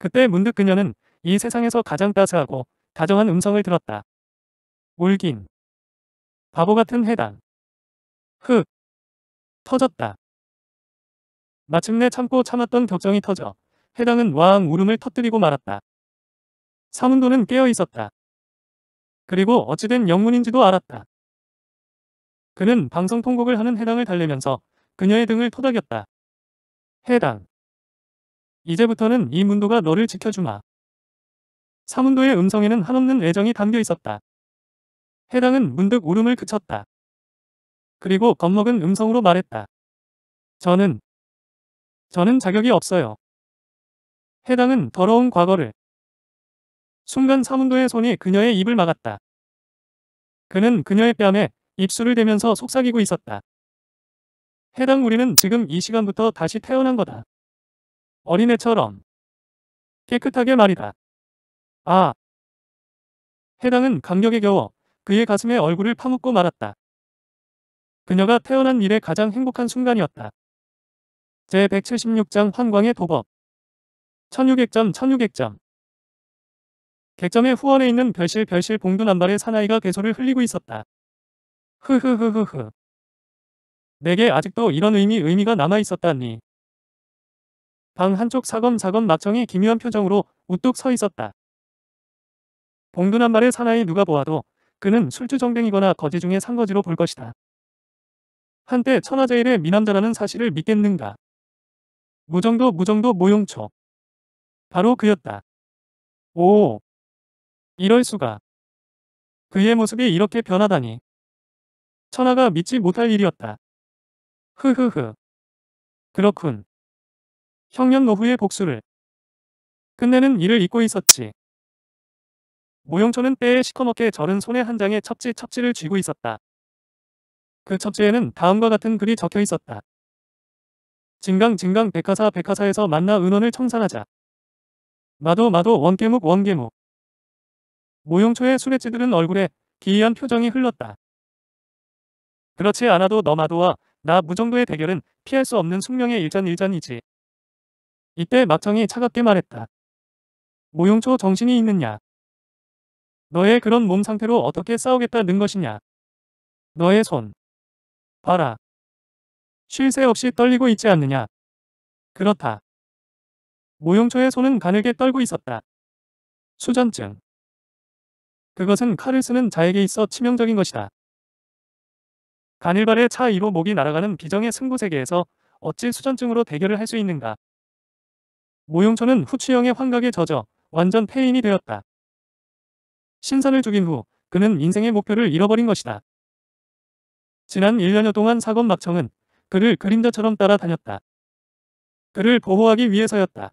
그때 문득 그녀는 이 세상에서 가장 따스하고 다정한 음성을 들었다. 울긴. 바보 같은 해당. 흑. 터졌다. 마침내 참고 참았던 격정이 터져 해당은 와앙 울음을 터뜨리고 말았다. 사문도는 깨어 있었다. 그리고 어찌된 영문인지도 알았다. 그는 방송 통곡을 하는 해당을 달래면서 그녀의 등을 토닥였다. 해당. 이제부터는 이 문도가 너를 지켜주마. 사문도의 음성에는 한없는 애정이 담겨 있었다. 해당은 문득 울음을 그쳤다. 그리고 겁먹은 음성으로 말했다. 저는 저는 자격이 없어요. 해당은 더러운 과거를 순간 사문도의 손이 그녀의 입을 막았다. 그는 그녀의 뺨에 입술을 대면서 속삭이고 있었다. 해당 우리는 지금 이 시간부터 다시 태어난 거다. 어린애처럼 깨끗하게 말이다. 아! 해당은 감격에 겨워 그의 가슴에 얼굴을 파묻고 말았다. 그녀가 태어난 일에 가장 행복한 순간이었다. 제176장 환광의 도법 1600점 1600점 객점의 후원에 있는 별실 별실 봉두 남발의 사나이가 개소를 흘리고 있었다. 흐흐흐흐흐. 내게 아직도 이런 의미 의미가 남아있었다니. 방 한쪽 사검사검 막정이 기묘한 표정으로 우뚝 서 있었다. 봉둔한 말을 사나이 누가 보아도 그는 술주정뱅이거나 거지 중에 상거지로 볼 것이다. 한때 천하제일의 미남자라는 사실을 믿겠는가. 무정도 무정도 모용초. 바로 그였다. 오, 이럴 수가. 그의 모습이 이렇게 변하다니. 천하가 믿지 못할 일이었다. 흐흐흐. 그렇군. 형년노후의 복수를. 끝내는 이를 잊고 있었지. 모용초는 때에 시커멓게 절은 손에 한 장의 첩지 첩지를 쥐고 있었다. 그 첩지에는 다음과 같은 글이 적혀 있었다. 진강 진강 백화사 백화사에서 만나 은원을 청산하자. 마도 마도 원개묵 원개묵. 모용초의 술에 찌들은 얼굴에 기이한 표정이 흘렀다. 그렇지 않아도 너마도와 나 무정도의 대결은 피할 수 없는 숙명의 일전일전이지. 이때 마청이 차갑게 말했다. 모용초 정신이 있느냐? 너의 그런 몸 상태로 어떻게 싸우겠다는 것이냐? 너의 손. 봐라. 쉴 새 없이 떨리고 있지 않느냐? 그렇다. 모용초의 손은 가늘게 떨고 있었다. 수전증. 그것은 칼을 쓰는 자에게 있어 치명적인 것이다. 가늘발의차 2로 목이 날아가는 비정의 승부 세계에서 어찌 수전증으로 대결을 할 수 있는가? 모용천은 후치영의 환각에 젖어 완전 폐인이 되었다. 신선을 죽인 후 그는 인생의 목표를 잃어버린 것이다. 지난 1년여 동안 사건 막청은 그를 그림자처럼 따라다녔다. 그를 보호하기 위해서였다.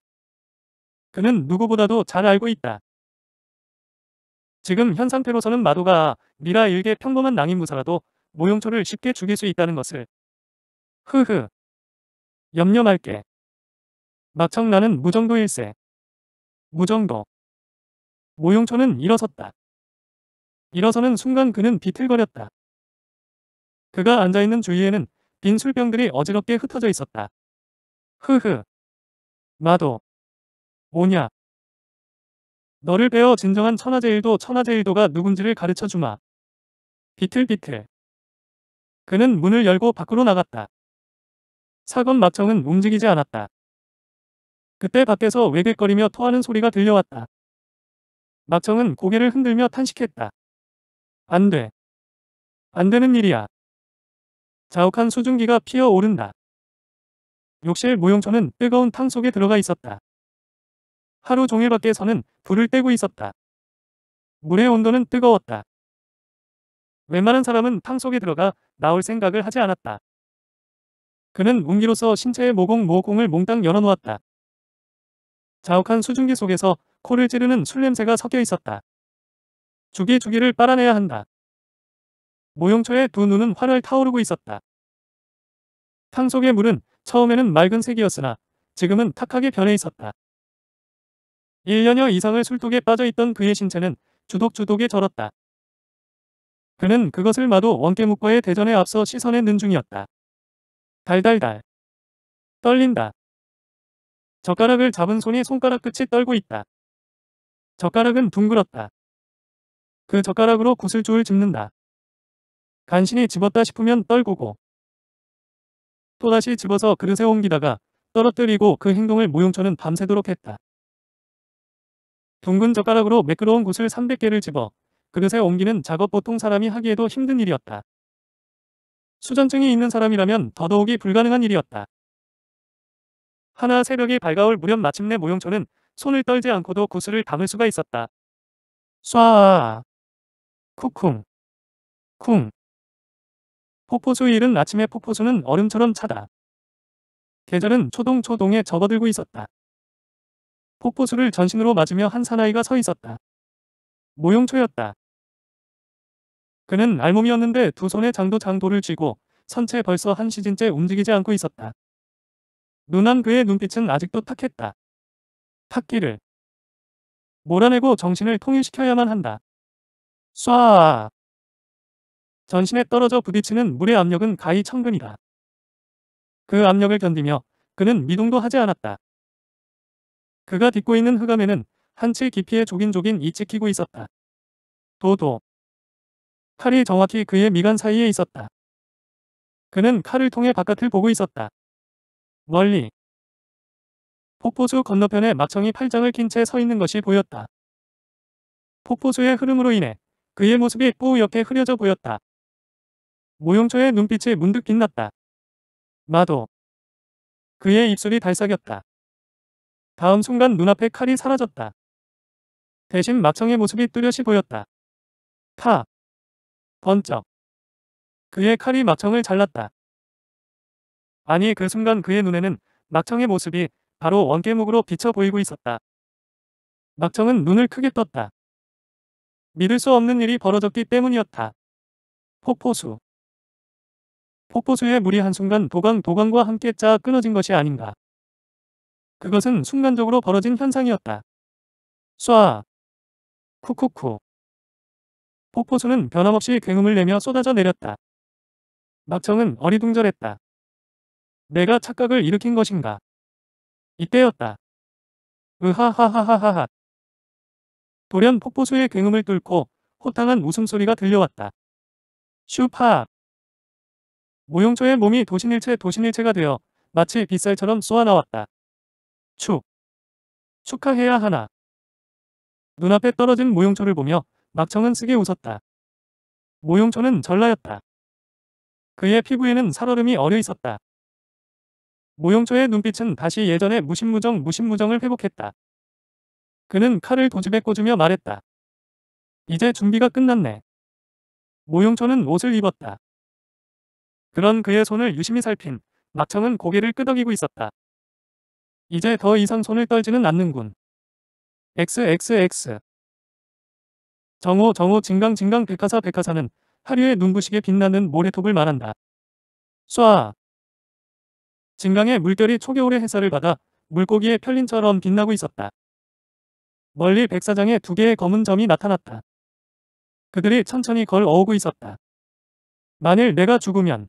그는 누구보다도 잘 알고 있다. 지금 현 상태로서는 마도가 미라 일개 평범한 낭인 무사라도 모용초를 쉽게 죽일 수 있다는 것을. 흐흐. 염려 말게. 마청나는 무정도일세. 무정도. 모용초는 일어섰다. 일어서는 순간 그는 비틀거렸다. 그가 앉아있는 주위에는 빈 술병들이 어지럽게 흩어져 있었다. 흐흐. 마도. 뭐냐. 너를 배워 진정한 천하제일도 천하제일도가 누군지를 가르쳐주마. 비틀비틀. 그는 문을 열고 밖으로 나갔다. 사건 마청은 움직이지 않았다. 그때 밖에서 외길거리며 토하는 소리가 들려왔다. 막청은 고개를 흔들며 탄식했다. 안 돼. 안 되는 일이야. 자욱한 수증기가 피어오른다. 욕실 무용초는 뜨거운 탕 속에 들어가 있었다. 하루 종일 밖에서는 불을 떼고 있었다. 물의 온도는 뜨거웠다. 웬만한 사람은 탕 속에 들어가 나올 생각을 하지 않았다. 그는 운기로서 신체의 모공 모공을 몽땅 열어놓았다. 자욱한 수증기 속에서 코를 찌르는 술냄새가 섞여 있었다. 주기 주기를 빨아내야 한다. 모형초의두 눈은 활활 타오르고 있었다. 탕 속의 물은 처음에는 맑은 색이었으나 지금은 탁하게 변해 있었다. 1년여 이상을 술독에 빠져있던 그의 신체는 주독주독에 절었다. 그는 그것을 마도 원깨묵과의 대전에 앞서 씻어낸 눈중이었다. 달달달. 떨린다. 젓가락을 잡은 손이 손가락 끝이 떨고 있다. 젓가락은 둥그렇다. 그 젓가락으로 구슬줄을 짚는다. 간신히 집었다 싶으면 떨구고 또다시 집어서 그릇에 옮기다가 떨어뜨리고 그 행동을 무용천는 밤새도록 했다. 둥근 젓가락으로 매끄러운 구슬 300개를 집어 그릇에 옮기는 작업 보통 사람이 하기에도 힘든 일이었다. 수전증이 있는 사람이라면 더더욱이 불가능한 일이었다. 하나 새벽이 밝아올 무렵 마침내 모용초는 손을 떨지 않고도 구슬을 담을 수가 있었다. 쏴 쿵쿵 쿵 폭포수 일은 아침에 폭포수는 얼음처럼 차다. 계절은 초동초동에 접어들고 있었다. 폭포수를 전신으로 맞으며 한 사나이가 서 있었다. 모용초였다. 그는 알몸이었는데 두 손에 장도 장도를 쥐고 선체 벌써 한 시즌째 움직이지 않고 있었다. 눈한 그의 눈빛은 아직도 탁했다. 탁기를 몰아내고 정신을 통일시켜야만 한다. 쏴 전신에 떨어져 부딪히는 물의 압력은 가히 천근이다. 그 압력을 견디며 그는 미동도 하지 않았다. 그가 딛고 있는 흑암에는 한치 깊이의 조긴조긴 이 찍히고 있었다. 도도. 칼이 정확히 그의 미간 사이에 있었다. 그는 칼을 통해 바깥을 보고 있었다. 멀리 폭포수 건너편에 막청이 팔짱을 낀 채 서 있는 것이 보였다. 폭포수의 흐름으로 인해 그의 모습이 뽀얗게 흐려져 보였다. 모용초의 눈빛이 문득 빛났다. 마도. 그의 입술이 달싹였다. 다음 순간 눈앞에 칼이 사라졌다. 대신 막청의 모습이 뚜렷이 보였다. 파. 번쩍. 그의 칼이 막청을 잘랐다. 아니 그 순간 그의 눈에는 막청의 모습이 바로 원깨목으로 비쳐 보이고 있었다. 막청은 눈을 크게 떴다. 믿을 수 없는 일이 벌어졌기 때문이었다. 폭포수. 폭포수의 물이 한순간 도광도광과 함께 짜 끊어진 것이 아닌가. 그것은 순간적으로 벌어진 현상이었다. 쏴. 쿠쿠쿠. 폭포수는 변함없이 굉음을 내며 쏟아져 내렸다. 막청은 어리둥절했다. 내가 착각을 일으킨 것인가. 이때였다. 으하하하하하하. 돌연 폭포수의 굉음을 뚫고 호탕한 웃음소리가 들려왔다. 슈파. 모용초의 몸이 도신일체 도신일체가 되어 마치 빗살처럼 쏘아나왔다. 축. 축하해야 하나. 눈앞에 떨어진 모용초를 보며 막청은 쓰게 웃었다. 모용초는 전라였다. 그의 피부에는 살얼음이 어려 있었다. 모형초의 눈빛은 다시 예전의 무심무정 무심무정을 회복했다. 그는 칼을 도집에 꽂으며 말했다. 이제 준비가 끝났네. 모형초는 옷을 입었다. 그런 그의 손을 유심히 살핀 막청은 고개를 끄덕이고 있었다. 이제 더 이상 손을 떨지는 않는군. XXX 정호 정호 진강 진강 백화사 백화사는 하류의 눈부시게 빛나는 모래톱을 말한다. 쏴 증강의 물결이 초겨울의 해설을 받아 물고기의 편린처럼 빛나고 있었다. 멀리 백사장의두 개의 검은 점이 나타났다. 그들이 천천히 걸 어오고 있었다. 만일 내가 죽으면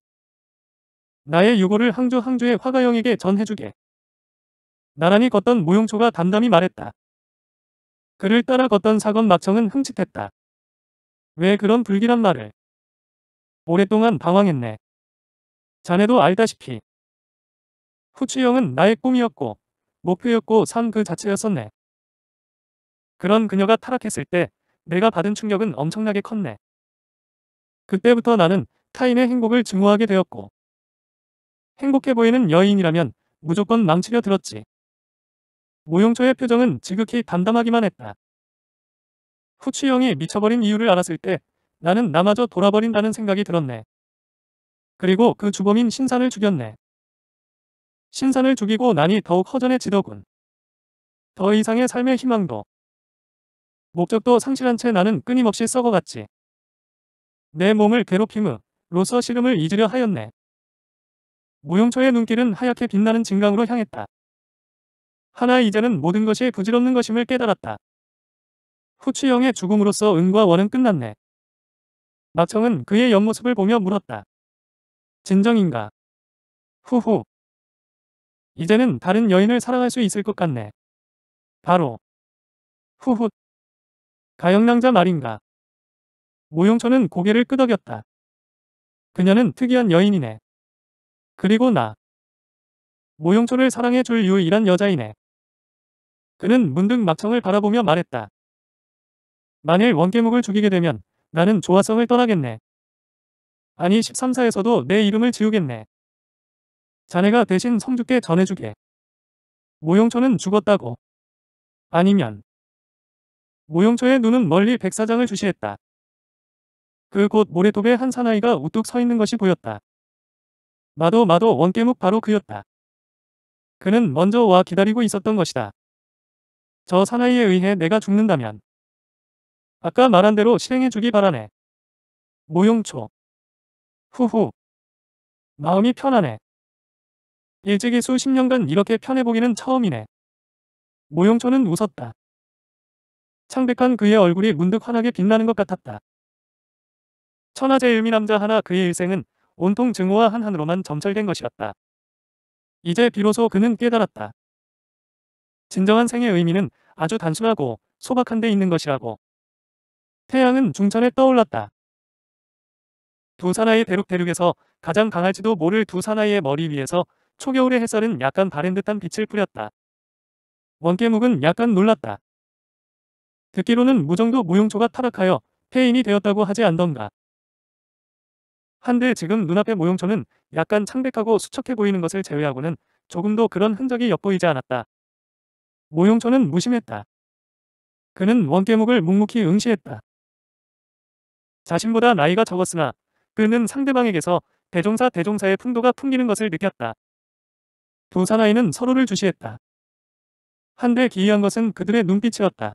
나의 유고를 항주 항주의 화가영에게 전해주게. 나란히 걷던 모용초가 담담히 말했다. 그를 따라 걷던 사건 막청은흥칫했다왜 그런 불길한 말을? 오랫동안 방황했네. 자네도 알다시피 후치형은 나의 꿈이었고 목표였고 삶 그 자체였었네. 그런 그녀가 타락했을 때 내가 받은 충격은 엄청나게 컸네. 그때부터 나는 타인의 행복을 증오하게 되었고 행복해 보이는 여인이라면 무조건 망치려 들었지. 모용초의 표정은 지극히 담담하기만 했다. 후치형이 미쳐버린 이유를 알았을 때 나는 나마저 돌아버린다는 생각이 들었네. 그리고 그 주범인 신산을 죽였네. 신선을 죽이고 난이 더욱 허전해지더군. 더 이상의 삶의 희망도 목적도 상실한 채 나는 끊임없이 썩어갔지. 내 몸을 괴롭힘으로서 시름을 잊으려 하였네. 무용초의 눈길은 하얗게 빛나는 진강으로 향했다. 하나 이제는 모든 것이 부질없는 것임을 깨달았다. 후치영의 죽음으로써 은과 원은 끝났네. 마청은 그의 옆모습을 보며 물었다. 진정인가? 후후. 이제는 다른 여인을 사랑할 수 있을 것 같네. 바로 후훗 가영랑자 말인가. 모용천은 고개를 끄덕였다. 그녀는 특이한 여인이네. 그리고 나. 모용초를 사랑해 줄 유일한 여자이네. 그는 문득 막청을 바라보며 말했다. 만일 원계목을 죽이게 되면 나는 조화성을 떠나겠네. 아니 13사에서도 내 이름을 지우겠네. 자네가 대신 성주께 전해주게. 모용초는 죽었다고. 아니면 모용초의 눈은 멀리 백사장을 주시했다. 그곳 모래톱에 한 사나이가 우뚝 서 있는 것이 보였다. 마도 마도 원깨묵 바로 그였다. 그는 먼저 와 기다리고 있었던 것이다. 저 사나이에 의해 내가 죽는다면 아까 말한 대로 실행해주기 바라네. 모용초 후후 마음이 편하네. 일찍이 수십 년간 이렇게 편해보기는 처음이네. 모용초는 웃었다. 창백한 그의 얼굴이 문득 환하게 빛나는 것 같았다. 천하제일미 남자 하나 그의 일생은 온통 증오와 한한으로만 점철된 것이었다. 이제 비로소 그는 깨달았다. 진정한 생의 의미는 아주 단순하고 소박한 데 있는 것이라고. 태양은 중천에 떠올랐다. 두 사나이 대륙 대륙에서 가장 강할지도 모를 두 사나이의 머리 위에서 초겨울의 햇살은 약간 바랜 듯한 빛을 뿌렸다. 원깨묵은 약간 놀랐다. 듣기로는 무정도 무용초가 타락하여 폐인이 되었다고 하지 않던가. 한데 지금 눈앞의 모용초는 약간 창백하고 수척해 보이는 것을 제외하고는 조금도 그런 흔적이 엿보이지 않았다. 모용초는 무심했다. 그는 원깨목을 묵묵히 응시했다. 자신보다 나이가 적었으나 그는 상대방에게서 대종사 대종사의 풍도가 풍기는 것을 느꼈다. 두 사나이는 서로를 주시했다. 한데 기이한 것은 그들의 눈빛이었다.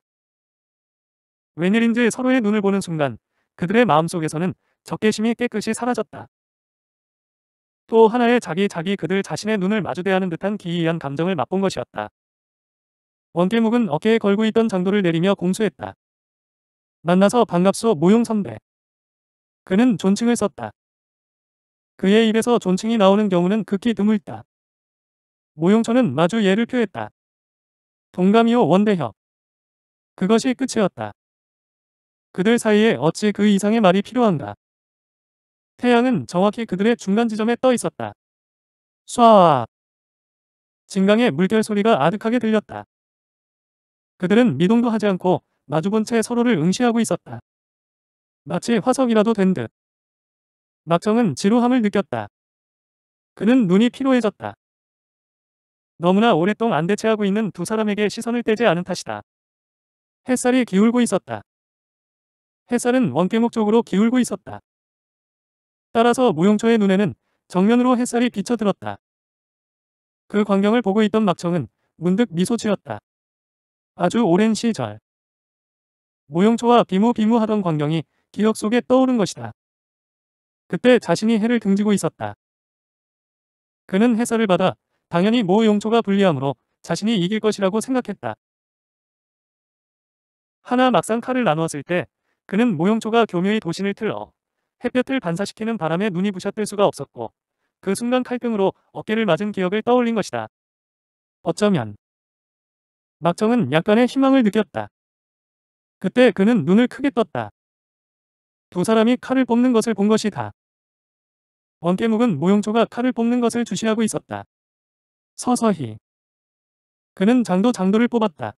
웬일인지 서로의 눈을 보는 순간 그들의 마음속에서는 적개심이 깨끗이 사라졌다. 또 하나의 자기 자기 그들 자신의 눈을 마주대하는 듯한 기이한 감정을 맛본 것이었다. 원깨묵은 어깨에 걸고 있던 장도를 내리며 공수했다. 만나서 반갑소 모용 선배. 그는 존칭을 썼다. 그의 입에서 존칭이 나오는 경우는 극히 드물다. 모용천은 마주 예를 표했다. 동감이요 원대협. 그것이 끝이었다. 그들 사이에 어찌 그 이상의 말이 필요한가. 태양은 정확히 그들의 중간 지점에 떠 있었다. 쏴 진강의 물결 소리가 아득하게 들렸다. 그들은 미동도 하지 않고 마주본 채 서로를 응시하고 있었다. 마치 화석이라도 된 듯. 막정은 지루함을 느꼈다. 그는 눈이 피로해졌다. 너무나 오랫동안 대체하고 있는 두 사람에게 시선을 떼지 않은 탓이다. 햇살이 기울고 있었다. 햇살은 원계목 쪽으로 기울고 있었다. 따라서 무용초의 눈에는 정면으로 햇살이 비쳐들었다. 그 광경을 보고 있던 막청은 문득 미소 지었다. 아주 오랜 시절. 무용초와 비무비무하던 광경이 기억 속에 떠오른 것이다. 그때 자신이 해를 등지고 있었다. 그는 해설을 받아 당연히 모 용초가 불리하므로 자신이 이길 것이라고 생각했다. 하나 막상 칼을 나누었을 때 그는 모용초가 교묘히 도신을 틀어 햇볕을 반사시키는 바람에 눈이 부셔뜰 수가 없었고 그 순간 칼등으로 어깨를 맞은 기억을 떠올린 것이다. 어쩌면 막정은 약간의 희망을 느꼈다. 그때 그는 눈을 크게 떴다. 두 사람이 칼을 뽑는 것을 본 것이다. 원깨묵은 모용초가 칼을 뽑는 것을 주시하고 있었다. 서서히. 그는 장도 장도를 뽑았다.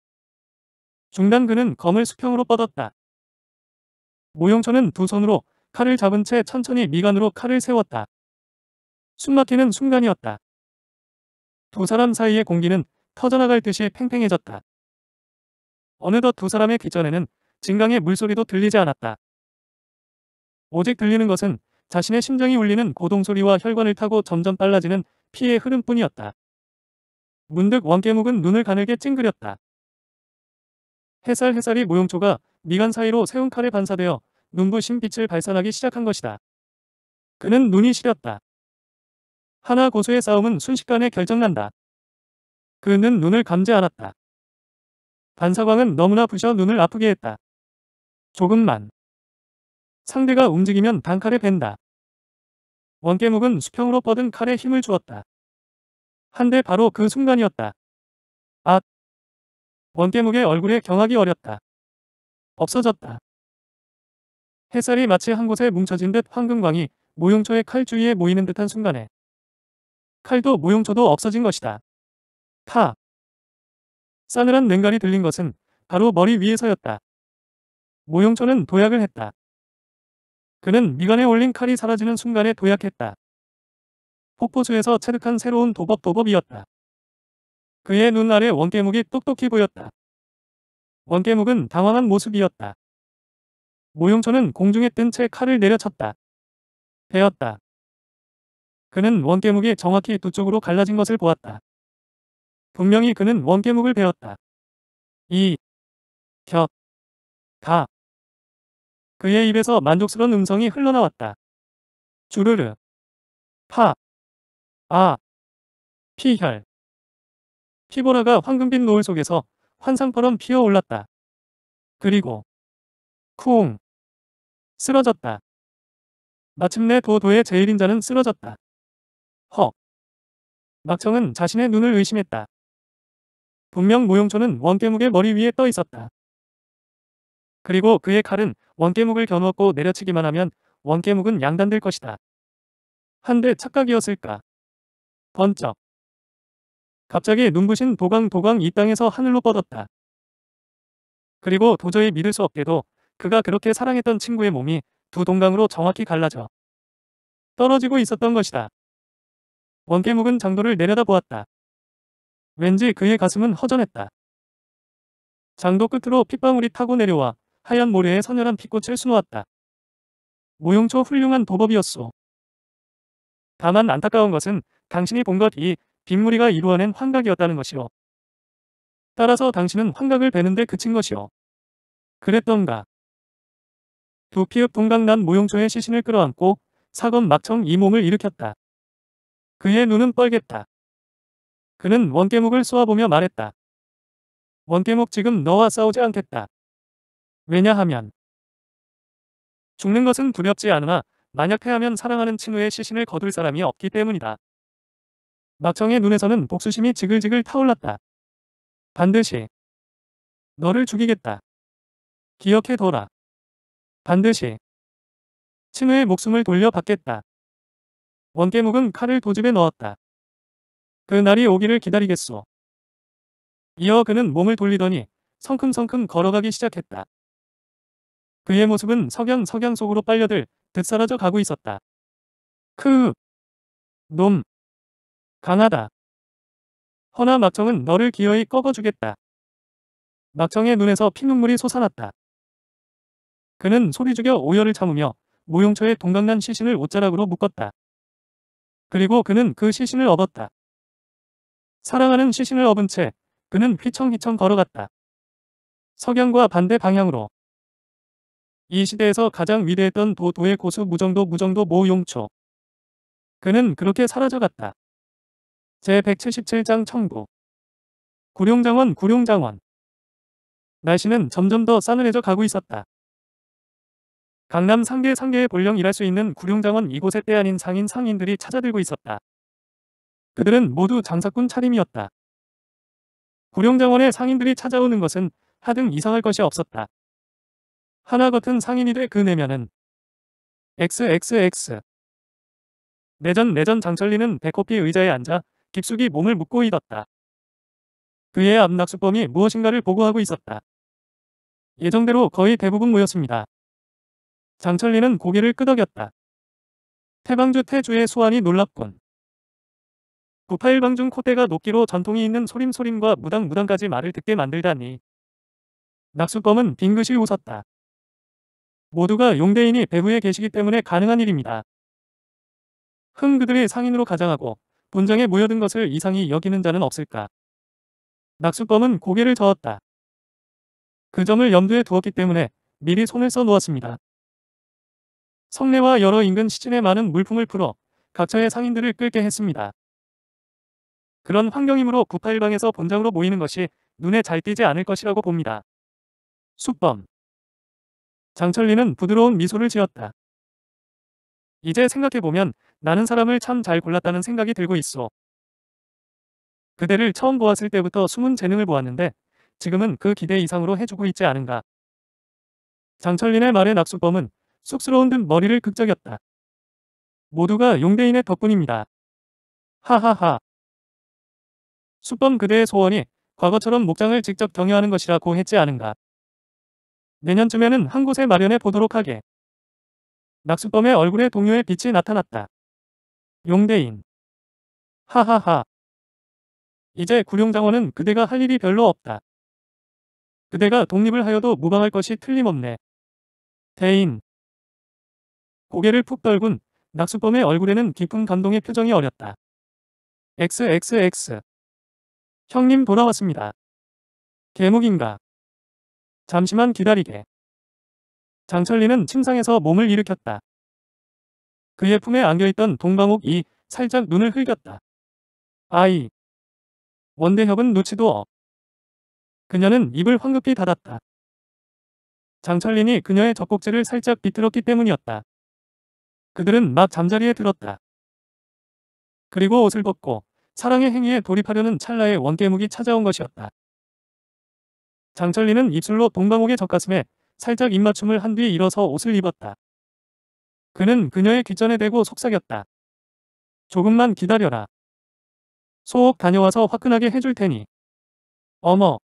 중단 그는 검을 수평으로 뻗었다. 모용천은 두 손으로 칼을 잡은 채 천천히 미간으로 칼을 세웠다. 숨막히는 순간이었다. 두 사람 사이의 공기는 터져나갈 듯이 팽팽해졌다. 어느덧 두 사람의 귀전에는 진강의 물소리도 들리지 않았다. 오직 들리는 것은 자신의 심장이 울리는 고동소리와 혈관을 타고 점점 빨라지는 피의 흐름뿐이었다. 문득 원깨목은 눈을 가늘게 찡그렸다. 해살 해살이 모용초가 미간 사이로 세운 칼에 반사되어 눈부신 빛을 발산하기 시작한 것이다. 그는 눈이 시렸다. 하나 고수의 싸움은 순식간에 결정난다. 그는 눈을 감지 않았다. 반사광은 너무나 부셔 눈을 아프게 했다. 조금만. 상대가 움직이면 단칼에 벤다. 원깨묵은 수평으로 뻗은 칼에 힘을 주었다. 한데 바로 그 순간이었다. 아! 번개무의 얼굴에 경하기 어렸다. 없어졌다. 햇살이 마치 한 곳에 뭉쳐진 듯 황금광이 모용초의 칼 주위에 모이는 듯한 순간에 칼도 모용초도 없어진 것이다. 파! 싸늘한 냉갈이 들린 것은 바로 머리 위에서였다. 모용초는 도약을 했다. 그는 미간에 올린 칼이 사라지는 순간에 도약했다. 폭포수에서 체득한 새로운 도법 도법이었다. 그의 눈 아래 원개묵이 똑똑히 보였다. 원개묵은 당황한 모습이었다. 모용초는 공중에 뜬 채 칼을 내려쳤다. 베었다. 그는 원개묵이 정확히 두 쪽으로 갈라진 것을 보았다. 분명히 그는 원개묵을 배웠다 이, 겨, 가. 그의 입에서 만족스러운 음성이 흘러나왔다. 주르르. 파. 아, 피혈. 피보라가 황금빛 노을 속에서 환상처럼 피어올랐다. 그리고 쿵! 쓰러졌다. 마침내 도도의 제일인자는 쓰러졌다. 헉. 막청은 자신의 눈을 의심했다. 분명 모용초는 원깨묵의 머리 위에 떠 있었다. 그리고 그의 칼은 원깨묵을 겨누었고 내려치기만 하면 원깨묵은 양단될 것이다. 한데 착각이었을까? 번쩍. 갑자기 눈부신 도광도광이 땅에서 하늘로 뻗었다. 그리고 도저히 믿을 수 없게도 그가 그렇게 사랑했던 친구의 몸이 두 동강으로 정확히 갈라져 떨어지고 있었던 것이다. 원개 묵은 장도를 내려다보았다. 왠지 그의 가슴은 허전했다. 장도 끝으로 핏방울이 타고 내려와 하얀 모래에 선열한 핏꽃을 수놓았다. 모용초 훌륭한 도법이었소. 다만 안타까운 것은 당신이 본 것 이 빗무리가 이루어낸 환각이었다는 것이요. 따라서 당신은 환각을 베는데 그친 것이요. 그랬던가. 두 피읍 동강난 모용초의 시신을 끌어안고 사건 막청 이몽을 일으켰다. 그의 눈은 뻘겠다 그는 원깨목을 쏘아보며 말했다. 원깨목 지금 너와 싸우지 않겠다. 왜냐하면 죽는 것은 두렵지 않으나 만약 해하면 사랑하는 친우의 시신을 거둘 사람이 없기 때문이다. 막청의 눈에서는 복수심이 지글지글 타올랐다. 반드시 너를 죽이겠다. 기억해둬라. 반드시 친우의 목숨을 돌려받겠다. 원깨묵은 칼을 도집에 넣었다. 그 날이 오기를 기다리겠소. 이어 그는 몸을 돌리더니 성큼성큼 걸어가기 시작했다. 그의 모습은 석양 석양 속으로 빨려들 듯사라져 가고 있었다. 크으. 놈. 강하다. 허나 막청은 너를 기어이 꺾어주겠다. 막청의 눈에서 피눈물이 솟아났다. 그는 소리죽여 오열을 참으며 무용초의 동강난 시신을 옷자락으로 묶었다. 그리고 그는 그 시신을 업었다. 사랑하는 시신을 업은 채 그는 휘청휘청 걸어갔다. 석양과 반대 방향으로. 이 시대에서 가장 위대했던 도도의 고수 무정도 무정도 모용초. 그는 그렇게 사라져갔다. 제177장 청구 구룡장원 구룡장원 날씨는 점점 더 싸늘해져 가고 있었다. 강남 상계 상계의 본령 일할 수 있는 구룡장원 이곳에 때 아닌 상인 상인들이 찾아들고 있었다. 그들은 모두 장사꾼 차림이었다. 구룡장원의 상인들이 찾아오는 것은 하등 이상할 것이 없었다. 하나 같은 상인이 돼 그 내면은 XXX 내전 내전 장철리는 배꼽히 의자에 앉아 깊숙이 몸을 묶고 있었다. 그의 앞 낙수범이 무엇인가를 보고하고 있었다. 예정대로 거의 대부분 모였습니다. 장철리는 고개를 끄덕였다. 태방주 태주의 소환이 놀랍군. 981방 중 콧대가 높기로 전통이 있는 소림소림과 무당무당까지 말을 듣게 만들다니. 낙수범은 빙긋이 웃었다. 모두가 용대인이 배후에 계시기 때문에 가능한 일입니다. 흥 그들이 상인으로 가장하고 분장에 모여든 것을 이상히 여기는 자는 없을까? 낙수범은 고개를 저었다. 그 점을 염두에 두었기 때문에 미리 손을 써 놓았습니다. 성내와 여러 인근 시진에 많은 물품을 풀어 각처의 상인들을 끌게 했습니다. 그런 환경이므로 부파일방에서 본장으로 모이는 것이 눈에 잘 띄지 않을 것이라고 봅니다. 숙범 장철리는 부드러운 미소를 지었다. 이제 생각해보면 나는 사람을 참 잘 골랐다는 생각이 들고 있어. 그대를 처음 보았을 때부터 숨은 재능을 보았는데 지금은 그 기대 이상으로 해주고 있지 않은가. 장철린의 말에 낙수범은 쑥스러운 듯 머리를 극적였다. 모두가 용대인의 덕분입니다. 하하하. 수범 그대의 소원이 과거처럼 목장을 직접 경유하는 것이라 고했지 않은가. 내년쯤에는 한 곳에 마련해 보도록 하게. 낙수범의 얼굴에 동요의 빛이 나타났다. 용대인. 하하하. 이제 구룡장원은 그대가 할 일이 별로 없다. 그대가 독립을 하여도 무방할 것이 틀림없네. 대인. 고개를 푹 떨군 낙수범의 얼굴에는 깊은 감동의 표정이 어렸다. XXX. 형님 돌아왔습니다. 개목인가. 잠시만 기다리게. 장철리는 침상에서 몸을 일으켰다. 그의 품에 안겨있던 동방옥이 살짝 눈을 흘겼다. 아이. 원대협은 눈치도 어. 그녀는 입을 황급히 닫았다. 장철린이 그녀의 젖꼭지를 살짝 비틀었기 때문이었다. 그들은 막 잠자리에 들었다. 그리고 옷을 벗고 사랑의 행위에 돌입하려는 찰나의 원깨묵이 찾아온 것이었다. 장철린은 입술로 동방옥의 젖가슴에 살짝 입맞춤을 한 뒤 일어서 옷을 입었다. 그는 그녀의 귓전에 대고 속삭였다. 조금만 기다려라. 소옥 다녀와서 화끈하게 해줄 테니. 어머.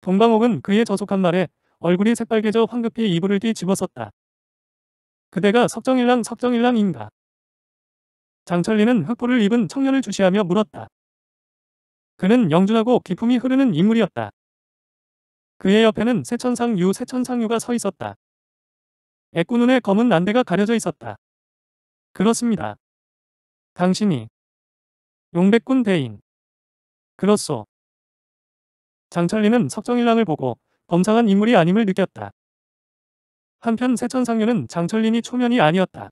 동방옥은 그의 저속한 말에 얼굴이 새빨개져 황급히 이불을 뒤집어썼다. 그대가 석정일랑 석정일랑인가. 장철리는 흑포를 입은 청년을 주시하며 물었다. 그는 영준하고 기품이 흐르는 인물이었다. 그의 옆에는 세천상유 세천상유가 서 있었다. 애꾸눈에 검은 난데가 가려져 있었다. 그렇습니다. 당신이 용백군 대인 그렇소. 장철리는 석정일랑을 보고 검상한 인물이 아님을 느꼈다. 한편 세천상류는 장철린이 초면이 아니었다.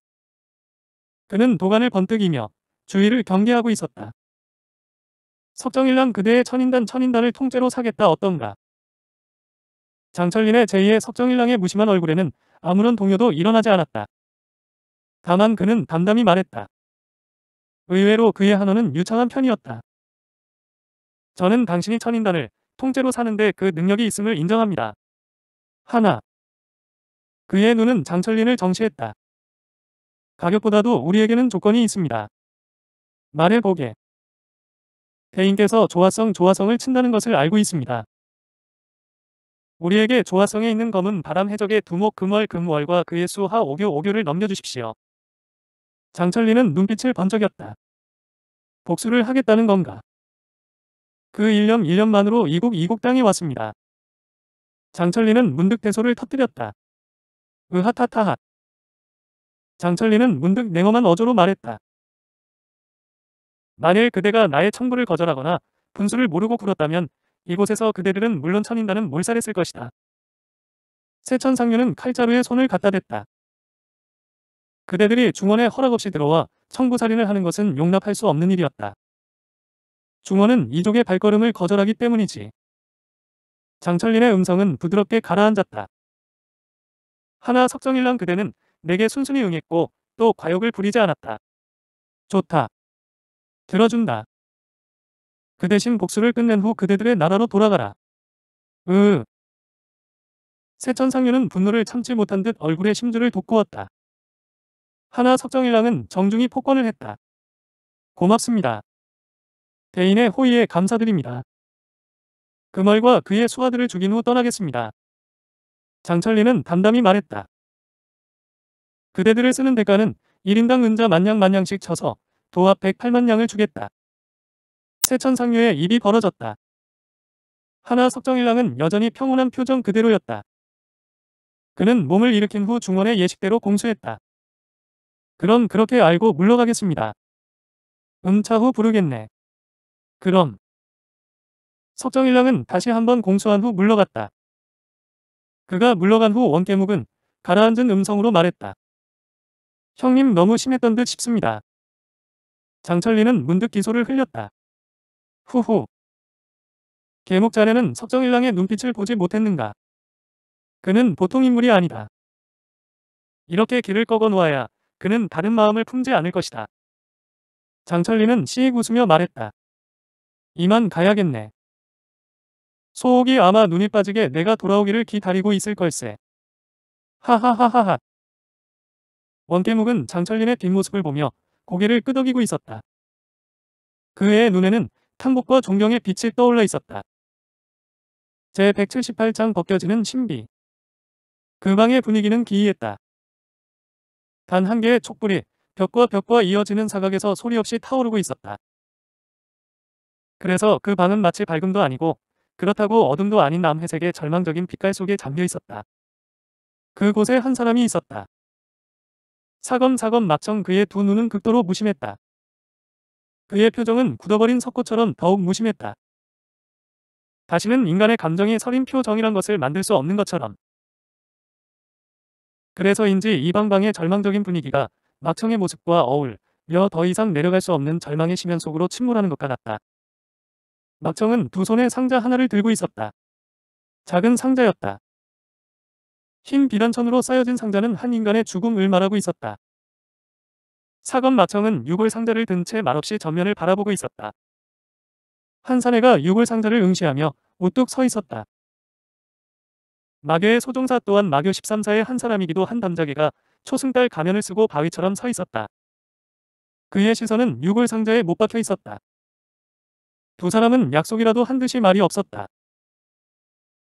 그는 도관을 번뜩이며 주위를 경계하고 있었다. 석정일랑 그대의 천인단 천인단을 통째로 사겠다 어떤가. 장철린의 제2의 석정일랑의 무심한 얼굴에는 아무런 동요도 일어나지 않았다. 다만 그는 담담히 말했다. 의외로 그의 한어는 유창한 편이었다. 저는 당신이 천인단을 통째로 사는데 그 능력이 있음을 인정합니다. 하나. 그의 눈은 장철린을 정시했다. 가격보다도 우리에게는 조건이 있습니다. 말해보게. 대인께서 조화성 조화성을 친다는 것을 알고 있습니다. 우리에게 조화성에 있는 검은 바람 해적의 두목 금월 금월과 그의 수하 오교 오교를 넘겨주십시오. 장철리는 눈빛을 번쩍였다. 복수를 하겠다는 건가? 그 1년 1년만으로 이국 이국 땅에 왔습니다. 장철리는 문득 대소를 터뜨렸다. 으하타타하. 장철리는 문득 냉엄한 어조로 말했다. 만일 그대가 나의 청부를 거절하거나 분수를 모르고 굴었다면 이곳에서 그대들은 물론 천인단은 몰살했을 것이다. 세천상류는 칼자루에 손을 갖다 댔다. 그대들이 중원에 허락 없이 들어와 청부살인을 하는 것은 용납할 수 없는 일이었다. 중원은 이족의 발걸음을 거절하기 때문이지. 장철린의 음성은 부드럽게 가라앉았다. 하나 석정일랑 그대는 내게 순순히 응했고 또 과욕을 부리지 않았다. 좋다. 들어준다. 그 대신 복수를 끝낸 후 그대들의 나라로 돌아가라. 으. 세천상류는 분노를 참지 못한 듯 얼굴에 심주를 돋구었다. 하나 석정일랑은 정중히 폭권을 했다. 고맙습니다. 대인의 호의에 감사드립니다. 그말과 그의 수하들을 죽인 후 떠나겠습니다. 장철리는 담담히 말했다. 그대들을 쓰는 대가는 1인당 은자 만냥 만냥씩 쳐서 도합 108만냥을 주겠다. 세천상류에 입이 벌어졌다. 하나 석정일랑은 여전히 평온한 표정 그대로였다. 그는 몸을 일으킨 후 중원의 예식대로 공수했다. 그럼 그렇게 알고 물러가겠습니다. 음차 후 부르겠네. 그럼. 석정일랑은 다시 한번 공수한 후 물러갔다. 그가 물러간 후 원깨묵은 가라앉은 음성으로 말했다. 형님 너무 심했던 듯 싶습니다. 장철리는 문득 기소를 흘렸다. 후후. 계목 자네는 석정일랑의 눈빛을 보지 못했는가. 그는 보통 인물이 아니다. 이렇게 길을 꺾어 놓아야 그는 다른 마음을 품지 않을 것이다. 장철리는 시익 웃으며 말했다. 이만 가야겠네. 소옥이 아마 눈이 빠지게 내가 돌아오기를 기다리고 있을 걸세. 하하하하하. 원깨묵은 장철린의 뒷모습을 보며 고개를 끄덕이고 있었다. 그의 눈에는 탐복과 존경의 빛이 떠올라 있었다. 제178장 벗겨지는 신비 그 방의 분위기는 기이했다. 단 한 개의 촛불이 벽과 벽과 이어지는 사각에서 소리 없이 타오르고 있었다. 그래서 그 방은 마치 밝음도 아니고 그렇다고 어둠도 아닌 남회색의 절망적인 빛깔 속에 잠겨 있었다. 그곳에 한 사람이 있었다. 사검사검 막청 그의 두 눈은 극도로 무심했다. 그의 표정은 굳어버린 석고처럼 더욱 무심했다. 다시는 인간의 감정이 서린표 정이란 것을 만들 수 없는 것처럼. 그래서인지 이방방의 절망적인 분위기가 막청의 모습과 어울려 더 이상 내려갈 수 없는 절망의 심연 속으로 침몰하는 것 같았다. 막청은 두 손에 상자 하나를 들고 있었다. 작은 상자였다. 흰 비단천으로 쌓여진 상자는 한 인간의 죽음을 말하고 있었다. 사건 마청은 유골 상자를 든 채 말없이 전면을 바라보고 있었다. 한 사내가 유골 상자를 응시하며 우뚝 서 있었다. 마교의 소종사 또한 마교 13사의 한 사람이기도 한 담자기가 초승달 가면을 쓰고 바위처럼 서 있었다. 그의 시선은 유골 상자에 못 박혀 있었다. 두 사람은 약속이라도 한 듯이 말이 없었다.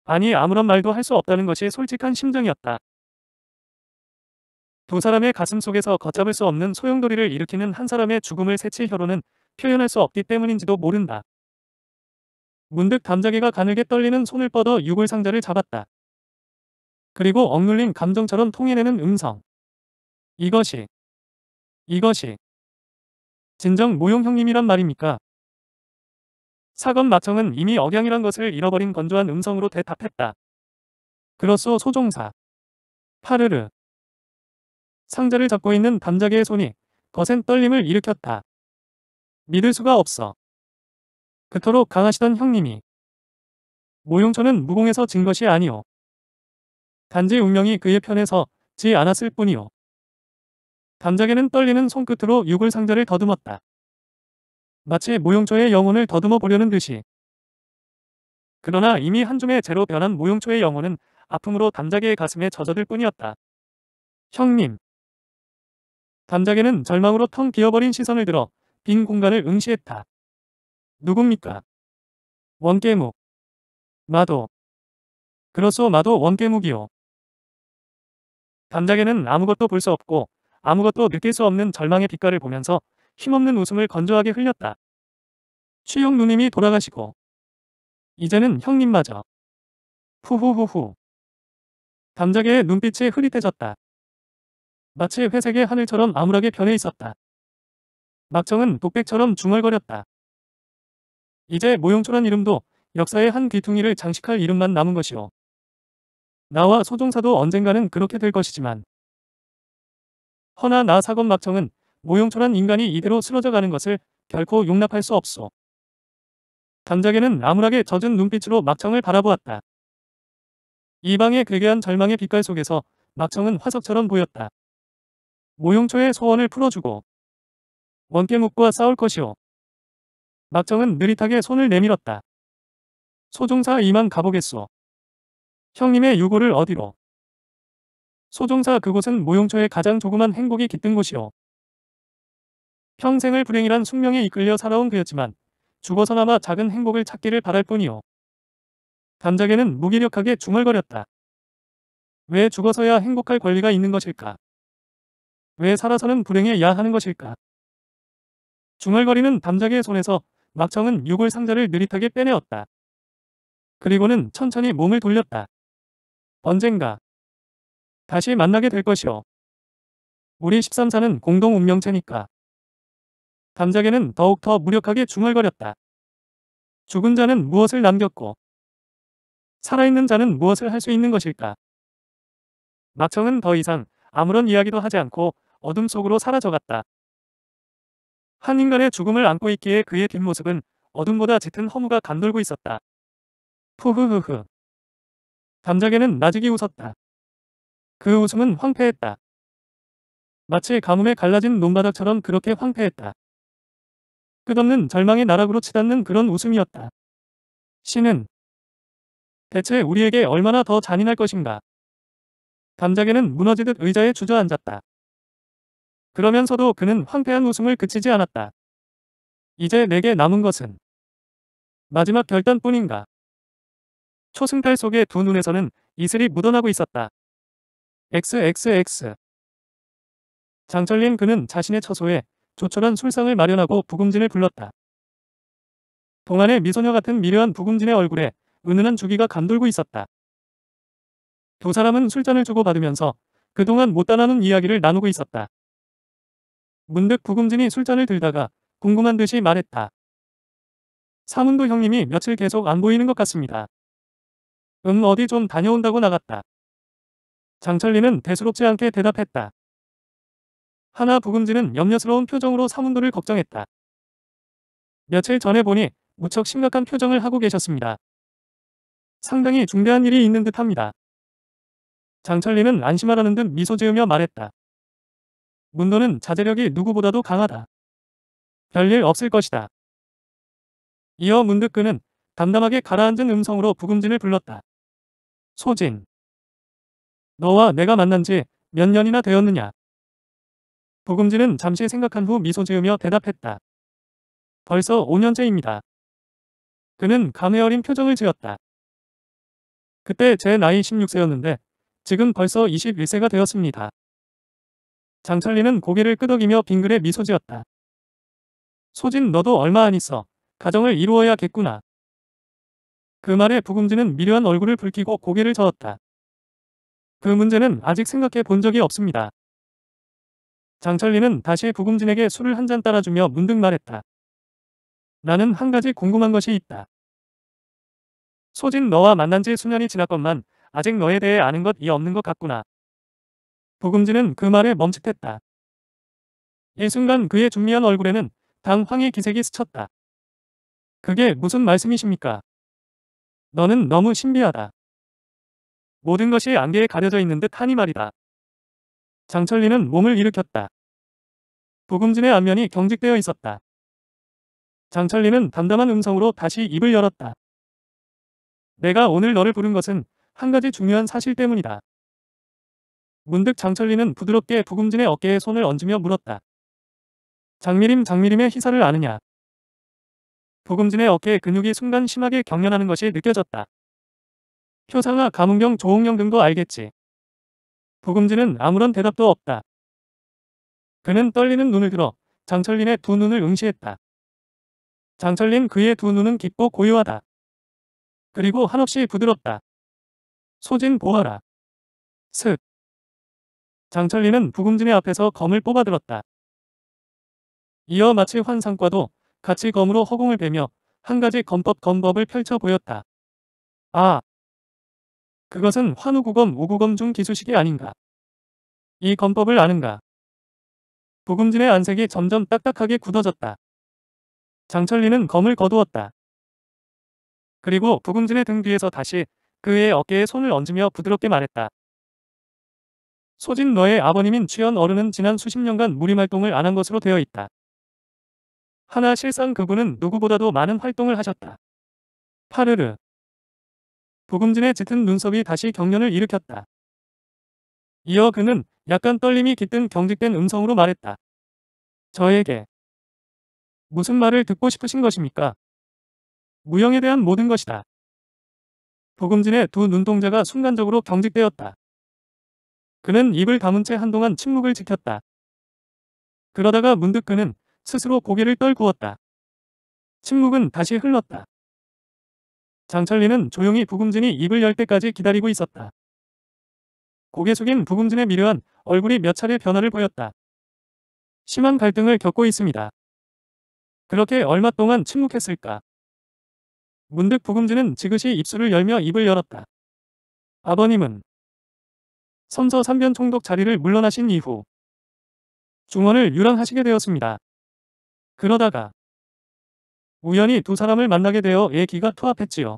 아니 아무런 말도 할 수 없다는 것이 솔직한 심정이었다. 두 사람의 가슴 속에서 걷잡을 수 없는 소용돌이를 일으키는 한 사람의 죽음을 새칠 혀로는 표현할 수 없기 때문인지도 모른다. 문득 감자기가 가늘게 떨리는 손을 뻗어 유골 상자를 잡았다. 그리고 억눌린 감정처럼 통해내는 음성. 이것이 이것이 진정 모용 형님이란 말입니까? 사건 마청은 이미 억양이란 것을 잃어버린 건조한 음성으로 대답했다. 그렇소 소종사. 파르르. 상자를 잡고 있는 담자기의 손이 거센 떨림을 일으켰다. 믿을 수가 없어. 그토록 강하시던 형님이 모용초는 무공에서 진 것이 아니오. 단지 운명이 그의 편에서 지 않았을 뿐이오. 담자기는 떨리는 손끝으로 유골 상자를 더듬었다. 마치 모용초의 영혼을 더듬어 보려는 듯이. 그러나 이미 한 줌의 재로 변한 모용초의 영혼은 아픔으로 담자기의 가슴에 젖어들 뿐이었다. 형님. 담작에는 절망으로 텅 비어버린 시선을 들어 빈 공간을 응시했다. 누굽니까? 원깨묵. 마도. 그렇소 마도 원깨묵이요. 담작에는 아무것도 볼 수 없고 아무것도 느낄 수 없는 절망의 빛깔을 보면서 힘없는 웃음을 건조하게 흘렸다. 취용 누님이 돌아가시고 이제는 형님마저. 후후후후. 담작의 자 눈빛이 흐릿해졌다. 마치 회색의 하늘처럼 암울하게 변해 있었다. 막정은 독백처럼 중얼거렸다. 이제 모용초란 이름도 역사의 한 귀퉁이를 장식할 이름만 남은 것이오. 나와 소종사도 언젠가는 그렇게 될 것이지만 허나 나 사건 막청은 모용초란 인간이 이대로 쓰러져가는 것을 결코 용납할 수 없소. 담작에는 암울하게 젖은 눈빛으로 막청을 바라보았다. 이방의 괴괴한 절망의 빛깔 속에서 막청은 화석처럼 보였다. 모용초의 소원을 풀어주고 원깨묵과 싸울 것이오. 막정은 느릿하게 손을 내밀었다. 소종사 이만 가보겠소. 형님의 유고를 어디로? 소종사 그곳은 모용초의 가장 조그만 행복이 깃든 곳이오. 평생을 불행이란 숙명에 이끌려 살아온 그였지만 죽어서나마 작은 행복을 찾기를 바랄 뿐이오. 감자개는 무기력하게 중얼거렸다. 왜 죽어서야 행복할 권리가 있는 것일까? 왜 살아서는 불행해야 하는 것일까? 중얼거리는 담자의 손에서 막청은 유골 상자를 느릿하게 빼내었다. 그리고는 천천히 몸을 돌렸다. 언젠가 다시 만나게 될 것이오. 우리 13사는 공동 운명체니까. 담자에는 더욱더 무력하게 중얼거렸다. 죽은 자는 무엇을 남겼고 살아있는 자는 무엇을 할 수 있는 것일까? 막청은 더 이상 아무런 이야기도 하지 않고 어둠 속으로 사라져갔다. 한 인간의 죽음을 안고 있기에 그의 뒷모습은 어둠보다 짙은 허무가 감돌고 있었다. 푸흐흐흐. 감자개는 나직이 웃었다. 그 웃음은 황폐했다. 마치 가뭄에 갈라진 논바닥처럼 그렇게 황폐했다. 끝없는 절망의 나락으로 치닫는 그런 웃음이었다. 신은 대체 우리에게 얼마나 더 잔인할 것인가? 감자개는 무너지듯 의자에 주저앉았다. 그러면서도 그는 황폐한 웃음을 그치지 않았다. 이제 내게 남은 것은 마지막 결단뿐인가. 초승달 속의 두 눈에서는 이슬이 묻어나고 있었다. XXX 장철린 그는 자신의 처소에 조촐한 술상을 마련하고 부금진을 불렀다. 동안의 미소녀 같은 미려한 부금진의 얼굴에 은은한 주기가 감돌고 있었다. 두 사람은 술잔을 주고받으면서 그동안 못다 나는 이야기를 나누고 있었다. 문득 구금진이 술잔을 들다가 궁금한 듯이 말했다. 사문도 형님이 며칠 계속 안 보이는 것 같습니다. 음 어디 좀 다녀온다고 나갔다. 장철리는 대수롭지 않게 대답했다. 하나 부금진은 염려스러운 표정으로 사문도를 걱정했다. 며칠 전에 보니 무척 심각한 표정을 하고 계셨습니다. 상당히 중대한 일이 있는 듯합니다. 장철리는 안심하라는 듯 미소 지으며 말했다. 문도는 자제력이 누구보다도 강하다. 별일 없을 것이다. 이어 문득 그는 담담하게 가라앉은 음성으로 부금진을 불렀다. 소진. 너와 내가 만난 지 몇 년이나 되었느냐? 부금진은 잠시 생각한 후 미소 지으며 대답했다. 벌써 5년째입니다. 그는 감회 어린 표정을 지었다. 그때 제 나이 16세였는데 지금 벌써 21세가 되었습니다. 장철리는 고개를 끄덕이며 빙글에 미소 지었다. 소진 너도 얼마 안 있어. 가정을 이루어야겠구나. 그 말에 부금지는 미려한 얼굴을 붉히고 고개를 저었다. 그 문제는 아직 생각해 본 적이 없습니다. 장철리는 다시 부금진에게 술을 한 잔 따라주며 문득 말했다. 나는 한 가지 궁금한 것이 있다. 소진 너와 만난 지 수년이 지났건만 아직 너에 대해 아는 것 이 없는 것 같구나. 도금지는 그 말에 멈칫했다. 이순간 그의 준비한 얼굴에는 당황의 기색이 스쳤다. 그게 무슨 말씀이십니까? 너는 너무 신비하다. 모든 것이 안개에 가려져 있는 듯 하니 말이다. 장철리는 몸을 일으켰다. 도금진의 안면이 경직되어 있었다. 장철리는 담담한 음성으로 다시 입을 열었다. 내가 오늘 너를 부른 것은 한 가지 중요한 사실 때문이다. 문득 장철리는 부드럽게 부금진의 어깨에 손을 얹으며 물었다. 장미림 장미림의 희사를 아느냐. 부금진의 어깨 근육이 순간 심하게 경련하는 것이 느껴졌다. 효상아 가문경 조홍영 등도 알겠지. 부금진은 아무런 대답도 없다. 그는 떨리는 눈을 들어 장철린의 두 눈을 응시했다. 장철린 그의 두 눈은 깊고 고요하다. 그리고 한없이 부드럽다. 소진 보아라. 슥. 장철리는 부금진의 앞에서 검을 뽑아들었다. 이어 마치 환상과도 같이 검으로 허공을 베며 한 가지 검법 검법을 펼쳐 보였다. 아! 그것은 환우구검 우구검 중 기수식이 아닌가. 이 검법을 아는가. 부금진의 안색이 점점 딱딱하게 굳어졌다. 장철리는 검을 거두었다. 그리고 부금진의 등 뒤에서 다시 그의 어깨에 손을 얹으며 부드럽게 말했다. 소진 너의 아버님인 취현 어른은 지난 수십 년간 무림활동을 안 한 것으로 되어 있다. 하나 실상 그분은 누구보다도 많은 활동을 하셨다. 파르르. 부금진의 짙은 눈썹이 다시 경련을 일으켰다. 이어 그는 약간 떨림이 깃든 경직된 음성으로 말했다. 저에게 무슨 말을 듣고 싶으신 것입니까? 무형에 대한 모든 것이다. 도금진의 두 눈동자가 순간적으로 경직되었다. 그는 입을 다문 채 한동안 침묵을 지켰다. 그러다가 문득 그는 스스로 고개를 떨구었다. 침묵은 다시 흘렀다. 장철리는 조용히 부금진이 입을 열 때까지 기다리고 있었다. 고개 숙인 부금진의 미려한 얼굴이 몇 차례 변화를 보였다. 심한 갈등을 겪고 있습니다. 그렇게 얼마 동안 침묵했을까? 문득 부금지는 지그시 입술을 열며 입을 열었다. 아버님은 선서 3변 총독 자리를 물러나신 이후 중원을 유랑하시게 되었습니다. 그러다가 우연히 두 사람을 만나게 되어 얘기가 투합했지요.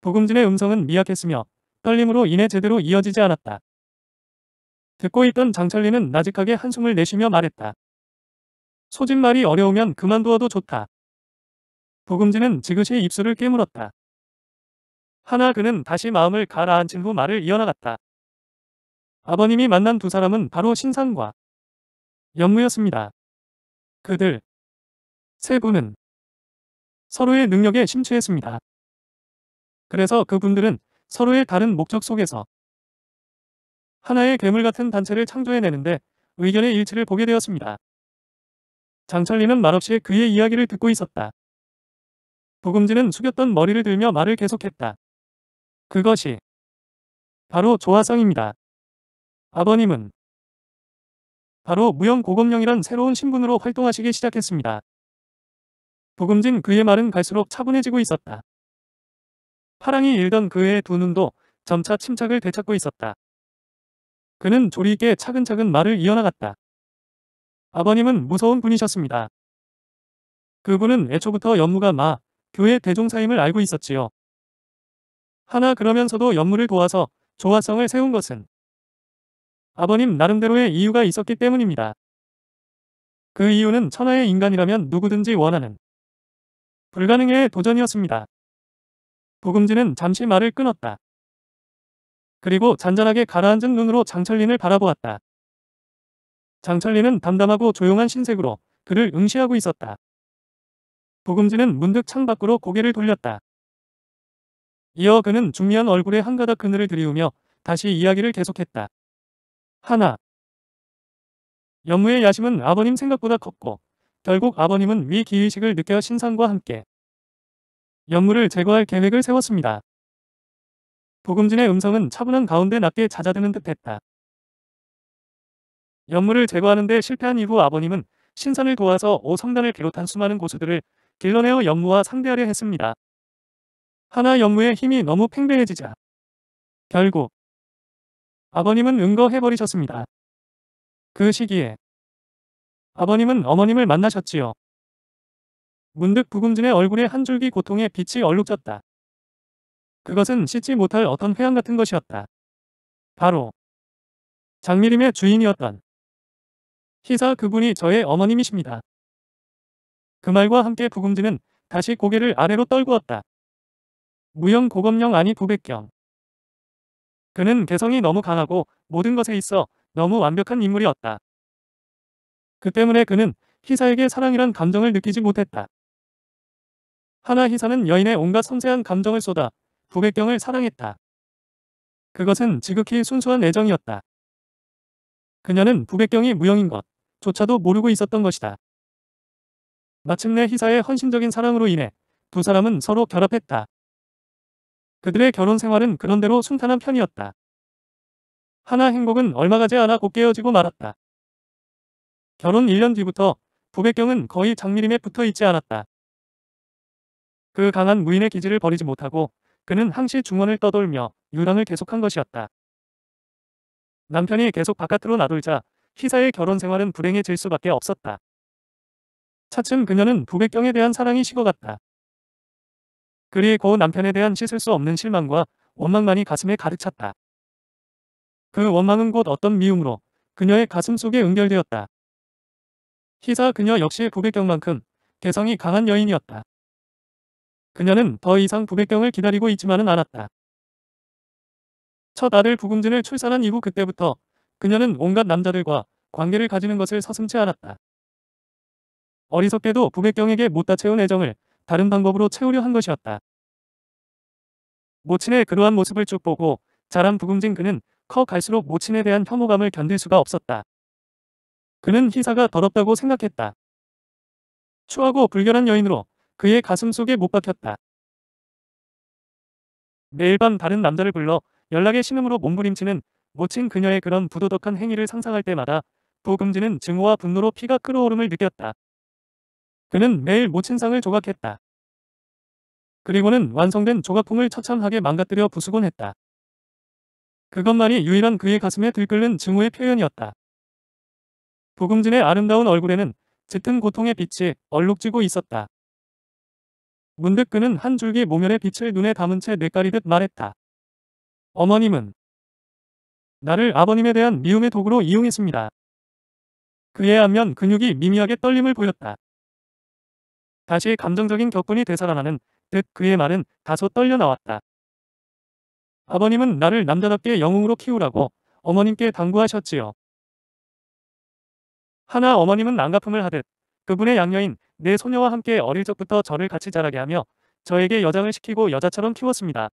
부금진의 음성은 미약했으며 떨림으로 인해 제대로 이어지지 않았다. 듣고 있던 장철리는 나직하게 한숨을 내쉬며 말했다. 소진말이 어려우면 그만두어도 좋다. 도금지는 지그시 입술을 깨물었다. 하나 그는 다시 마음을 가라앉힌 후 말을 이어나갔다. 아버님이 만난 두 사람은 바로 신상과 연무였습니다. 그들 세 분은 서로의 능력에 심취했습니다. 그래서 그분들은 서로의 다른 목적 속에서 하나의 괴물 같은 단체를 창조해내는데 의견의 일치를 보게 되었습니다. 장철리는 말없이 그의 이야기를 듣고 있었다. 부금지는 숙였던 머리를 들며 말을 계속했다. 그것이 바로 조화성입니다. 아버님은 바로 무형고검령이란 새로운 신분으로 활동하시기 시작했습니다. 부금진 그의 말은 갈수록 차분해지고 있었다. 파랑이 일던 그의 두 눈도 점차 침착을 되찾고 있었다. 그는 조리 있게 차근차근 말을 이어나갔다. 아버님은 무서운 분이셨습니다. 그분은 애초부터 연무가 마, 교회 대종사임을 알고 있었지요. 하나 그러면서도 연무를 도와서 조화성을 세운 것은 아버님 나름대로의 이유가 있었기 때문입니다. 그 이유는 천하의 인간이라면 누구든지 원하는 불가능의 도전이었습니다. 보금진은 잠시 말을 끊었다. 그리고 잔잔하게 가라앉은 눈으로 장철린을 바라보았다. 장철린은 담담하고 조용한 신색으로 그를 응시하고 있었다. 도금지는 문득 창밖으로 고개를 돌렸다. 이어 그는 중미한 얼굴에 한 가닥 그늘을 들이우며 다시 이야기를 계속했다. 하나. 연무의 야심은 아버님 생각보다 컸고 결국 아버님은 위기의식을 느껴 신상과 함께 연무를 제거할 계획을 세웠습니다. 도금진의 음성은 차분한 가운데 낮게 잦아드는 듯했다. 연무를 제거하는데 실패한 이후 아버님은 신선을 도와서 오성단을 비롯한 수많은 고수들을 길러내어 영무와 상대하려 했습니다. 하나 영무의 힘이 너무 팽배해지자 결국 아버님은 응거해버리셨습니다그 시기에 아버님은 어머님을 만나셨지요. 문득 부금진의 얼굴에 한 줄기 고통의 빛이 얼룩졌다. 그것은 씻지 못할 어떤 회안 같은 것이었다. 바로 장미림의 주인이었던 희사 그분이 저의 어머님이십니다. 그 말과 함께 부금지는 다시 고개를 아래로 떨구었다. 무형 고검령 아니 부백경. 그는 개성이 너무 강하고 모든 것에 있어 너무 완벽한 인물이었다. 그 때문에 그는 희사에게 사랑이란 감정을 느끼지 못했다. 하나 희사는 여인의 온갖 섬세한 감정을 쏟아 부백경을 사랑했다. 그것은 지극히 순수한 애정이었다. 그녀는 부백경이 무형인것 조차도 모르고 있었던 것이다. 마침내 희사의 헌신적인 사랑으로 인해 두 사람은 서로 결합했다. 그들의 결혼 생활은 그런대로 순탄한 편이었다. 하나 행복은 얼마 가지 않아 곧 깨어지고 말았다. 결혼 1년 뒤부터 부백경은 거의 장미림에 붙어 있지 않았다. 그 강한 무인의 기질을 버리지 못하고 그는 항시 중원을 떠돌며 유랑을 계속한 것이었다. 남편이 계속 바깥으로 나돌자 희사의 결혼 생활은 불행해질 수밖에 없었다. 차츰 그녀는 부백경에 대한 사랑이 식어갔다. 그리고 남편에 대한 씻을 수 없는 실망과 원망만이 가슴에 가득 찼다. 그 원망은 곧 어떤 미움으로 그녀의 가슴 속에 응결되었다. 희사 그녀 역시 부백경만큼 개성이 강한 여인이었다. 그녀는 더 이상 부백경을 기다리고 있지만은 않았다. 첫 아들 부금진을 출산한 이후 그때부터 그녀는 온갖 남자들과 관계를 가지는 것을 서슴치 않았다. 어리석게도 부백경에게 못다 채운 애정을 다른 방법으로 채우려 한 것이었다. 모친의 그러한 모습을 쭉 보고 자란 부금진 그는 커 갈수록 모친에 대한 혐오감을 견딜 수가 없었다. 그는 희사가 더럽다고 생각했다. 추하고 불결한 여인으로 그의 가슴 속에 못 박혔다. 매일 밤 다른 남자를 불러 연락의 신음으로 몸부림치는 모친 그녀의 그런 부도덕한 행위를 상상할 때마다 부금지는 증오와 분노로 피가 끓어오름을 느꼈다. 그는 매일 모친상을 조각했다. 그리고는 완성된 조각품을 처참하게 망가뜨려 부수곤 했다. 그것만이 유일한 그의 가슴에 들끓는 증오의 표현이었다. 부금진의 아름다운 얼굴에는 짙은 고통의 빛이 얼룩지고 있었다. 문득 그는 한 줄기 모면의 빛을 눈에 담은 채 뇌까리듯 말했다. 어머님은 나를 아버님에 대한 미움의 도구로 이용했습니다. 그의 안면 근육이 미미하게 떨림을 보였다. 다시 감정적인 격분이 되살아나는 듯 그의 말은 다소 떨려 나왔다. 아버님은 나를 남자답게 영웅으로 키우라고 어머님께 당부하셨지요. 하나 어머님은 난가품을 하듯 그분의 양녀인 내 소녀와 함께 어릴 적부터 저를 같이 자라게 하며 저에게 여장을 시키고 여자처럼 키웠습니다.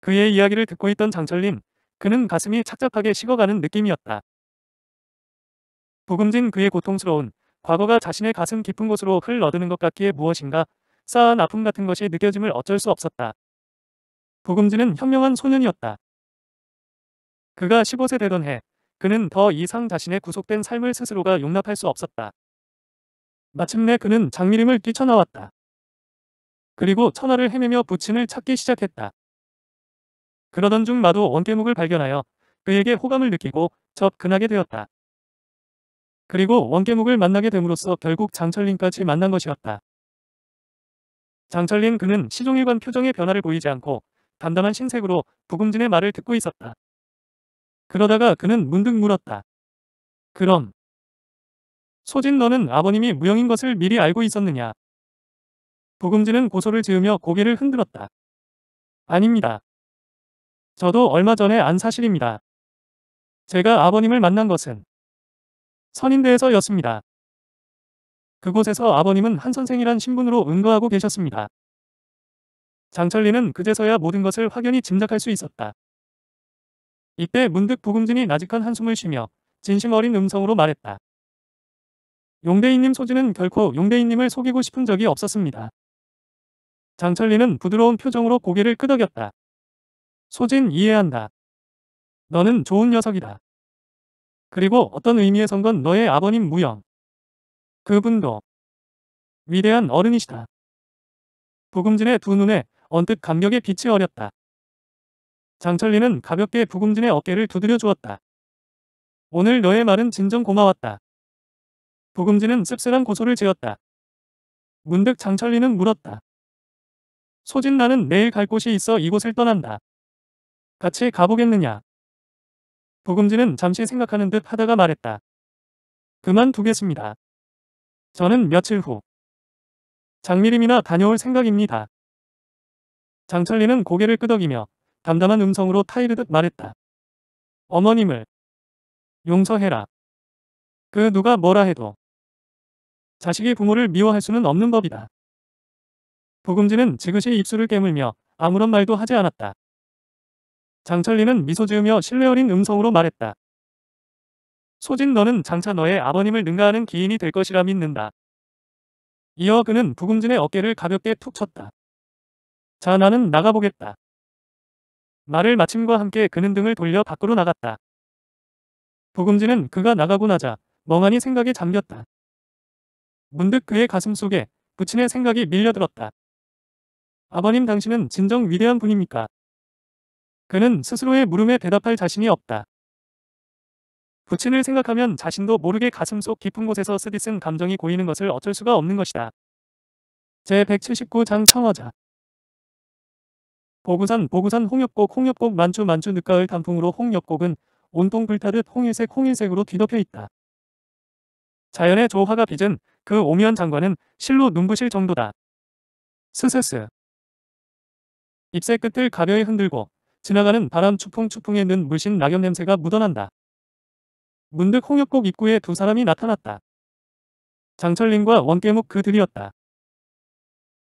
그의 이야기를 듣고 있던 장철님 그는 가슴이 착잡하게 식어가는 느낌이었다. 부금진 그의 고통스러운 과거가 자신의 가슴 깊은 곳으로 흘러드는 것 같기에 무엇인가 쌓아 아픔 같은 것이 느껴짐을 어쩔 수 없었다. 부금지는 현명한 소년이었다. 그가 15세 되던 해 그는 더 이상 자신의 구속된 삶을 스스로가 용납할 수 없었다. 마침내 그는 장미림을 뛰쳐나왔다. 그리고 천하를 헤매며 부친을 찾기 시작했다. 그러던 중 마도 원개목을 발견하여 그에게 호감을 느끼고 접 근하게 되었다. 그리고 원계목을 만나게 됨으로써 결국 장철린까지 만난 것이었다. 장철린 그는 시종일관 표정의 변화를 보이지 않고 담담한 신색으로 부금진의 말을 듣고 있었다. 그러다가 그는 문득 물었다. 그럼 소진 너는 아버님이 무형인 것을 미리 알고 있었느냐? 부금진은 고소를 지으며 고개를 흔들었다. 아닙니다. 저도 얼마 전에 안 사실입니다. 제가 아버님을 만난 것은 선인대에서였습니다 그곳에서 아버님은 한 선생이란 신분으로 응거하고 계셨습니다. 장철리는 그제서야 모든 것을 확연히 짐작할 수 있었다. 이때 문득 부금진이 나직한 한숨을 쉬며 진심 어린 음성으로 말했다. 용대인님 소지는 결코 용대인님을 속이고 싶은 적이 없었습니다. 장철리는 부드러운 표정으로 고개를 끄덕였다. 소진 이해한다. 너는 좋은 녀석이다. 그리고 어떤 의미에선 건 너의 아버님 무영. 그분도 위대한 어른이시다. 부금진의 두 눈에 언뜻 감격의 빛이 어렸다. 장철리는 가볍게 부금진의 어깨를 두드려 주었다. 오늘 너의 말은 진정 고마웠다. 부금진은 씁쓸한 고소를 지었다. 문득 장철리는 물었다. 소진 나는 내일 갈 곳이 있어 이곳을 떠난다. 같이 가보겠느냐? 보금지는 잠시 생각하는 듯 하다가 말했다. 그만두겠습니다. 저는 며칠 후 장미림이나 다녀올 생각입니다. 장철리는 고개를 끄덕이며 담담한 음성으로 타이르듯 말했다. 어머님을 용서해라. 그 누가 뭐라 해도 자식이 부모를 미워할 수는 없는 법이다. 보금지는 지그시 입술을 깨물며 아무런 말도 하지 않았다. 장철리는 미소 지으며 신뢰 어린 음성으로 말했다. 소진 너는 장차 너의 아버님을 능가하는 기인이 될 것이라 믿는다. 이어 그는 부금진의 어깨를 가볍게 툭 쳤다. 자 나는 나가보겠다. 말을 마침과 함께 그는 등을 돌려 밖으로 나갔다. 부금진은 그가 나가고 나자 멍하니 생각에 잠겼다. 문득 그의 가슴 속에 부친의 생각이 밀려들었다. 아버님 당신은 진정 위대한 분입니까? 그는 스스로의 물음에 대답할 자신이 없다. 부친을 생각하면 자신도 모르게 가슴 속 깊은 곳에서 쓰디쓴 감정이 고이는 것을 어쩔 수가 없는 것이다. 제179장 청어자 보구산 보구산 홍엽곡 홍엽곡 만주 만주 늦가을 단풍으로 홍엽곡은 온통 불타듯 홍일색 홍일색으로 뒤덮여 있다. 자연의 조화가 빚은 그 오묘한 장관은 실로 눈부실 정도다. 스스스 입새 끝을 가벼이 흔들고 지나가는 바람 추풍추풍에는 물씬 낙엽 냄새가 묻어난다. 문득 홍역곡 입구에 두 사람이 나타났다. 장철린과 원깨묵 그들이었다.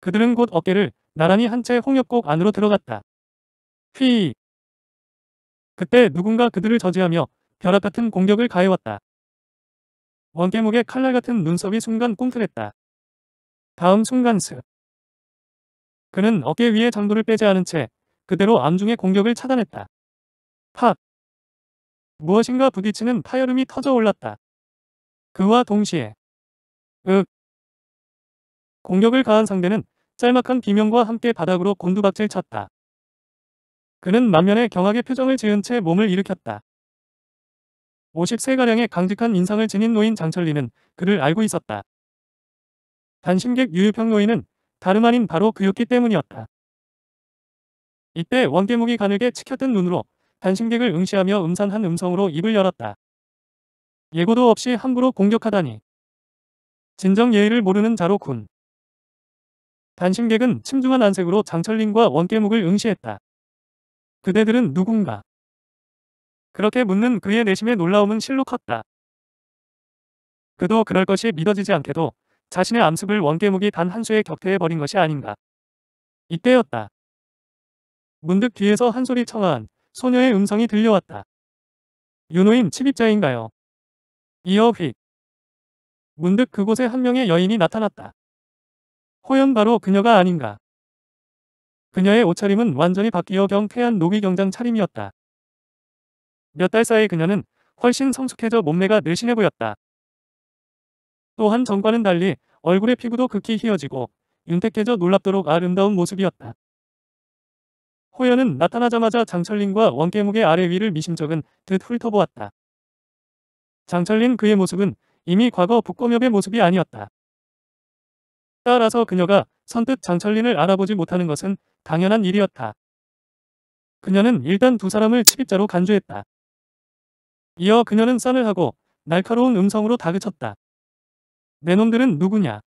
그들은 곧 어깨를 나란히 한 채 홍역곡 안으로 들어갔다. 휘 그때 누군가 그들을 저지하며 벼락 같은 공격을 가해왔다. 원깨묵의 칼날 같은 눈썹이 순간 꿈틀했다. 다음 순간 스. 그는 어깨 위에 장도를 빼지 않은 채 그대로 암중의 공격을 차단했다. 팟! 무엇인가 부딪히는 파열음이 터져올랐다. 그와 동시에 윽! 공격을 가한 상대는 짤막한 비명과 함께 바닥으로 곤두박질 쳤다. 그는 만면에 경악의 표정을 지은 채 몸을 일으켰다. 53가량의 강직한 인상을 지닌 노인 장철리는 그를 알고 있었다. 단신객 유유평 노인은 다름 아닌 바로 그였기 때문이었다. 이때 원대목이 가늘게 치켜뜬 눈으로 단신객을 응시하며 음산한 음성으로 입을 열었다. 예고도 없이 함부로 공격하다니. 진정 예의를 모르는 자로군. 단신객은 침중한 안색으로 장철린과 원깨묵을 응시했다. 그대들은 누군가? 그렇게 묻는 그의 내심의 놀라움은 실로 컸다. 그도 그럴 것이 믿어지지 않게도 자신의 암습을 원깨묵이 단 한 수의 격퇴해 버린 것이 아닌가. 이때였다. 문득 뒤에서 한 소리 청아한 소녀의 음성이 들려왔다. 윤호인 침입자인가요? 이어 휙. 문득 그곳에 한 명의 여인이 나타났다. 호연 바로 그녀가 아닌가. 그녀의 옷차림은 완전히 바뀌어 경쾌한 노비경장 차림이었다. 몇 달 사이 그녀는 훨씬 성숙해져 몸매가 늘씬해 보였다. 또한 전과는 달리 얼굴의 피부도 극히 휘어지고 윤택해져 놀랍도록 아름다운 모습이었다. 호연은 나타나자마자 장철린과 원계목의 아래 위를 미심쩍은 듯 훑어보았다. 장철린 그의 모습은 이미 과거 북검협의 모습이 아니었다. 따라서 그녀가 선뜻 장철린을 알아보지 못하는 것은 당연한 일이었다. 그녀는 일단 두 사람을 칩입자로 간주했다. 이어 그녀는 싼을 하고 날카로운 음성으로 다그쳤다. 내 놈들은 누구냐?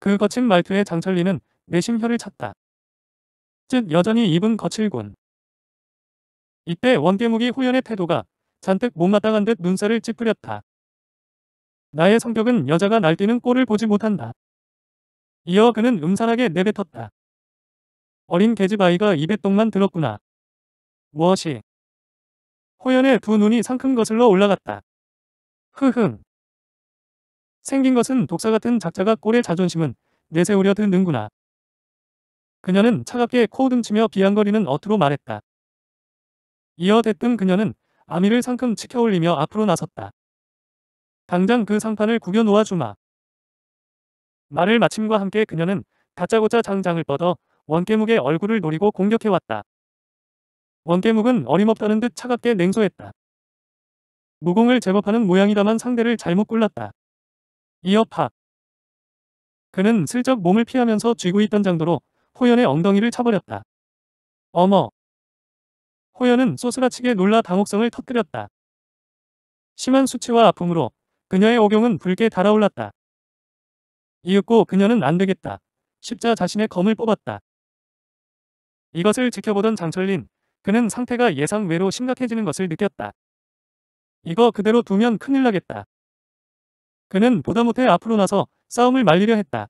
그 거친 말투에 장철리은 내심 혀를 찼다. 즉 여전히 입은 거칠군. 이때 원계묵이 호연의 태도가 잔뜩 못마땅한 듯 눈살을 찌푸렸다. 나의 성격은 여자가 날뛰는 꼴을 보지 못한다. 이어 그는 음산하게 내뱉었다. 어린 계집 아이가 입에 똥만 들었구나. 무엇이? 호연의 두 눈이 상큼 거슬러 올라갔다. 흐흥. 생긴 것은 독사 같은 작자가 꼴의 자존심은 내세우려 드는구나. 그녀는 차갑게 코우등치며 비양거리는 어투로 말했다. 이어 대뜸 그녀는 아미를 상큼 치켜올리며 앞으로 나섰다. 당장 그 상판을 구겨놓아 주마. 말을 마침과 함께 그녀는 다짜고짜 장장을 뻗어 원깨묵의 얼굴을 노리고 공격해왔다. 원깨묵은 어림없다는 듯 차갑게 냉소했다. 무공을 제법하는 모양이다만 상대를 잘못 골랐다. 이어 팍. 그는 슬쩍 몸을 피하면서 쥐고 있던 장도로 호연의 엉덩이를 쳐버렸다. 어머. 호연은 소스라치게 놀라 당혹성을 터뜨렸다. 심한 수치와 아픔으로 그녀의 오경은 붉게 달아올랐다. 이윽고 그녀는 안되겠다. 십자 자신의 검을 뽑았다. 이것을 지켜보던 장철린, 그는 상태가 예상 외로 심각해지는 것을 느꼈다. 이거 그대로 두면 큰일 나겠다. 그는 보다 못해 앞으로 나서 싸움을 말리려 했다.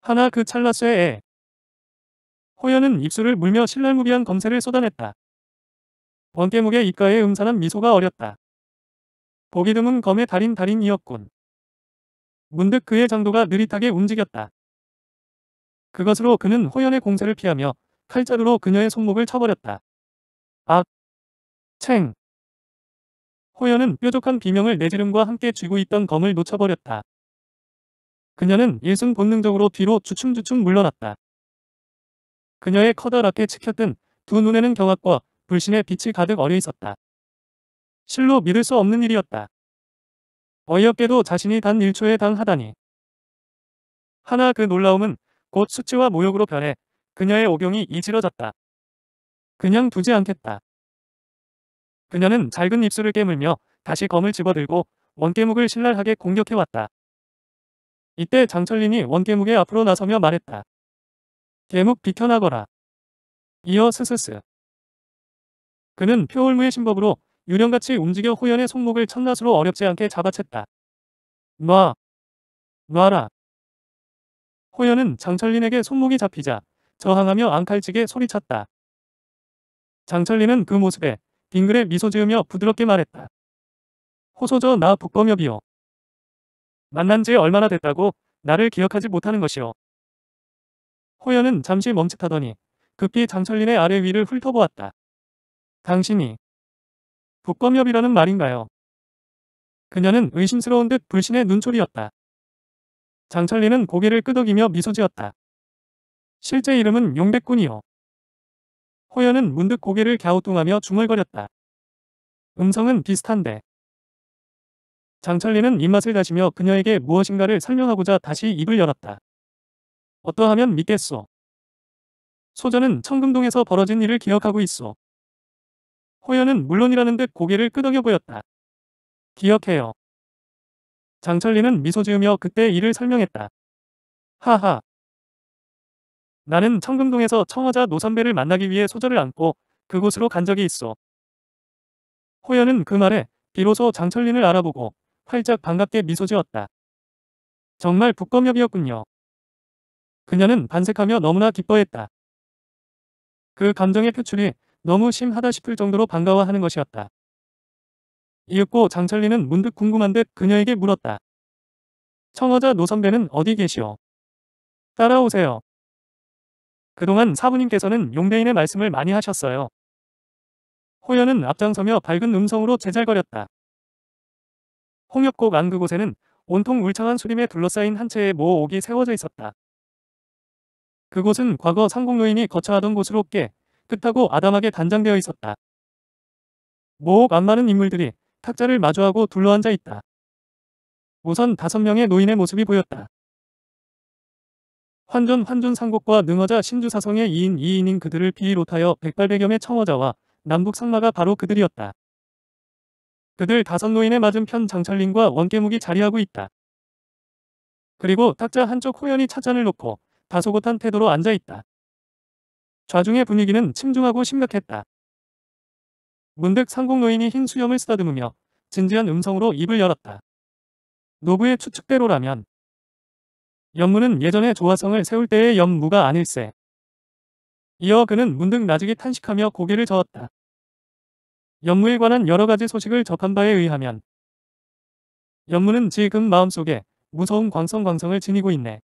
하나 그 찰나 의 애, 호연은 입술을 물며 신랄무비한 검세를 쏟아냈다. 번개목의 입가에 음산한 미소가 어렸다. 보기 드문 검의 달인 달인이었군. 문득 그의 장도가 느릿하게 움직였다. 그것으로 그는 호연의 공세를 피하며 칼자루로 그녀의 손목을 쳐버렸다. 악! 아, 챙! 호연은 뾰족한 비명을 내지름과 함께 쥐고 있던 검을 놓쳐버렸다. 그녀는 일승 본능적으로 뒤로 주춤주춤 물러났다. 그녀의 커다랗게 치켰던 두 눈에는 경악과 불신의 빛이 가득 어려 있었다. 실로 믿을 수 없는 일이었다. 어이없게도 자신이 단 1초에 당하다니. 하나 그 놀라움은 곧 수치와 모욕으로 변해 그녀의 오경이 이지러졌다. 그냥 두지 않겠다. 그녀는 작은 입술을 깨물며 다시 검을 집어들고 원깨묵을 신랄하게 공격해왔다. 이때 장철린이 원깨묵에 앞으로 나서며 말했다. 개목 비켜나거라. 이어 스스스. 그는 표울무의 신법으로 유령같이 움직여 호연의 손목을 첫낫으로 어렵지 않게 잡아챘다. 놔. 놔라. 호연은 장철린에게 손목이 잡히자 저항하며 앙칼지게 소리쳤다. 장철린은 그 모습에 빙글에 미소 지으며 부드럽게 말했다. 호소저 나 북검엽이요. 만난 지 얼마나 됐다고 나를 기억하지 못하는 것이요. 호연은 잠시 멈칫하더니 급히 장철린의 아래 위를 훑어보았다. 당신이 북검협이라는 말인가요? 그녀는 의심스러운 듯 불신의 눈초리였다. 장철린은 고개를 끄덕이며 미소 지었다. 실제 이름은 용백군이요. 호연은 문득 고개를 갸우뚱하며 중얼거렸다. 음성은 비슷한데. 장철리은 입맛을 다시며 그녀에게 무엇인가를 설명하고자 다시 입을 열었다. 어떠하면 믿겠소. 소전은 청금동에서 벌어진 일을 기억하고 있어. 호연은 물론이라는 듯 고개를 끄덕여 보였다. 기억해요. 장철리는 미소 지으며 그때 일을 설명했다. 하하. 나는 청금동에서 청하자 노선배를 만나기 위해 소절을 안고 그곳으로 간 적이 있어. 호연은 그 말에 비로소 장철린을 알아보고 활짝 반갑게 미소 지었다. 정말 북검역이었군요. 그녀는 반색하며 너무나 기뻐했다. 그 감정의 표출이 너무 심하다 싶을 정도로 반가워하는 것이었다. 이윽고 장철리는 문득 궁금한 듯 그녀에게 물었다. 청어자 노선배는 어디 계시오? 따라오세요. 그동안 사부님께서는 용대인의 말씀을 많이 하셨어요. 호연은 앞장서며 밝은 음성으로 제잘거렸다. 홍엽곡 안 그곳에는 온통 울창한 수림에 둘러싸인 한 채의 모오옥이 세워져 있었다. 그곳은 과거 상공노인이 거처하던 곳으로 꽤 끝하고 아담하게 단장되어 있었다. 모옥 안마는 인물들이 탁자를 마주하고 둘러앉아 있다. 우선 다섯 명의 노인의 모습이 보였다. 환전 환전 상곡과 능어자 신주사성의 2인 2인인 그들을 비롯하여 백발백염의 청어자와 남북 상마가 바로 그들이었다. 그들 다섯 노인의 맞은편 장철린과 원깨묵이 자리하고 있다. 그리고 탁자 한쪽 호연이 차잔을 놓고 다소곳한 태도로 앉아있다. 좌중의 분위기는 침중하고 심각했다. 문득 상공노인이 흰 수염을 쓰다듬으며 진지한 음성으로 입을 열었다. 노부의 추측대로라면 연무는 예전에 조화성을 세울 때의 연무가 아닐세. 이어 그는 문득 나직이 탄식하며 고개를 저었다. 연무에 관한 여러 가지 소식을 접한 바에 의하면 연무는 지금 마음속에 무서운 광성광성을 지니고 있네.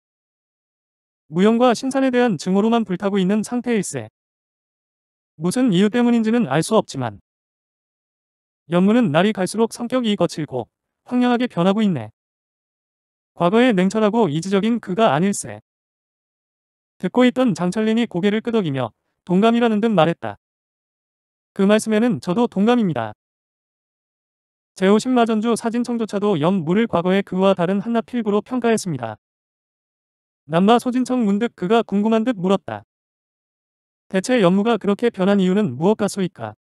무형과 신산에 대한 증오로만 불타고 있는 상태일세. 무슨 이유 때문인지는 알 수 없지만 연문은 날이 갈수록 성격이 거칠고 황량하게 변하고 있네. 과거에 냉철하고 이지적인 그가 아닐세. 듣고 있던 장철린이 고개를 끄덕이며 동감이라는 듯 말했다. 그 말씀에는 저도 동감입니다. 제5신마전주 사진청조차도 연무를 과거의 그와 다른 한나필부로 평가했습니다. 남마 소진청 문득 그가 궁금한 듯 물었다. 대체 연무가 그렇게 변한 이유는 무엇 가소이까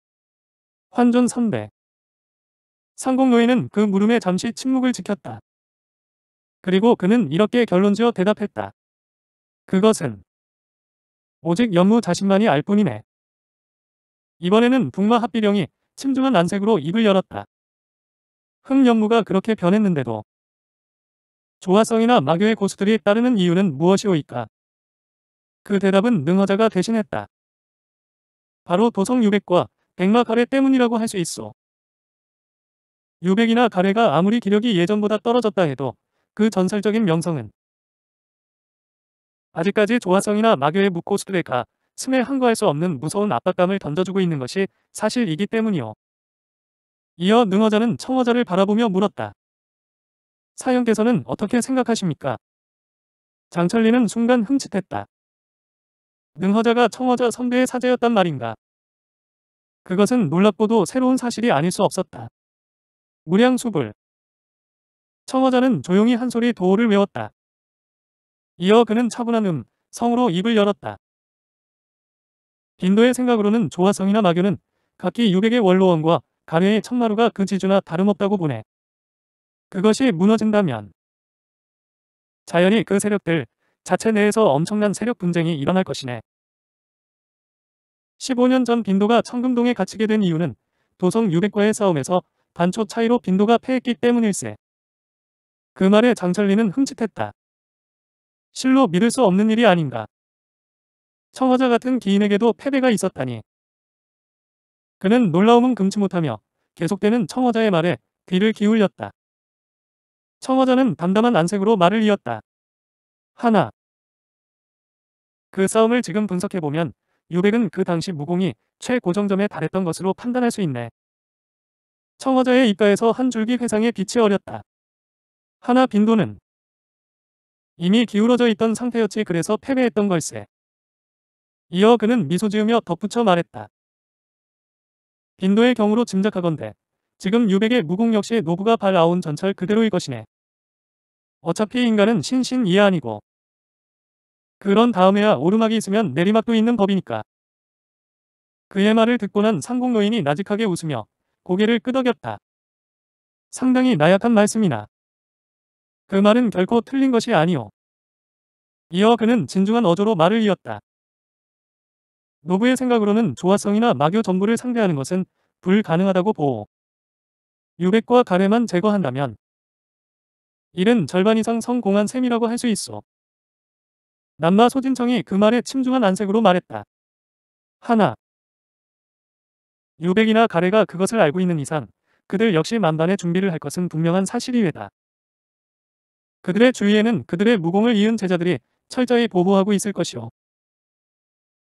환존 선배. 상공노인은 그 물음에 잠시 침묵을 지켰다. 그리고 그는 이렇게 결론지어 대답했다. 그것은 오직 연무 자신만이 알 뿐이네. 이번에는 북마 합비령이 침중한 안색으로 입을 열었다. 흥 연무가 그렇게 변했는데도 조화성이나 마교의 고수들이 따르는 이유는 무엇이오이까? 그 대답은 능화자가 대신했다. 바로 도성 유백과 백마 가래 때문이라고 할 수 있어. 유백이나 가래가 아무리 기력이 예전보다 떨어졌다 해도 그 전설적인 명성은 아직까지 조화성이나 마교의 무고수들에가스에 항거할 수 없는 무서운 압박감을 던져주고 있는 것이 사실이기 때문이오 이어 능어자는 청어자를 바라보며 물었다. 사형께서는 어떻게 생각하십니까? 장철리는 순간 흥칫했다 능허자가 청허자 선배의 사제였단 말인가. 그것은 놀랍고도 새로운 사실이 아닐 수 없었다. 무량수불. 청허자는 조용히 한 소리 도어를 외웠다. 이어 그는 차분한 음, 성으로 입을 열었다. 빈도의 생각으로는 조화성이나 마교는 각기 600의 원로원과 가뢰의 천마루가 그 지주나 다름없다고 보네. 그것이 무너진다면 자연히 그 세력들 자체 내에서 엄청난 세력 분쟁이 일어날 것이네. 15년 전 빈도가 청금동에 갇히게 된 이유는 도성 유백과의 싸움에서 반초 차이로 빈도가 패했기 때문일세. 그 말에 장철리는 흠칫했다. 실로 믿을 수 없는 일이 아닌가. 청화자 같은 기인에게도 패배가 있었다니. 그는 놀라움은 금치 못하며 계속되는 청화자의 말에 귀를 기울였다. 청어자는 담담한 안색으로 말을 이었다. 하나. 그 싸움을 지금 분석해보면 유백은 그 당시 무공이 최고정점에 달했던 것으로 판단할 수 있네. 청어자의 입가에서 한 줄기 회상의 빛이 어렸다. 하나 빈도는 이미 기울어져 있던 상태였지 그래서 패배했던 걸세. 이어 그는 미소 지으며 덧붙여 말했다. 빈도의 경우로 짐작하건대 지금 유백의 무공 역시 노부가 발아온 전철 그대로일 것이네. 어차피 인간은 신신이하아니고 그런 다음에야 오르막이 있으면 내리막도 있는 법이니까. 그의 말을 듣고 난 상공노인이 나직하게 웃으며 고개를 끄덕였다. 상당히 나약한 말씀이나. 그 말은 결코 틀린 것이 아니오. 이어 그는 진중한 어조로 말을 이었다. 노부의 생각으로는 조화성이나 마교 전부를 상대하는 것은 불가능하다고 보오. 유백과 가래만 제거한다면 이는 절반 이상 성공한 셈이라고 할 수 있어. 남마 소진청이 그 말에 침중한 안색으로 말했다. 하나. 유백이나 가래가 그것을 알고 있는 이상 그들 역시 만반의 준비를 할 것은 분명한 사실이외다. 그들의 주위에는 그들의 무공을 이은 제자들이 철저히 보호하고 있을 것이오.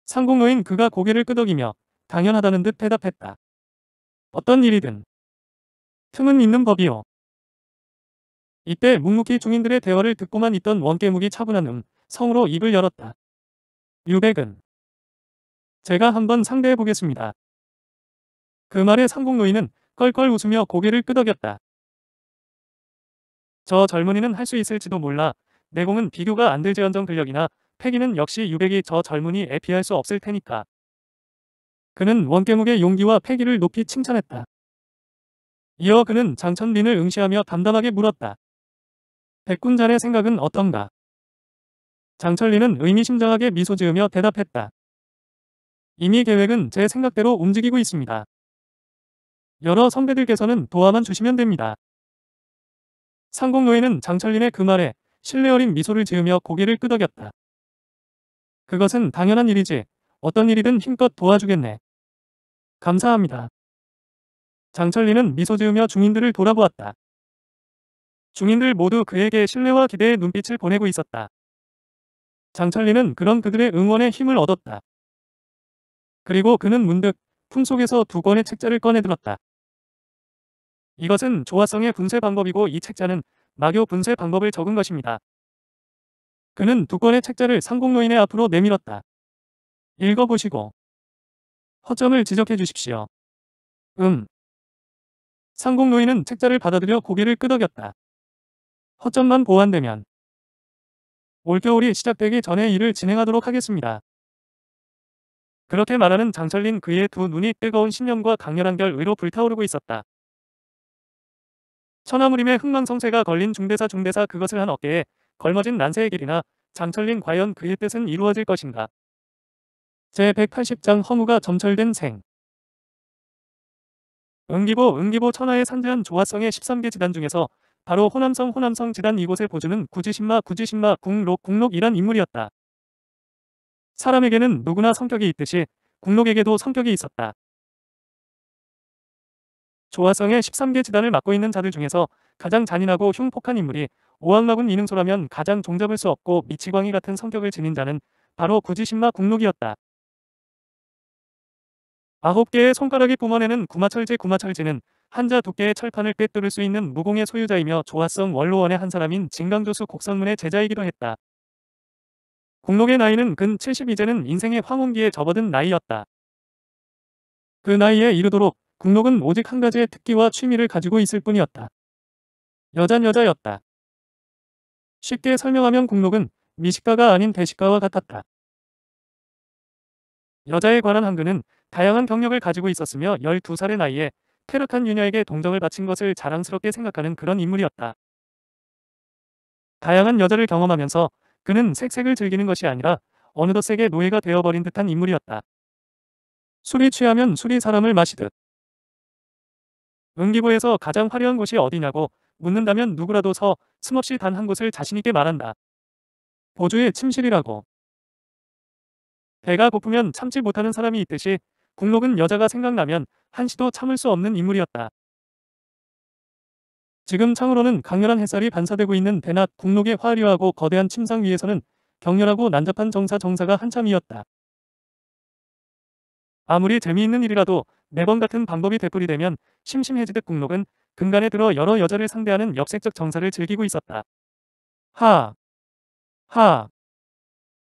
상공노인 그가 고개를 끄덕이며 당연하다는 듯 대답했다. 어떤 일이든 틈은 있는 법이오. 이때 묵묵히 중인들의 대화를 듣고만 있던 원깨묵이 차분한 음, 성으로 입을 열었다. 유백은 제가 한번 상대해 보겠습니다. 그 말에 상공노인은 껄껄 웃으며 고개를 끄덕였다. 저 젊은이는 할 수 있을지도 몰라 내공은 비교가 안 될지언정 근력이나 패기는 역시 유백이 저 젊은이에 비할 수 없을 테니까. 그는 원깨묵의 용기와 패기를 높이 칭찬했다. 이어 그는 장천린을 응시하며 담담하게 물었다. 백군자의 생각은 어떤가? 장철리는 의미심장하게 미소 지으며 대답했다. 이미 계획은 제 생각대로 움직이고 있습니다. 여러 선배들께서는 도와만 주시면 됩니다. 상공노예는 장철린의 그 말에 신뢰 어린 미소를 지으며 고개를 끄덕였다. 그것은 당연한 일이지 어떤 일이든 힘껏 도와주겠네. 감사합니다. 장철린은 미소 지으며 중인들을 돌아보았다. 중인들 모두 그에게 신뢰와 기대의 눈빛을 보내고 있었다. 장철리는 그런 그들의 응원에 힘을 얻었다. 그리고 그는 문득 품속에서 두 권의 책자를 꺼내들었다. 이것은 조화성의 분쇄 방법이고 이 책자는 마교 분쇄 방법을 적은 것입니다. 그는 두 권의 책자를 상공노인의 앞으로 내밀었다. 읽어보시고 허점을 지적해 주십시오. 음. 상공노인은 책자를 받아들여 고개를 끄덕였다. 허점만 보완되면 올겨울이 시작되기 전에 일을 진행하도록 하겠습니다. 그렇게 말하는 장철린 그의 두 눈이 뜨거운 신념과 강렬한 결의로 불타오르고 있었다. 천하무림의 흥망성쇠가 걸린 중대사 중대사 그것을 한 어깨에 걸머진 난세의 길이나 장철린 과연 그의 뜻은 이루어질 것인가. 제180장 허무가 점철된 생 응기보 응기보 천하의 산재한 조화성의 13개 지단 중에서 바로 호남성 호남성 재단 이곳의 보주는 구지신마 구지신마 궁록궁록이란 인물이었다. 사람에게는 누구나 성격이 있듯이 궁록에게도 성격이 있었다. 조화성의 13개 지단을 맡고 있는 자들 중에서 가장 잔인하고 흉폭한 인물이 오왕마군 이능소라면 가장 종잡을 수 없고 미치광이 같은 성격을 지닌 자는 바로 구지신마 궁록이었다 아홉 개의 손가락이 뿜어내는 구마철지구마철지는 한자 두께의 철판을 꿰뚫을 수 있는 무공의 소유자이며 조화성 원로원의 한 사람인 진강조수 곡성문의 제자이기도 했다. 공록의 나이는 근7 2제는 인생의 황혼기에 접어든 나이였다. 그 나이에 이르도록 국록은 오직 한 가지의 특기와 취미를 가지고 있을 뿐이었다. 여잔 여자였다. 쉽게 설명하면 국록은 미식가가 아닌 대식가와 같았다. 여자에 관한 한글은 다양한 경력을 가지고 있었으며 12살의 나이에 페르한 유녀에게 동정을 바친 것을 자랑스럽게 생각하는 그런 인물이었다. 다양한 여자를 경험하면서 그는 색색을 즐기는 것이 아니라 어느덧세계 노예가 되어버린 듯한 인물이었다. 술이 취하면 술이 사람을 마시듯. 은기부에서 가장 화려한 곳이 어디냐고 묻는다면 누구라도 서숨없이단 한 곳을 자신있게 말한다. 보조의 침실이라고. 배가 고프면 참지 못하는 사람이 있듯이 국록은 여자가 생각나면 한시도 참을 수 없는 인물이었다. 지금 창으로는 강렬한 햇살이 반사되고 있는 대낮 국록의 화려하고 거대한 침상 위에서는 격렬하고 난잡한 정사 정사가 한참이었다. 아무리 재미있는 일이라도 매번 네 같은 방법이 되풀이되면 심심해지듯 국록은 근간에 들어 여러 여자를 상대하는 역색적 정사를 즐기고 있었다. 하, 하,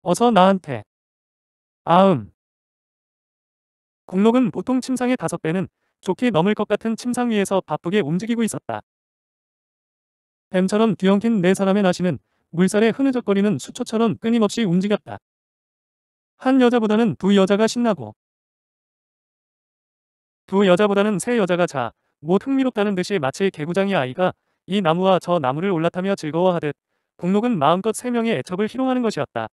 어서 나한테, 아음, 공록은 보통 침상의 5배는 좋게 넘을 것 같은 침상 위에서 바쁘게 움직이고 있었다. 뱀처럼 뒤엉킨 네 사람의 나시는 물살에 흐느적거리는 수초처럼 끊임없이 움직였다. 한 여자보다는 두 여자가 신나고 두 여자보다는 세 여자가 자, 뭐 흥미롭다는 듯이 마치 개구장이 아이가 이 나무와 저 나무를 올라타며 즐거워하듯 동록은 마음껏 세 명의 애첩을 희롱하는 것이었다.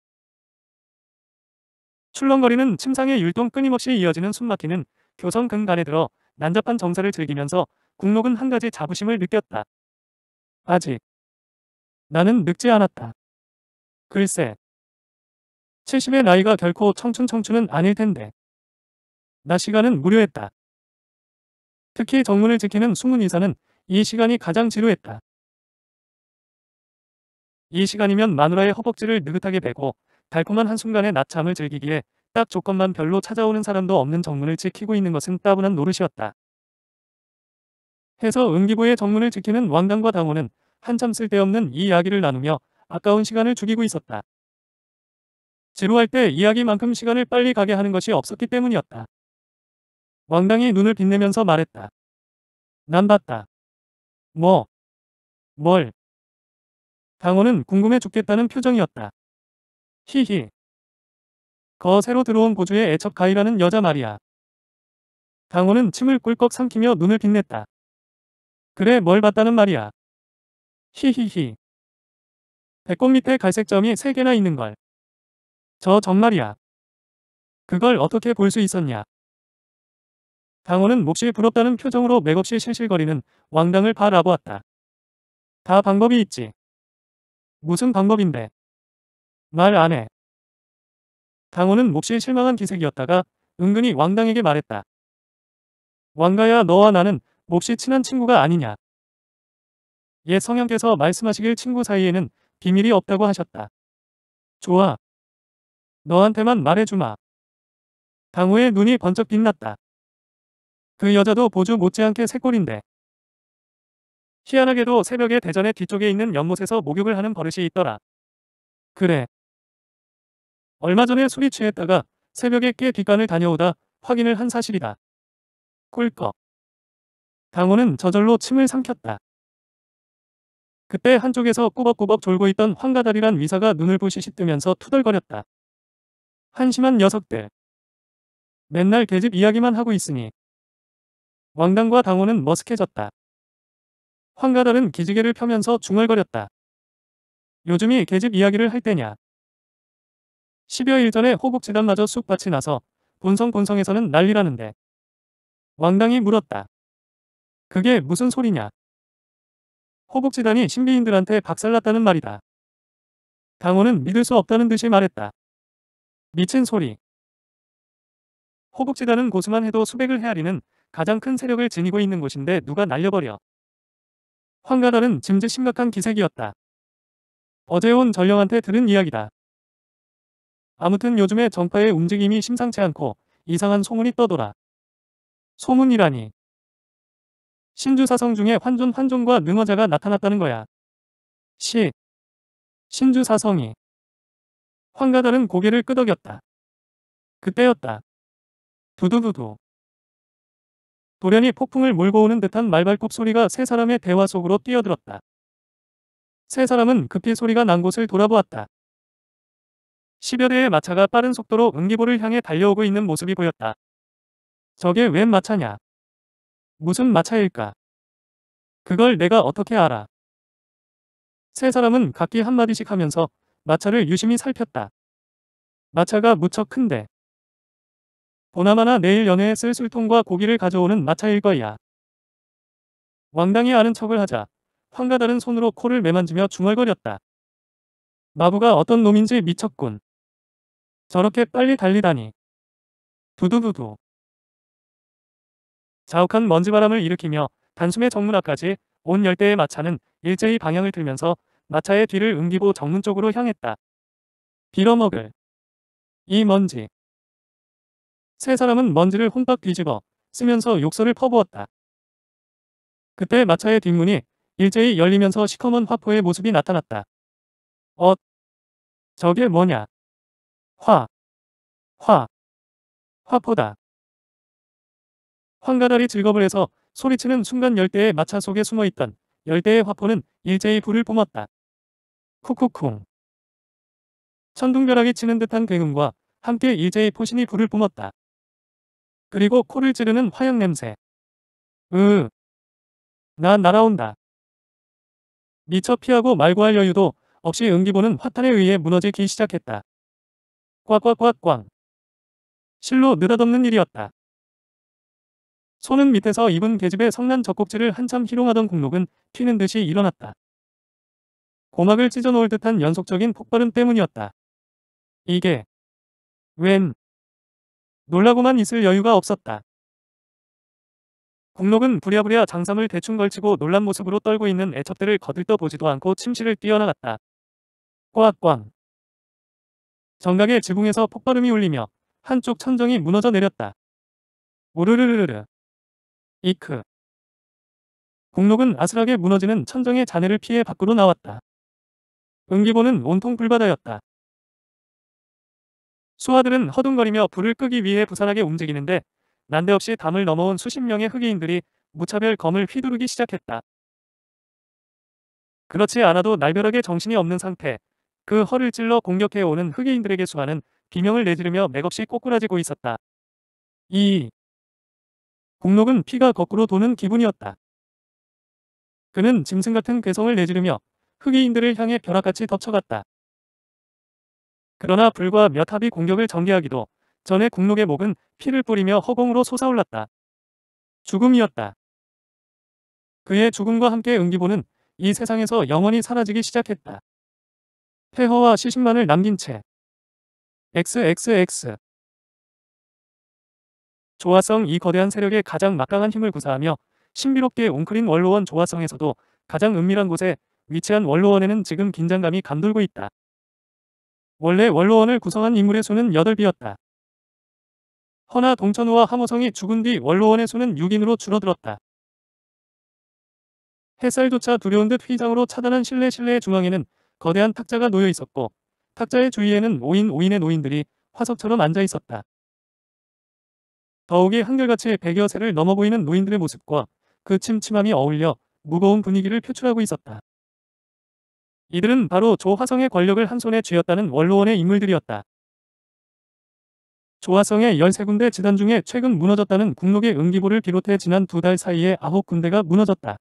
출렁거리는 침상의 율동 끊임없이 이어지는 숨막히는 교성근간에 들어 난잡한 정사를 즐기면서 국록은 한 가지 자부심을 느꼈다. 아직 나는 늙지 않았다. 글쎄 70의 나이가 결코 청춘 청춘은 아닐 텐데 나 시간은 무료했다. 특히 정문을 지키는 숨은 이사는이 시간이 가장 지루했다. 이 시간이면 마누라의 허벅지를 느긋하게 베고 달콤한 한순간의 낮잠을 즐기기에 딱 조건만 별로 찾아오는 사람도 없는 정문을 지키고 있는 것은 따분한 노릇이었다. 해서 은기부의 정문을 지키는 왕당과 당호는 한참 쓸데없는 이야기를 이 나누며 아까운 시간을 죽이고 있었다. 지루할 때 이야기만큼 시간을 빨리 가게 하는 것이 없었기 때문이었다. 왕당이 눈을 빛내면서 말했다. 난 봤다. 뭐? 뭘? 당호는 궁금해 죽겠다는 표정이었다. 히히. 거 새로 들어온 보주의 애척 가이라는 여자 말이야. 강호는 침을 꿀꺽 삼키며 눈을 빛냈다. 그래 뭘 봤다는 말이야. 히히히. 배꼽 밑에 갈색점이 세개나 있는걸. 저 정말이야. 그걸 어떻게 볼 수 있었냐. 강호는 몹시 부럽다는 표정으로 맥없이 실실거리는 왕당을 바라보았다. 다 방법이 있지. 무슨 방법인데. 말안 해. 강호는 몹시 실망한 기색이었다가 은근히 왕당에게 말했다. 왕가야 너와 나는 몹시 친한 친구가 아니냐. 옛 성형께서 말씀하시길 친구 사이에는 비밀이 없다고 하셨다. 좋아. 너한테만 말해주마. 강호의 눈이 번쩍 빛났다. 그 여자도 보주 못지않게 새꼴인데. 희한하게도 새벽에 대전의 뒤쪽에 있는 연못에서 목욕을 하는 버릇이 있더라. 그래. 얼마 전에 술이 취했다가 새벽에 꽤 뒷간을 다녀오다 확인을 한 사실이다. 꿀꺽. 강호는 저절로 침을 삼켰다. 그때 한쪽에서 꾸벅꾸벅 졸고 있던 황가다리란 위사가 눈을 부시시 뜨면서 투덜거렸다. 한심한 녀석들. 맨날 계집 이야기만 하고 있으니. 왕당과 당호는 머쓱해졌다. 황가달은 기지개를 펴면서 중얼거렸다. 요즘이 계집 이야기를 할 때냐. 10여일 전에 호국재단마저 쑥밭이 나서 본성 본성에서는 난리라는데 왕당이 물었다. 그게 무슨 소리냐. 호국재단이 신비인들한테 박살났다는 말이다. 강호는 믿을 수 없다는 듯이 말했다. 미친 소리. 호국재단은 고수만 해도 수백을 헤아리는 가장 큰 세력을 지니고 있는 곳인데 누가 날려버려. 황가달은 짐짓 심각한 기색이었다. 어제 온 전령한테 들은 이야기다. 아무튼 요즘에 전파의 움직임이 심상치 않고 이상한 소문이 떠돌아. 소문이라니. 신주사성 중에 환존 환존과 능어자가 나타났다는 거야. 시. 신주사성이. 황가다른 고개를 끄덕였다. 그때였다. 두두두두. 돌연히 폭풍을 몰고 오는 듯한 말발굽 소리가 세 사람의 대화 속으로 뛰어들었다. 세 사람은 급히 소리가 난 곳을 돌아보았다. 10여 대의 마차가 빠른 속도로 응기보를 향해 달려오고 있는 모습이 보였다. 저게 웬 마차냐? 무슨 마차일까? 그걸 내가 어떻게 알아? 세 사람은 각기 한마디씩 하면서 마차를 유심히 살폈다. 마차가 무척 큰데. 보나마나 내일 연애에쓸 술통과 고기를 가져오는 마차일 거야. 왕당이 아는 척을 하자 황가 다른 손으로 코를 매만지며 중얼거렸다. 마부가 어떤 놈인지 미쳤군. 저렇게 빨리 달리다니. 두두두두. 자욱한 먼지바람을 일으키며 단숨에 정문앞까지 온 열대의 마차는 일제히 방향을 틀면서 마차의 뒤를 응기고 정문 쪽으로 향했다. 빌어먹을. 이 먼지. 세 사람은 먼지를 혼박 뒤집어 쓰면서 욕설을 퍼부었다. 그때 마차의 뒷문이 일제히 열리면서 시커먼 화포의 모습이 나타났다. 엇. 저게 뭐냐. 화, 화, 화포다. 황가다리 즐겁을 해서 소리치는 순간 열대의 마차 속에 숨어있던 열대의 화포는 일제히 불을 뿜었다. 쿵쿵쿵. 천둥벼락이 치는 듯한 굉음과 함께 일제히 포신이 불을 뿜었다. 그리고 코를 찌르는 화약 냄새. 으. 나 날아온다. 미처 피하고 말고 할 여유도 없이 응기보는 화탄에 의해 무너지기 시작했다. 꽉꽉꽉꽉. 실로 느닷없는 일이었다. 손은 밑에서 입은 계집의 성난 젖꼭지를 한참 희롱하던 국록은 튀는 듯이 일어났다. 고막을 찢어놓을 듯한 연속적인 폭발음 때문이었다. 이게 웬 놀라고만 있을 여유가 없었다. 국록은 부랴부랴 장삼을 대충 걸치고 놀란 모습으로 떨고 있는 애첩들을 거들떠 보지도 않고 침실을 뛰어나갔다. 꽉꽝 정각의 지붕에서 폭발음이 울리며 한쪽 천정이 무너져 내렸다. 우르르르르르 이크. 공록은 아슬하게 무너지는 천정의 잔해를 피해 밖으로 나왔다. 응기보는 온통 불바다였다. 수화들은 허둥거리며 불을 끄기 위해 부산하게 움직이는데 난데없이 담을 넘어온 수십 명의 흑인들이 무차별 검을 휘두르기 시작했다. 그렇지 않아도 날벼락에 정신이 없는 상태, 그 허를 찔러 공격해오는 흑인들에게 수하는 비명을 내지르며 맥없이 꼬꾸라지고 있었다. 2. 공록은 피가 거꾸로 도는 기분이었다. 그는 짐승 같은 괴성을 내지르며 흑인들을 향해 벼락같이 덮쳐갔다. 그러나 불과 몇 합이 공격을 전개하기도 전에 공록의 목은 피를 뿌리며 허공으로 솟아올랐다. 죽음이었다. 그의 죽음과 함께 응기보는 이 세상에서 영원히 사라지기 시작했다. 폐허와 시신만을 남긴 채 XXX 조화성 이 거대한 세력의 가장 막강한 힘을 구사하며 신비롭게 웅크린 원로원 조화성에서도 가장 은밀한 곳에 위치한 원로원에는 지금 긴장감이 감돌고 있다. 원래 원로원을 구성한 인물의 수는 8비였다. 허나 동천우와 함호성이 죽은 뒤 원로원의 수는 6인으로 줄어들었다. 햇살조차 두려운 듯 휘장으로 차단한 실내 실내의 중앙에는 거대한 탁자가 놓여 있었고 탁자의 주위에는 5인 5인의 노인들이 화석처럼 앉아 있었다. 더욱이 한결같이 100여 세를 넘어 보이는 노인들의 모습과 그 침침함이 어울려 무거운 분위기를 표출하고 있었다. 이들은 바로 조화성의 권력을 한 손에 쥐었다는 원로원의 인물들이었다. 조화성의 13군데 지단 중에 최근 무너졌다는 국록의 응기보를 비롯해 지난 두 달 사이에 9군데가 무너졌다.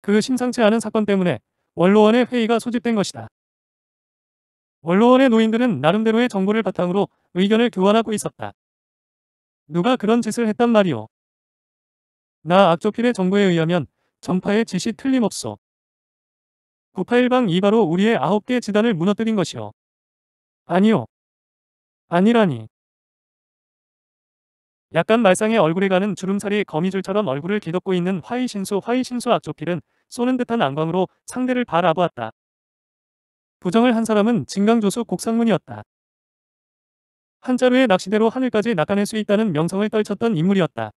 그 심상치 않은 사건 때문에 원로원의 회의가 소집된 것이다. 원로원의 노인들은 나름대로의 정보를 바탕으로 의견을 교환하고 있었다. 누가 그런 짓을 했단 말이오. 나 악조필의 정보에 의하면 전파의 짓이 틀림없소. 981방 2바로 우리의 9개 지단을 무너뜨린 것이오. 아니요. 아니라니. 약간 말상의 얼굴에 가는 주름살이 거미줄처럼 얼굴을 기덮고 있는 화이신수 화이신수 악조필은 쏘는 듯한 안광으로 상대를 바라보았다. 부정을 한 사람은 진강조수 곡상문이었다. 한자루의 낚시대로 하늘까지 낚아낼 수 있다는 명성을 떨쳤던 인물이었다.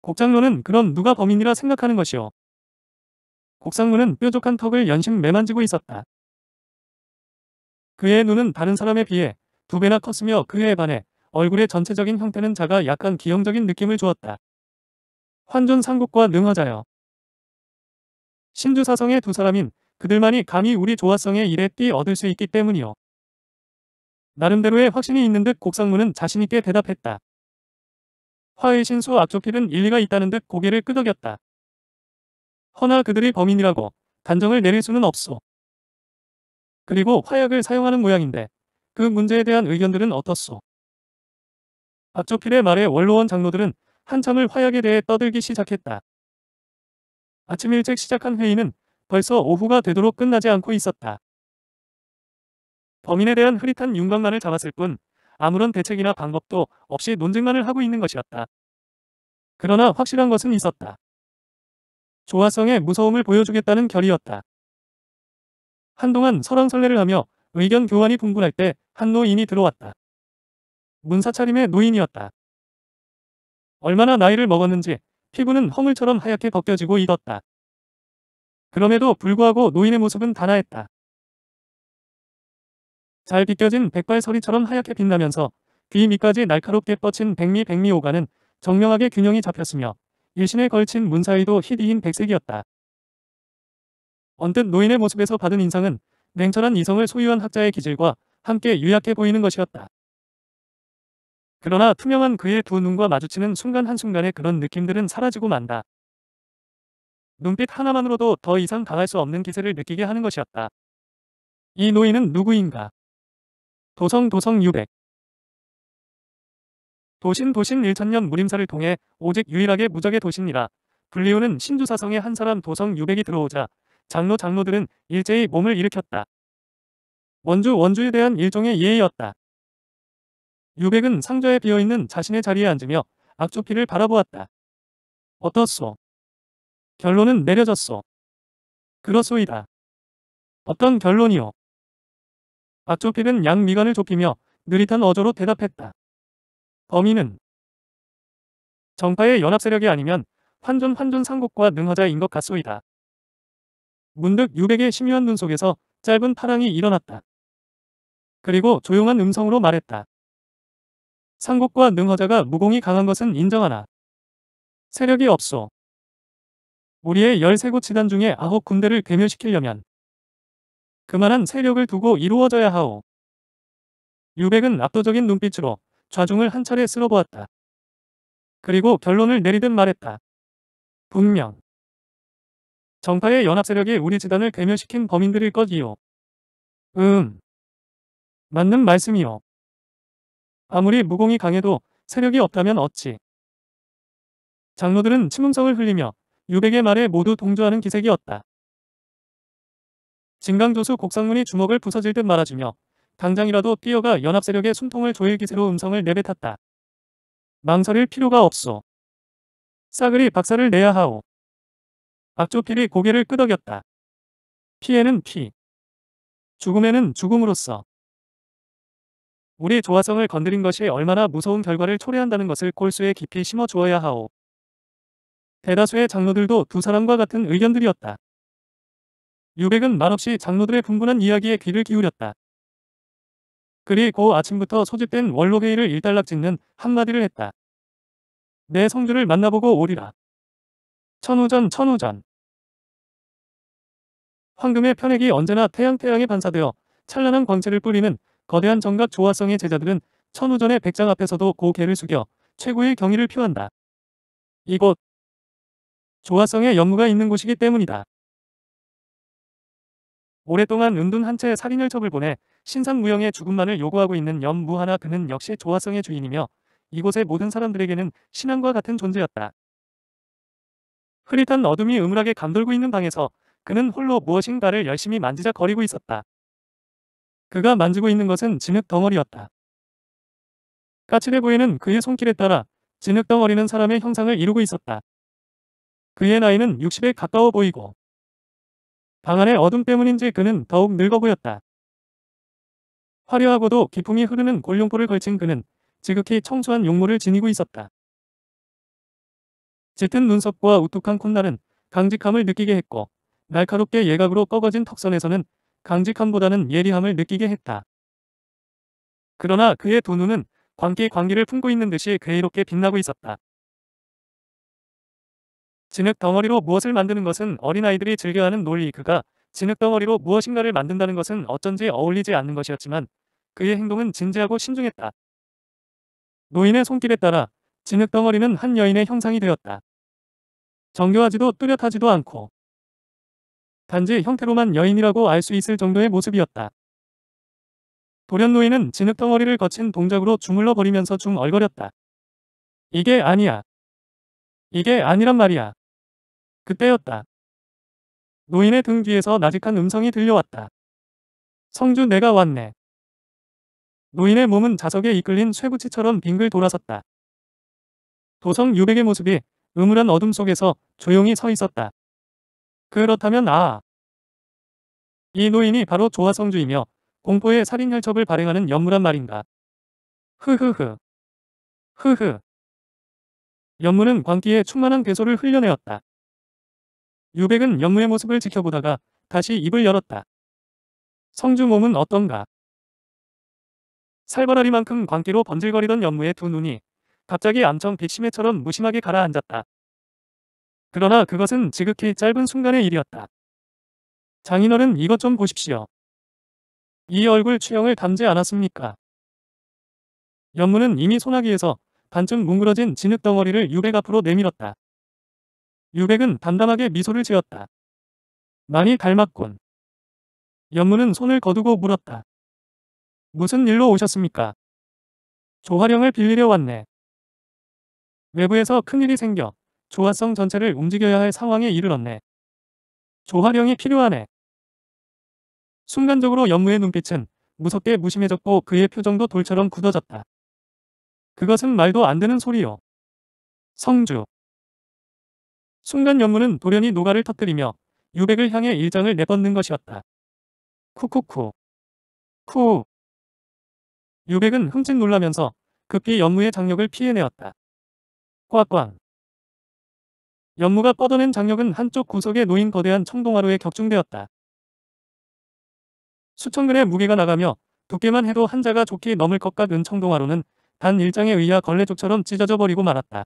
곡장로는 그런 누가 범인이라 생각하는 것이오. 곡상문은 뾰족한 턱을 연신 매만지고 있었다. 그의 눈은 다른 사람에 비해 두 배나 컸으며 그에 반해 얼굴의 전체적인 형태는 작아 약간 기형적인 느낌을 주었다. 환존 상국과 능하자여 신주사성의 두 사람인 그들만이 감히 우리 조화성의 일에 뛰 얻을 수 있기 때문이요. 나름대로의 확신이 있는 듯 곡상무는 자신있게 대답했다. 화의 신수 악조필은 일리가 있다는 듯 고개를 끄덕였다. 허나 그들이 범인이라고 단정을 내릴 수는 없소. 그리고 화약을 사용하는 모양인데 그 문제에 대한 의견들은 어떻소? 박조필의 말에 원로원 장로들은 한참을 화약에 대해 떠들기 시작했다. 아침 일찍 시작한 회의는 벌써 오후가 되도록 끝나지 않고 있었다. 범인에 대한 흐릿한 윤곽만을 잡았을 뿐 아무런 대책이나 방법도 없이 논쟁만을 하고 있는 것이었다. 그러나 확실한 것은 있었다. 조화성의 무서움을 보여주겠다는 결의였다. 한동안 설왕설래를 하며 의견 교환이 분분할 때 한 노인이 들어왔다. 문사차림의 노인이었다. 얼마나 나이를 먹었는지 피부는 허물처럼 하얗게 벗겨지고 익었다. 그럼에도 불구하고 노인의 모습은 단아했다. 잘 비껴진 백발 서리처럼 하얗게 빛나면서 귀 밑까지 날카롭게 뻗친 백미 백미 오가는 정명하게 균형이 잡혔으며 일신에 걸친 문사위도 희디인 백색이었다. 언뜻 노인의 모습에서 받은 인상은 냉철한 이성을 소유한 학자의 기질과 함께 유약해 보이는 것이었다. 그러나 투명한 그의 두 눈과 마주치는 순간 한순간에 그런 느낌들은 사라지고 만다. 눈빛 하나만으로도 더 이상 당할 수 없는 기세를 느끼게 하는 것이었다. 이 노인은 누구인가? 도성 도성 유백 도신 도신 1천년 무림사를 통해 오직 유일하게 무적의 도신이라 불리우는 신주사성의 한 사람 도성 유백이 들어오자 장로 장로들은 일제히 몸을 일으켰다. 원주 원주에 대한 일종의 예의였다. 유백은 상자에 비어있는 자신의 자리에 앉으며 악조피를 바라보았다. 어떻소? 결론은 내려졌소. 그렇소이다. 어떤 결론이오 악조필은 양미간을 좁히며 느릿한 어조로 대답했다. 범인은 정파의 연합세력이 아니면 환존 환존 상국과 능하자인 것 같소이다. 문득 유백의 심유한눈 속에서 짧은 파랑이 일어났다. 그리고 조용한 음성으로 말했다. 상국과 능허자가 무공이 강한 것은 인정하나 세력이 없소. 우리의 13곳 지단 중에 9군데를 괴멸시키려면 그만한 세력을 두고 이루어져야 하오. 유백은 압도적인 눈빛으로 좌중을 한 차례 쓸어보았다. 그리고 결론을 내리듯 말했다. 분명. 정파의 연합세력이 우리 지단을 괴멸시킨 범인들일 것이오 음. 맞는 말씀이오 아무리 무공이 강해도 세력이 없다면 어찌. 장로들은 침음성을 흘리며 유백의 말에 모두 동조하는 기색이었다. 진강조수 곡상문이 주먹을 부서질 듯 말아주며 당장이라도 뛰어가 연합세력의 숨통을 조일 기세로 음성을 내뱉었다. 망설일 필요가 없소. 싸그리 박사를 내야 하오. 박조필이 고개를 끄덕였다. 피에는 피. 죽음에는 죽음으로써. 우리 조화성을 건드린 것이 얼마나 무서운 결과를 초래한다는 것을 골수에 깊이 심어 주어야 하오. 대다수의 장로들도 두 사람과 같은 의견들이었다. 유백은 말없이 장로들의 분분한 이야기에 귀를 기울였다. 그리고 아침부터 소집된 원로회의를 일단락 짓는 한마디를 했다. 내 성주를 만나보고 오리라. 천우전 천우전 황금의 편액이 언제나 태양 태양에 반사되어 찬란한 광채를 뿌리는 거대한 정각 조화성의 제자들은 천우전의 백장 앞에서도 고개를 숙여 최고의 경의를 표한다. 이곳 조화성의 연무가 있는 곳이기 때문이다. 오랫동안 은둔 한 채 살인을 첩을 보내 신상무형의 죽음만을 요구하고 있는 연무하나 그는 역시 조화성의 주인이며 이곳의 모든 사람들에게는 신앙과 같은 존재였다. 흐릿한 어둠이 음울하게 감돌고 있는 방에서 그는 홀로 무엇인가를 열심히 만지작거리고 있었다. 그가 만지고 있는 것은 진흙 덩어리였다. 까칠해 보이는 그의 손길에 따라 진흙 덩어리는 사람의 형상을 이루고 있었다. 그의 나이는 60에 가까워 보이고 방 안의 어둠 때문인지 그는 더욱 늙어 보였다. 화려하고도 기풍이 흐르는 골룡포를 걸친 그는 지극히 청소한 용모를 지니고 있었다. 짙은 눈썹과 우뚝한 콧날은 강직함을 느끼게 했고 날카롭게 예각으로 꺾어진 턱선에서는 강직함보다는 예리함을 느끼게 했다. 그러나 그의 두 눈은 광기 광기를 품고 있는 듯이 괴이롭게 빛나고 있었다. 진흙 덩어리로 무엇을 만드는 것은 어린아이들이 즐겨하는 논리 그가 진흙 덩어리로 무엇인가를 만든다는 것은 어쩐지 어울리지 않는 것이었지만 그의 행동은 진지하고 신중했다. 노인의 손길에 따라 진흙 덩어리는 한 여인의 형상이 되었다. 정교하지도 뚜렷하지도 않고 단지 형태로만 여인이라고 알 수 있을 정도의 모습이었다. 돌연노인은 진흙덩어리를 거친 동작으로 주물러버리면서 중얼거렸다. 이게 아니야. 이게 아니란 말이야. 그때였다. 노인의 등 뒤에서 나직한 음성이 들려왔다. 성주 내가 왔네. 노인의 몸은 자석에 이끌린 쇠붙이처럼 빙글 돌아섰다. 도성 유백의 모습이 음울한 어둠 속에서 조용히 서 있었다. 그렇다면 아. 이 노인이 바로 조화성주이며 공포의 살인혈첩을 발행하는 연무란 말인가. 흐흐흐. 흐흐. 연무는 광기에 충만한 괴소를 흘려내었다. 유백은 연무의 모습을 지켜보다가 다시 입을 열었다. 성주 몸은 어떤가? 살벌하리만큼 광기로 번질거리던 연무의 두 눈이 갑자기 암청 빅심해처럼 무심하게 가라앉았다. 그러나 그것은 지극히 짧은 순간의 일이었다. 장인어른 이것 좀 보십시오. 이 얼굴 취형을 담지 않았습니까? 연무는 이미 소나기에서 반쯤 뭉그러진 진흙덩어리를 유백 앞으로 내밀었다. 유백은 담담하게 미소를 지었다. 많이 닮았군. 연무는 손을 거두고 물었다. 무슨 일로 오셨습니까? 조화령을 빌리려 왔네. 외부에서 큰일이 생겨 조화성 전체를 움직여야 할 상황에 이르렀네. 조화령이 필요하네. 순간적으로 연무의 눈빛은 무섭게 무심해졌고 그의 표정도 돌처럼 굳어졌다. 그것은 말도 안 되는 소리요. 성주. 순간 연무는 돌연히 노가를 터뜨리며 유백을 향해 일장을 내뻗는 것이었다. 쿠쿠쿠. 쿠. 유백은 흠칫 놀라면서 급히 연무의 장력을 피해내었다. 꽉꽉. 연무가 뻗어낸 장력은 한쪽 구석에 놓인 거대한 청동화로에 격중되었다. 수천 근의 무게가 나가며 두께만 해도 한자가 좋게 넘을 것 같은 청동화로는 단 일장에 의하 걸레족처럼 찢어져 버리고 말았다.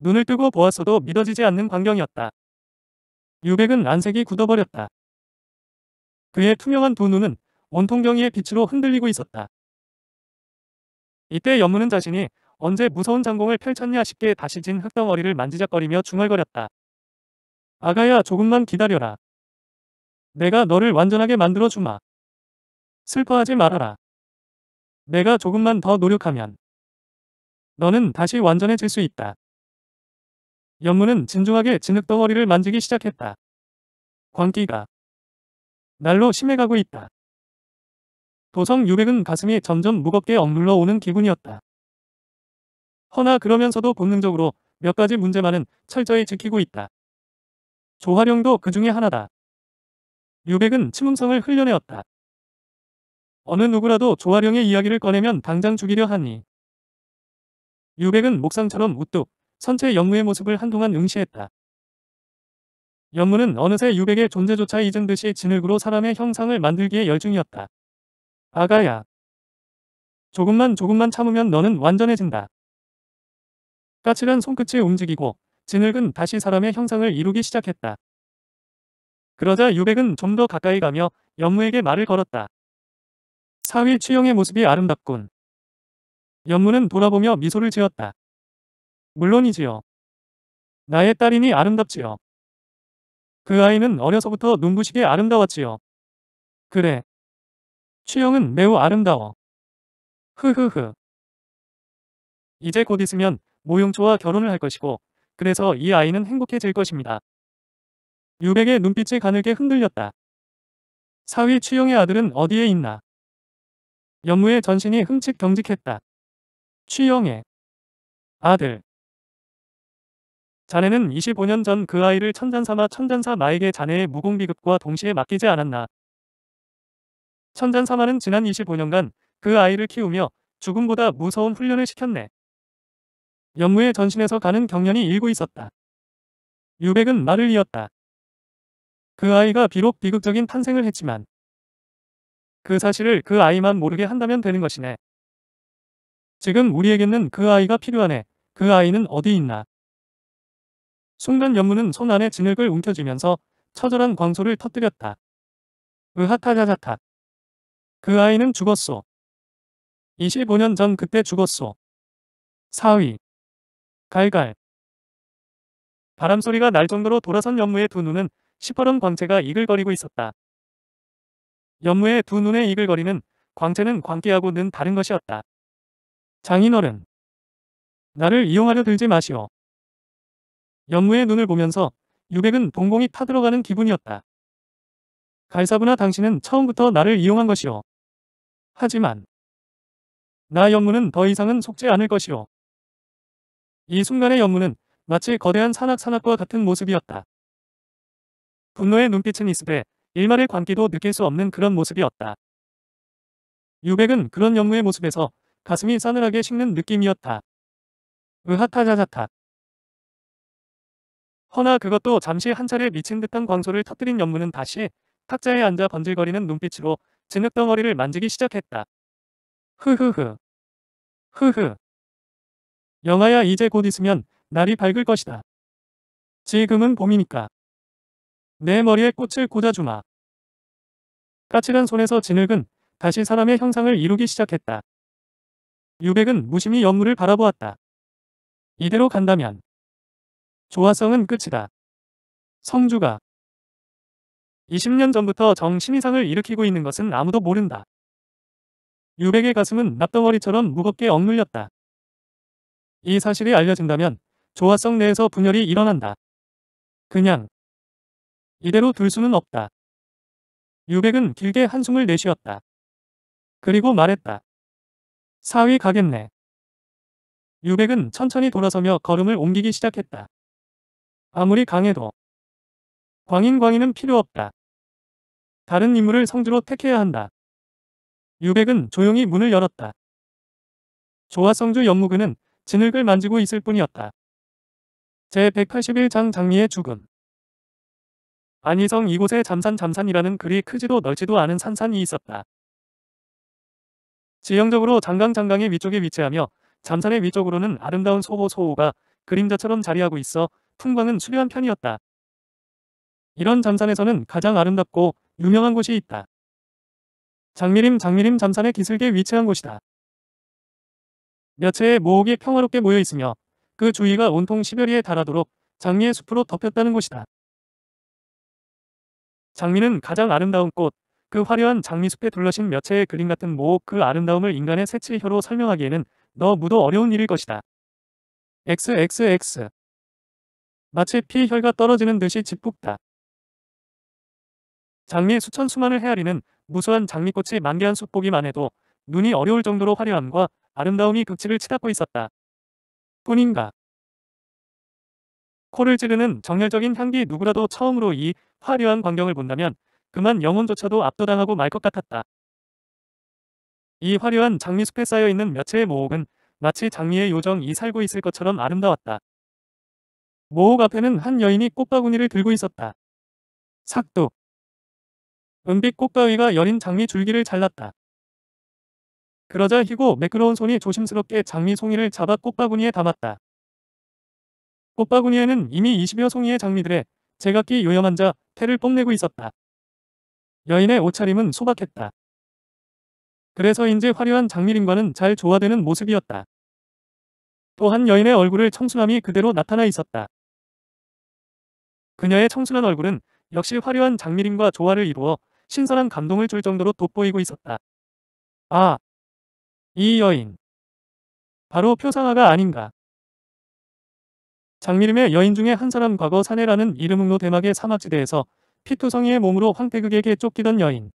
눈을 뜨고 보았어도 믿어지지 않는 광경이었다. 유백은 안색이 굳어버렸다. 그의 투명한 두 눈은 온통 경이의 빛으로 흔들리고 있었다. 이때 연무는 자신이 언제 무서운 장공을 펼쳤냐 싶게 다시 진흙덩어리를 만지작거리며 중얼거렸다. 아가야 조금만 기다려라. 내가 너를 완전하게 만들어주마. 슬퍼하지 말아라. 내가 조금만 더 노력하면 너는 다시 완전해질 수 있다. 연무는 진중하게 진흙덩어리를 만지기 시작했다. 광기가 날로 심해가고 있다. 도성 유백은 가슴이 점점 무겁게 억눌러 오는 기분이었다. 허나 그러면서도 본능적으로 몇 가지 문제만은 철저히 지키고 있다. 조화령도 그 중에 하나다. 류백은 침음성을 흘려내었다. 어느 누구라도 조화령의 이야기를 꺼내면 당장 죽이려 하니. 류백은 목상처럼 우뚝 선체 연무의 모습을 한동안 응시했다. 연무는 어느새 유백의 존재조차 잊은 듯이 진흙으로 사람의 형상을 만들기에 열중이었다. 아가야. 조금만 조금만 참으면 너는 완전해진다. 까칠한 손끝이 움직이고 진흙은 다시 사람의 형상을 이루기 시작했다. 그러자 유백은 좀 더 가까이 가며 연무에게 말을 걸었다. 사위 취영의 모습이 아름답군. 연무는 돌아보며 미소를 지었다. 물론이지요. 나의 딸이니 아름답지요. 그 아이는 어려서부터 눈부시게 아름다웠지요. 그래. 취영은 매우 아름다워. 흐흐흐. 이제 곧 있으면 모용초와 결혼을 할 것이고 그래서 이 아이는 행복해질 것입니다. 유백의 눈빛이 가늘게 흔들렸다. 사위 추영의 아들은 어디에 있나? 연무의 전신이 흠칫 경직했다. 추영의 아들 자네는 25년 전 그 아이를 천잔사마 천잔사 마에게 자네의 무공비급과 동시에 맡기지 않았나. 천잔사마는 지난 25년간 그 아이를 키우며 죽음보다 무서운 훈련을 시켰네. 연무의 전신에서 가는 경련이 일고 있었다. 유백은 말을 이었다. 그 아이가 비록 비극적인 탄생을 했지만 그 사실을 그 아이만 모르게 한다면 되는 것이네. 지금 우리에게는 그 아이가 필요하네. 그 아이는 어디 있나. 순간 연무는 손 안에 진흙을 움켜쥐면서 처절한 광소를 터뜨렸다. 으하타자자타. 그 아이는 죽었소. 25년 전 그때 죽었소. 4위 갈갈. 바람소리가 날 정도로 돌아선 연무의 두 눈은 시퍼런 광채가 이글거리고 있었다. 연무의 두 눈의 이글거리는 광채는 광기하고는 다른 것이었다. 장인어른. 나를 이용하려 들지 마시오. 연무의 눈을 보면서 유백은 동공이 타들어가는 기분이었다. 갈사부나 당신은 처음부터 나를 이용한 것이오. 하지만 나 연무는 더 이상은 속지 않을 것이오. 이 순간의 연무는 마치 거대한 산악산악과 같은 모습이었다. 분노의 눈빛은 이습에 일말의 광기도 느낄 수 없는 그런 모습이었다. 유백은 그런 연무의 모습에서 가슴이 싸늘하게 식는 느낌이었다. 으하타자자타. 허나 그것도 잠시 한 차례 미친 듯한 광소를 터뜨린 연무는 다시 탁자에 앉아 번질거리는 눈빛으로 진흙덩어리를 만지기 시작했다. 흐흐흐. 흐흐. 영아야 이제 곧 있으면 날이 밝을 것이다. 지금은 봄이니까. 내 머리에 꽃을 꽂아주마. 까칠한 손에서 진흙은 다시 사람의 형상을 이루기 시작했다. 유백은 무심히 연무를 바라보았다. 이대로 간다면 조화성은 끝이다. 성주가 20년 전부터 정신이상을 일으키고 있는 것은 아무도 모른다. 유백의 가슴은 납덩어리처럼 무겁게 억눌렸다. 이 사실이 알려진다면 조화성 내에서 분열이 일어난다. 그냥 이대로 둘 수는 없다. 유백은 길게 한숨을 내쉬었다. 그리고 말했다. 사위 가겠네. 유백은 천천히 돌아서며 걸음을 옮기기 시작했다. 아무리 강해도 광인광인은 필요 없다. 다른 인물을 성주로 택해야 한다. 유백은 조용히 문을 열었다. 조화성주 연무근은 진흙을 만지고 있을 뿐이었다. 제181장 장미의 죽음 안희성 이곳에 잠산 잠산이라는 그리 크지도 넓지도 않은 산산이 있었다. 지형적으로 장강 장강의 위쪽에 위치하며 잠산의 위쪽으로는 아름다운 소호 소호가 그림자처럼 자리하고 있어 풍광은 수려한 편이었다. 이런 잠산에서는 가장 아름답고 유명한 곳이 있다. 장미림 장미림 잠산의 기슭에 위치한 곳이다. 몇 채의 모옥이 평화롭게 모여 있으며 그 주위가 온통 시베리에 달하도록 장미의 숲으로 덮였다는 것이다 장미는 가장 아름다운 꽃, 그 화려한 장미숲에 둘러신 몇 채의 그림 같은 모옥 그 아름다움을 인간의 새칠혀로 설명하기에는 너무도 어려운 일일 것이다. XXX 마치 피혈과 떨어지는 듯이 짓궂다. 장미 의 수천 수만을 헤아리는 무수한 장미꽃이 만개한 숲보기만 해도 눈이 어려울 정도로 화려함과 아름다움이 극치를 치닫고 있었다. 뿐인가. 코를 찌르는 정열적인 향기 누구라도 처음으로 이 화려한 광경을 본다면 그만 영혼조차도 압도당하고 말 것 같았다. 이 화려한 장미숲에 쌓여있는 몇 채의 모옥은 마치 장미의 요정이 살고 있을 것처럼 아름다웠다. 모옥 앞에는 한 여인이 꽃바구니를 들고 있었다. 삭도 은빛 꽃가위가 여린 장미 줄기를 잘랐다. 그러자 희고 매끄러운 손이 조심스럽게 장미 송이를 잡아 꽃바구니에 담았다. 꽃바구니에는 이미 20여 송이의 장미들에 제각기 요염한 자 태를 뽐내고 있었다. 여인의 옷차림은 소박했다. 그래서인지 화려한 장미림과는 잘 조화되는 모습이었다. 또한 여인의 얼굴을 청순함이 그대로 나타나 있었다. 그녀의 청순한 얼굴은 역시 화려한 장미림과 조화를 이루어 신선한 감동을 줄 정도로 돋보이고 있었다. 아, 이 여인. 바로 표상아가 아닌가. 장미름의 여인 중에 한 사람 과거 사내라는 이름으로 대막의 사막지대에서 피투성이의 몸으로 황태극에게 쫓기던 여인.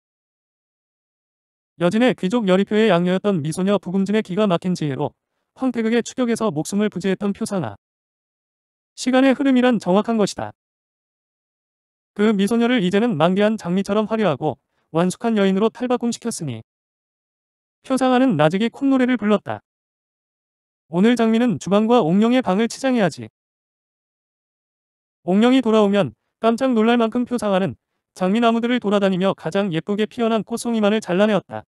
여진의 귀족 여리표의 양녀였던 미소녀 부금진의 기가 막힌 지혜로 황태극의 추격에서 목숨을 부지했던 표상아. 시간의 흐름이란 정확한 것이다. 그 미소녀를 이제는 만개한 장미처럼 화려하고 완숙한 여인으로 탈바꿈시켰으니 표상아는 나직이 콧노래를 불렀다. 오늘 장미는 주방과 옥령의 방을 치장해야지. 옥령이 돌아오면 깜짝 놀랄 만큼 표상아는 장미나무들을 돌아다니며 가장 예쁘게 피어난 꽃송이만을 잘라내었다.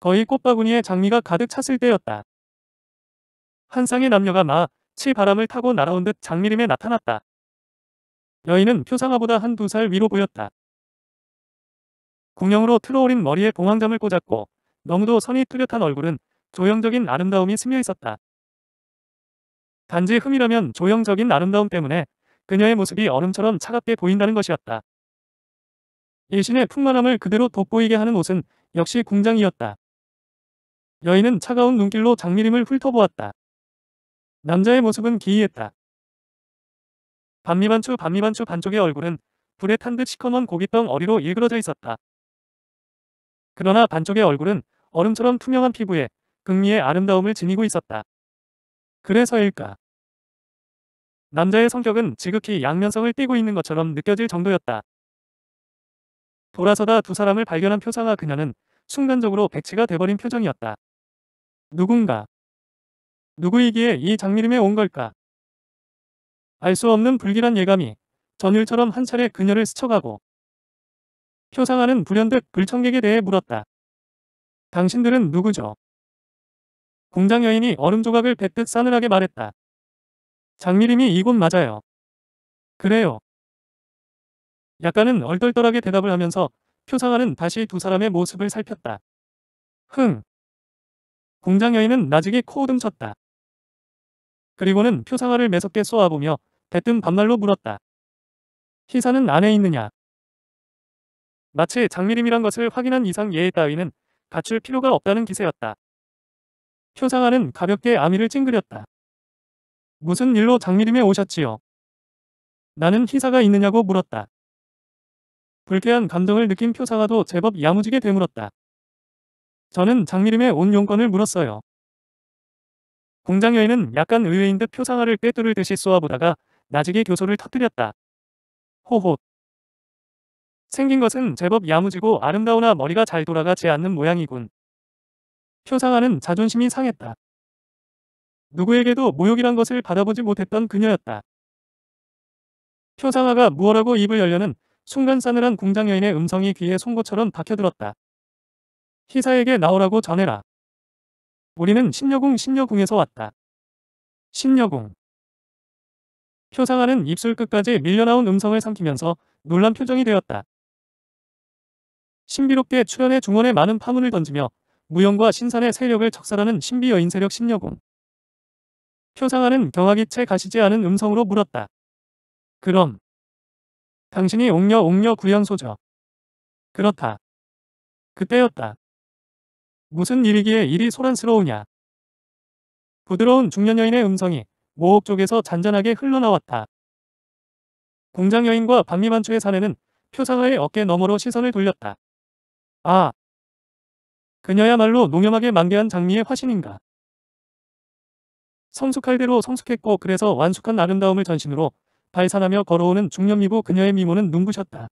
거의 꽃바구니에 장미가 가득 찼을 때였다. 한 쌍의 남녀가 마, 치 바람을 타고 날아온 듯 장미림에 나타났다. 여인은 표상아보다 한두 살 위로 보였다. 궁룡으로틀어오린 머리에 봉황잠을 꽂았고 너무도 선이 뚜렷한 얼굴은 조형적인 아름다움이 스며 있었다. 단지 흠이라면 조형적인 아름다움 때문에 그녀의 모습이 얼음처럼 차갑게 보인다는 것이었다. 일신의 풍만함을 그대로 돋보이게 하는 옷은 역시 궁장이었다. 여인은 차가운 눈길로 장미림을 훑어보았다. 남자의 모습은 기이했다. 반미반추 반미반추 반쪽의 얼굴은 불에 탄 듯 시커먼 고깃덩 어리로 일그러져 있었다. 그러나 반쪽의 얼굴은 얼음처럼 투명한 피부에 극미의 아름다움을 지니고 있었다. 그래서일까? 남자의 성격은 지극히 양면성을 띠고 있는 것처럼 느껴질 정도였다. 돌아서다 두 사람을 발견한 표상아 그녀는 순간적으로 백치가 돼버린 표정이었다. 누군가. 누구이기에 이장미림에온 걸까? 알 수 없는 불길한 예감이 전율처럼 한 차례 그녀를 스쳐가고 표상하는 불현듯 글청객에 대해 물었다. 당신들은 누구죠? 공장 여인이 얼음 조각을 뱉듯 싸늘하게 말했다. 장미림이 이곳 맞아요. 그래요. 약간은 얼떨떨하게 대답을 하면서 표상하는 다시 두 사람의 모습을 살폈다. 흥. 공장 여인은 나직이 코오등쳤다. 그리고는 표상화를 매섭게 쏘아보며 대뜸 반말로 물었다. 희사는 안에 있느냐? 마치 장미림이란 것을 확인한 이상 예의 따위는 갖출 필요가 없다는 기세였다. 표상아는 가볍게 아미를 찡그렸다. 무슨 일로 장미림에 오셨지요? 나는 희사가 있느냐고 물었다. 불쾌한 감정을 느낀 표상아도 제법 야무지게 되물었다. 저는 장미림의 온 용건을 물었어요. 공장 여인은 약간 의외인 듯 표상아를 꿰뚫을 듯이 쏘아보다가 나직이 교소를 터뜨렸다. 호호 생긴 것은 제법 야무지고 아름다우나 머리가 잘 돌아가지 않는 모양이군. 표상하는 자존심이 상했다. 누구에게도 모욕이란 것을 받아보지 못했던 그녀였다. 표상아가 무어라고 입을 열려는 순간 싸늘한 공장 여인의 음성이 귀에 송곳처럼 박혀들었다. 희사에게 나오라고 전해라. 우리는 신녀궁 신녀궁에서 왔다. 신녀궁. 표상아는 입술 끝까지 밀려나온 음성을 삼키면서 놀란 표정이 되었다. 신비롭게 출연해 중원에 많은 파문을 던지며 무용과 신산의 세력을 적살하는 신비 여인 세력 신여공. 표상하는 경악이 채 가시지 않은 음성으로 물었다. 그럼 당신이 옥녀 옥녀 구현소죠 그렇다. 그때였다. 무슨 일이기에 일이 소란스러우냐. 부드러운 중년 여인의 음성이 모옥 쪽에서 잔잔하게 흘러나왔다. 공장 여인과 박미만초의 사내는 표상하의 어깨 너머로 시선을 돌렸다. 아, 그녀야말로 농염하게 만개한 장미의 화신인가. 성숙할 대로 성숙했고 그래서 완숙한 아름다움을 전신으로 발산하며 걸어오는 중년미부 그녀의 미모는 눈부셨다.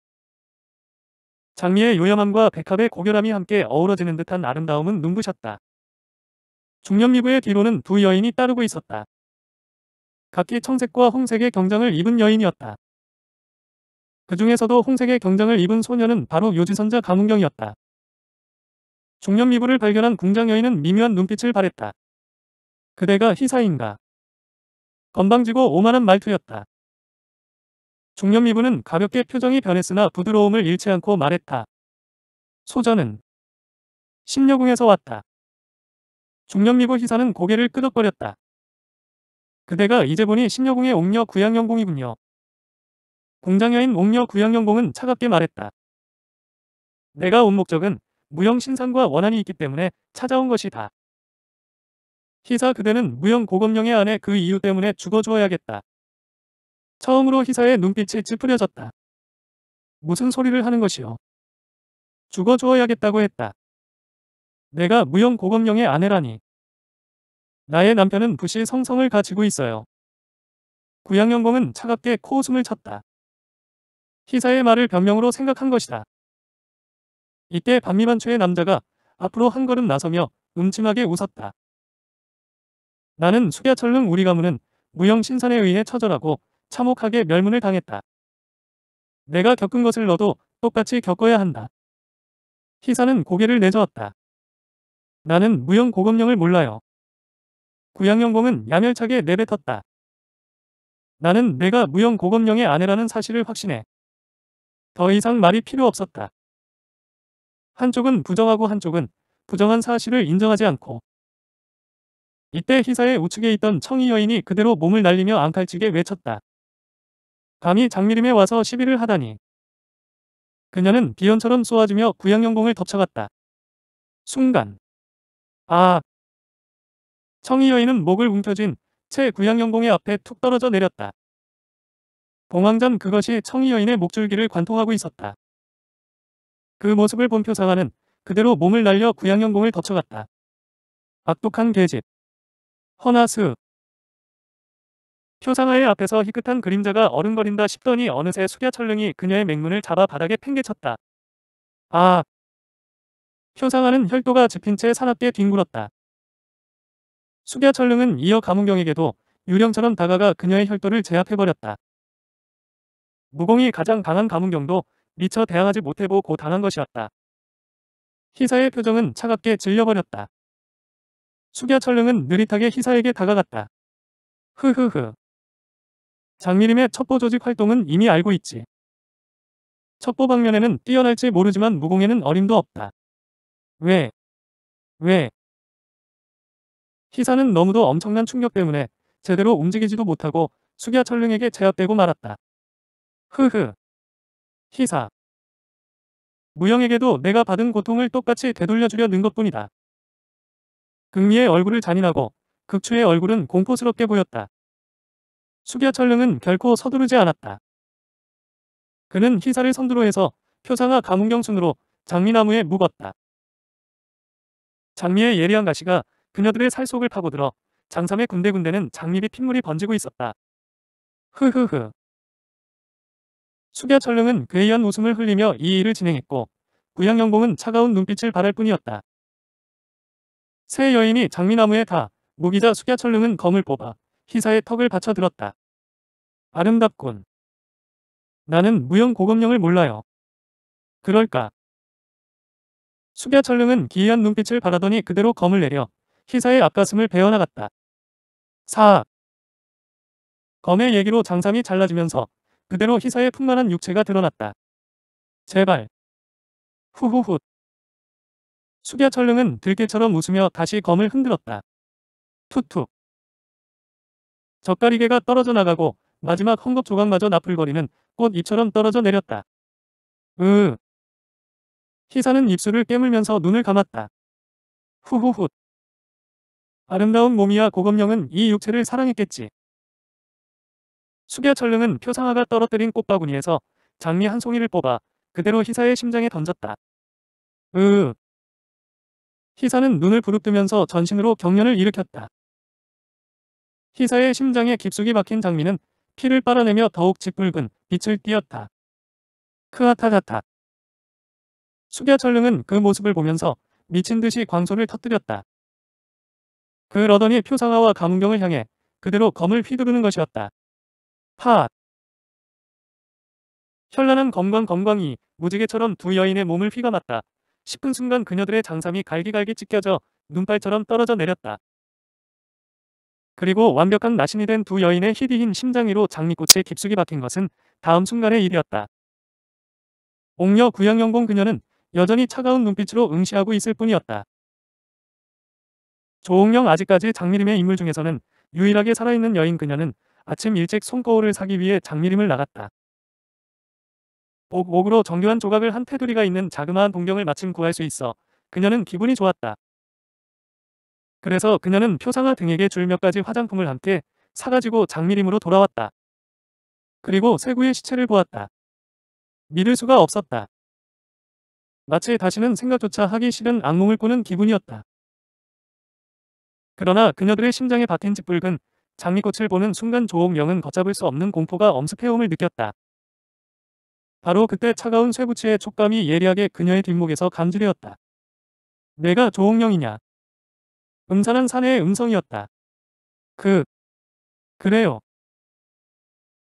장미의 요염함과 백합의 고결함이 함께 어우러지는 듯한 아름다움은 눈부셨다. 중년미부의 뒤로는 두 여인이 따르고 있었다. 각기 청색과 홍색의 경장을 입은 여인이었다. 그중에서도 홍색의 경장을 입은 소녀는 바로 요지선자 강은경이었다 종년 미부를 발견한 궁장 여인은 미묘한 눈빛을 발했다. 그대가 희사인가. 건방지고 오만한 말투였다. 종년 미부는 가볍게 표정이 변했으나 부드러움을 잃지 않고 말했다. 소전은 신녀궁에서 왔다. 중년미부 희사는 고개를 끄덕거렸다. 그대가 이제 보니 신녀궁의 옥녀 구양영궁이군요. 공장여인 옥녀 구형영공은 차갑게 말했다. 내가 온 목적은 무형 신상과 원한이 있기 때문에 찾아온 것이다. 희사 그대는 무형 고검령의 아내 그 이유 때문에 죽어주어야겠다. 처음으로 희사의 눈빛이 찌푸려졌다. 무슨 소리를 하는 것이요. 죽어주어야겠다고 했다. 내가 무형 고검령의 아내라니. 나의 남편은 부시 성성을 가지고 있어요. 구양영공은 차갑게 코웃음을 쳤다. 희사의 말을 변명으로 생각한 것이다. 이때 반미반초의 남자가 앞으로 한 걸음 나서며 음침하게 웃었다. 나는 숙야철릉 우리 가문은 무형신산에 의해 처절하고 참혹하게 멸문을 당했다. 내가 겪은 것을 너도 똑같이 겪어야 한다. 희사는 고개를 내저었다. 나는 무형 고검령을 몰라요. 구양영공은 야멸차게 내뱉었다. 나는 내가 무형 고검령의 아내라는 사실을 확신해. 더 이상 말이 필요 없었다. 한쪽은 부정하고 한쪽은 부정한 사실을 인정하지 않고 이때 희사의 우측에 있던 청이 여인이 그대로 몸을 날리며 앙칼치게 외쳤다. 감히 장미림에 와서 시비를 하다니. 그녀는 비연처럼 쏘아지며 구양영공을 덮쳐갔다. 순간. 아. 청이 여인은 목을 움켜쥔 채 구양영공의 앞에 툭 떨어져 내렸다. 봉황전 그것이 청이 여인의 목줄기를 관통하고 있었다. 그 모습을 본 표사화는 그대로 몸을 날려 구양연공을 덮쳐갔다. 악독한 계집. 허나스. 표상화의 앞에서 희끗한 그림자가 어른거린다 싶더니 어느새 수야철릉이 그녀의 맹문을 잡아 바닥에 팽개쳤다. 아! 표상화는 혈도가 집힌 채 사납게 뒹굴었다. 수야철릉은 이어 가문경에게도 유령처럼 다가가 그녀의 혈도를 제압해버렸다. 무공이 가장 강한 가문경도 미처 대항하지 못해보고 당한 것이었다. 희사의 표정은 차갑게 질려버렸다. 숙야철릉은 느릿하게 희사에게 다가갔다. 흐흐흐. 장미림의 첩보 조직 활동은 이미 알고 있지. 첩보 방면에는 뛰어날지 모르지만 무공에는 어림도 없다. 왜? 왜? 희사는 너무도 엄청난 충격 때문에 제대로 움직이지도 못하고 숙야철릉에게 제압되고 말았다. 흐흐. 희사. 무형에게도 내가 받은 고통을 똑같이 되돌려주려는 것뿐이다. 극미의 얼굴을 잔인하고 극추의 얼굴은 공포스럽게 보였다. 수비아철릉은 결코 서두르지 않았다. 그는 희사를 선두로 해서 표상화 가문경순으로 장미나무에 묵었다. 장미의 예리한 가시가 그녀들의 살 속을 파고들어 장삼의 군데군데는 장미비 핏물이 번지고 있었다. 흐흐흐. 수벼철릉은 괴이한 웃음을 흘리며 이 일을 진행했고 구양영공은 차가운 눈빛을 바랄 뿐이었다. 새 여인이 장미나무에 다 무기자 숙야철릉은 검을 뽑아 희사의 턱을 받쳐 들었다. 아름답군. 나는 무형 고검령을 몰라요. 그럴까? 숙야철릉은 기이한 눈빛을 바라더니 그대로 검을 내려 희사의 앞가슴을 베어나갔다. 사악. 검의 얘기로 장삼이 잘라지면서 그대로 희사의 풍만한 육체가 드러났다. 제발. 후후훗. 숙야 철릉은 들개처럼 웃으며 다시 검을 흔들었다. 툭툭. 젓가리개가 떨어져 나가고 마지막 헝겊 조각마저 나풀거리는 꽃 잎처럼 떨어져 내렸다. 으. 희사는 입술을 깨물면서 눈을 감았다. 후후훗. 아름다운 몸이야 고검령은 이 육체를 사랑했겠지. 수겨철릉은 표상아가 떨어뜨린 꽃바구니에서 장미 한 송이를 뽑아 그대로 희사의 심장에 던졌다. 으으. 희사는 눈을 부릅뜨면서 전신으로 경련을 일으켰다. 희사의 심장에 깊숙이 박힌 장미는 피를 빨아내며 더욱 짙붉은 빛을 띄었다. 크아타다타 수겨철릉은 그 모습을 보면서 미친 듯이 광소를 터뜨렸다. 그러더니 표상아와 가문경을 향해 그대로 검을 휘두르는 것이었다. 파. 현란한 건광 건광이 무지개처럼 두 여인의 몸을 휘감았다. 싶은 순간 그녀들의 장삼이 갈기갈기 찢겨져 눈발처럼 떨어져 내렸다. 그리고 완벽한 나신이 된 두 여인의 희디인 심장 위로 장미꽃의 깊숙이 박힌 것은 다음 순간의 일이었다. 옥녀 구양영공 그녀는 여전히 차가운 눈빛으로 응시하고 있을 뿐이었다. 조옥영 아직까지 장미림의 인물 중에서는 유일하게 살아있는 여인 그녀는 아침 일찍 손거울을 사기 위해 장미림을 나갔다. 옥목으로 정교한 조각을 한 테두리가 있는 자그마한 동경을 마침 구할 수 있어 그녀는 기분이 좋았다. 그래서 그녀는 표상아 등에게 줄 몇 가지 화장품을 함께 사가지고 장미림으로 돌아왔다. 그리고 세구의 시체를 보았다. 믿을 수가 없었다. 마치 다시는 생각조차 하기 싫은 악몽을 꾸는 기분이었다. 그러나 그녀들의 심장에 박힌 짓불근 장미꽃을 보는 순간 조옥령은 걷잡을 수 없는 공포가 엄습해옴을 느꼈다. 바로 그때 차가운 쇠부츠의 촉감이 예리하게 그녀의 뒷목에서 감지되었다. 내가 조옥령이냐 음산한 사내의 음성이었다. 그, 그래요.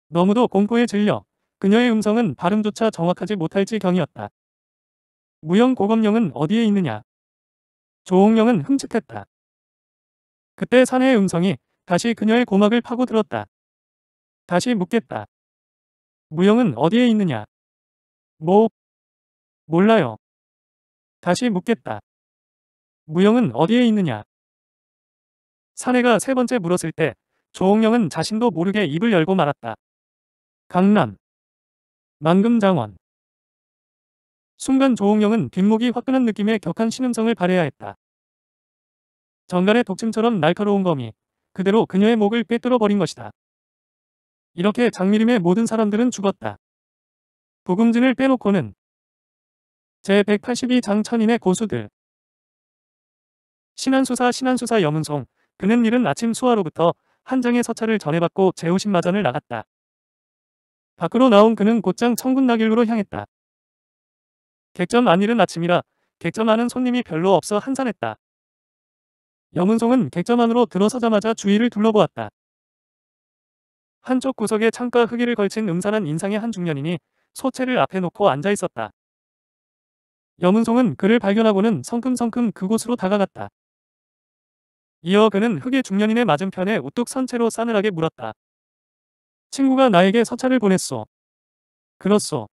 너무도 공포에 질려 그녀의 음성은 발음조차 정확하지 못할 지경이었다. 무형 고검령은 어디에 있느냐? 조홍령은 흠칫했다. 그때 사내의 음성이 다시 그녀의 고막을 파고들었다. 다시 묻겠다. 무영은 어디에 있느냐? 뭐? 몰라요. 다시 묻겠다. 무영은 어디에 있느냐? 사내가 세 번째 물었을 때 조홍영은 자신도 모르게 입을 열고 말았다. 강남. 만금장원. 순간 조홍영은 뒷목이 화끈한 느낌의 격한 신음성을 발해야 했다. 정갈의 독침처럼 날카로운 검이 그대로 그녀의 목을 빼뚫어버린 것이다. 이렇게 장미림의 모든 사람들은 죽었다. 보금진을 빼놓고는 제182장 천인의 고수들 신한수사 신한수사 여문송 그는 이른 아침 수화로부터 한 장의 서찰을 전해받고 제우신마전을 나갔다. 밖으로 나온 그는 곧장 청군나길로 향했다. 객점 안일은 아침이라 객점하는 손님이 별로 없어 한산했다. 염은송은 객점 안으로 들어서자마자 주위를 둘러보았다. 한쪽 구석에 창가 흙이를 걸친 음산한 인상의 한 중년인이 소체를 앞에 놓고 앉아 있었다. 염은송은 그를 발견하고는 성큼성큼 그곳으로 다가갔다. 이어 그는 흙의 중년인의 맞은편에 우뚝 선 채로 싸늘하게 물었다. 친구가 나에게 서찰을 보냈소. 그렇소.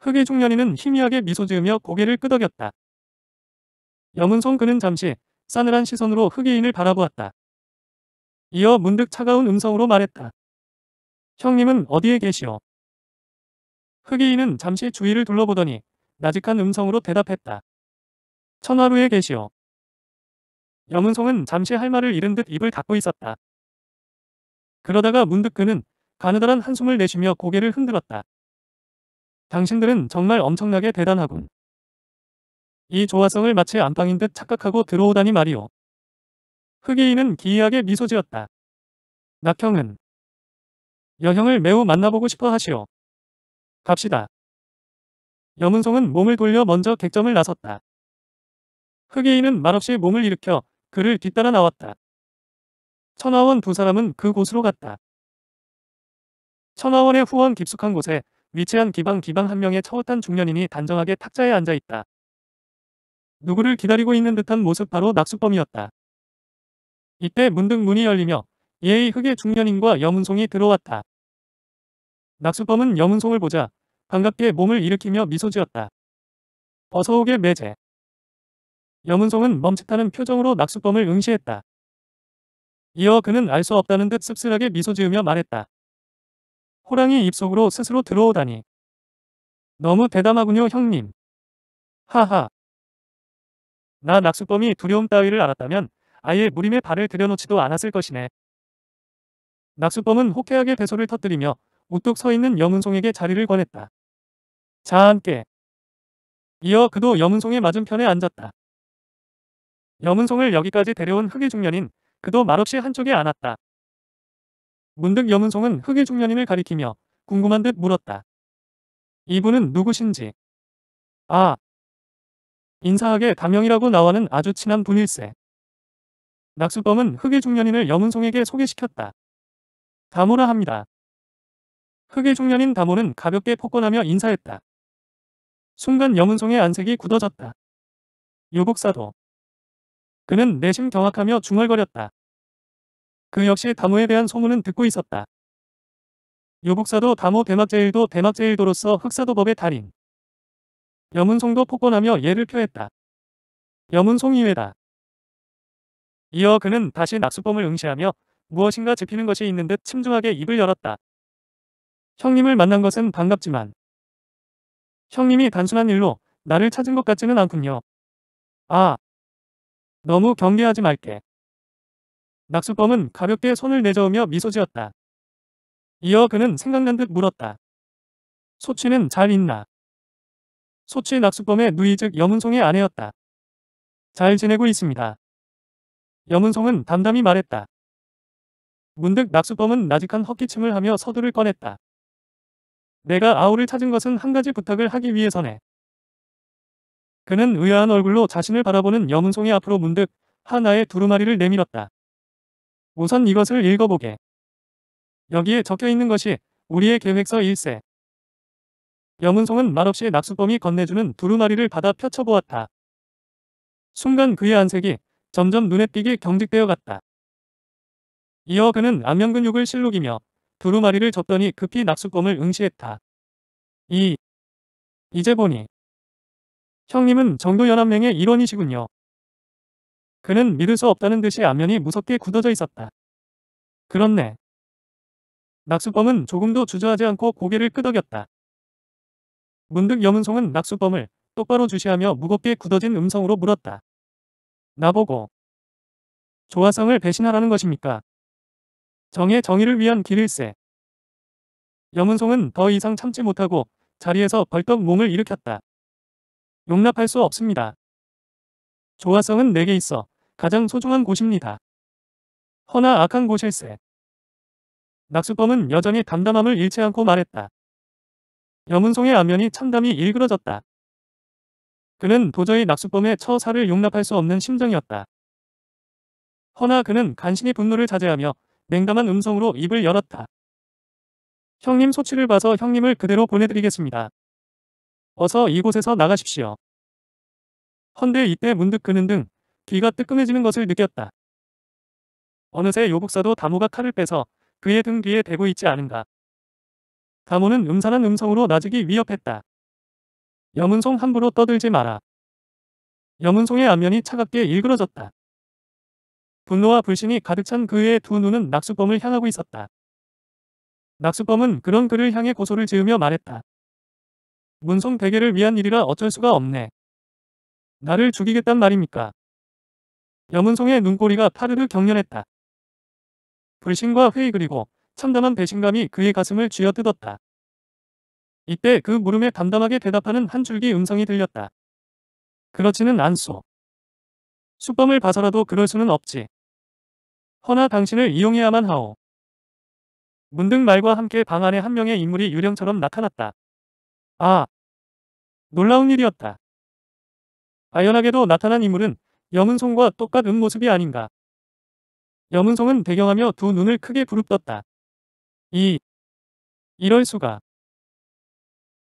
흑의 중년인은 희미하게 미소 지으며 고개를 끄덕였다. 염은송 그는 잠시 싸늘한 시선으로 흑인을 바라보았다. 이어 문득 차가운 음성으로 말했다. 형님은 어디에 계시오? 흑인은 잠시 주위를 둘러보더니 나직한 음성으로 대답했다. 천하루에 계시오. 염은송은 잠시 할 말을 잃은 듯 입을 닫고 있었다. 그러다가 문득 그는 가느다란 한숨을 내쉬며 고개를 흔들었다. 당신들은 정말 엄청나게 대단하군. 이 조화성을 마치 안방인 듯 착각하고 들어오다니 말이오. 흑이인은 기이하게 미소 지었다. 낙형은 여형을 매우 만나보고 싶어 하시오. 갑시다. 여문송은 몸을 돌려 먼저 객점을 나섰다. 흑이인은 말없이 몸을 일으켜 그를 뒤따라 나왔다. 천하원 두 사람은 그곳으로 갔다. 천하원의 후원 깊숙한 곳에 위치한 기방 기방 한 명의 처우한 중년인이 단정하게 탁자에 앉아있다. 누구를 기다리고 있는 듯한 모습 바로 낙수범이었다. 이때 문득 문이 열리며 예의 흑의 중년인과 여문송이 들어왔다. 낙수범은 여문송을 보자 반갑게 몸을 일으키며 미소 지었다. 어서오게 매제. 여문송은 멈칫하는 표정으로 낙수범을 응시했다. 이어 그는 알 수 없다는 듯 씁쓸하게 미소 지으며 말했다. 호랑이 입속으로 스스로 들어오다니. 너무 대담하군요 형님. 하하. 나낙수범이 두려움 따위를 알았다면 아예 무림에 발을 들여놓지도 않았을 것이네. 낙수범은 호쾌하게 배소를 터뜨리며 우뚝 서있는 여은송에게 자리를 권했다. 자 함께. 이어 그도 여은송의 맞은편에 앉았다. 여은송을 여기까지 데려온 흑의 중년인 그도 말없이 한쪽에 앉았다. 문득 여은송은 흑의 중년인을 가리키며 궁금한 듯 물었다. 이분은 누구신지. 아, 인사하게 당명이라고 나와는 아주 친한 분일세. 낙수범은 흑의 중년인을 여문송에게 소개시켰다. 다모라 합니다. 흑의 중년인 다모는 가볍게 폭권하며 인사했다. 순간 여문송의 안색이 굳어졌다. 유복사도. 그는 내심 경악하며 중얼거렸다. 그 역시 다모에 대한 소문은 듣고 있었다. 유복사도 다모 대막제일도 대막제일도로서 흑사도법의 달인. 여문송도 폭권하며 예를 표했다. 여문송이외다. 이어 그는 다시 낙수범을 응시하며 무엇인가 지피는 것이 있는 듯 침중하게 입을 열었다. 형님을 만난 것은 반갑지만 형님이 단순한 일로 나를 찾은 것 같지는 않군요. 아, 너무 경계하지 말게. 낙수범은 가볍게 손을 내저으며 미소 지었다. 이어 그는 생각난 듯 물었다. 소취는 잘 있나? 소치 낙수범의 누이 즉 여문송의 아내였다. 잘 지내고 있습니다. 여문송은 담담히 말했다. 문득 낙수범은 나직한 헛기침을 하며 서두를 꺼냈다. 내가 아우를 찾은 것은 한 가지 부탁을 하기 위해서네. 그는 의아한 얼굴로 자신을 바라보는 여문송의 앞으로 문득 하나의 두루마리를 내밀었다. 우선 이것을 읽어보게. 여기에 적혀있는 것이 우리의 계획서 1세. 영은성은 말없이 낙수범이 건네주는 두루마리를 받아 펼쳐보았다. 순간 그의 안색이 점점 눈에 띄게 경직되어 갔다. 이어 그는 안면 근육을 실룩이며 두루마리를 접더니 급히 낙수범을 응시했다. 이 이제 보니 형님은 정도연합맹의 일원이시군요. 그는 믿을 수 없다는 듯이 안면이 무섭게 굳어져 있었다. 그렇네. 낙수범은 조금도 주저하지 않고 고개를 끄덕였다. 문득 염은송은 낙수범을 똑바로 주시하며 무겁게 굳어진 음성으로 물었다. 나보고 조화성을 배신하라는 것입니까? 정의 정의를 위한 길일세. 염은송은 더 이상 참지 못하고 자리에서 벌떡 몸을 일으켰다. 용납할 수 없습니다. 조화성은 내게 있어 가장 소중한 곳입니다. 허나 악한 곳일세. 낙수범은 여전히 담담함을 잃지 않고 말했다. 여문송의 안면이 참담히 일그러졌다. 그는 도저히 낙수범의 처사를 용납할 수 없는 심정이었다. 허나 그는 간신히 분노를 자제하며 냉담한 음성으로 입을 열었다. 형님 소취를 봐서 형님을 그대로 보내드리겠습니다. 어서 이곳에서 나가십시오. 헌데 이때 문득 그는 등 귀가 뜨끔해지는 것을 느꼈다. 어느새 요복사도 다모가 칼을 빼서 그의 등 뒤에 대고 있지 않은가. 가모는 음산한 음성으로 나직이 위협했다. 여문송 함부로 떠들지 마라. 여문송의 안면이 차갑게 일그러졌다. 분노와 불신이 가득 찬 그의 두 눈은 낙수범을 향하고 있었다. 낙수범은 그런 그를 향해 고소를 지으며 말했다. 문송 대계를 위한 일이라 어쩔 수가 없네. 나를 죽이겠단 말입니까? 여문송의 눈꼬리가 파르르 경련했다. 불신과 회의 그리고 참담한 배신감이 그의 가슴을 쥐어뜯었다. 이때 그 물음에 담담하게 대답하는 한 줄기 음성이 들렸다. 그렇지는 않소. 숙범을 봐서라도 그럴 수는 없지. 허나 당신을 이용해야만 하오. 문득 말과 함께 방 안에 한 명의 인물이 유령처럼 나타났다. 아! 놀라운 일이었다. 아연하게도 나타난 인물은 염은송과 똑같은 모습이 아닌가. 염은송은 대경하며 두 눈을 크게 부릅떴다. 2. 이럴 수가.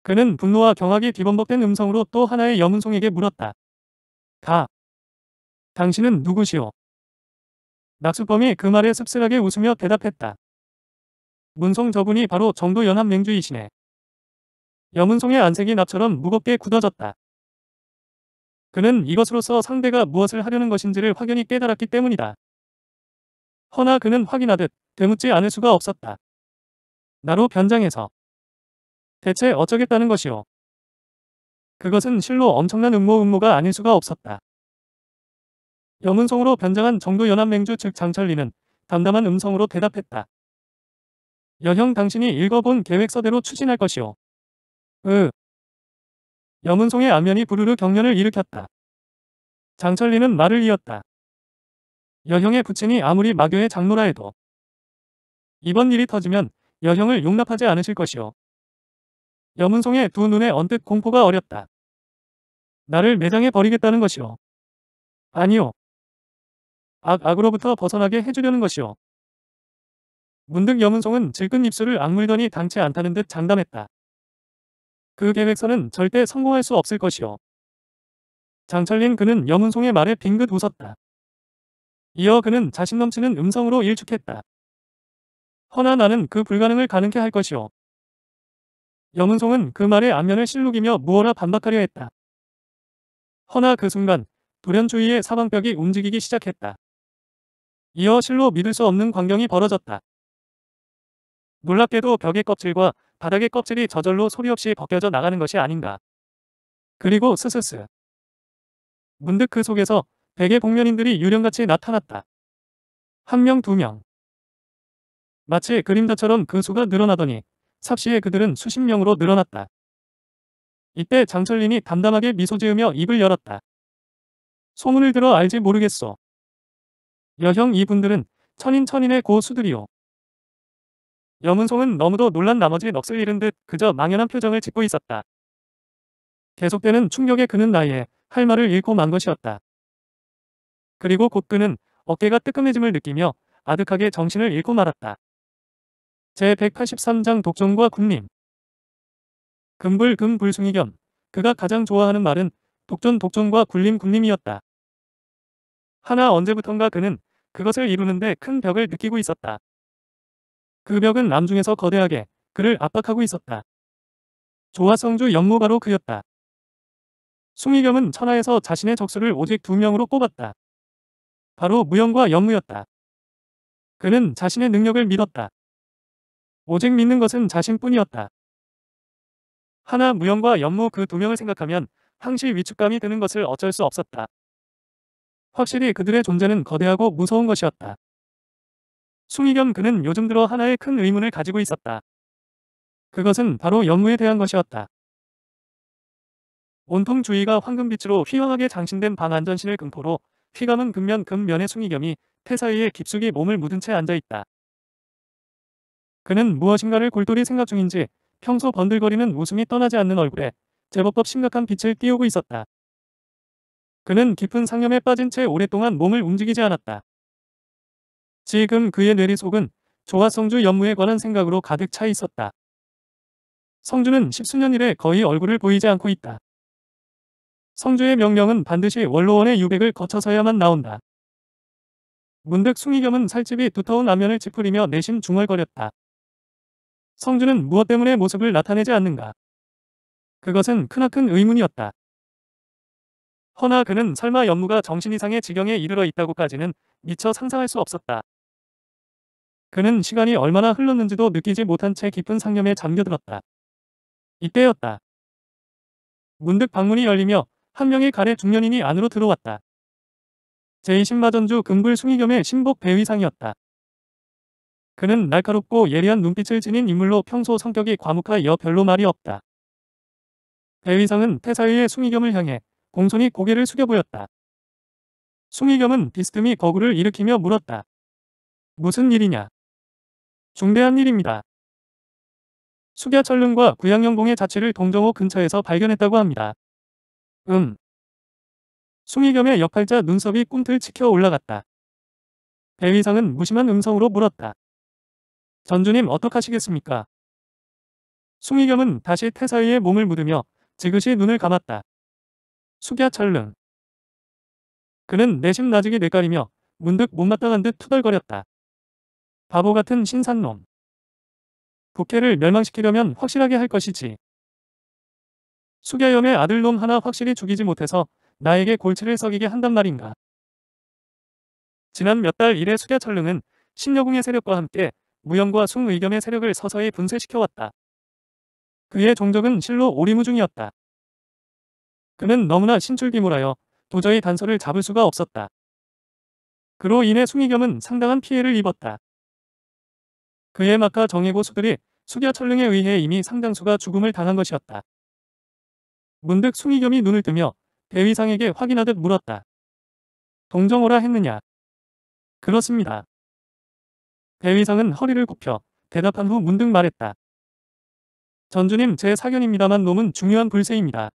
그는 분노와 경악이 뒤범벅된 음성으로 또 하나의 여문송에게 물었다. 가. 당신은 누구시오? 낙수범이 그 말에 씁쓸하게 웃으며 대답했다. 문송 저분이 바로 정도 연합 맹주이시네. 여문송의 안색이 납처럼 무겁게 굳어졌다. 그는 이것으로서 상대가 무엇을 하려는 것인지를 확연히 깨달았기 때문이다. 허나 그는 확인하듯 되묻지 않을 수가 없었다. 나로 변장해서 대체 어쩌겠다는 것이오. 그것은 실로 엄청난 음모 음모가 아닐 수가 없었다. 염은성으로 변장한 정도 연합맹주 측 장철리는 담담한 음성으로 대답했다. 여형 당신이 읽어본 계획서대로 추진할 것이오. 으. 염은송의 안면이 부르르 경련을 일으켰다. 장철리는 말을 이었다. 여형의 부친이 아무리 마교의 장로라 해도 이번 일이 터지면 여형을 용납하지 않으실 것이오 여문송의 두 눈에 언뜻 공포가 어렵다 나를 매장해 버리겠다는 것이오아니오 악, 악으로부터 벗어나게 해주려는 것이오 문득 여문송은 질끈 입술을 악물더니 당치 않다는 듯 장담했다. 그 계획서는 절대 성공할 수 없을 것이오 장철린 그는 여문송의 말에 빙긋 웃었다. 이어 그는 자신 넘치는 음성으로 일축했다. 허나 나는 그 불가능을 가능케 할 것이오. 염은송은 그 말의 안면을 실룩이며 무어라 반박하려 했다. 허나 그 순간 돌연주위의 사방벽이 움직이기 시작했다. 이어 실로 믿을 수 없는 광경이 벌어졌다. 놀랍게도 벽의 껍질과 바닥의 껍질이 저절로 소리 없이 벗겨져 나가는 것이 아닌가. 그리고 스스스. 문득 그 속에서 백의 복면인들이 유령같이 나타났다. 한 명, 두 명. 마치 그림자처럼 그 수가 늘어나더니 삽시에 그들은 수십 명으로 늘어났다. 이때 장철린이 담담하게 미소 지으며 입을 열었다. 소문을 들어 알지 모르겠소. 여형 이분들은 천인 천인의 고수들이오. 여문송은 너무도 놀란 나머지 넋을 잃은 듯 그저 망연한 표정을 짓고 있었다. 계속되는 충격에 그는 나이에 할 말을 잃고 만 것이었다. 그리고 곧 그는 어깨가 뜨끔해짐을 느끼며 아득하게 정신을 잃고 말았다. 제183장 독종과 군림 금불 금불숭이 겸 그가 가장 좋아하는 말은 독존 독종과 군림 군림이었다. 하나 언제부턴가 그는 그것을 이루는데 큰 벽을 느끼고 있었다. 그 벽은 남중에서 거대하게 그를 압박하고 있었다. 조화성주 연무바로 그였다. 숭이겸은 천하에서 자신의 적수를 오직 두 명으로 꼽았다. 바로 무형과 연무였다. 그는 자신의 능력을 믿었다. 오직 믿는 것은 자신뿐이었다. 하나 무형과 연무 그 두 명을 생각하면 항시 위축감이 드는 것을 어쩔 수 없었다. 확실히 그들의 존재는 거대하고 무서운 것이었다. 숭이겸 그는 요즘 들어 하나의 큰 의문을 가지고 있었다. 그것은 바로 연무에 대한 것이었다. 온통 주위가 황금빛으로 휘황하게 장신된 방안 전신을 금포로 휘감은 금면 금면의 숭이겸이 태사이에 깊숙이 몸을 묻은 채 앉아있다. 그는 무엇인가를 골똘히 생각 중인지 평소 번들거리는 웃음이 떠나지 않는 얼굴에 제법법 심각한 빛을 띄우고 있었다. 그는 깊은 상념에 빠진 채 오랫동안 몸을 움직이지 않았다. 지금 그의 뇌리 속은 조화 성주 연무에 관한 생각으로 가득 차 있었다. 성주는 십수년 이래 거의 얼굴을 보이지 않고 있다. 성주의 명령은 반드시 원로원의 유백을 거쳐서야만 나온다. 문득 숭이겸은 살집이 두터운 안면을 찌푸리며 내심 중얼거렸다. 성주는 무엇 때문에 모습을 나타내지 않는가? 그것은 크나큰 의문이었다. 허나 그는 설마 연무가 정신 이상의 지경에 이르러 있다고까지는 미처 상상할 수 없었다. 그는 시간이 얼마나 흘렀는지도 느끼지 못한 채 깊은 상념에 잠겨들었다. 이때였다. 문득 방문이 열리며 한 명의 가래 중년인이 안으로 들어왔다. 제2 0마전주 금불 숭의겸의 신복 배위상이었다. 그는 날카롭고 예리한 눈빛을 지닌 인물로 평소 성격이 과묵하여 별로 말이 없다. 배위상은 태사의의 숭의겸을 향해 공손히 고개를 숙여 보였다. 숭의겸은 비스듬히 거구를 일으키며 물었다. 무슨 일이냐? 중대한 일입니다. 숙야철릉과 구양영공의 자취를 동정호 근처에서 발견했다고 합니다. 음. 숭의겸의 역할자 눈썹이 꿈틀 치켜 올라갔다. 배위상은 무심한 음성으로 물었다. 전주님 어떡하시겠습니까? 숭이겸은 다시 태사의 몸을 묻으며 지그시 눈을 감았다. 숙야 철릉. 그는 내심 나직이 뇌가리며 문득 못마땅한 듯 투덜거렸다. 바보 같은 신산놈. 국회를 멸망시키려면 확실하게 할 것이지. 숙야염의 아들놈 하나 확실히 죽이지 못해서 나에게 골치를 썩이게 한단 말인가. 지난 몇 달 이래 숙야 철릉은 신여궁의 세력과 함께 무형과 숭의겸의 세력을 서서히 분쇄시켜왔다. 그의 종적은 실로 오리무중이었다. 그는 너무나 신출귀몰하여 도저히 단서를 잡을 수가 없었다. 그로 인해 숭의겸은 상당한 피해를 입었다. 그의 막가 정예고수들이 수겨철릉에 의해 이미 상당수가 죽음을 당한 것이었다. 문득 숭의겸이 눈을 뜨며 대위상에게 확인하듯 물었다. 동정오라 했느냐? 그렇습니다. 배위상은 허리를 굽혀 대답한 후 문득 말했다. 전주님 제 사견입니다만 놈은 중요한 불세입니다.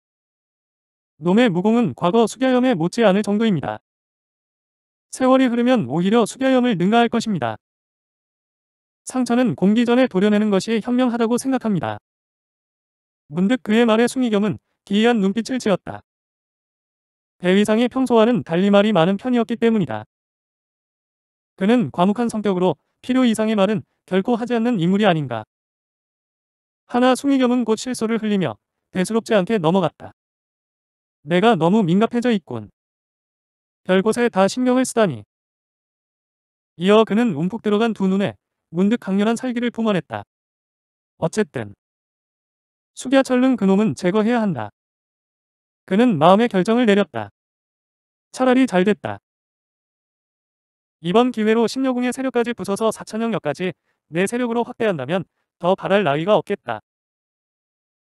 놈의 무공은 과거 숙야염에 못지않을 정도입니다. 세월이 흐르면 오히려 숙야염을 능가할 것입니다. 상처는 공기 전에 도려내는 것이 현명하다고 생각합니다. 문득 그의 말에 숭이겸은 기이한 눈빛을 지었다. 배위상이 평소와는 달리 말이 많은 편이었기 때문이다. 그는 과묵한 성격으로 필요 이상의 말은 결코 하지 않는 인물이 아닌가. 하나 송희겸은 곧 실소를 흘리며 대수롭지 않게 넘어갔다. 내가 너무 민감해져 있군. 별곳에 다 신경을 쓰다니. 이어 그는 움푹 들어간 두 눈에 문득 강렬한 살기를 품어냈다. 어쨌든 숙야철릉 그놈은 제거해야 한다. 그는 마음의 결정을 내렸다. 차라리 잘됐다. 이번 기회로 십여궁의 세력까지 부숴서 4천영역까지 내 세력으로 확대한다면 더 바랄 나위가 없겠다.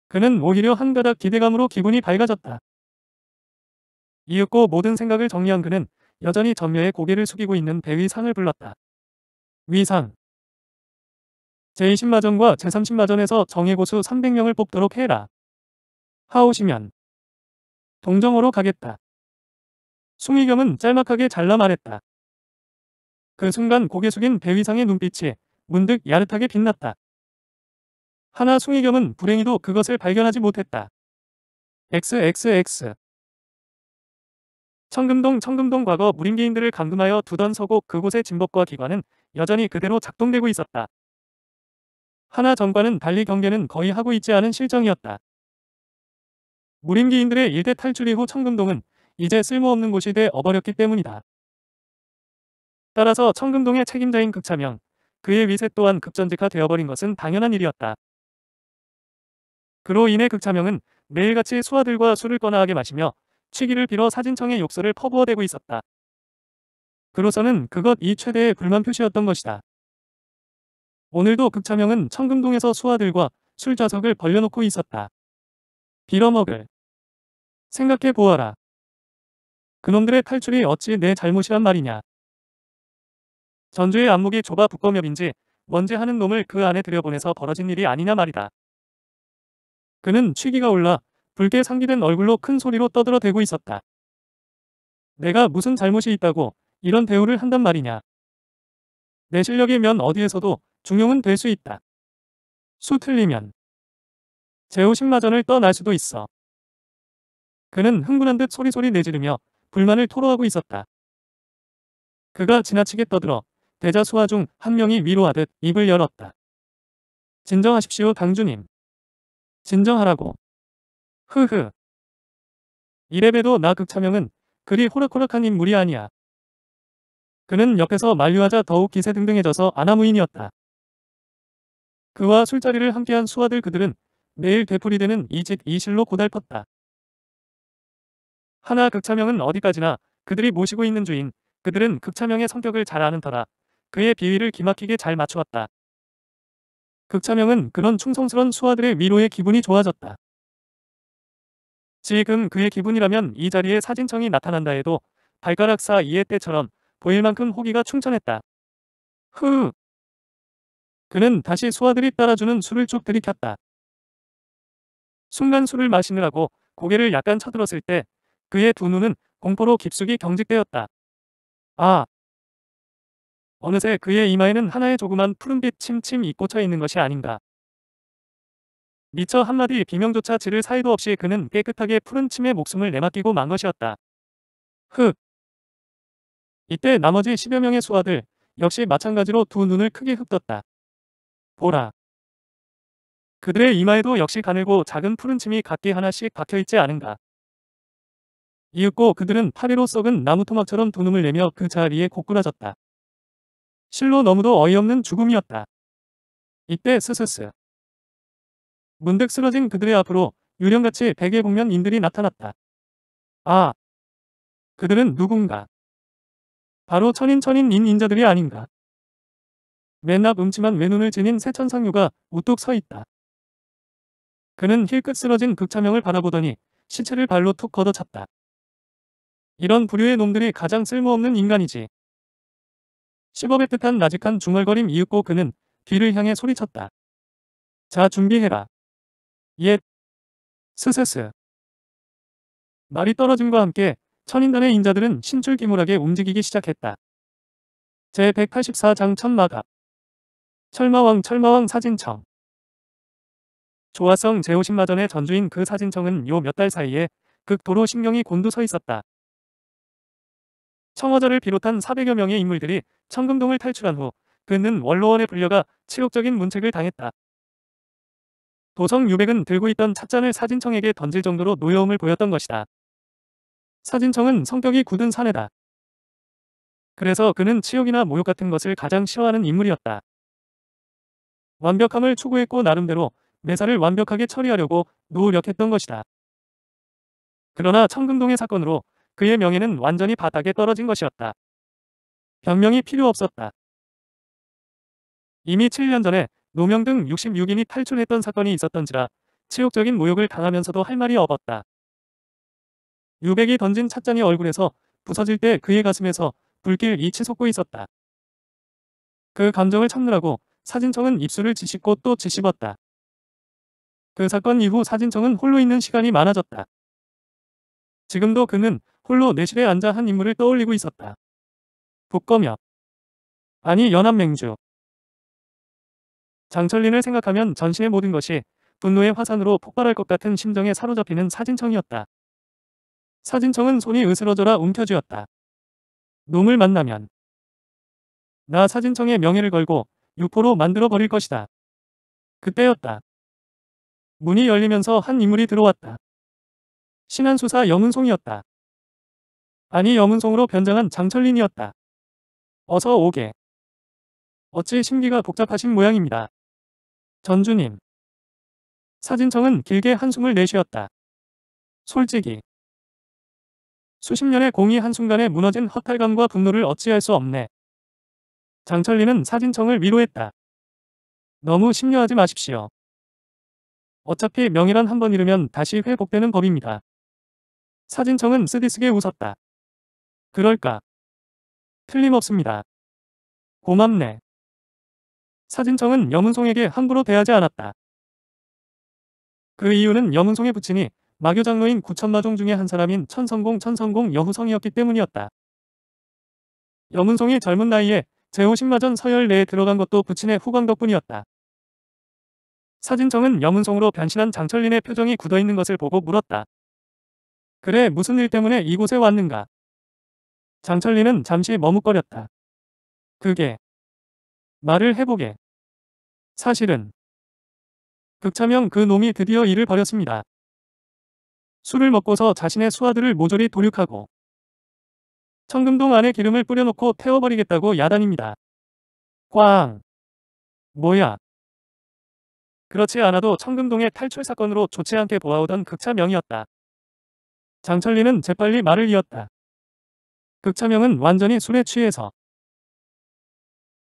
그는 오히려 한 가닥 기대감으로 기분이 밝아졌다. 이윽고 모든 생각을 정리한 그는 여전히 전묘의 고개를 숙이고 있는 배위상을 불렀다. 위상 제20마전과 제30마전에서 정예고수 300명을 뽑도록 해라. 하오시면 동정어로 가겠다. 숭의경은 짤막하게 잘라 말했다. 그 순간 고개 숙인 배위상의 눈빛이 문득 야릇하게 빛났다. 하나 숭이겸은 불행히도 그것을 발견하지 못했다. XXX 청금동 청금동 과거 무림개인들을 감금하여 두던 서고 그곳의 진법과 기관은 여전히 그대로 작동되고 있었다. 하나 전과는 달리 경계는 거의 하고 있지 않은 실정이었다. 무림기인들의 일대 탈출 이후 청금동은 이제 쓸모없는 곳이 돼 어버렸기 때문이다. 따라서 청금동의 책임자인 극차명, 그의 위세 또한 급전직하 되어버린 것은 당연한 일이었다. 그로 인해 극차명은 매일같이 수아들과 술을 꺼나하게 마시며 취기를 빌어 사진청의 욕설을 퍼부어대고 있었다. 그로서는 그것 이 최대의 불만 표시였던 것이다. 오늘도 극차명은 청금동에서 수아들과 술 좌석을 벌려놓고 있었다. 빌어먹을. 생각해보아라. 그놈들의 탈출이 어찌 내 잘못이란 말이냐. 전주의 안목이 좁아 북검엽인지 원죄하는 놈을 그 안에 들여보내서 벌어진 일이 아니냐 말이다. 그는 취기가 올라 붉게 상기된 얼굴로 큰 소리로 떠들어대고 있었다. 내가 무슨 잘못이 있다고 이런 대우를 한단 말이냐. 내 실력이면 어디에서도 중용은 될 수 있다. 수 틀리면 제호신마전을 떠날 수도 있어. 그는 흥분한 듯 소리소리 내지르며 불만을 토로하고 있었다. 그가 지나치게 떠들어 대자수화중한 명이 위로하듯 입을 열었다. 진정하십시오 강주님 진정하라고. 흐흐. 이래봬도 나 극차명은 그리 호락호락한 인물이 아니야. 그는 옆에서 만류하자 더욱 기세등등해져서 아나무인이었다. 그와 술자리를 함께한 수화들 그들은 매일 되풀이되는 이 집 이실로 고달펐다. 하나 극차명은 어디까지나 그들이 모시고 있는 주인, 그들은 극차명의 성격을 잘 아는 터라 그의 비위를 기막히게 잘 맞추었다. 극차명은 그런 충성스런 수하들의 위로에 기분이 좋아졌다. 지금 그의 기분이라면 이 자리에 사진청이 나타난다 해도 발가락 사이의 때처럼 보일 만큼 호기가 충천했다. 흐. 그는 다시 수하들이 따라주는 술을 쭉 들이켰다. 순간 술을 마시느라고 고개를 약간 쳐들었을 때 그의 두 눈은 공포로 깊숙이 경직되었다. 아, 어느새 그의 이마에는 하나의 조그만 푸른빛 침침 이 꽂혀 있는 것이 아닌가. 미처 한마디 비명조차 지를 사이도 없이 그는 깨끗하게 푸른 침에 목숨을 내맡기고 만 것이었다. 흑. 이때 나머지 10여 명의 수아들 역시 마찬가지로 두 눈을 크게 흩었다 보라. 그들의 이마에도 역시 가늘고 작은 푸른 침이 각기 하나씩 박혀있지 않은가. 이윽고 그들은 파리로 썩은 나무토막처럼 두눈을 내며 그 자리에 고꾸라졌다. 실로 너무도 어이없는 죽음이었다. 이때 스스스. 문득 쓰러진 그들의 앞으로 유령같이 백의 복면인들이 나타났다. 아! 그들은 누군가? 바로 천인천인인 인자들이 아닌가? 맨앞 음침한 외눈을 지닌 새천상류가 우뚝 서 있다. 그는 힐끗 쓰러진 극차명을 바라보더니 시체를 발로 툭 걷어찼다. 이런 부류의 놈들이 가장 쓸모없는 인간이지. 씹어뱉 뜻한 나직한 중얼거림 이윽고 그는 뒤를 향해 소리쳤다. 자 준비해라. 옛. 스세스. 말이 떨어짐과 함께 천인단의 인자들은 신출기물하게 움직이기 시작했다. 제184장 천마가 철마왕 철마왕 사진청 조화성 제50마전의 전주인 그 사진청은 요 몇 달 사이에 극도로 신경이 곤두서 있었다. 청어자를 비롯한 400여 명의 인물들이 청금동을 탈출한 후 그는 원로원에 불려가 치욕적인 문책을 당했다. 도성 유백은 들고 있던 찻잔을 사진청에게 던질 정도로 노여움을 보였던 것이다. 사진청은 성격이 굳은 사내다. 그래서 그는 치욕이나 모욕 같은 것을 가장 싫어하는 인물이었다. 완벽함을 추구했고 나름대로 매사를 완벽하게 처리하려고 노력했던 것이다. 그러나 청금동의 사건으로 그의 명예는 완전히 바닥에 떨어진 것이었다. 변명이 필요 없었다. 이미 7년 전에 노명 등 66인이 탈출했던 사건이 있었던지라 치욕적인 모욕을 당하면서도 할 말이 없었다. 유백이 던진 찻잔이 얼굴에서 부서질 때 그의 가슴에서 불길이 치솟고 있었다. 그 감정을 참느라고 사진청은 입술을 지식고또 지씹었다. 그 사건 이후 사진청은 홀로 있는 시간이 많아졌다. 지금도 그는 홀로 내실에 앉아 한 인물을 떠올리고 있었다. 북검역. 아니 연암맹주. 장철린을 생각하면 전시의 모든 것이 분노의 화산으로 폭발할 것 같은 심정에 사로잡히는 사진청이었다. 사진청은 손이 으스러져라 움켜쥐었다. 놈을 만나면 나 사진청의 명예를 걸고 유포로 만들어버릴 것이다. 그때였다. 문이 열리면서 한 인물이 들어왔다. 신한수사 영은송이었다. 아니 영은송으로 변장한 장철린이었다. 어서 오게. 어찌 심기가 복잡하신 모양입니다. 전주님. 사진청은 길게 한숨을 내쉬었다. 솔직히. 수십 년의 공이 한순간에 무너진 허탈감과 분노를 어찌할 수 없네. 장철리는 사진청을 위로했다. 너무 심려하지 마십시오. 어차피 명예란 한 번 잃으면 다시 회복되는 법입니다. 사진청은 쓰디쓰게 웃었다. 그럴까? 틀림없습니다. 고맙네. 사진청은 여문송에게 함부로 대하지 않았다. 그 이유는 여문송의 부친이 마교 장로인 구천마종 중에 한 사람인 천성공 천성공 여후성이었기 때문이었다. 여문송이 젊은 나이에 제50마전 서열 내에 들어간 것도 부친의 후광 덕분이었다. 사진청은 여문송으로 변신한 장철린의 표정이 굳어있는 것을 보고 물었다. 그래 무슨 일 때문에 이곳에 왔는가? 장철리는 잠시 머뭇거렸다. 그게 말을 해보게. 사실은 극차명 그 놈이 드디어 일을 벌였습니다. 술을 먹고서 자신의 수하들을 모조리 도륙하고 청금동 안에 기름을 뿌려놓고 태워버리겠다고 야단입니다. 꽝! 뭐야? 그렇지 않아도 청금동의 탈출 사건으로 좋지 않게 보아오던 극차명이었다. 장철리는 재빨리 말을 이었다. 극차명은 완전히 술에 취해서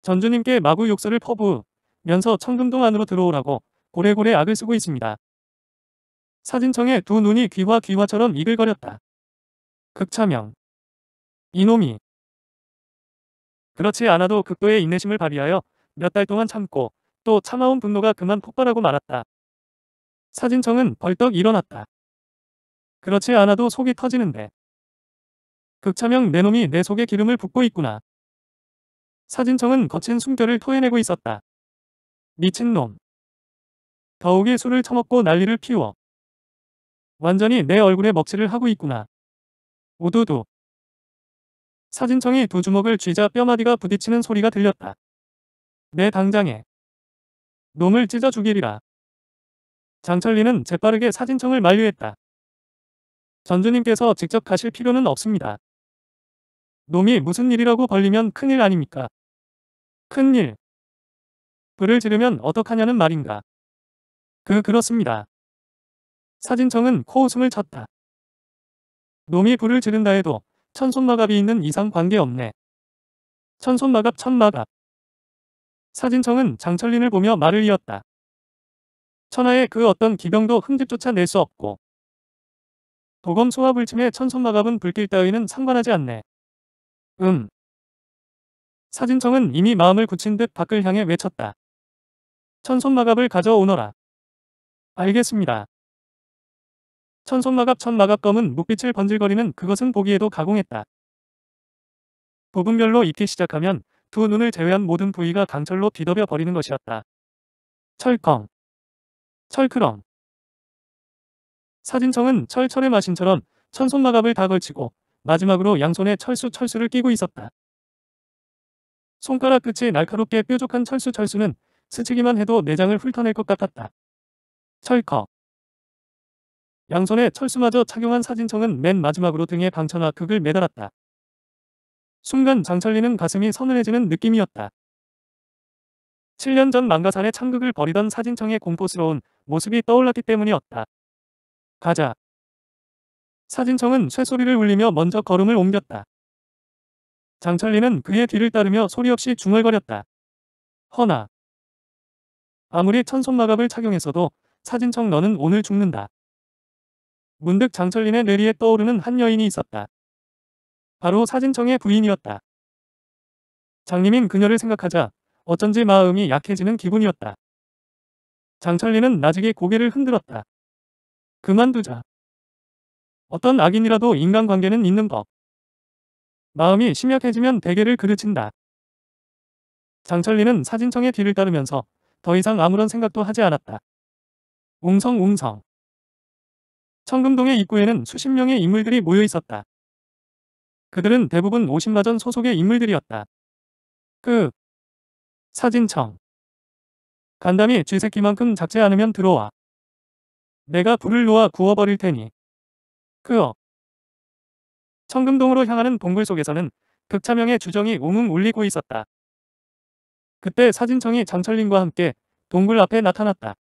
전주님께 마구 욕설을 퍼부으면서 청금동 안으로 들어오라고 고래고래 악을 쓰고 있습니다. 사진청에 두 눈이 귀화 귀화처럼 이글거렸다. 극차명 이놈이 그렇지 않아도 극도의 인내심을 발휘하여 몇 달 동안 참고 또 참아온 분노가 그만 폭발하고 말았다. 사진청은 벌떡 일어났다. 그렇지 않아도 속이 터지는데 극차명 내 놈이 내 속에 기름을 붓고 있구나. 사진청은 거친 숨결을 토해내고 있었다. 미친놈. 더욱이 술을 처먹고 난리를 피워. 완전히 내 얼굴에 먹칠을 하고 있구나. 우두두. 사진청이 두 주먹을 쥐자 뼈마디가 부딪히는 소리가 들렸다. 내 당장에. 놈을 찢어 죽이리라. 장철리는 재빠르게 사진청을 만류했다. 전주님께서 직접 가실 필요는 없습니다. 놈이 무슨 일이라고 벌리면 큰일 아닙니까? 큰일. 불을 지르면 어떡하냐는 말인가. 그 그렇습니다. 사진청은 코웃음을 쳤다. 놈이 불을 지른다 해도 천손마갑이 있는 이상 관계없네. 천손마갑 천마갑. 사진청은 장철린을 보며 말을 이었다. 천하의 그 어떤 기병도 흠집조차 낼 수 없고 도검 소화 불침의 천손마갑은 불길 따위는 상관하지 않네. 음. 사진청은 이미 마음을 굳힌 듯 밖을 향해 외쳤다. 천손마갑을 가져오너라. 알겠습니다. 천손마갑 천마갑검은 묵빛을 번질거리는 그것은 보기에도 가공했다. 부분별로 익기 시작하면 두 눈을 제외한 모든 부위가 강철로 뒤덮여 버리는 것이었다. 철컹. 철크렁. 사진청은 철철의 마신처럼 천손마갑을 다 걸치고 마지막으로 양손에 철수 철수를 끼고 있었다. 손가락 끝이 날카롭게 뾰족한 철수 철수는 스치기만 해도 내장을 훑어낼 것 같았다. 철커 양손에 철수마저 착용한 사진청은 맨 마지막으로 등에 방천화 극을 매달았다. 순간 장철리는 가슴이 서늘해지는 느낌이었다. 7년 전망가산에 창극을 벌이던 사진청의 공포스러운 모습이 떠올랐기 때문이었다. 가자. 사진청은 쇠소리를 울리며 먼저 걸음을 옮겼다. 장철리는 그의 뒤를 따르며 소리 없이 중얼거렸다. 허나 아무리 천손마갑을 착용했어도 사진청 너는 오늘 죽는다. 문득 장철린의 뇌리에 떠오르는 한 여인이 있었다. 바로 사진청의 부인이었다. 장님인 그녀를 생각하자 어쩐지 마음이 약해지는 기분이었다. 장철린은 나직이 고개를 흔들었다. 그만두자. 어떤 악인이라도 인간관계는 있는 법. 마음이 심약해지면 대개를 그르친다. 장철리는 사진청의 뒤를 따르면서 더 이상 아무런 생각도 하지 않았다. 웅성웅성. 청금동의 입구에는 수십 명의 인물들이 모여 있었다. 그들은 대부분 오십마전 소속의 인물들이었다. 그 사진청. 간담이 쥐새끼만큼 작지 않으면 들어와. 내가 불을 놓아 구워버릴 테니. 그어 청금동으로 향하는 동굴 속에서는 극차명의 주정이 웅웅 울리고 있었다. 그때 사진청이 장철린과 함께 동굴 앞에 나타났다.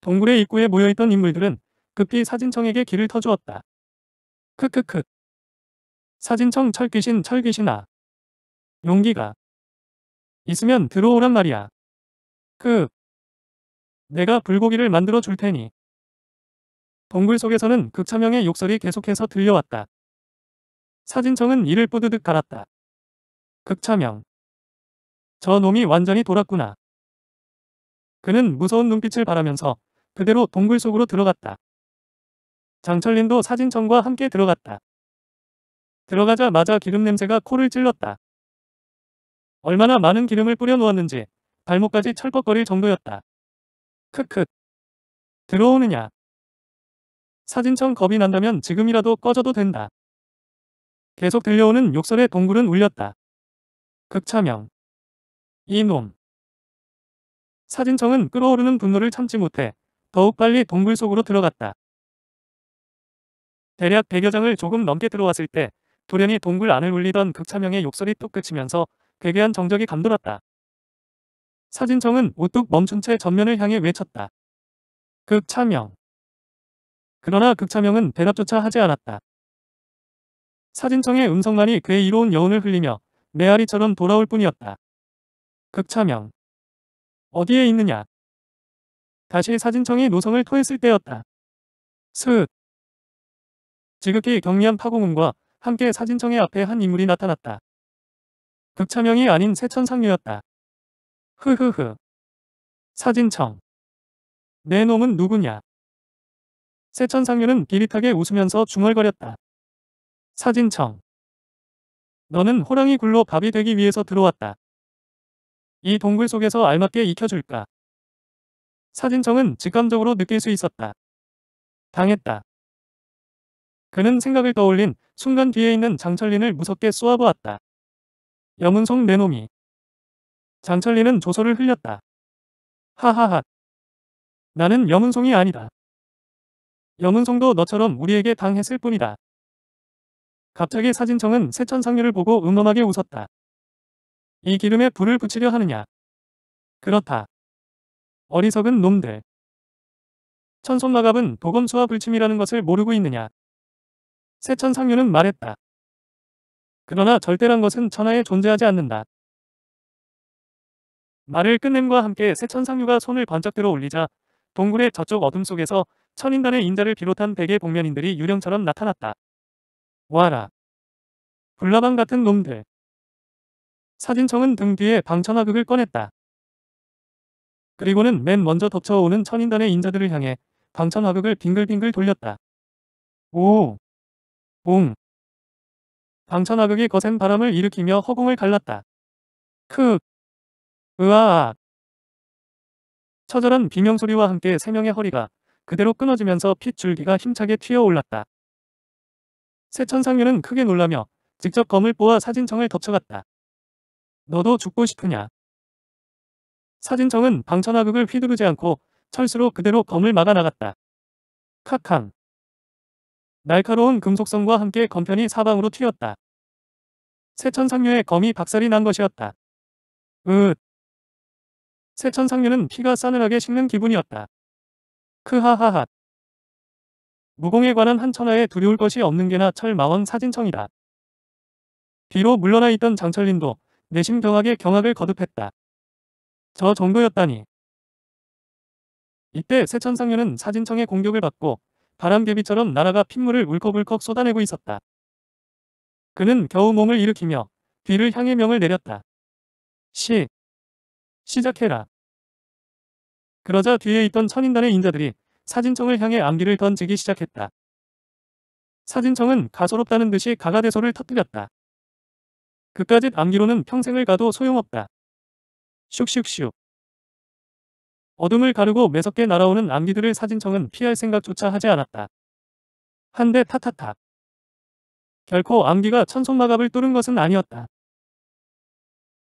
동굴의 입구에 모여있던 인물들은 급히 사진청에게 길을 터주었다. 크크크. 사진청 철귀신 철귀신아. 용기가 있으면 들어오란 말이야. 그 내가 불고기를 만들어 줄 테니 동굴 속에서는 극차명의 욕설이 계속해서 들려왔다. 사진청은 이를 뿌드득 갈았다. 극차명저 놈이 완전히 돌았구나. 그는 무서운 눈빛을 바라면서 그대로 동굴 속으로 들어갔다. 장철린도 사진청과 함께 들어갔다. 들어가자마자 기름 냄새가 코를 찔렀다. 얼마나 많은 기름을 뿌려놓았는지 발목까지 철컥거릴 정도였다. 크크. 들어오느냐. 사진청 겁이 난다면 지금이라도 꺼져도 된다. 계속 들려오는 욕설의 동굴은 울렸다. 극차명. 이놈. 사진청은 끓어오르는 분노를 참지 못해 더욱 빨리 동굴 속으로 들어갔다. 대략 100여 장을 조금 넘게 들어왔을 때 돌연히 동굴 안을 울리던 극차명의 욕설이 뚝 그치면서 괴괴한 정적이 감돌았다. 사진청은 우뚝 멈춘 채 전면을 향해 외쳤다. 극차명. 그러나 극차명은 대답조차 하지 않았다. 사진청의 음성만이 그의 이로운 여운을 흘리며 메아리처럼 돌아올 뿐이었다. 극차명 어디에 있느냐? 다시 사진청이 노성을 토했을 때였다. 스읒 지극히 경미한 파고음과 함께 사진청의 앞에 한 인물이 나타났다. 극차명이 아닌 세천상류였다. 흐흐흐 사진청 내 놈은 누구냐? 세천상류는 비릿하게 웃으면서 중얼거렸다. 사진청. 너는 호랑이 굴로 밥이 되기 위해서 들어왔다. 이 동굴 속에서 알맞게 익혀줄까? 사진청은 직감적으로 느낄 수 있었다. 당했다. 그는 생각을 떠올린 순간 뒤에 있는 장철린을 무섭게 쏘아보았다. 여문송 내놈이. 장철린은 조소를 흘렸다. 하하하. 나는 여문송이 아니다. 염은송도 너처럼 우리에게 당했을 뿐이다. 갑자기 사진청은 세천상류를 보고 음험하게 웃었다. 이 기름에 불을 붙이려 하느냐. 그렇다. 어리석은 놈들. 천손마갑은 도검수와 불침이라는 것을 모르고 있느냐. 세천상류는 말했다. 그러나 절대란 것은 천하에 존재하지 않는다. 말을 끝냄과 함께 세천상류가 손을 번쩍 들어 올리자 동굴의 저쪽 어둠 속에서 천인단의 인자를 비롯한 백의 복면인들이 유령처럼 나타났다. 와라. 불나방 같은 놈들. 사진청은 등 뒤에 방천화극을 꺼냈다. 그리고는 맨 먼저 덮쳐오는 천인단의 인자들을 향해 방천화극을 빙글빙글 돌렸다. 오! 옹! 방천화극이 거센 바람을 일으키며 허공을 갈랐다. 크! 으아아! 처절한 비명소리와 함께 세 명의 허리가 그대로 끊어지면서 핏줄기가 힘차게 튀어올랐다. 세천상류는 크게 놀라며 직접 검을 뽑아 사진청을 덮쳐갔다. 너도 죽고 싶으냐? 사진청은 방천하극을 휘두르지 않고 철수로 그대로 검을 막아나갔다. 카캉. 날카로운 금속성과 함께 검편이 사방으로 튀었다. 세천상류의 검이 박살이 난 것이었다. 으새 천상류는 피가 싸늘하게 식는 기분이었다. 크하하하. 무공에 관한 한천하에 두려울 것이 없는 게나 철마왕 사진청이다. 뒤로 물러나 있던 장철린도 내심 경악에 경악을 거듭했다. 저 정도였다니. 이때 새천상류는 사진청의 공격을 받고 바람개비처럼 나라가 핏물을 울컥울컥 쏟아내고 있었다. 그는 겨우 몸을 일으키며 뒤를 향해 명을 내렸다. 시 시작해라. 그러자 뒤에 있던 천인단의 인자들이 사진청을 향해 암기를 던지기 시작했다. 사진청은 가소롭다는 듯이 가가대소를 터뜨렸다. 그까짓 암기로는 평생을 가도 소용없다. 슉슉슉. 어둠을 가르고 매섭게 날아오는 암기들을 사진청은 피할 생각조차 하지 않았다. 한대 타타타. 결코 암기가 천손마갑을 뚫은 것은 아니었다.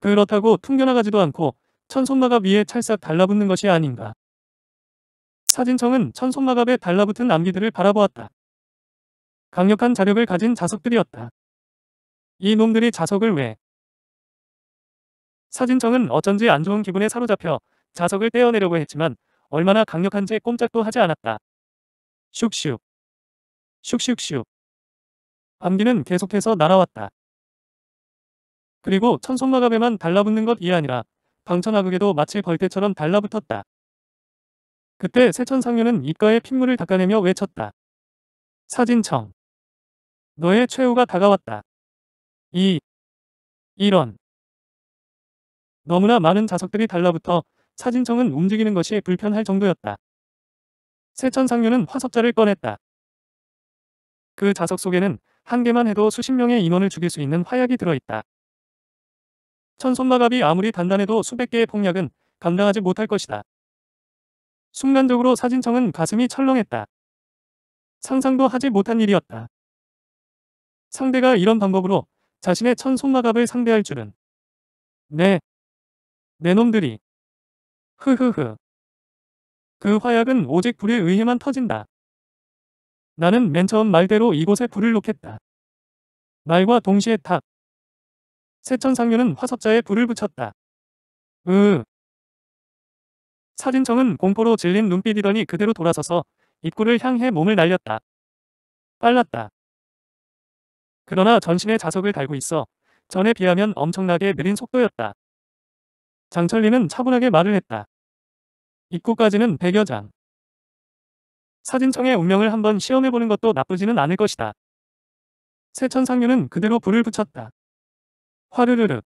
그렇다고 퉁겨나가지도 않고 천손마갑 위에 찰싹 달라붙는 것이 아닌가. 사진청은 천손마갑에 달라붙은 암기들을 바라보았다. 강력한 자력을 가진 자석들이었다. 이 놈들이 자석을 왜? 사진청은 어쩐지 안 좋은 기분에 사로잡혀 자석을 떼어내려고 했지만 얼마나 강력한지 꼼짝도 하지 않았다. 슉슉. 슉슉슉. 암기는 계속해서 날아왔다. 그리고 천손마갑에만 달라붙는 것이 아니라 방천하극에도 마치 벌떼처럼 달라붙었다. 그때 세천상류는 입가에 핏물을 닦아내며 외쳤다. 사진청. 너의 최후가 다가왔다. 이. 이런. 너무나 많은 자석들이 달라붙어 사진청은 움직이는 것이 불편할 정도였다. 세천상류는 화석자를 꺼냈다. 그 자석 속에는 한 개만 해도 수십 명의 인원을 죽일 수 있는 화약이 들어있다. 천손마갑이 아무리 단단해도 수백 개의 폭력은 감당하지 못할 것이다. 순간적으로 사진청은 가슴이 철렁했다. 상상도 하지 못한 일이었다. 상대가 이런 방법으로 자신의 천손마갑을 상대할 줄은. 네. 내 놈들이. 흐흐흐. 그 화약은 오직 불에 의해만 터진다. 나는 맨 처음 말대로 이곳에 불을 놓겠다. 말과 동시에 탁. 세천상류는 화석자에 불을 붙였다. 으 사진청은 공포로 질린 눈빛이더니 그대로 돌아서서 입구를 향해 몸을 날렸다. 빨랐다. 그러나 전신에 자석을 달고 있어 전에 비하면 엄청나게 느린 속도였다. 장철리는 차분하게 말을 했다. 입구까지는 1 0여 장. 사진청의 운명을 한번 시험해보는 것도 나쁘지는 않을 것이다. 세천상류는 그대로 불을 붙였다. 화르르르.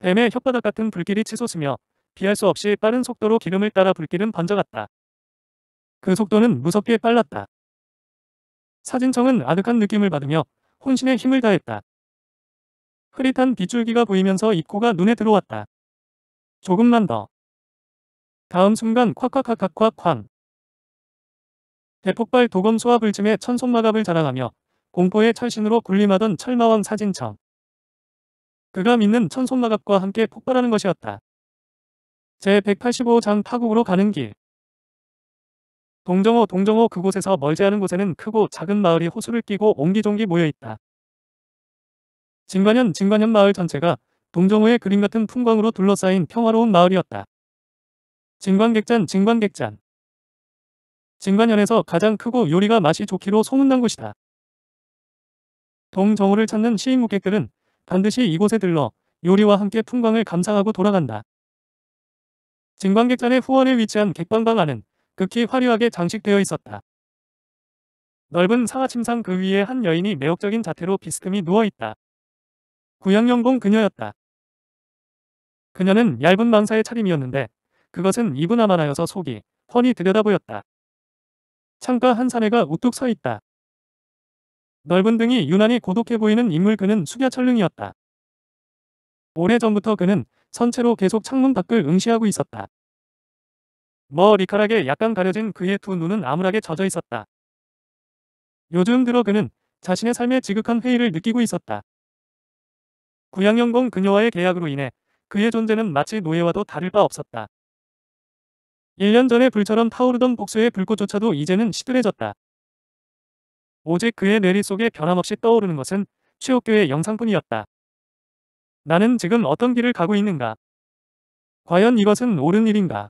뱀의 혓바닥 같은 불길이 치솟으며 비할 수 없이 빠른 속도로 기름을 따라 불길은 번져갔다. 그 속도는 무섭게 빨랐다. 사진청은 아득한 느낌을 받으며 혼신의 힘을 다했다. 흐릿한 빗줄기가 보이면서 입구가 눈에 들어왔다. 조금만 더. 다음 순간 콱콱콱콱콱쾅. 대폭발 도검 소화 불침에 천손마갑을 자랑하며 공포의 철신으로 군림하던 철마왕 사진청. 그가 믿는 천손마갑과 함께 폭발하는 것이었다. 제185장 파국으로 가는 길 동정호 동정호 그곳에서 멀지 않은 곳에는 크고 작은 마을이 호수를 끼고 옹기종기 모여있다. 진관현 진관현 마을 전체가 동정호의 그림 같은 풍광으로 둘러싸인 평화로운 마을이었다. 진관객잔 진관객잔 진관현에서 가장 크고 요리가 맛이 좋기로 소문난 곳이다. 동정호를 찾는 시인 무객들은 반드시 이곳에 들러 요리와 함께 풍광을 감상하고 돌아간다. 진관객단의 후원에 위치한 객방방 안은 극히 화려하게 장식되어 있었다. 넓은 상하침상그 위에 한 여인이 매혹적인 자태로 비스듬히 누워있다. 구양영공 그녀였다. 그녀는 얇은 망사의 차림이었는데 그것은 이분화만하여서 속이 훤히 들여다보였다. 창가 한 사내가 우뚝 서있다. 넓은 등이 유난히 고독해 보이는 인물 그는 숙야철릉이었다. 오래전부터 그는 선체로 계속 창문 밖을 응시하고 있었다. 머리카락에 약간 가려진 그의 두 눈은 암울하게 젖어 있었다. 요즘 들어 그는 자신의 삶에 지극한 회의를 느끼고 있었다. 구양연공 그녀와의 계약으로 인해 그의 존재는 마치 노예와도 다를 바 없었다. 1년 전에 불처럼 타오르던 복수의 불꽃조차도 이제는 시들해졌다. 오직 그의 뇌리속에 변함없이 떠오르는 것은 최옥교의 영상뿐이었다. 나는 지금 어떤 길을 가고 있는가? 과연 이것은 옳은 일인가?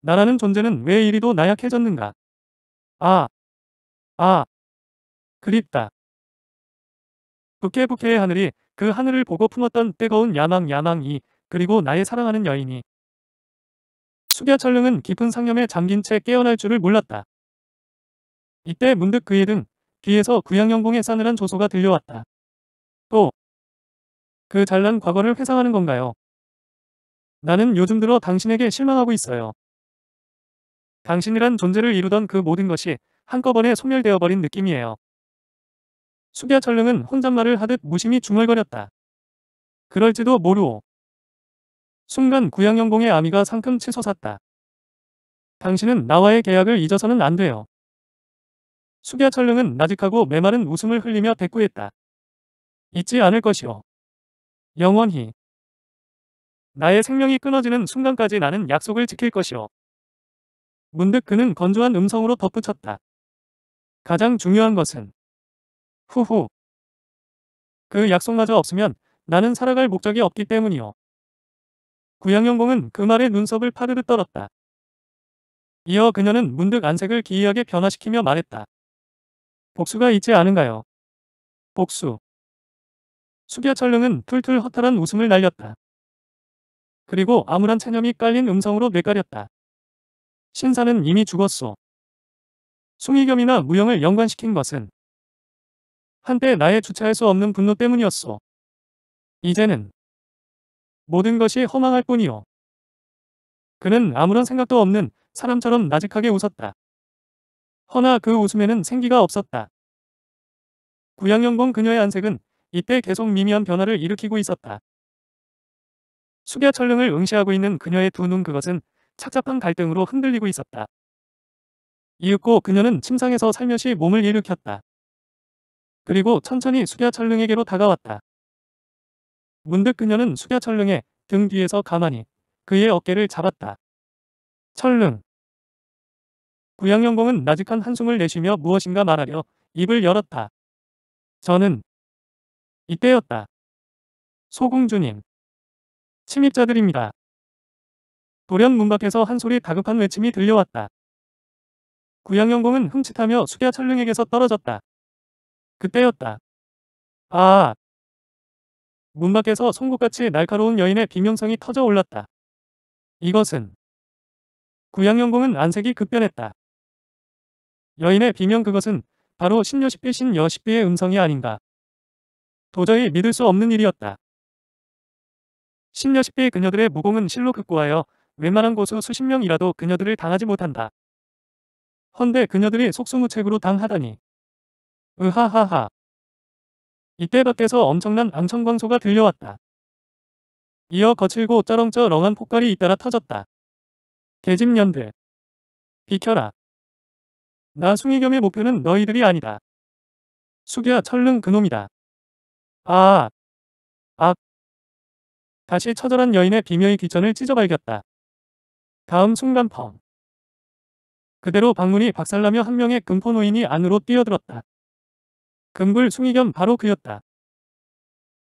나라는 존재는 왜 이리도 나약해졌는가? 아, 아, 그립다. 부케부케의 하늘이 그 하늘을 보고 품었던 뜨거운 야망야망이 그리고 나의 사랑하는 여인이 숙야 철릉은 깊은 상념에 잠긴 채 깨어날 줄을 몰랐다. 이때 문득 그의등 뒤에서 구양영봉의 싸늘한 조소가 들려왔다. 또 그 잘난 과거를 회상하는 건가요? 나는 요즘 들어 당신에게 실망하고 있어요. 당신이란 존재를 이루던 그 모든 것이 한꺼번에 소멸되어버린 느낌이에요. 수비아 철릉은 혼잣말을 하듯 무심히 중얼거렸다. 그럴지도 모르오. 순간 구양영봉의 아미가 상큼 치솟았다. 당신은 나와의 계약을 잊어서는 안 돼요. 수비아 철릉은 나직하고 메마른 웃음을 흘리며 대꾸했다. 잊지 않을 것이오. 영원히. 나의 생명이 끊어지는 순간까지 나는 약속을 지킬 것이오. 문득 그는 건조한 음성으로 덧붙였다. 가장 중요한 것은 후후. 그 약속마저 없으면 나는 살아갈 목적이 없기 때문이오. 구양영공은 그 말에 눈썹을 파르르 떨었다. 이어 그녀는 문득 안색을 기이하게 변화시키며 말했다. 복수가 있지 않은가요? 복수. 수비아철릉은 툴툴 허탈한 웃음을 날렸다. 그리고 암울한 체념이 깔린 음성으로 뇌까렸다. 신사는 이미 죽었소. 숭의겸이나무형을 연관시킨 것은 한때 나의 주체할 수 없는 분노 때문이었소. 이제는 모든 것이 허망할 뿐이오. 그는 아무런 생각도 없는 사람처럼 나직하게 웃었다. 허나 그 웃음에는 생기가 없었다. 구양영공 그녀의 안색은 이때 계속 미미한 변화를 일으키고 있었다. 숙야철릉을 응시하고 있는 그녀의 두 눈 그것은 착잡한 갈등으로 흔들리고 있었다. 이윽고 그녀는 침상에서 살며시 몸을 일으켰다. 그리고 천천히 숙야철릉에게로 다가왔다. 문득 그녀는 숙야철릉의 등 뒤에서 가만히 그의 어깨를 잡았다. 철릉. 구양영공은 나직한 한숨을 내쉬며 무엇인가 말하려 입을 열었다. 저는 이때였다. 소공주님. 침입자들입니다. 도연문 밖에서 한 소리 다급한 외침이 들려왔다. 구양영공은 흠칫하며 숙야 철릉에게서 떨어졌다. 그때였다. 아. 문 밖에서 송곳같이 날카로운 여인의 비명성이 터져 올랐다. 이것은 구양영공은 안색이 급변했다. 여인의 비명 그것은 바로 신여 십비 신여 십비의 음성이 아닌가. 도저히 믿을 수 없는 일이었다. 신여 십비 그녀들의 무공은 실로 극구하여 웬만한 고수 수십 명이라도 그녀들을 당하지 못한다. 헌데 그녀들이 속수무책으로 당하다니. 으하하하. 이때 밖에서 엄청난 앙청광소가 들려왔다. 이어 거칠고 쩌렁쩌렁한 폭발이 잇따라 터졌다. 개집년들. 비켜라. 나 숭이겸의 목표는 너희들이 아니다. 숙야 철릉 그놈이다. 아, 아. 다시 처절한 여인의 비묘히 귀천을 찢어발겼다. 다음 순간 펑. 그대로 방문이 박살나며 한 명의 금포 노인이 안으로 뛰어들었다. 금굴 숭이겸 바로 그였다.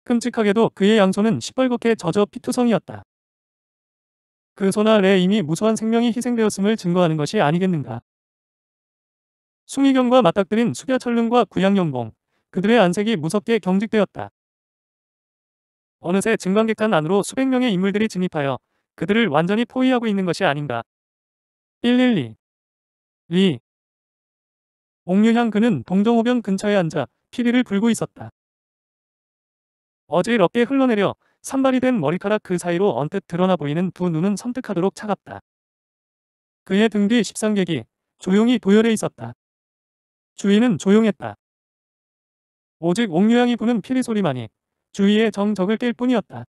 끔찍하게도 그의 양손은 시뻘겋게 젖어 피투성이었다. 그 소나 레 이미 무수한 생명이 희생되었음을 증거하는 것이 아니겠는가. 숭의경과 맞닥뜨린 숙야철릉과 구양연봉, 그들의 안색이 무섭게 경직되었다. 어느새 증관객탄 안으로 수백 명의 인물들이 진입하여 그들을 완전히 포위하고 있는 것이 아닌가. 112리 옥류향 그는 동정호변 근처에 앉아 피리를 불고 있었다. 어지럽게 흘러내려 산발이 된 머리카락 그 사이로 언뜻 드러나 보이는 두 눈은 섬뜩하도록 차갑다. 그의 등 뒤 십상객이 조용히 도열해 있었다. 주위는 조용했다. 오직 옥류양이 부는 피리 소리만이 주위의 정적을 깰 뿐이었다.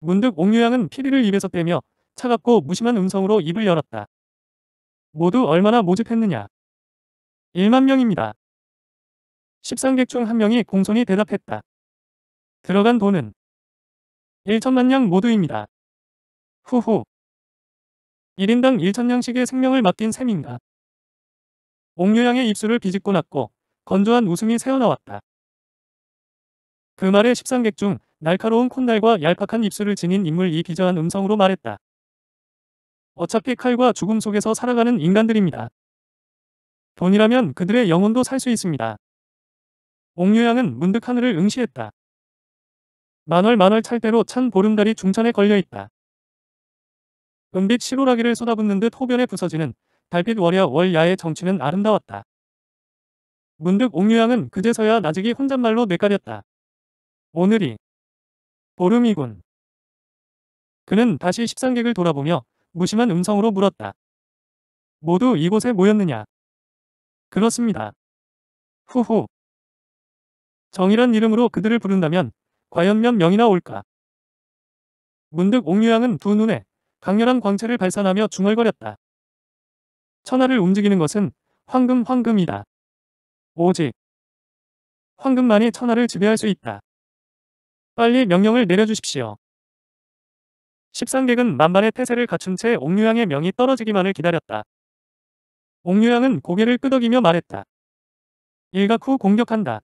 문득 옥류양은 피리를 입에서 빼며 차갑고 무심한 음성으로 입을 열었다. 모두 얼마나 모집했느냐? 1만 명입니다. 1 3객중 한 명이 공손히 대답했다. 들어간 돈은 1천만 냥 모두입니다. 후후. 1인당 1천 냥씩의 생명을 맡긴 셈인가? 옥류양의 입술을 비집고 났고 건조한 웃음이 새어나왔다. 그 말에 십상객 중 날카로운 콧날과 얄팍한 입술을 지닌 인물이 비저한 음성으로 말했다. 어차피 칼과 죽음 속에서 살아가는 인간들입니다. 돈이라면 그들의 영혼도 살 수 있습니다. 옥류양은 문득 하늘을 응시했다. 만월 만월 찰대로 찬 보름달이 중천에 걸려있다. 은빛 시로라기를 쏟아붓는 듯 호변에 부서지는 달빛 월야 월야의 정취는 아름다웠다. 문득 옥류양은 그제서야 나직이 혼잣말로 뇌까렸다. 오늘이 보름이군. 그는 다시 십상객을 돌아보며 무심한 음성으로 물었다. 모두 이곳에 모였느냐? 그렇습니다. 후후. 정이란 이름으로 그들을 부른다면 과연 몇 명이나 올까? 문득 옥류양은 두 눈에 강렬한 광채를 발산하며 중얼거렸다. 천하를 움직이는 것은 황금 황금이다. 오직 황금만이 천하를 지배할 수 있다. 빨리 명령을 내려주십시오. 십상객은 만반의 태세를 갖춘 채 옥류양의 명이 떨어지기만을 기다렸다. 옥류양은 고개를 끄덕이며 말했다. 일각 후 공격한다.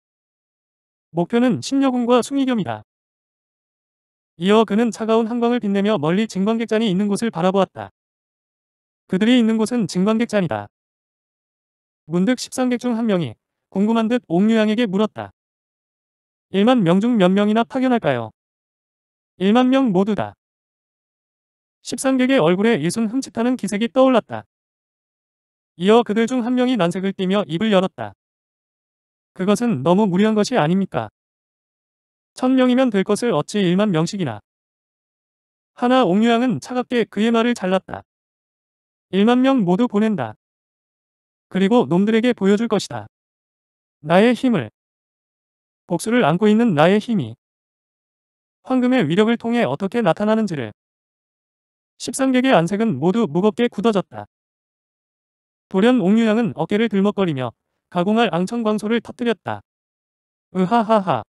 목표는 신여궁과숭의겸이다 이어 그는 차가운 한광을 빛내며 멀리 진광객잔이 있는 곳을 바라보았다. 그들이 있는 곳은 증관객자이다 문득 13객 중 한 명이 궁금한 듯 옥류양에게 물었다. 1만 명 중 몇 명이나 파견할까요? 1만 명 모두다. 13객의 얼굴에 일순 흠칫하는 기색이 떠올랐다. 이어 그들 중 한 명이 난색을 띠며 입을 열었다. 그것은 너무 무리한 것이 아닙니까? 천명이면 될 것을 어찌 1만 명씩이나. 하나 옥류양은 차갑게 그의 말을 잘랐다. 1만 명 모두 보낸다. 그리고 놈들에게 보여줄 것이다. 나의 힘을. 복수를 안고 있는 나의 힘이 황금의 위력을 통해 어떻게 나타나는지를 1 3개의 안색은 모두 무겁게 굳어졌다. 돌연 옥류양은 어깨를 들먹거리며 가공할 앙천광소를 터뜨렸다. 으하하하.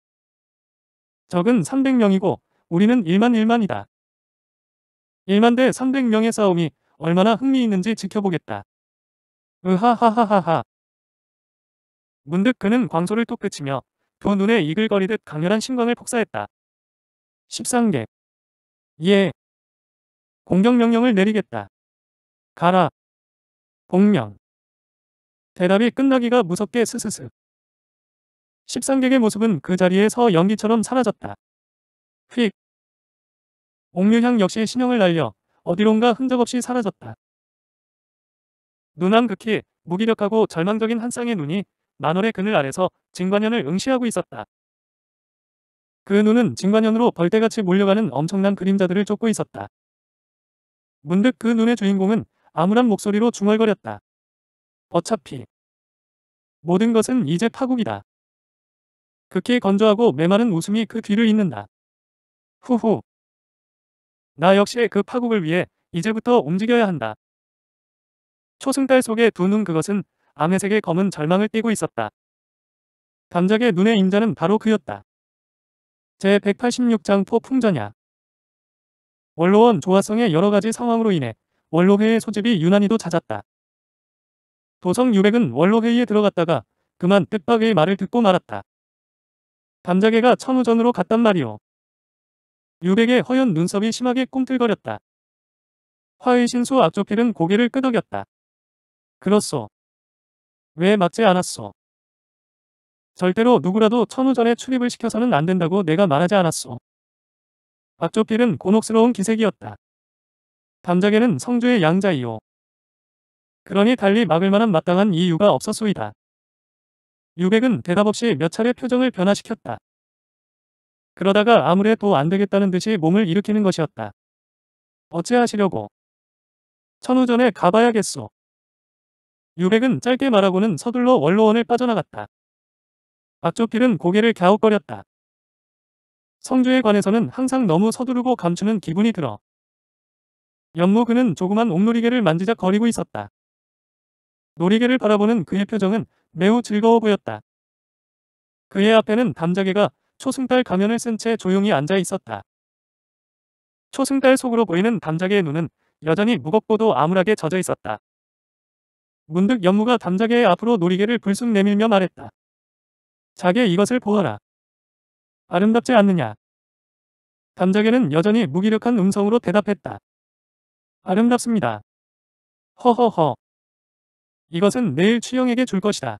적은 300명이고 우리는 1만 1만이다. 1만 대 300명의 싸움이 얼마나 흥미있는지 지켜보겠다. 으하하하하하. 문득 그는 광소를 톡그치며 두 눈에 이글거리듯 강렬한 신광을 폭사했다. 13개. 예. 공격 명령을 내리겠다. 가라. 공명. 대답이 끝나기가 무섭게 스스스. 13객의 모습은 그 자리에 서 연기처럼 사라졌다. 휙. 옥류향 역시 신형을 날려 어디론가 흔적 없이 사라졌다. 눈안 극히 무기력하고 절망적인 한 쌍의 눈이 만월의 그늘 아래서 진관현을 응시하고 있었다. 그 눈은 진관현으로 벌떼같이 몰려가는 엄청난 그림자들을 쫓고 있었다. 문득 그 눈의 주인공은 암울한 목소리로 중얼거렸다. 어차피 모든 것은 이제 파국이다. 극히 건조하고 메마른 웃음이 그 뒤를 잇는다. 후후 나 역시 그 파국을 위해 이제부터 움직여야 한다. 초승달 속의 두 눈 그것은 암회색의 검은 절망을 띠고 있었다. 감작의 눈의 임자는 바로 그였다. 제186장 포풍전야 원로원 조화성의 여러가지 상황으로 인해 원로회의 소집이 유난히도 잦았다. 도성 유백은 원로회의에 들어갔다가 그만 뜻밖의 말을 듣고 말았다. 감자계가 천우전으로 갔단 말이오. 유백의 허연 눈썹이 심하게 꿈틀거렸다. 화의 신수 악조필은 고개를 끄덕였다. 그렇소. 왜 막지 않았소? 절대로 누구라도 천우전에 출입을 시켜서는 안 된다고 내가 말하지 않았소. 악조필은 곤혹스러운 기색이었다. 담작에는 성주의 양자이오. 그러니 달리 막을 만한 마땅한 이유가 없었소이다. 유백은 대답 없이 몇 차례 표정을 변화시켰다. 그러다가 아무래도 안 되겠다는 듯이 몸을 일으키는 것이었다. 어찌하시려고. 천우전에 가봐야겠소. 유백은 짧게 말하고는 서둘러 원로원을 빠져나갔다. 박조필은 고개를 갸웃거렸다. 성주에 관해서는 항상 너무 서두르고 감추는 기분이 들어. 연무 그는 조그만 옥놀이개를 만지작거리고 있었다. 놀이개를 바라보는 그의 표정은 매우 즐거워 보였다. 그의 앞에는 담자개가 초승달 가면을 쓴 채 조용히 앉아 있었다. 초승달 속으로 보이는 담자계의 눈은 여전히 무겁고도 암울하게 젖어 있었다. 문득 연무가 담자계의 앞으로 놀이개를 불쑥 내밀며 말했다. 자게 이것을 보아라. 아름답지 않느냐. 담자계는 여전히 무기력한 음성으로 대답했다. 아름답습니다. 허허허. 이것은 내일 취영에게 줄 것이다.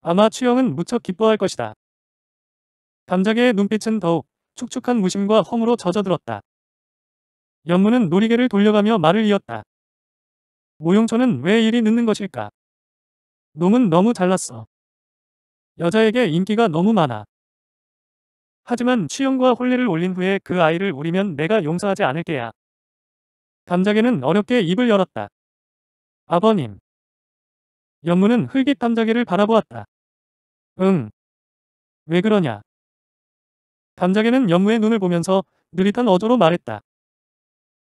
아마 취영은 무척 기뻐할 것이다. 담작의 눈빛은 더욱 축축한 무심과 허무로 젖어들었다. 연무는 놀이개를 돌려가며 말을 이었다. 모용천은 왜 일이 늦는 것일까? 놈은 너무 잘났어. 여자에게 인기가 너무 많아. 하지만 취영과 혼례를 올린 후에 그 아이를 우리면 내가 용서하지 않을게야. 담자개는 어렵게 입을 열었다. 아버님. 연무는 흙깃 담자개를 바라보았다. 응. 왜 그러냐. 담장에는 연무의 눈을 보면서 느릿한 어조로 말했다.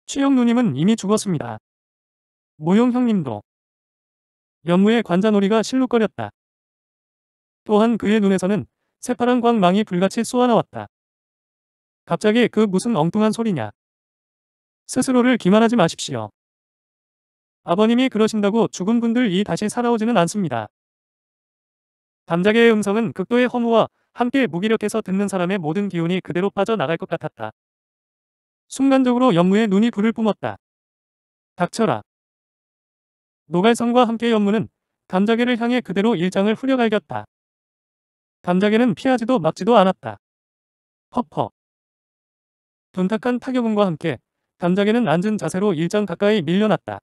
취영 누님은 이미 죽었습니다. 모용 형님도. 연무의 관자놀이가 실룩거렸다. 또한 그의 눈에서는 새파란 광망이 불같이 쏘아나왔다. 갑자기 그 무슨 엉뚱한 소리냐. 스스로를 기만하지 마십시오. 아버님이 그러신다고 죽은 분들이 다시 살아오지는 않습니다. 담자계의 음성은 극도의 허무와 함께 무기력해서 듣는 사람의 모든 기운이 그대로 빠져나갈 것 같았다. 순간적으로 연무의 눈이 불을 뿜었다. 닥쳐라. 노갈성과 함께 연무는 담자개를 향해 그대로 일장을 후려갈겼다. 담자개는 피하지도 막지도 않았다. 퍼퍼. 둔탁한 타격음과 함께 담자개는 앉은 자세로 일장 가까이 밀려났다.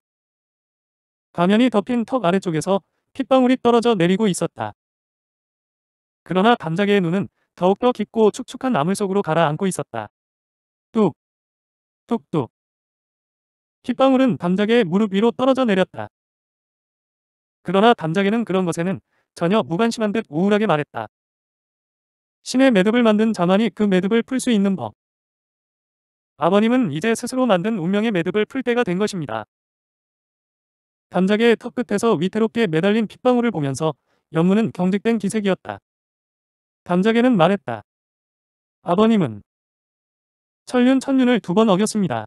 가면이 덮인 턱 아래쪽에서 핏방울이 떨어져 내리고 있었다. 그러나 담자개의 눈은 더욱더 깊고 축축한 나물 속으로 가라앉고 있었다. 뚝, 뚝뚝. 핏방울은 담자개의 무릎 위로 떨어져 내렸다. 그러나 담자개는 그런 것에는 전혀 무관심한 듯 우울하게 말했다. 신의 매듭을 만든 자만이 그 매듭을 풀 수 있는 법. 아버님은 이제 스스로 만든 운명의 매듭을 풀 때가 된 것입니다. 담자개의턱 끝에서 위태롭게 매달린 핏방울을 보면서 연무는 경직된 기색이었다. 담자개는 말했다. 아버님은 천륜 천륜을 두 번 어겼습니다.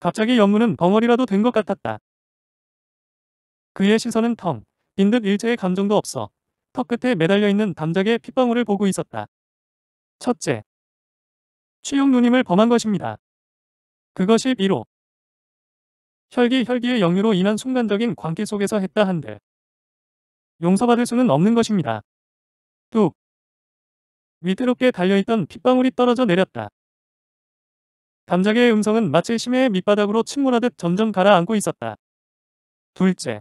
갑자기 연무는 벙어리라도 된 것 같았다. 그의 시선은 텅 빈 듯 일체의 감정도 없어 턱 끝에 매달려 있는 담작의 핏방울을 보고 있었다. 첫째, 취용 누님을 범한 것입니다. 그것이 비로 혈기 혈기의 역류로 인한 순간적인 광기 속에서 했다 한들 용서받을 수는 없는 것입니다. 뚝 위태롭게 달려있던 핏방울이 떨어져 내렸다. 감자계의 음성은 마치 심해의 밑바닥으로 침몰하듯 점점 가라앉고 있었다. 둘째.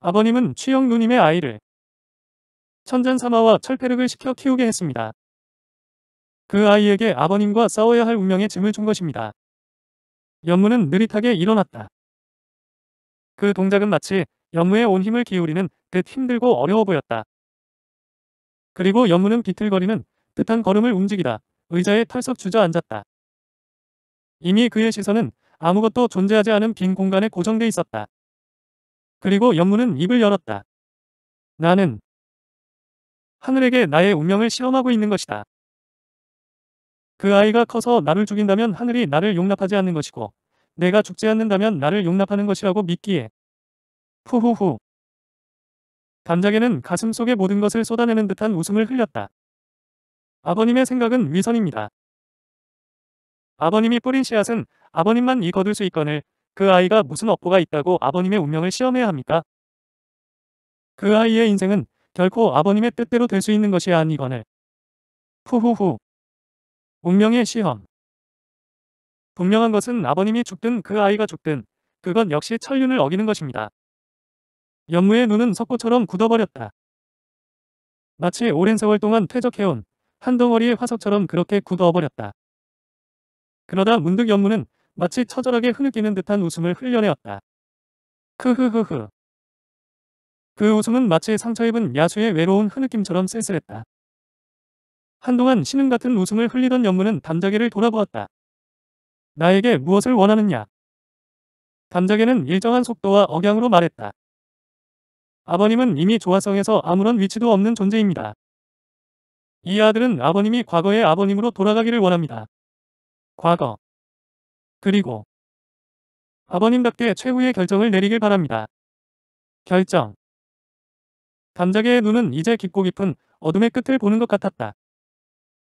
아버님은 취영 누님의 아이를 천잔사마와 철폐력을 시켜 키우게 했습니다. 그 아이에게 아버님과 싸워야 할 운명의 짐을 준 것입니다. 연무는 느릿하게 일어났다. 그 동작은 마치 연무의 온 힘을 기울이는 듯 힘들고 어려워 보였다. 그리고 영문은 비틀거리는 듯한 걸음을 움직이다. 의자에 털썩 주저앉았다. 이미 그의 시선은 아무것도 존재하지 않은 빈 공간에 고정돼 있었다. 그리고 연문은 입을 열었다. 나는 하늘에게 나의 운명을 시험하고 있는 것이다. 그 아이가 커서 나를 죽인다면 하늘이 나를 용납하지 않는 것이고 내가 죽지 않는다면 나를 용납하는 것이라고 믿기에. 후후후. 단장에는 가슴 속에 모든 것을 쏟아내는 듯한 웃음을 흘렸다. 아버님의 생각은 위선입니다. 아버님이 뿌린 씨앗은 아버님만 이 거둘 수 있거늘 그 아이가 무슨 업보가 있다고 아버님의 운명을 시험해야 합니까? 그 아이의 인생은 결코 아버님의 뜻대로 될 수 있는 것이 아니거늘. 후후후. 운명의 시험. 분명한 것은 아버님이 죽든 그 아이가 죽든 그건 역시 천륜을 어기는 것입니다. 연무의 눈은 석고처럼 굳어버렸다. 마치 오랜 세월 동안 퇴적해온 한 덩어리의 화석처럼 그렇게 굳어버렸다. 그러다 문득 연무는 마치 처절하게 흐느끼는 듯한 웃음을 흘려내었다. 크흐흐흐. 그 웃음은 마치 상처입은 야수의 외로운 흐느낌처럼 쓸쓸했다. 한동안 신음 같은 웃음을 흘리던 연무는 담자기를 돌아보았다. 나에게 무엇을 원하느냐? 담자기는 일정한 속도와 억양으로 말했다. 아버님은 이미 조화성에서 아무런 위치도 없는 존재입니다. 이 아들은 아버님이 과거의 아버님으로 돌아가기를 원합니다. 과거 그리고 아버님답게 최후의 결정을 내리길 바랍니다. 결정 감자계의 눈은 이제 깊고 깊은 어둠의 끝을 보는 것 같았다.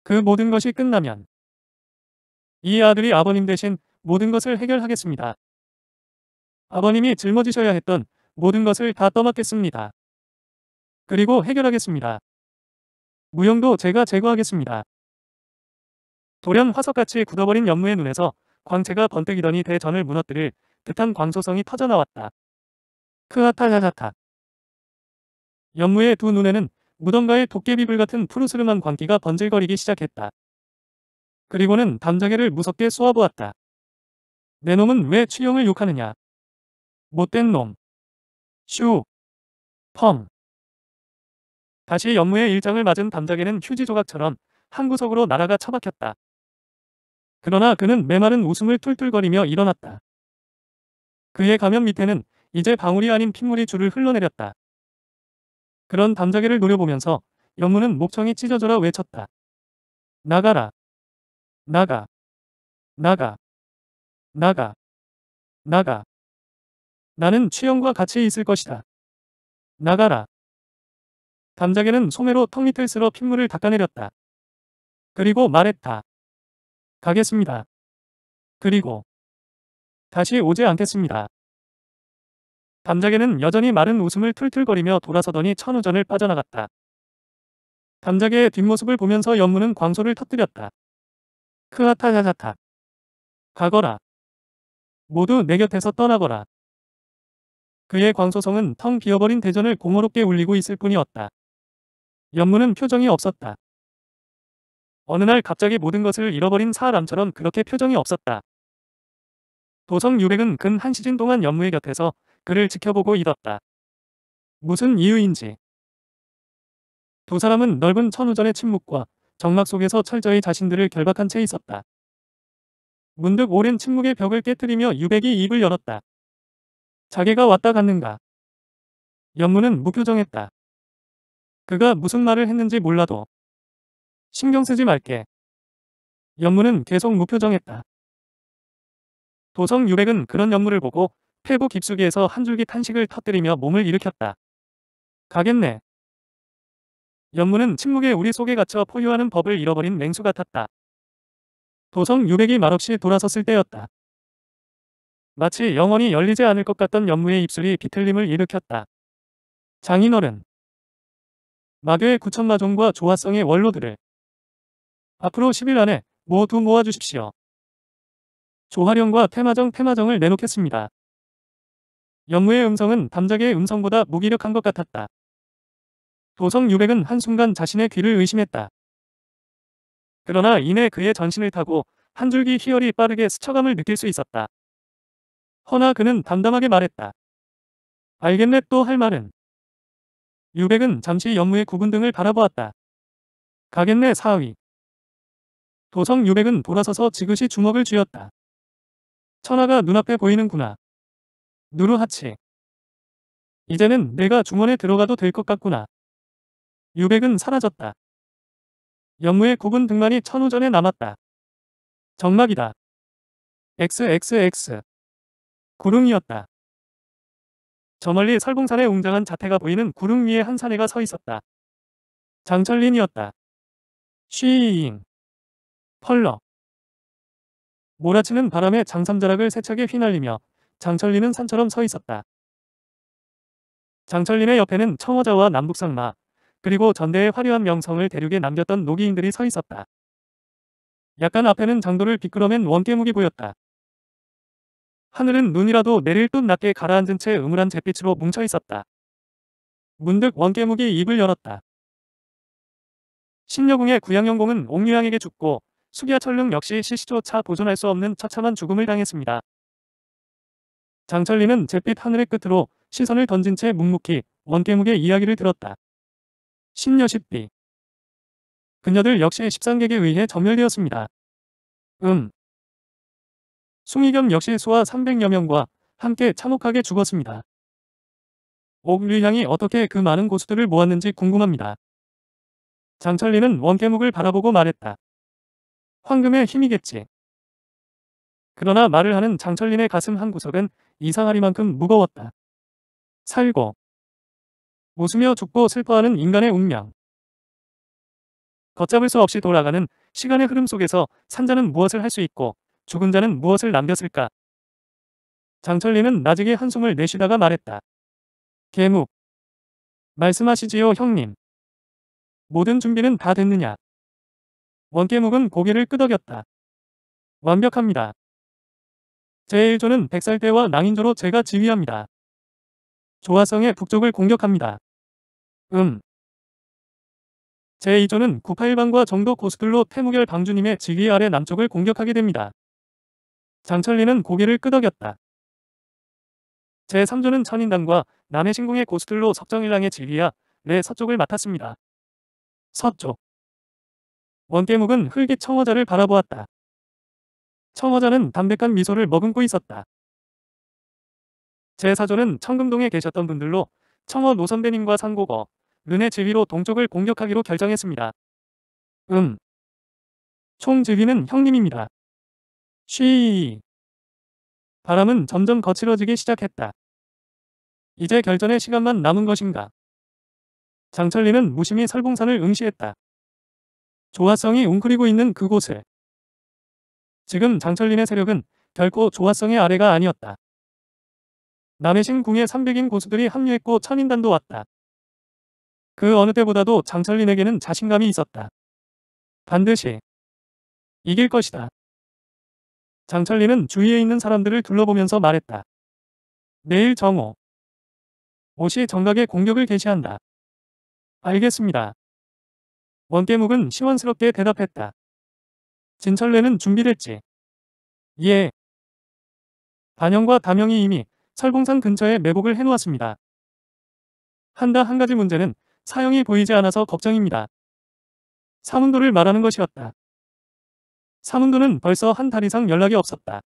그 모든 것이 끝나면 이 아들이 아버님 대신 모든 것을 해결하겠습니다. 아버님이 짊어지셔야 했던 모든 것을 다 떠맡겠습니다. 그리고 해결하겠습니다. 무용도 제가 제거하겠습니다. 돌연 화석같이 굳어버린 연무의 눈에서 광채가 번뜩이더니 대전을 무너뜨릴 듯한 광소성이 터져나왔다. 크아탈라자타 연무의 두 눈에는 무덤가의 도깨비불 같은 푸르스름한 광기가 번질거리기 시작했다. 그리고는 담자개를 무섭게 쏘아보았다. 내 놈은 왜 취형을 욕하느냐. 못된 놈. 슈, 펌. 다시 연무의 일장을 맞은 담작에는 휴지 조각처럼 한 구석으로 나라가 처박혔다. 그러나 그는 메마른 웃음을 툴툴거리며 일어났다. 그의 가면 밑에는 이제 방울이 아닌 핏물이 줄을 흘러내렸다. 그런 담자개를 노려보면서 연무는 목청이 찢어져라 외쳤다. 나가라. 나가. 나가. 나가. 나가. 나는 최영과 같이 있을 것이다. 나가라. 담자개는 소매로 턱 밑을 쓸어 핏물을 닦아내렸다. 그리고 말했다. 가겠습니다. 그리고 다시 오지 않겠습니다. 담자개는 여전히 마른 웃음을 툴툴거리며 돌아서더니 천우전을 빠져나갔다. 담개의 뒷모습을 보면서 연무는 광소를 터뜨렸다. 크하타자자타. 가거라. 모두 내 곁에서 떠나거라. 그의 광소성은 텅 비어버린 대전을 공허롭게 울리고 있을 뿐이었다. 연무는 표정이 없었다. 어느 날 갑자기 모든 것을 잃어버린 사람처럼 그렇게 표정이 없었다. 도성 유백은 근 한 시즌 동안 연무의 곁에서 그를 지켜보고 있었다. 무슨 이유인지. 두 사람은 넓은 천우전의 침묵과 정막 속에서 철저히 자신들을 결박한 채 있었다. 문득 오랜 침묵의 벽을 깨뜨리며 유백이 입을 열었다. 자개가 왔다 갔는가. 연무는 무표정했다. 그가 무슨 말을 했는지 몰라도 신경 쓰지 말게. 연무는 계속 무표정했다. 도성 유백은 그런 연무를 보고 폐부 깊숙이에서 한 줄기 탄식을 터뜨리며 몸을 일으켰다. 가겠네. 연무는 침묵에 우리 속에 갇혀 포효하는 법을 잃어버린 맹수 같았다. 도성 유백이 말없이 돌아섰을 때였다. 마치 영원히 열리지 않을 것 같던 연무의 입술이 비틀림을 일으켰다. 장인어른 마교의 구천마종과 조화성의 원로들을 앞으로 10일 안에 모두 모아주십시오. 조화령과 테마정 테마정을 내놓겠습니다. 연무의 음성은 담작의 음성보다 무기력한 것 같았다. 도성 유백은 한순간 자신의 귀를 의심했다. 그러나 이내 그의 전신을 타고 한 줄기 희열이 빠르게 스쳐감을 느낄 수 있었다. 허나 그는 담담하게 말했다. 알겠네 또 할 말은. 유백은 잠시 연무의 구분 등을 바라보았다. 가겠네 사위. 도성 유백은 돌아서서 지그시 주먹을 쥐었다. 천하가 눈앞에 보이는구나. 누르하치. 이제는 내가 중원에 들어가도 될 것 같구나. 유백은 사라졌다. 연무의 구분 등만이 천우전에 남았다. 정막이다. XXX 구릉이었다. 저 멀리 설봉산의 웅장한 자태가 보이는 구릉 위에 한 사내가 서 있었다. 장철린이었다. 쉬잉. 펄럭. 몰아치는 바람에 장삼자락을 세척에 휘날리며 장철린은 산처럼 서 있었다. 장철린의 옆에는 청어자와 남북상마, 그리고 전대의 화려한 명성을 대륙에 남겼던 노기인들이 서 있었다. 약간 앞에는 장도를 비끄러맨 원깨묵이 보였다. 하늘은 눈이라도 내릴 듯 낮게 가라앉은 채 음울한 잿빛으로 뭉쳐있었다. 문득 원깨묵이 입을 열었다. 신여궁의 구양영공은 옥류양에게 죽고 수기야철릉 역시 시시조차 보존할 수 없는 처참한 죽음을 당했습니다. 장철리는 잿빛 하늘의 끝으로 시선을 던진 채 묵묵히 원깨묵의 이야기를 들었다. 신여십비 그녀들 역시 13객에 의해 점멸되었습니다. 음, 송희겸 역시 소아 300여 명과 함께 참혹하게 죽었습니다. 옥류향이 어떻게 그 많은 고수들을 모았는지 궁금합니다. 장철리는 원깨묵을 바라보고 말했다. 황금의 힘이겠지. 그러나 말을 하는 장철린의 가슴 한 구석은 이상하리만큼 무거웠다. 살고 웃으며 죽고 슬퍼하는 인간의 운명. 걷잡을 수 없이 돌아가는 시간의 흐름 속에서 산자는 무엇을 할 수 있고 죽은 자는 무엇을 남겼을까? 장철리는 나직에 한숨을 내쉬다가 말했다. 계묵 말씀하시지요 형님. 모든 준비는 다 됐느냐? 원계묵은 고개를 끄덕였다. 완벽합니다. 제1조는 백살대와 낭인조로 제가 지휘합니다. 조화성의 북쪽을 공격합니다. 음. 제2조는 9 8방과 정도 고수들로 태무결 방주님의 지휘 아래 남쪽을 공격하게 됩니다. 장철리는 고개를 끄덕였다. 제3조는 천인당과 남해 신궁의 고수들로 석정일랑의 진리야 내 서쪽을 맡았습니다. 서쪽 원깨묵은 흙이 청어자를 바라보았다. 청어자는 담백한 미소를 머금고 있었다. 제4조는 청금동에 계셨던 분들로 청어 노선배님과 상고거, 눈의 지휘로 동쪽을 공격하기로 결정했습니다. 음. 총 지휘는 형님입니다. 쉬. 바람은 점점 거칠어지기 시작했다. 이제 결전의 시간만 남은 것인가. 장철리는 무심히 설봉산을 응시했다. 조화성이 웅크리고 있는 그곳을. 지금 장철림의 세력은 결코 조화성의 아래가 아니었다. 남해신 궁의 300인 고수들이 합류했고 천인단도 왔다. 그 어느 때보다도 장철림에게는 자신감이 있었다. 반드시 이길 것이다. 장철리는 주위에 있는 사람들을 둘러보면서 말했다. 내일 정오. 오씨 정각에 공격을 개시한다. 알겠습니다. 원깨묵은 시원스럽게 대답했다. 진철래는 준비됐지. 예. 반영과 담영이 이미 철봉산 근처에 매복을 해놓았습니다. 한다 한 가지 문제는 사형이 보이지 않아서 걱정입니다. 사문도를 말하는 것이었다. 사문도는 벌써 한 달 이상 연락이 없었다.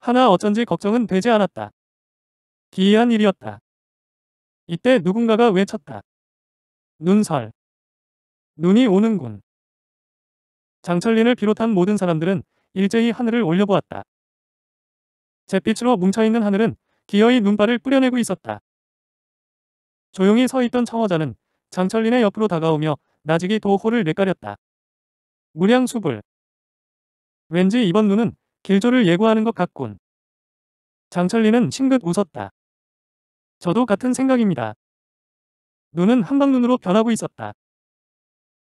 하나 어쩐지 걱정은 되지 않았다. 기이한 일이었다. 이때 누군가가 외쳤다. 눈설. 눈이 오는군. 장철린을 비롯한 모든 사람들은 일제히 하늘을 올려보았다. 잿빛으로 뭉쳐있는 하늘은 기어이 눈발을 뿌려내고 있었다. 조용히 서있던 청어자는 장철린의 옆으로 다가오며 나직이 도호를 내까렸다. 무량수불. 왠지 이번 눈은 길조를 예고하는 것 같군. 장철리는 싱긋 웃었다. 저도 같은 생각입니다. 눈은 한방눈으로 변하고 있었다.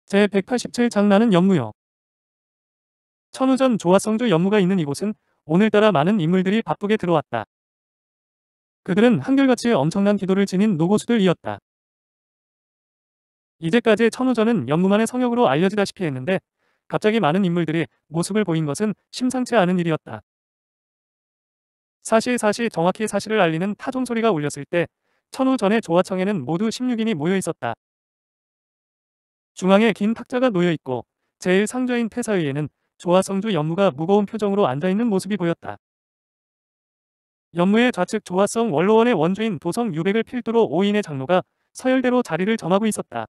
제187 장난는 연무요. 천우전 조화성주 연무가 있는 이곳은 오늘따라 많은 인물들이 바쁘게 들어왔다. 그들은 한결같이 엄청난 기도를 지닌 노고수들이었다. 이제까지 천우전은 연무만의 성역으로 알려지다시피 했는데 갑자기 많은 인물들이 모습을 보인 것은 심상치 않은 일이었다. 사실 사실 정확히 사실을 알리는 타종 소리가 울렸을 때 천우 전의 조화청에는 모두 16인이 모여 있었다. 중앙에 긴 탁자가 놓여 있고 제일 상좌인 태사위에는 조화성주 연무가 무거운 표정으로 앉아있는 모습이 보였다. 연무의 좌측 조화성 원로원의 원주인 도성 유백을 필두로 5인의 장로가 서열대로 자리를 점하고 있었다.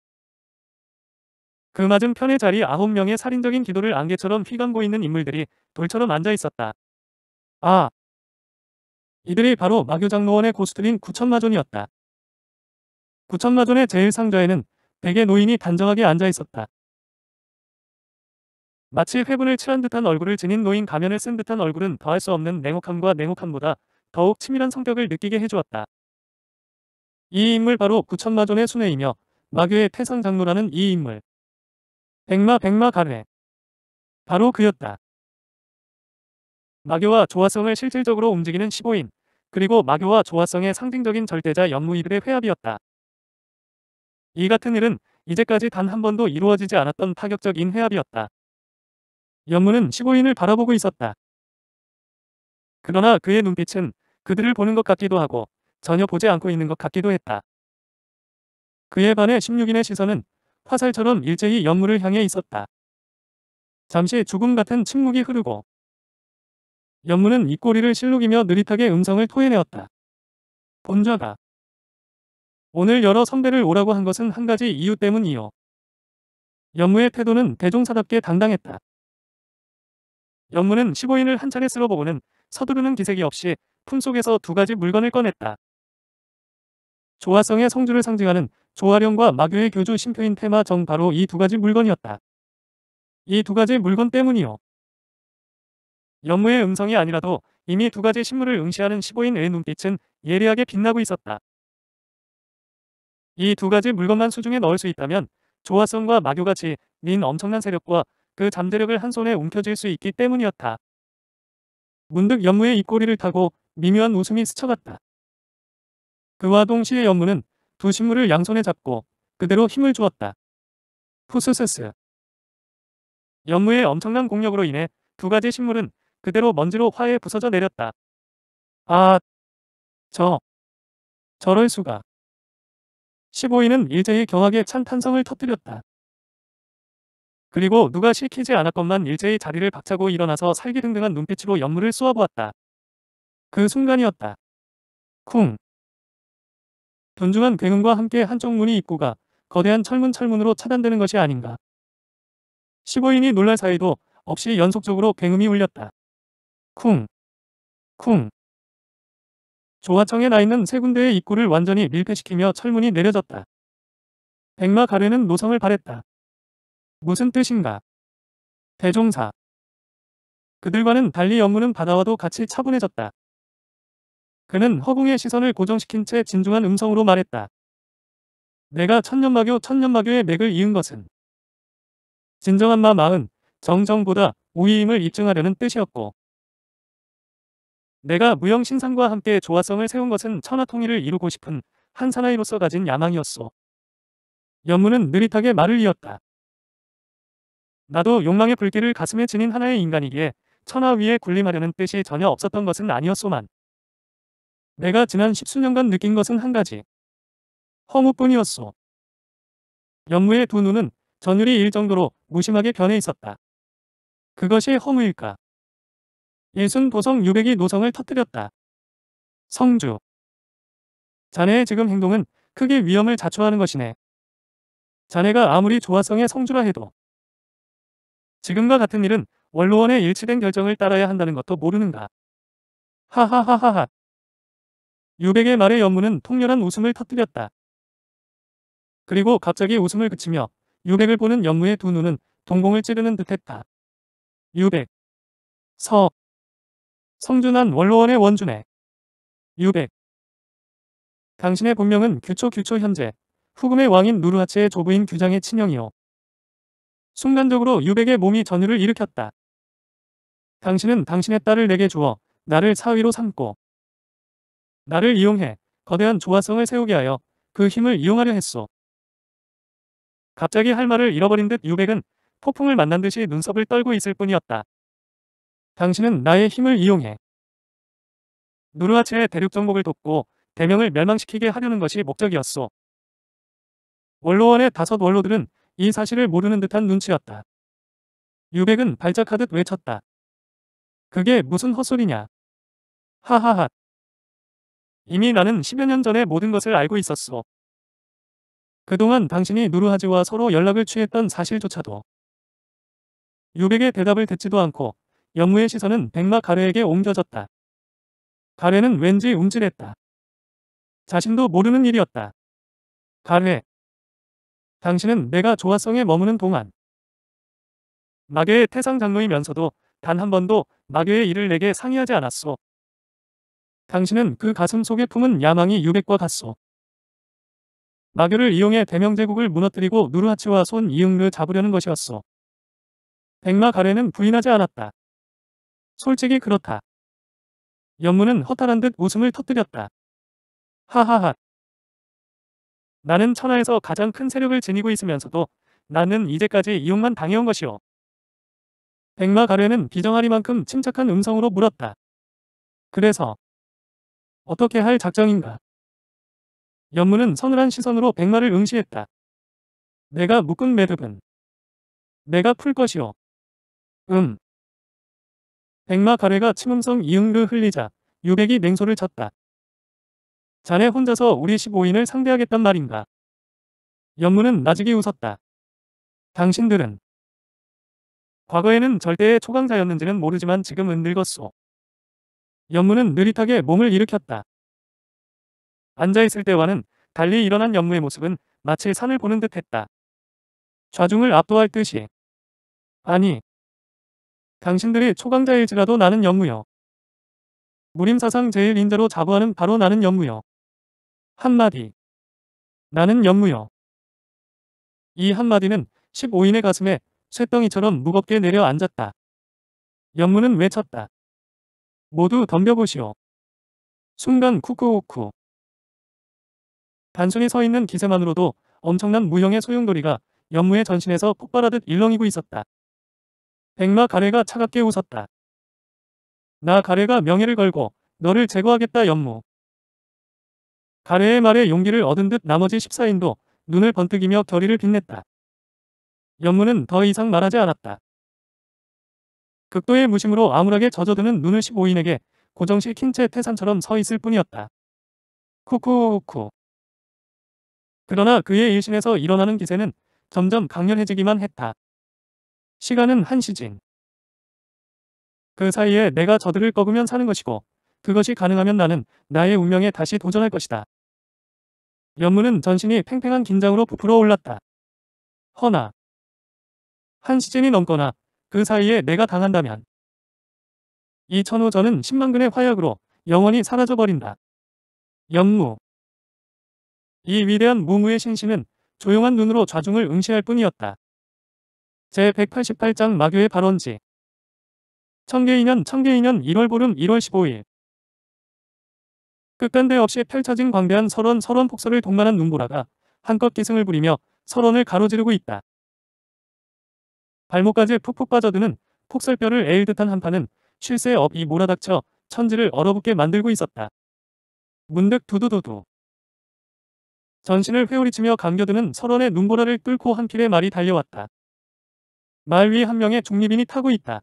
그 맞은편의 자리 아홉 명의 살인적인 기도를 안개처럼 휘감고 있는 인물들이 돌처럼 앉아 있었다. 아! 이들이 바로 마교장로원의 고수들인 구천마존이었다. 구천마존의 제일 상자에는 백의 노인이 단정하게 앉아 있었다. 마치 회분을 칠한 듯한 얼굴을 지닌 노인 가면을 쓴 듯한 얼굴은 더할 수 없는 냉혹함과 냉혹함보다 더욱 치밀한 성격을 느끼게 해주었다. 이 인물 바로 구천마존의 순회이며 마교의 태상장로라는 이 인물. 백마 백마 가르 바로 그였다. 마교와 조화성을 실질적으로 움직이는 15인 그리고 마교와 조화성의 상징적인 절대자 연무이들의 회합이었다. 이 같은 일은 이제까지 단 한 번도 이루어지지 않았던 파격적인 회합이었다. 연무는 15인을 바라보고 있었다. 그러나 그의 눈빛은 그들을 보는 것 같기도 하고 전혀 보지 않고 있는 것 같기도 했다. 그에 반해 16인의 시선은 화살처럼 일제히 연물을 향해 있었다. 잠시 죽음 같은 침묵이 흐르고 연무는 입꼬리를 실룩이며 느릿하게 음성을 토해내었다. 본좌가 오늘 여러 선배를 오라고 한 것은 한 가지 이유 때문이요. 연무의 태도는 대종사답게 당당했다. 연무는 15인을 한 차례 쓸어보고는 서두르는 기색이 없이 품속에서 두 가지 물건을 꺼냈다. 조화성의 성주를 상징하는 조화령과 마교의 교주 심표인 테마 정 바로 이 두 가지 물건이었다. 이 두 가지 물건 때문이요. 연무의 음성이 아니라도 이미 두 가지 신물을 응시하는 15인의 눈빛은 예리하게 빛나고 있었다. 이 두 가지 물건만 수중에 넣을 수 있다면 조화성과 마교같이 닌 엄청난 세력과 그 잠재력을 한 손에 움켜쥘 수 있기 때문이었다. 문득 연무의 입꼬리를 타고 미묘한 웃음이 스쳐갔다. 그와 동시에 연무는 두 식물을 양손에 잡고 그대로 힘을 주었다. 푸스스스 연무의 엄청난 공력으로 인해 두 가지 식물은 그대로 먼지로 화에 부서져 내렸다. 아, 저, 저럴 수가. 15인은 일제히 경악에 찬 탄성을 터뜨렸다. 그리고 누가 실키지 않았건만 일제히 자리를 박차고 일어나서 살기등등한 눈빛으로 연무를 쏘아보았다. 그 순간이었다. 쿵. 존중한 대음과 함께 한쪽 문이 입구가 거대한 철문철문으로 차단되는 것이 아닌가. 15인이 놀랄 사이도 없이 연속적으로 뱅음이 울렸다. 쿵. 쿵. 조화청에 나 있는 세 군데의 입구를 완전히 밀폐시키며 철문이 내려졌다. 백마 가래는 노성을 바랬다. 무슨 뜻인가? 대종사. 그들과는 달리 연문은 바다와도 같이 차분해졌다. 그는 허공의 시선을 고정시킨 채 진중한 음성으로 말했다. 내가 천년마교 천년마교의 맥을 이은 것은 진정한 마 마은 정정보다 우위임을 입증하려는 뜻이었고 내가 무형 신상과 함께 조화성을 세운 것은 천하통일을 이루고 싶은 한 사나이로서 가진 야망이었소. 연문은 느릿하게 말을 이었다. 나도 욕망의 불길을 가슴에 지닌 하나의 인간이기에 천하 위에 군림하려는 뜻이 전혀 없었던 것은 아니었소만. 내가 지난 십수년간 느낀 것은 한 가지. 허무뿐이었소. 연무의 두 눈은 전율이 일 정도로 무심하게 변해 있었다. 그것이 허무일까? 예순 도성 600이 노성을 터뜨렸다. 성주. 자네의 지금 행동은 크게 위험을 자초하는 것이네. 자네가 아무리 조화성의 성주라 해도 지금과 같은 일은 원로원의 일치된 결정을 따라야 한다는 것도 모르는가. 하하하하하. 유백의 말에 연무는 통렬한 웃음을 터뜨렸다. 그리고 갑자기 웃음을 그치며 유백을 보는 연무의 두 눈은 동공을 찌르는 듯했다. 유백 서 성준한 원로원의 원준해 유백 당신의 본명은 규초 규초 현재 후금의 왕인 누르하체의 조부인 규장의 친형이요. 순간적으로 유백의 몸이 전율을 일으켰다. 당신은 당신의 딸을 내게 주어 나를 사위로 삼고 나를 이용해 거대한 조화성을 세우게 하여 그 힘을 이용하려 했소. 갑자기 할 말을 잃어버린 듯 유백은 폭풍을 만난 듯이 눈썹을 떨고 있을 뿐이었다. 당신은 나의 힘을 이용해 누르하체의 대륙 정복을 돕고 대명을 멸망시키게 하려는 것이 목적이었소. 원로원의 다섯 원로들은 이 사실을 모르는 듯한 눈치였다. 유백은 발작하듯 외쳤다. 그게 무슨 헛소리냐. 하하하. 이미 나는 10여 년 전에 모든 것을 알고 있었어. 그동안 당신이 누르하즈와 서로 연락을 취했던 사실조차도 유백의 대답을 듣지도 않고 영무의 시선은 백마 가레에게 옮겨졌다. 가레는 왠지 움찔했다. 자신도 모르는 일이었다. 가레. 당신은 내가 조화성에 머무는 동안 마계의 태상 장로이면서도 단 한 번도 마계의 일을 내게 상의하지 않았소. 당신은 그 가슴 속에 품은 야망이 유백과 같소. 마교를 이용해 대명제국을 무너뜨리고 누르하치와 손 이응르 잡으려는 것이었소. 백마 가래는 부인하지 않았다. 솔직히 그렇다. 연무는 허탈한 듯 웃음을 터뜨렸다. 하하하. 나는 천하에서 가장 큰 세력을 지니고 있으면서도 나는 이제까지 이용만 당해온 것이오. 백마 가래는 비정하리만큼 침착한 음성으로 물었다. 그래서 어떻게 할 작정인가. 연문은 서늘한 시선으로 백마를 응시했다. 내가 묶은 매듭은 내가 풀 것이오. 음. 백마 가래가 침음성 이응르 흘리자 유백이 맹소를 쳤다. 자네 혼자서 우리 15인을 상대하겠단 말인가. 연문은 나직이 웃었다. 당신들은 과거에는 절대의 초강자였는지는 모르지만 지금은 늙었소. 연무는 느릿하게 몸을 일으켰다. 앉아있을 때와는 달리 일어난 연무의 모습은 마치 산을 보는 듯 했다. 좌중을 압도할 듯이. 아니. 당신들이 초강자일지라도 나는 연무요. 무림사상 제일 인자로 자부하는 바로 나는 연무요. 한마디. 나는 연무요. 이 한마디는 15인의 가슴에 쇳덩이처럼 무겁게 내려앉았다. 연무는 외쳤다. 모두 덤벼보시오. 순간 쿠쿠오쿠. 단순히 서 있는 기세만으로도 엄청난 무형의 소용돌이가 연무의 전신에서 폭발하듯 일렁이고 있었다. 백마 가래가 차갑게 웃었다. 나 가래가 명예를 걸고 너를 제거하겠다 연무. 가래의 말에 용기를 얻은 듯 나머지 14인도 눈을 번뜩이며 결의를 빛냈다. 연무는 더 이상 말하지 않았다. 극도의 그 무심으로 암울하게 젖어드는 눈을 15인에게 고정시 킨채 태산처럼 서 있을 뿐이었다. 쿠쿠쿠. 그러나 그의 일신에서 일어나는 기세는 점점 강렬해지기만 했다. 시간은 한시진. 그 사이에 내가 저들을 꺾으면 사는 것이고 그것이 가능하면 나는 나의 운명에 다시 도전할 것이다. 연문은 전신이 팽팽한 긴장으로 부풀어 올랐다. 허나 한시즌이 넘거나 그 사이에 내가 당한다면 이 천호전은 10만근의 화약으로 영원히 사라져버린다. 영무 이 위대한 무무의 신신은 조용한 눈으로 좌중을 응시할 뿐이었다. 제188장 마교의 발원지 천계인년천계인년 1월 보름 1월 15일 끝간데 없이 펼쳐진 광대한 설원 설원 폭설을 동반한 눈보라가 한껏 기승을 부리며 설원을 가로지르고 있다. 발목까지 푹푹 빠져드는 폭설뼈를 에일 듯한 한파는 쉴새 업이 몰아닥쳐 천지를 얼어붙게 만들고 있었다. 문득 두두두두. 전신을 회오리치며 감겨드는 설원의 눈보라를 뚫고 한 필의 말이 달려왔다. 말 위에 한 명의 중립인이 타고 있다.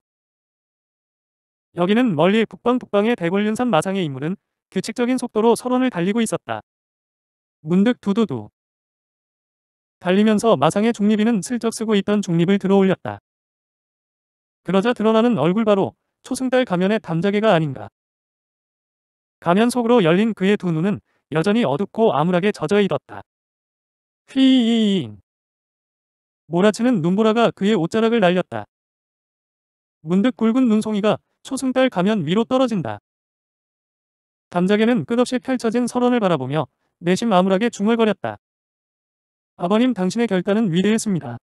여기는 멀리 북방북방의 대궐륜산 마상의 인물은 규칙적인 속도로 설원을 달리고 있었다. 문득 두두두. 달리면서 마상의 중립이는 슬쩍 쓰고 있던 중립을 들어올렸다. 그러자 드러나는 얼굴 바로 초승달 가면의 담자개가 아닌가. 가면 속으로 열린 그의 두 눈은 여전히 어둡고 암울하게 젖어 있었다. 휘잉 이 몰아치는 눈보라가 그의 옷자락을 날렸다. 문득 굵은 눈송이가 초승달 가면 위로 떨어진다. 담자개는 끝없이 펼쳐진 설원을 바라보며 내심 암울하게 중얼거렸다. 아버님 당신의 결단은 위대했습니다.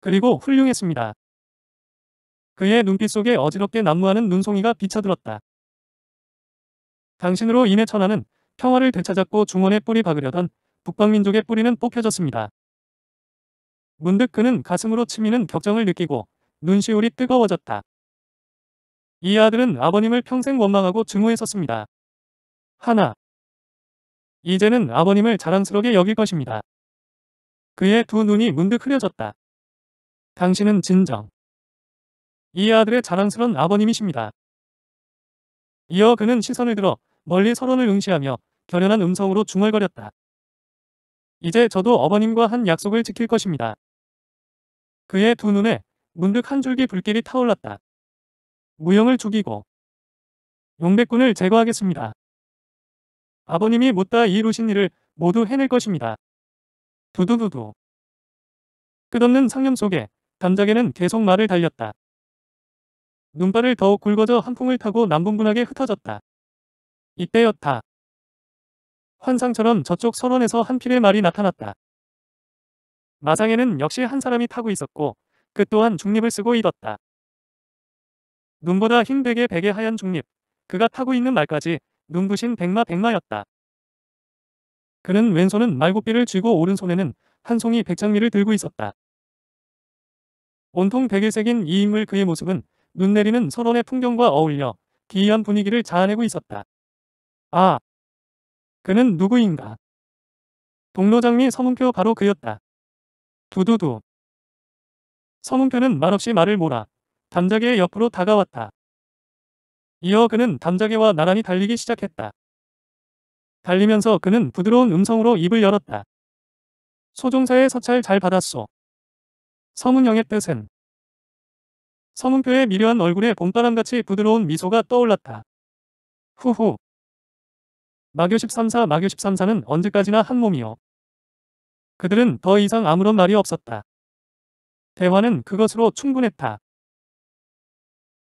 그리고 훌륭했습니다. 그의 눈빛 속에 어지럽게 난무하는 눈송이가 비쳐들었다. 당신으로 인해 천하는 평화를 되찾았고 중원의 뿌리 박으려던 북방민족의 뿌리는 뽑혀졌습니다. 문득 그는 가슴으로 치미는 격정을 느끼고 눈시울이 뜨거워졌다. 이 아들은 아버님을 평생 원망하고 증오했었습니다. 하나. 이제는 아버님을 자랑스럽게 여길 것입니다. 그의 두 눈이 문득 흐려졌다. 당신은 진정. 이 아들의 자랑스런 아버님이십니다. 이어 그는 시선을 들어 멀리 서론을 응시하며 결연한 음성으로 중얼거렸다. 이제 저도 어버님과한 약속을 지킬 것입니다. 그의 두 눈에 문득 한 줄기 불길이 타올랐다. 무영을 죽이고 용백군을 제거하겠습니다. 아버님이 못다 이루신 일을 모두 해낼 것입니다. 두두두두. 끝없는 상념 속에 담작에는 계속 말을 달렸다. 눈발을 더욱 굵어져 한풍을 타고 남분분하게 흩어졌다. 이때였다. 환상처럼 저쪽 선원에서 한 필의 말이 나타났다. 마상에는 역시 한 사람이 타고 있었고 그 또한 중립을 쓰고 있었다. 눈보다 흰 베개 베개 하얀 중립, 그가 타고 있는 말까지 눈부신 백마 백마였다. 그는 왼손은 말굽비를 쥐고 오른손에는 한 송이 백장미를 들고 있었다. 온통 백일색인 이 인물 그의 모습은 눈 내리는 선원의 풍경과 어울려 기이한 분위기를 자아내고 있었다. 아! 그는 누구인가? 동로장미 서문표 바로 그였다. 두두두. 서문표는 말없이 말을 몰아 담자계의 옆으로 다가왔다. 이어 그는 담자계와 나란히 달리기 시작했다. 달리면서 그는 부드러운 음성으로 입을 열었다. 소종사의 서찰 잘 받았소. 서문영의 뜻은 서문표의 미려한 얼굴에 봄바람같이 부드러운 미소가 떠올랐다. 후후. 마교 13사 마교 13사는 언제까지나 한 몸이요. 그들은 더 이상 아무런 말이 없었다. 대화는 그것으로 충분했다.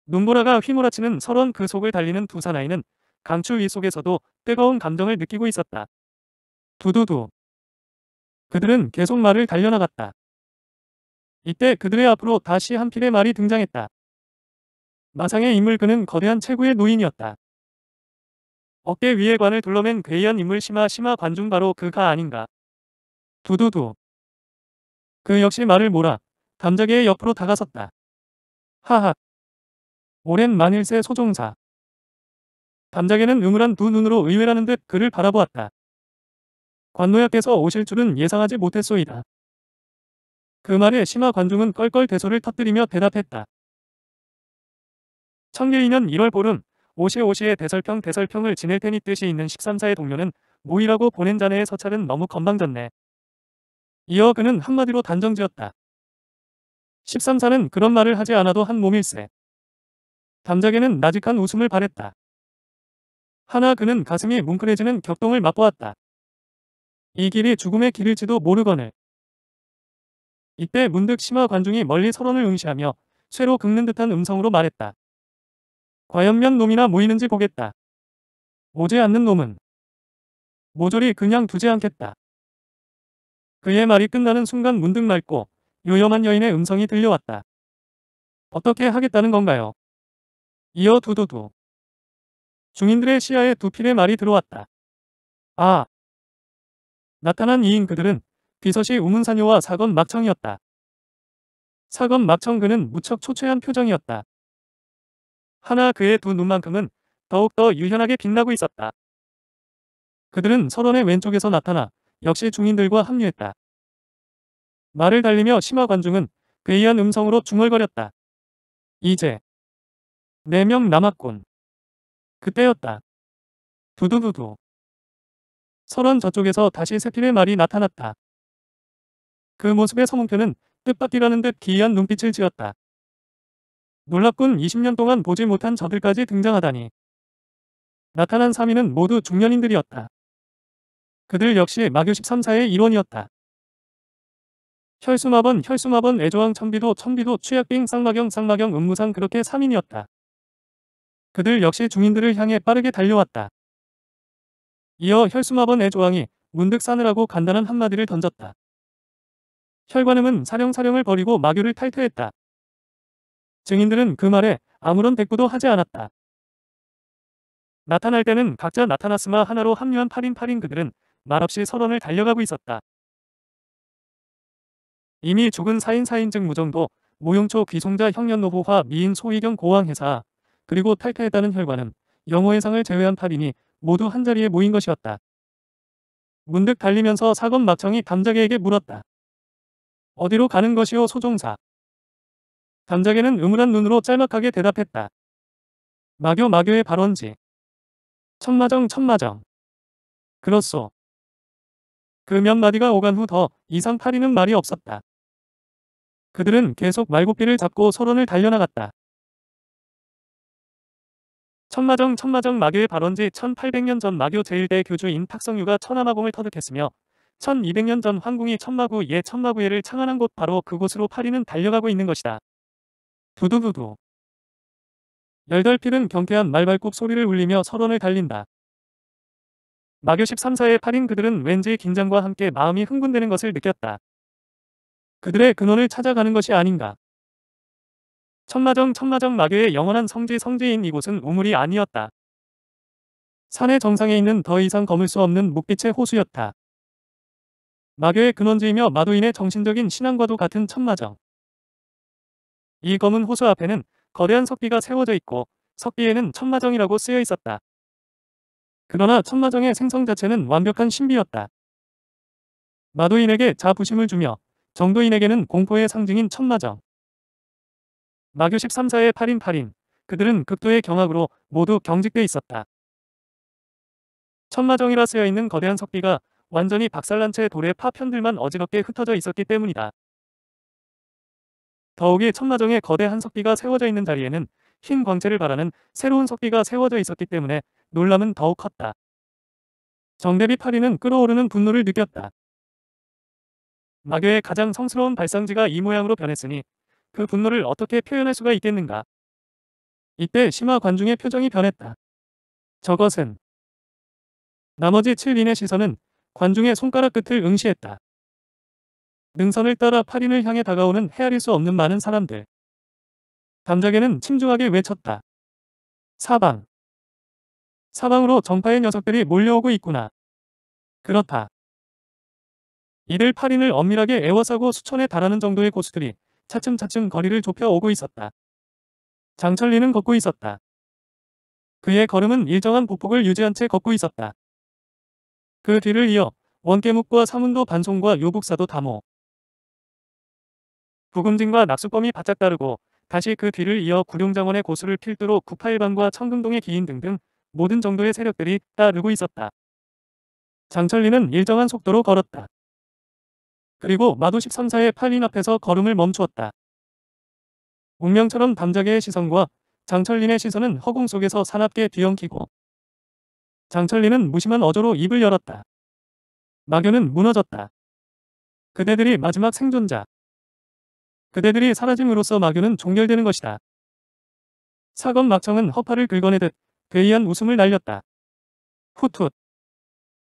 눈보라가 휘몰아치는 설원 그 속을 달리는 두 사나이는 강추위 속에서도 뜨거운 감정을 느끼고 있었다. 두두두. 그들은 계속 말을 달려나갔다. 이때 그들의 앞으로 다시 한 필의 말이 등장했다. 마상의 인물 그는 거대한 최고의 노인이었다. 어깨 위에 관을 둘러맨 괴이한 인물 심하 심하 관중 바로 그가 아닌가. 두두두. 그 역시 말을 몰아 담자계의 옆으로 다가섰다. 하하. 오랜 만일세 소종사. 담작에는 음울한두 눈으로 의외라는 듯 그를 바라보았다. 관노역께서 오실 줄은 예상하지 못했소이다. 그 말에 심화 관중은 껄껄 대소를 터뜨리며 대답했다. 청계이년 1월 보름 오시오시의 대설평 대설평을 지낼 테니 뜻이 있는 13사의 동료는 모이라고 보낸 자네의 서찰은 너무 건방졌네. 이어 그는 한마디로 단정지었다. 13사는 그런 말을 하지 않아도 한 몸일세. 담작에는 나직한 웃음을 바랬다. 하나 그는 가슴이 뭉클해지는 격동을 맛보았다. 이 길이 죽음의 길일지도 모르거늘. 이때 문득 심화 관중이 멀리 서론을 응시하며 쇠로 긁는 듯한 음성으로 말했다. 과연 몇 놈이나 모이는지 보겠다. 오지 않는 놈은 모조리 그냥 두지 않겠다. 그의 말이 끝나는 순간 문득 맑고 요염한 여인의 음성이 들려왔다. 어떻게 하겠다는 건가요? 이어 두두두. 중인들의 시야에 두 필의 말이 들어왔다. 아! 나타난 이인 그들은 비서시 우문사녀와 사건 막청이었다. 사건 막청 그는 무척 초췌한 표정이었다. 하나 그의 두 눈만큼은 더욱더 유연하게 빛나고 있었다. 그들은 서론의 왼쪽에서 나타나 역시 중인들과 합류했다. 말을 달리며 심화 관중은 괴이한 음성으로 중얼거렸다. 이제 네 명 남았군. 그때였다. 두두두두. 설원 저쪽에서 다시 세필의 말이 나타났다. 그 모습에 서문표는 뜻밖이라는 듯 기이한 눈빛을 지었다. 놀랍군 20년 동안 보지 못한 저들까지 등장하다니. 나타난 3인은 모두 중년인들이었다. 그들 역시 마교 13사의 일원이었다. 혈수마번 혈수마번 애조왕 천비도 천비도 취약빙 쌍마경 쌍마경 음무상 그렇게 3인이었다. 그들 역시 중인들을 향해 빠르게 달려왔다. 이어 혈수마번 애조왕이 문득 사느라고 간단한 한마디를 던졌다. 혈관음은 사령사령을 버리고 마교를 탈퇴했다. 증인들은 그 말에 아무런 대꾸도 하지 않았다. 나타날 때는 각자 나타났으마 하나로 합류한 8인 8인 그들은 말없이 서론을 달려가고 있었다. 이미 죽은 4인 4인증 무정도, 모용초 귀송자 형년노부화 미인 소희경 고왕회사, 그리고 탈퇴했다는 혈관은 영호의 상을 제외한 8인이 모두 한자리에 모인 것이었다. 문득 달리면서 사건 마청이 담자계에게 물었다. 어디로 가는 것이오 소종사. 담자계는 음울한 눈으로 짤막하게 대답했다. 마교 마교의 발원지. 천마정 천마정. 그렇소. 그 몇 마디가 오간 후 더 이상 파리는 말이 없었다. 그들은 계속 말굽비를 잡고 서론을 달려나갔다. 천마정 천마정 마교의 발원지 1800년 전 마교 제일대 교주인 탁성유가 천하마공을 터득했으며 1200년 전 황궁이 천마구 예 천마구예를 창안한 곳 바로 그곳으로 파리는 달려가고 있는 것이다. 두두두두 열덜필은 경쾌한 말발굽 소리를 울리며 서론을 달린다. 마교 13사의 파인 그들은 왠지 긴장과 함께 마음이 흥분되는 것을 느꼈다. 그들의 근원을 찾아가는 것이 아닌가. 천마정 천마정 마교의 영원한 성지 성지인 이곳은 우물이 아니었다. 산의 정상에 있는 더 이상 검을 수 없는 묵빛의 호수였다. 마교의 근원지이며 마도인의 정신적인 신앙과도 같은 천마정. 이 검은 호수 앞에는 거대한 석비가 세워져 있고 석비에는 천마정이라고 쓰여 있었다. 그러나 천마정의 생성 자체는 완벽한 신비였다. 마도인에게 자부심을 주며 정도인에게는 공포의 상징인 천마정. 마교 13사의 8인 8인 그들은 극도의 경악으로 모두 경직돼 있었다. 천마정이라 쓰여있는 거대한 석비가 완전히 박살난 채 돌의 파편들만 어지럽게 흩어져 있었기 때문이다. 더욱이 천마정의 거대한 석비가 세워져 있는 자리에는 흰 광채를 바라는 새로운 석비가 세워져 있었기 때문에 놀람은 더욱 컸다. 정대비 파리는 끓어오르는 분노를 느꼈다. 마교의 가장 성스러운 발상지가 이 모양으로 변했으니 그 분노를 어떻게 표현할 수가 있겠는가. 이때 심화 관중의 표정이 변했다. 저것은 나머지 7인의 시선은 관중의 손가락 끝을 응시했다. 능선을 따라 8인을 향해 다가오는 헤아릴 수 없는 많은 사람들. 담작에는 침중하게 외쳤다. 사방. 사방으로 정파의 녀석들이 몰려오고 있구나. 그렇다. 이들 8인을 엄밀하게 애워싸고 수천에 달하는 정도의 고수들이 차츰차츰 거리를 좁혀 오고 있었다. 장철리는 걷고 있었다. 그의 걸음은 일정한 보폭을 유지한 채 걷고 있었다. 그 뒤를 이어 원깨묵과 사문도 반송과 요북사도 다모. 부금진과 낙수범이 바짝 따르고 다시 그 뒤를 이어 구룡장원의 고수를 필두로 구파일반과 청금동의 기인 등등 모든 정도의 세력들이 따르고 있었다. 장철리는 일정한 속도로 걸었다. 그리고 마도1 3사의 팔린 앞에서 걸음을 멈추었다. 운명처럼 담자계의 시선과 장철린의 시선은 허공 속에서 사납게 뒤엉키고 장철린은 무심한 어조로 입을 열었다. 막연은 무너졌다. 그대들이 마지막 생존자. 그대들이 사라짐으로써 막연은 종결되는 것이다. 사건 막청은 허파를 긁어내듯 괴이한 웃음을 날렸다. 후훽.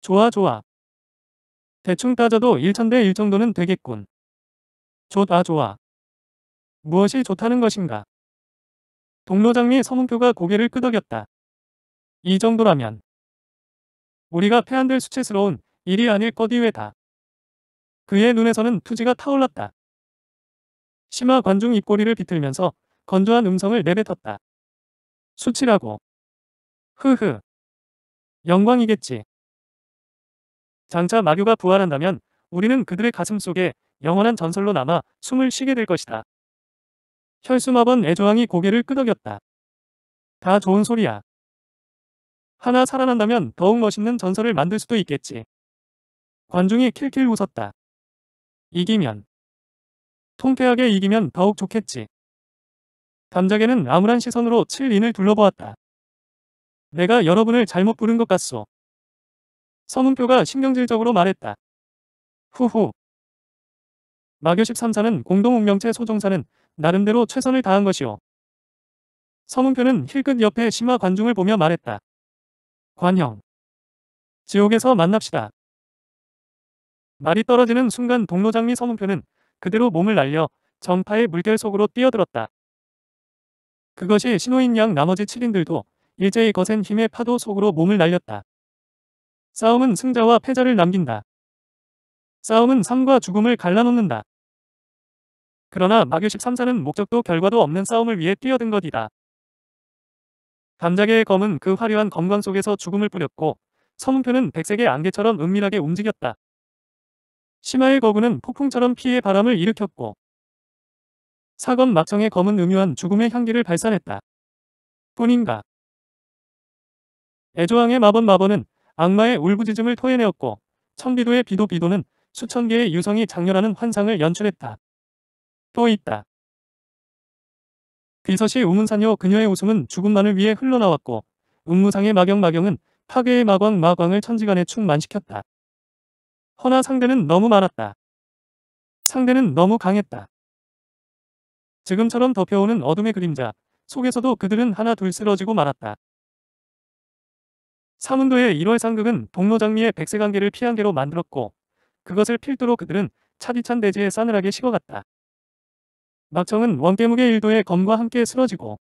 좋아 좋아. 대충 따져도 1천대1 정도는 되겠군. 좋다 좋아. 무엇이 좋다는 것인가? 동로장미 서문표가 고개를 끄덕였다. 이 정도라면 우리가 패한들 수치스러운 일이 아닐 것이외다. 그의 눈에서는 투지가 타올랐다. 심화 관중 입꼬리를 비틀면서 건조한 음성을 내뱉었다. 수치라고. 흐흐. 영광이겠지. 장차 마교가 부활한다면 우리는 그들의 가슴 속에 영원한 전설로 남아 숨을 쉬게 될 것이다. 혈수마번 애조왕이 고개를 끄덕였다. 다 좋은 소리야. 하나 살아난다면 더욱 멋있는 전설을 만들 수도 있겠지. 관중이 킬킬 웃었다. 이기면. 통쾌하게 이기면 더욱 좋겠지. 담작에는 암울한 시선으로 칠린을 둘러보았다. 내가 여러분을 잘못 부른 것 같소. 서문표가 신경질적으로 말했다. 후후. 마교1 3사는 공동운명체 소종사는 나름대로 최선을 다한 것이오. 서문표는 힐끗 옆에 심화 관중을 보며 말했다. 관형. 지옥에서 만납시다. 말이 떨어지는 순간 동로장미 서문표는 그대로 몸을 날려 정파의 물결 속으로 뛰어들었다. 그것이 신호인 양 나머지 7인들도 일제히 거센 힘의 파도 속으로 몸을 날렸다. 싸움은 승자와 패자를 남긴다. 싸움은 삶과 죽음을 갈라놓는다. 그러나 마교 13사는 목적도 결과도 없는 싸움을 위해 뛰어든 것이다. 감자계의 검은 그 화려한 검광 속에서 죽음을 뿌렸고 서문표는 백색의 안개처럼 은밀하게 움직였다. 심하의 거구는 폭풍처럼 피해 바람을 일으켰고 사건 막청의 검은 음유한 죽음의 향기를 발산했다. 뿐인가. 애조왕의 마법 마법은 악마의 울부짖음을 토해내었고 천비도의 비도 비도는 수천 개의 유성이 장렬하는 환상을 연출했다. 또 있다. 비서시 우문산여 그녀의 웃음은 죽음만을 위해 흘러나왔고 음무상의 마경 마경은 파괴의 마광 마광을 천지간에 충만시켰다. 허나 상대는 너무 많았다. 상대는 너무 강했다. 지금처럼 덮여오는 어둠의 그림자 속에서도 그들은 하나 둘 쓰러지고 말았다. 사문도의 1월 상극은 동로장미의 백색안개를 피안개로 만들었고 그것을 필두로 그들은 차디찬 대지에 싸늘하게 식어갔다. 막청은 원깨묵의 일도의 검과 함께 쓰러지고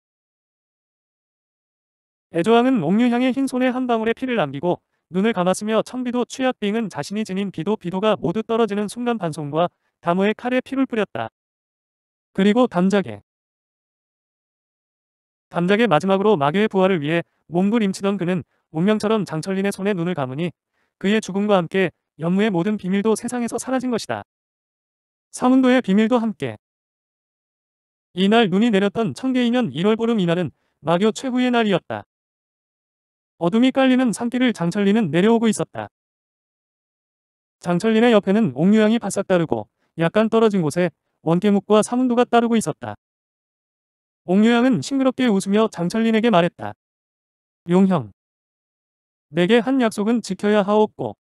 애조왕은 옥류향의 흰손에 한 방울의 피를 남기고 눈을 감았으며 천비도 취약빙은 자신이 지닌 비도 비도가 모두 떨어지는 순간 반송과 다모의 칼에 피를 뿌렸다. 그리고 담작에 담작의 마지막으로 마교의 부활을 위해 몸부림치던 그는 운명처럼 장철린의 손에 눈을 감으니 그의 죽음과 함께 연무의 모든 비밀도 세상에서 사라진 것이다. 사문도의 비밀도 함께 이날 눈이 내렸던 청계이년 1월 보름 이날은 마교 최후의 날이었다. 어둠이 깔리는 산길을 장철린은 내려오고 있었다. 장철린의 옆에는 옥류양이 바싹 따르고 약간 떨어진 곳에 원계묵과 사문도가 따르고 있었다. 옥류양은 싱그럽게 웃으며 장철린에게 말했다. 용형, 내게 한 약속은 지켜야 하옵고.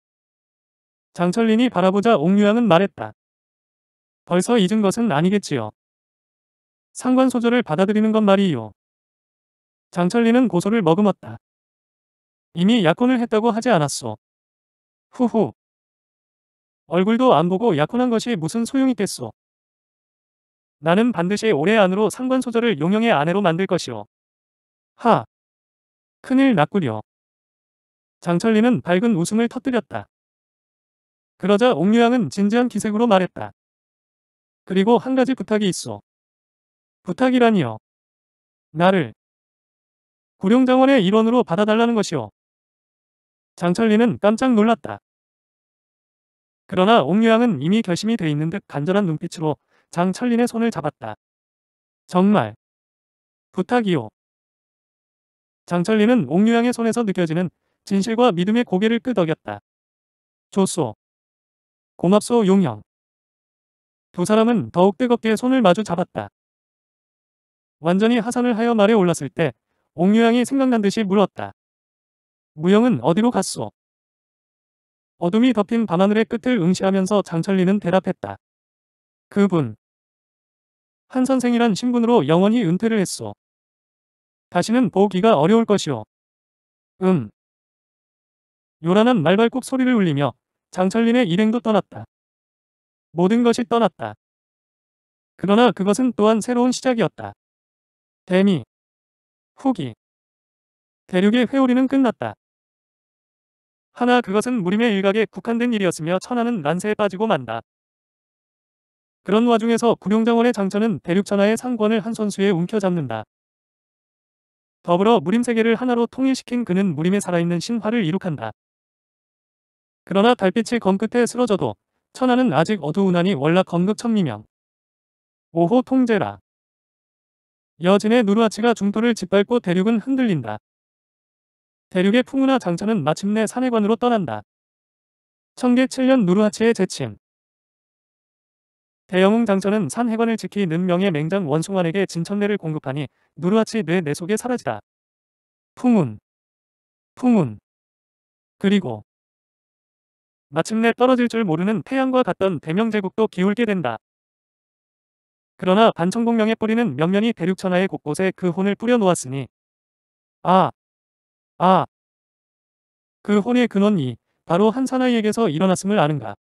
장철린이 바라보자 옥류양은 말했다. 벌써 잊은 것은 아니겠지요. 상관소조를 받아들이는 건 말이요. 장철린은 고소를 머금었다. 이미 약혼을 했다고 하지 않았소. 후후. 얼굴도 안 보고 약혼한 것이 무슨 소용이겠소. 나는 반드시 올해 안으로 상관소절을 용영의 아내로 만들 것이오. 하. 큰일 났구려. 장철리는 밝은 웃음을 터뜨렸다. 그러자 옥류양은 진지한 기색으로 말했다. 그리고 한 가지 부탁이 있어. 부탁이라니요. 나를 구룡장원의 일원으로 받아달라는 것이오. 장철리는 깜짝 놀랐다. 그러나 옥류양은 이미 결심이 돼 있는 듯 간절한 눈빛으로 장철린의 손을 잡았다. 정말 부탁이오. 장철린은 옥류양의 손에서 느껴지는 진실과 믿음의 고개를 끄덕였다. 조소. 고맙소 용영. 두 사람은 더욱 뜨겁게 손을 마주 잡았다. 완전히 하산을 하여 말에 올랐을 때 옥유양이 생각난 듯이 물었다. 무영은 어디로 갔소? 어둠이 덮인 밤하늘의 끝을 응시하면서 장철리는 대답했다. 그분. 한 선생이란 신분으로 영원히 은퇴를 했소. 다시는 보기가 어려울 것이오. 음. 요란한 말발굽 소리를 울리며 장철린의 일행도 떠났다. 모든 것이 떠났다. 그러나 그것은 또한 새로운 시작이었다. 대미 후기 대륙의 회오리는 끝났다. 하나 그것은 무림의 일각에 국한된 일이었으며 천하는 난세에 빠지고 만다. 그런 와중에서 구룡정원의 장천은 대륙천하의 상권을 한 선수에 움켜잡는다. 더불어 무림 세계를 하나로 통일시킨 그는 무림에 살아있는 신화를 이룩한다. 그러나 달빛이 검 끝에 쓰러져도 천하는 아직 어두운하니 월락 검극 천미명. 5호 통제라. 여진의 누르아치가 중토를 짓밟고 대륙은 흔들린다. 대륙의 풍우나 장차는 마침내 산해관으로 떠난다. 청계 7년 누르하치의 재침 대영웅 장천은 산해관을 지키는 명의 맹장 원숭환에게 진천내를 공급하니 누르하치 뇌 내속에 사라지다. 풍운 풍운 그리고 마침내 떨어질 줄 모르는 태양과 같던 대명제국도 기울게 된다. 그러나 반천공명의 뿌리는 명년이 대륙천하의 곳곳에 그 혼을 뿌려놓았으니 아, 아, 그 혼의 근원이 바로 한 사나이에게서 일어났음을 아는가.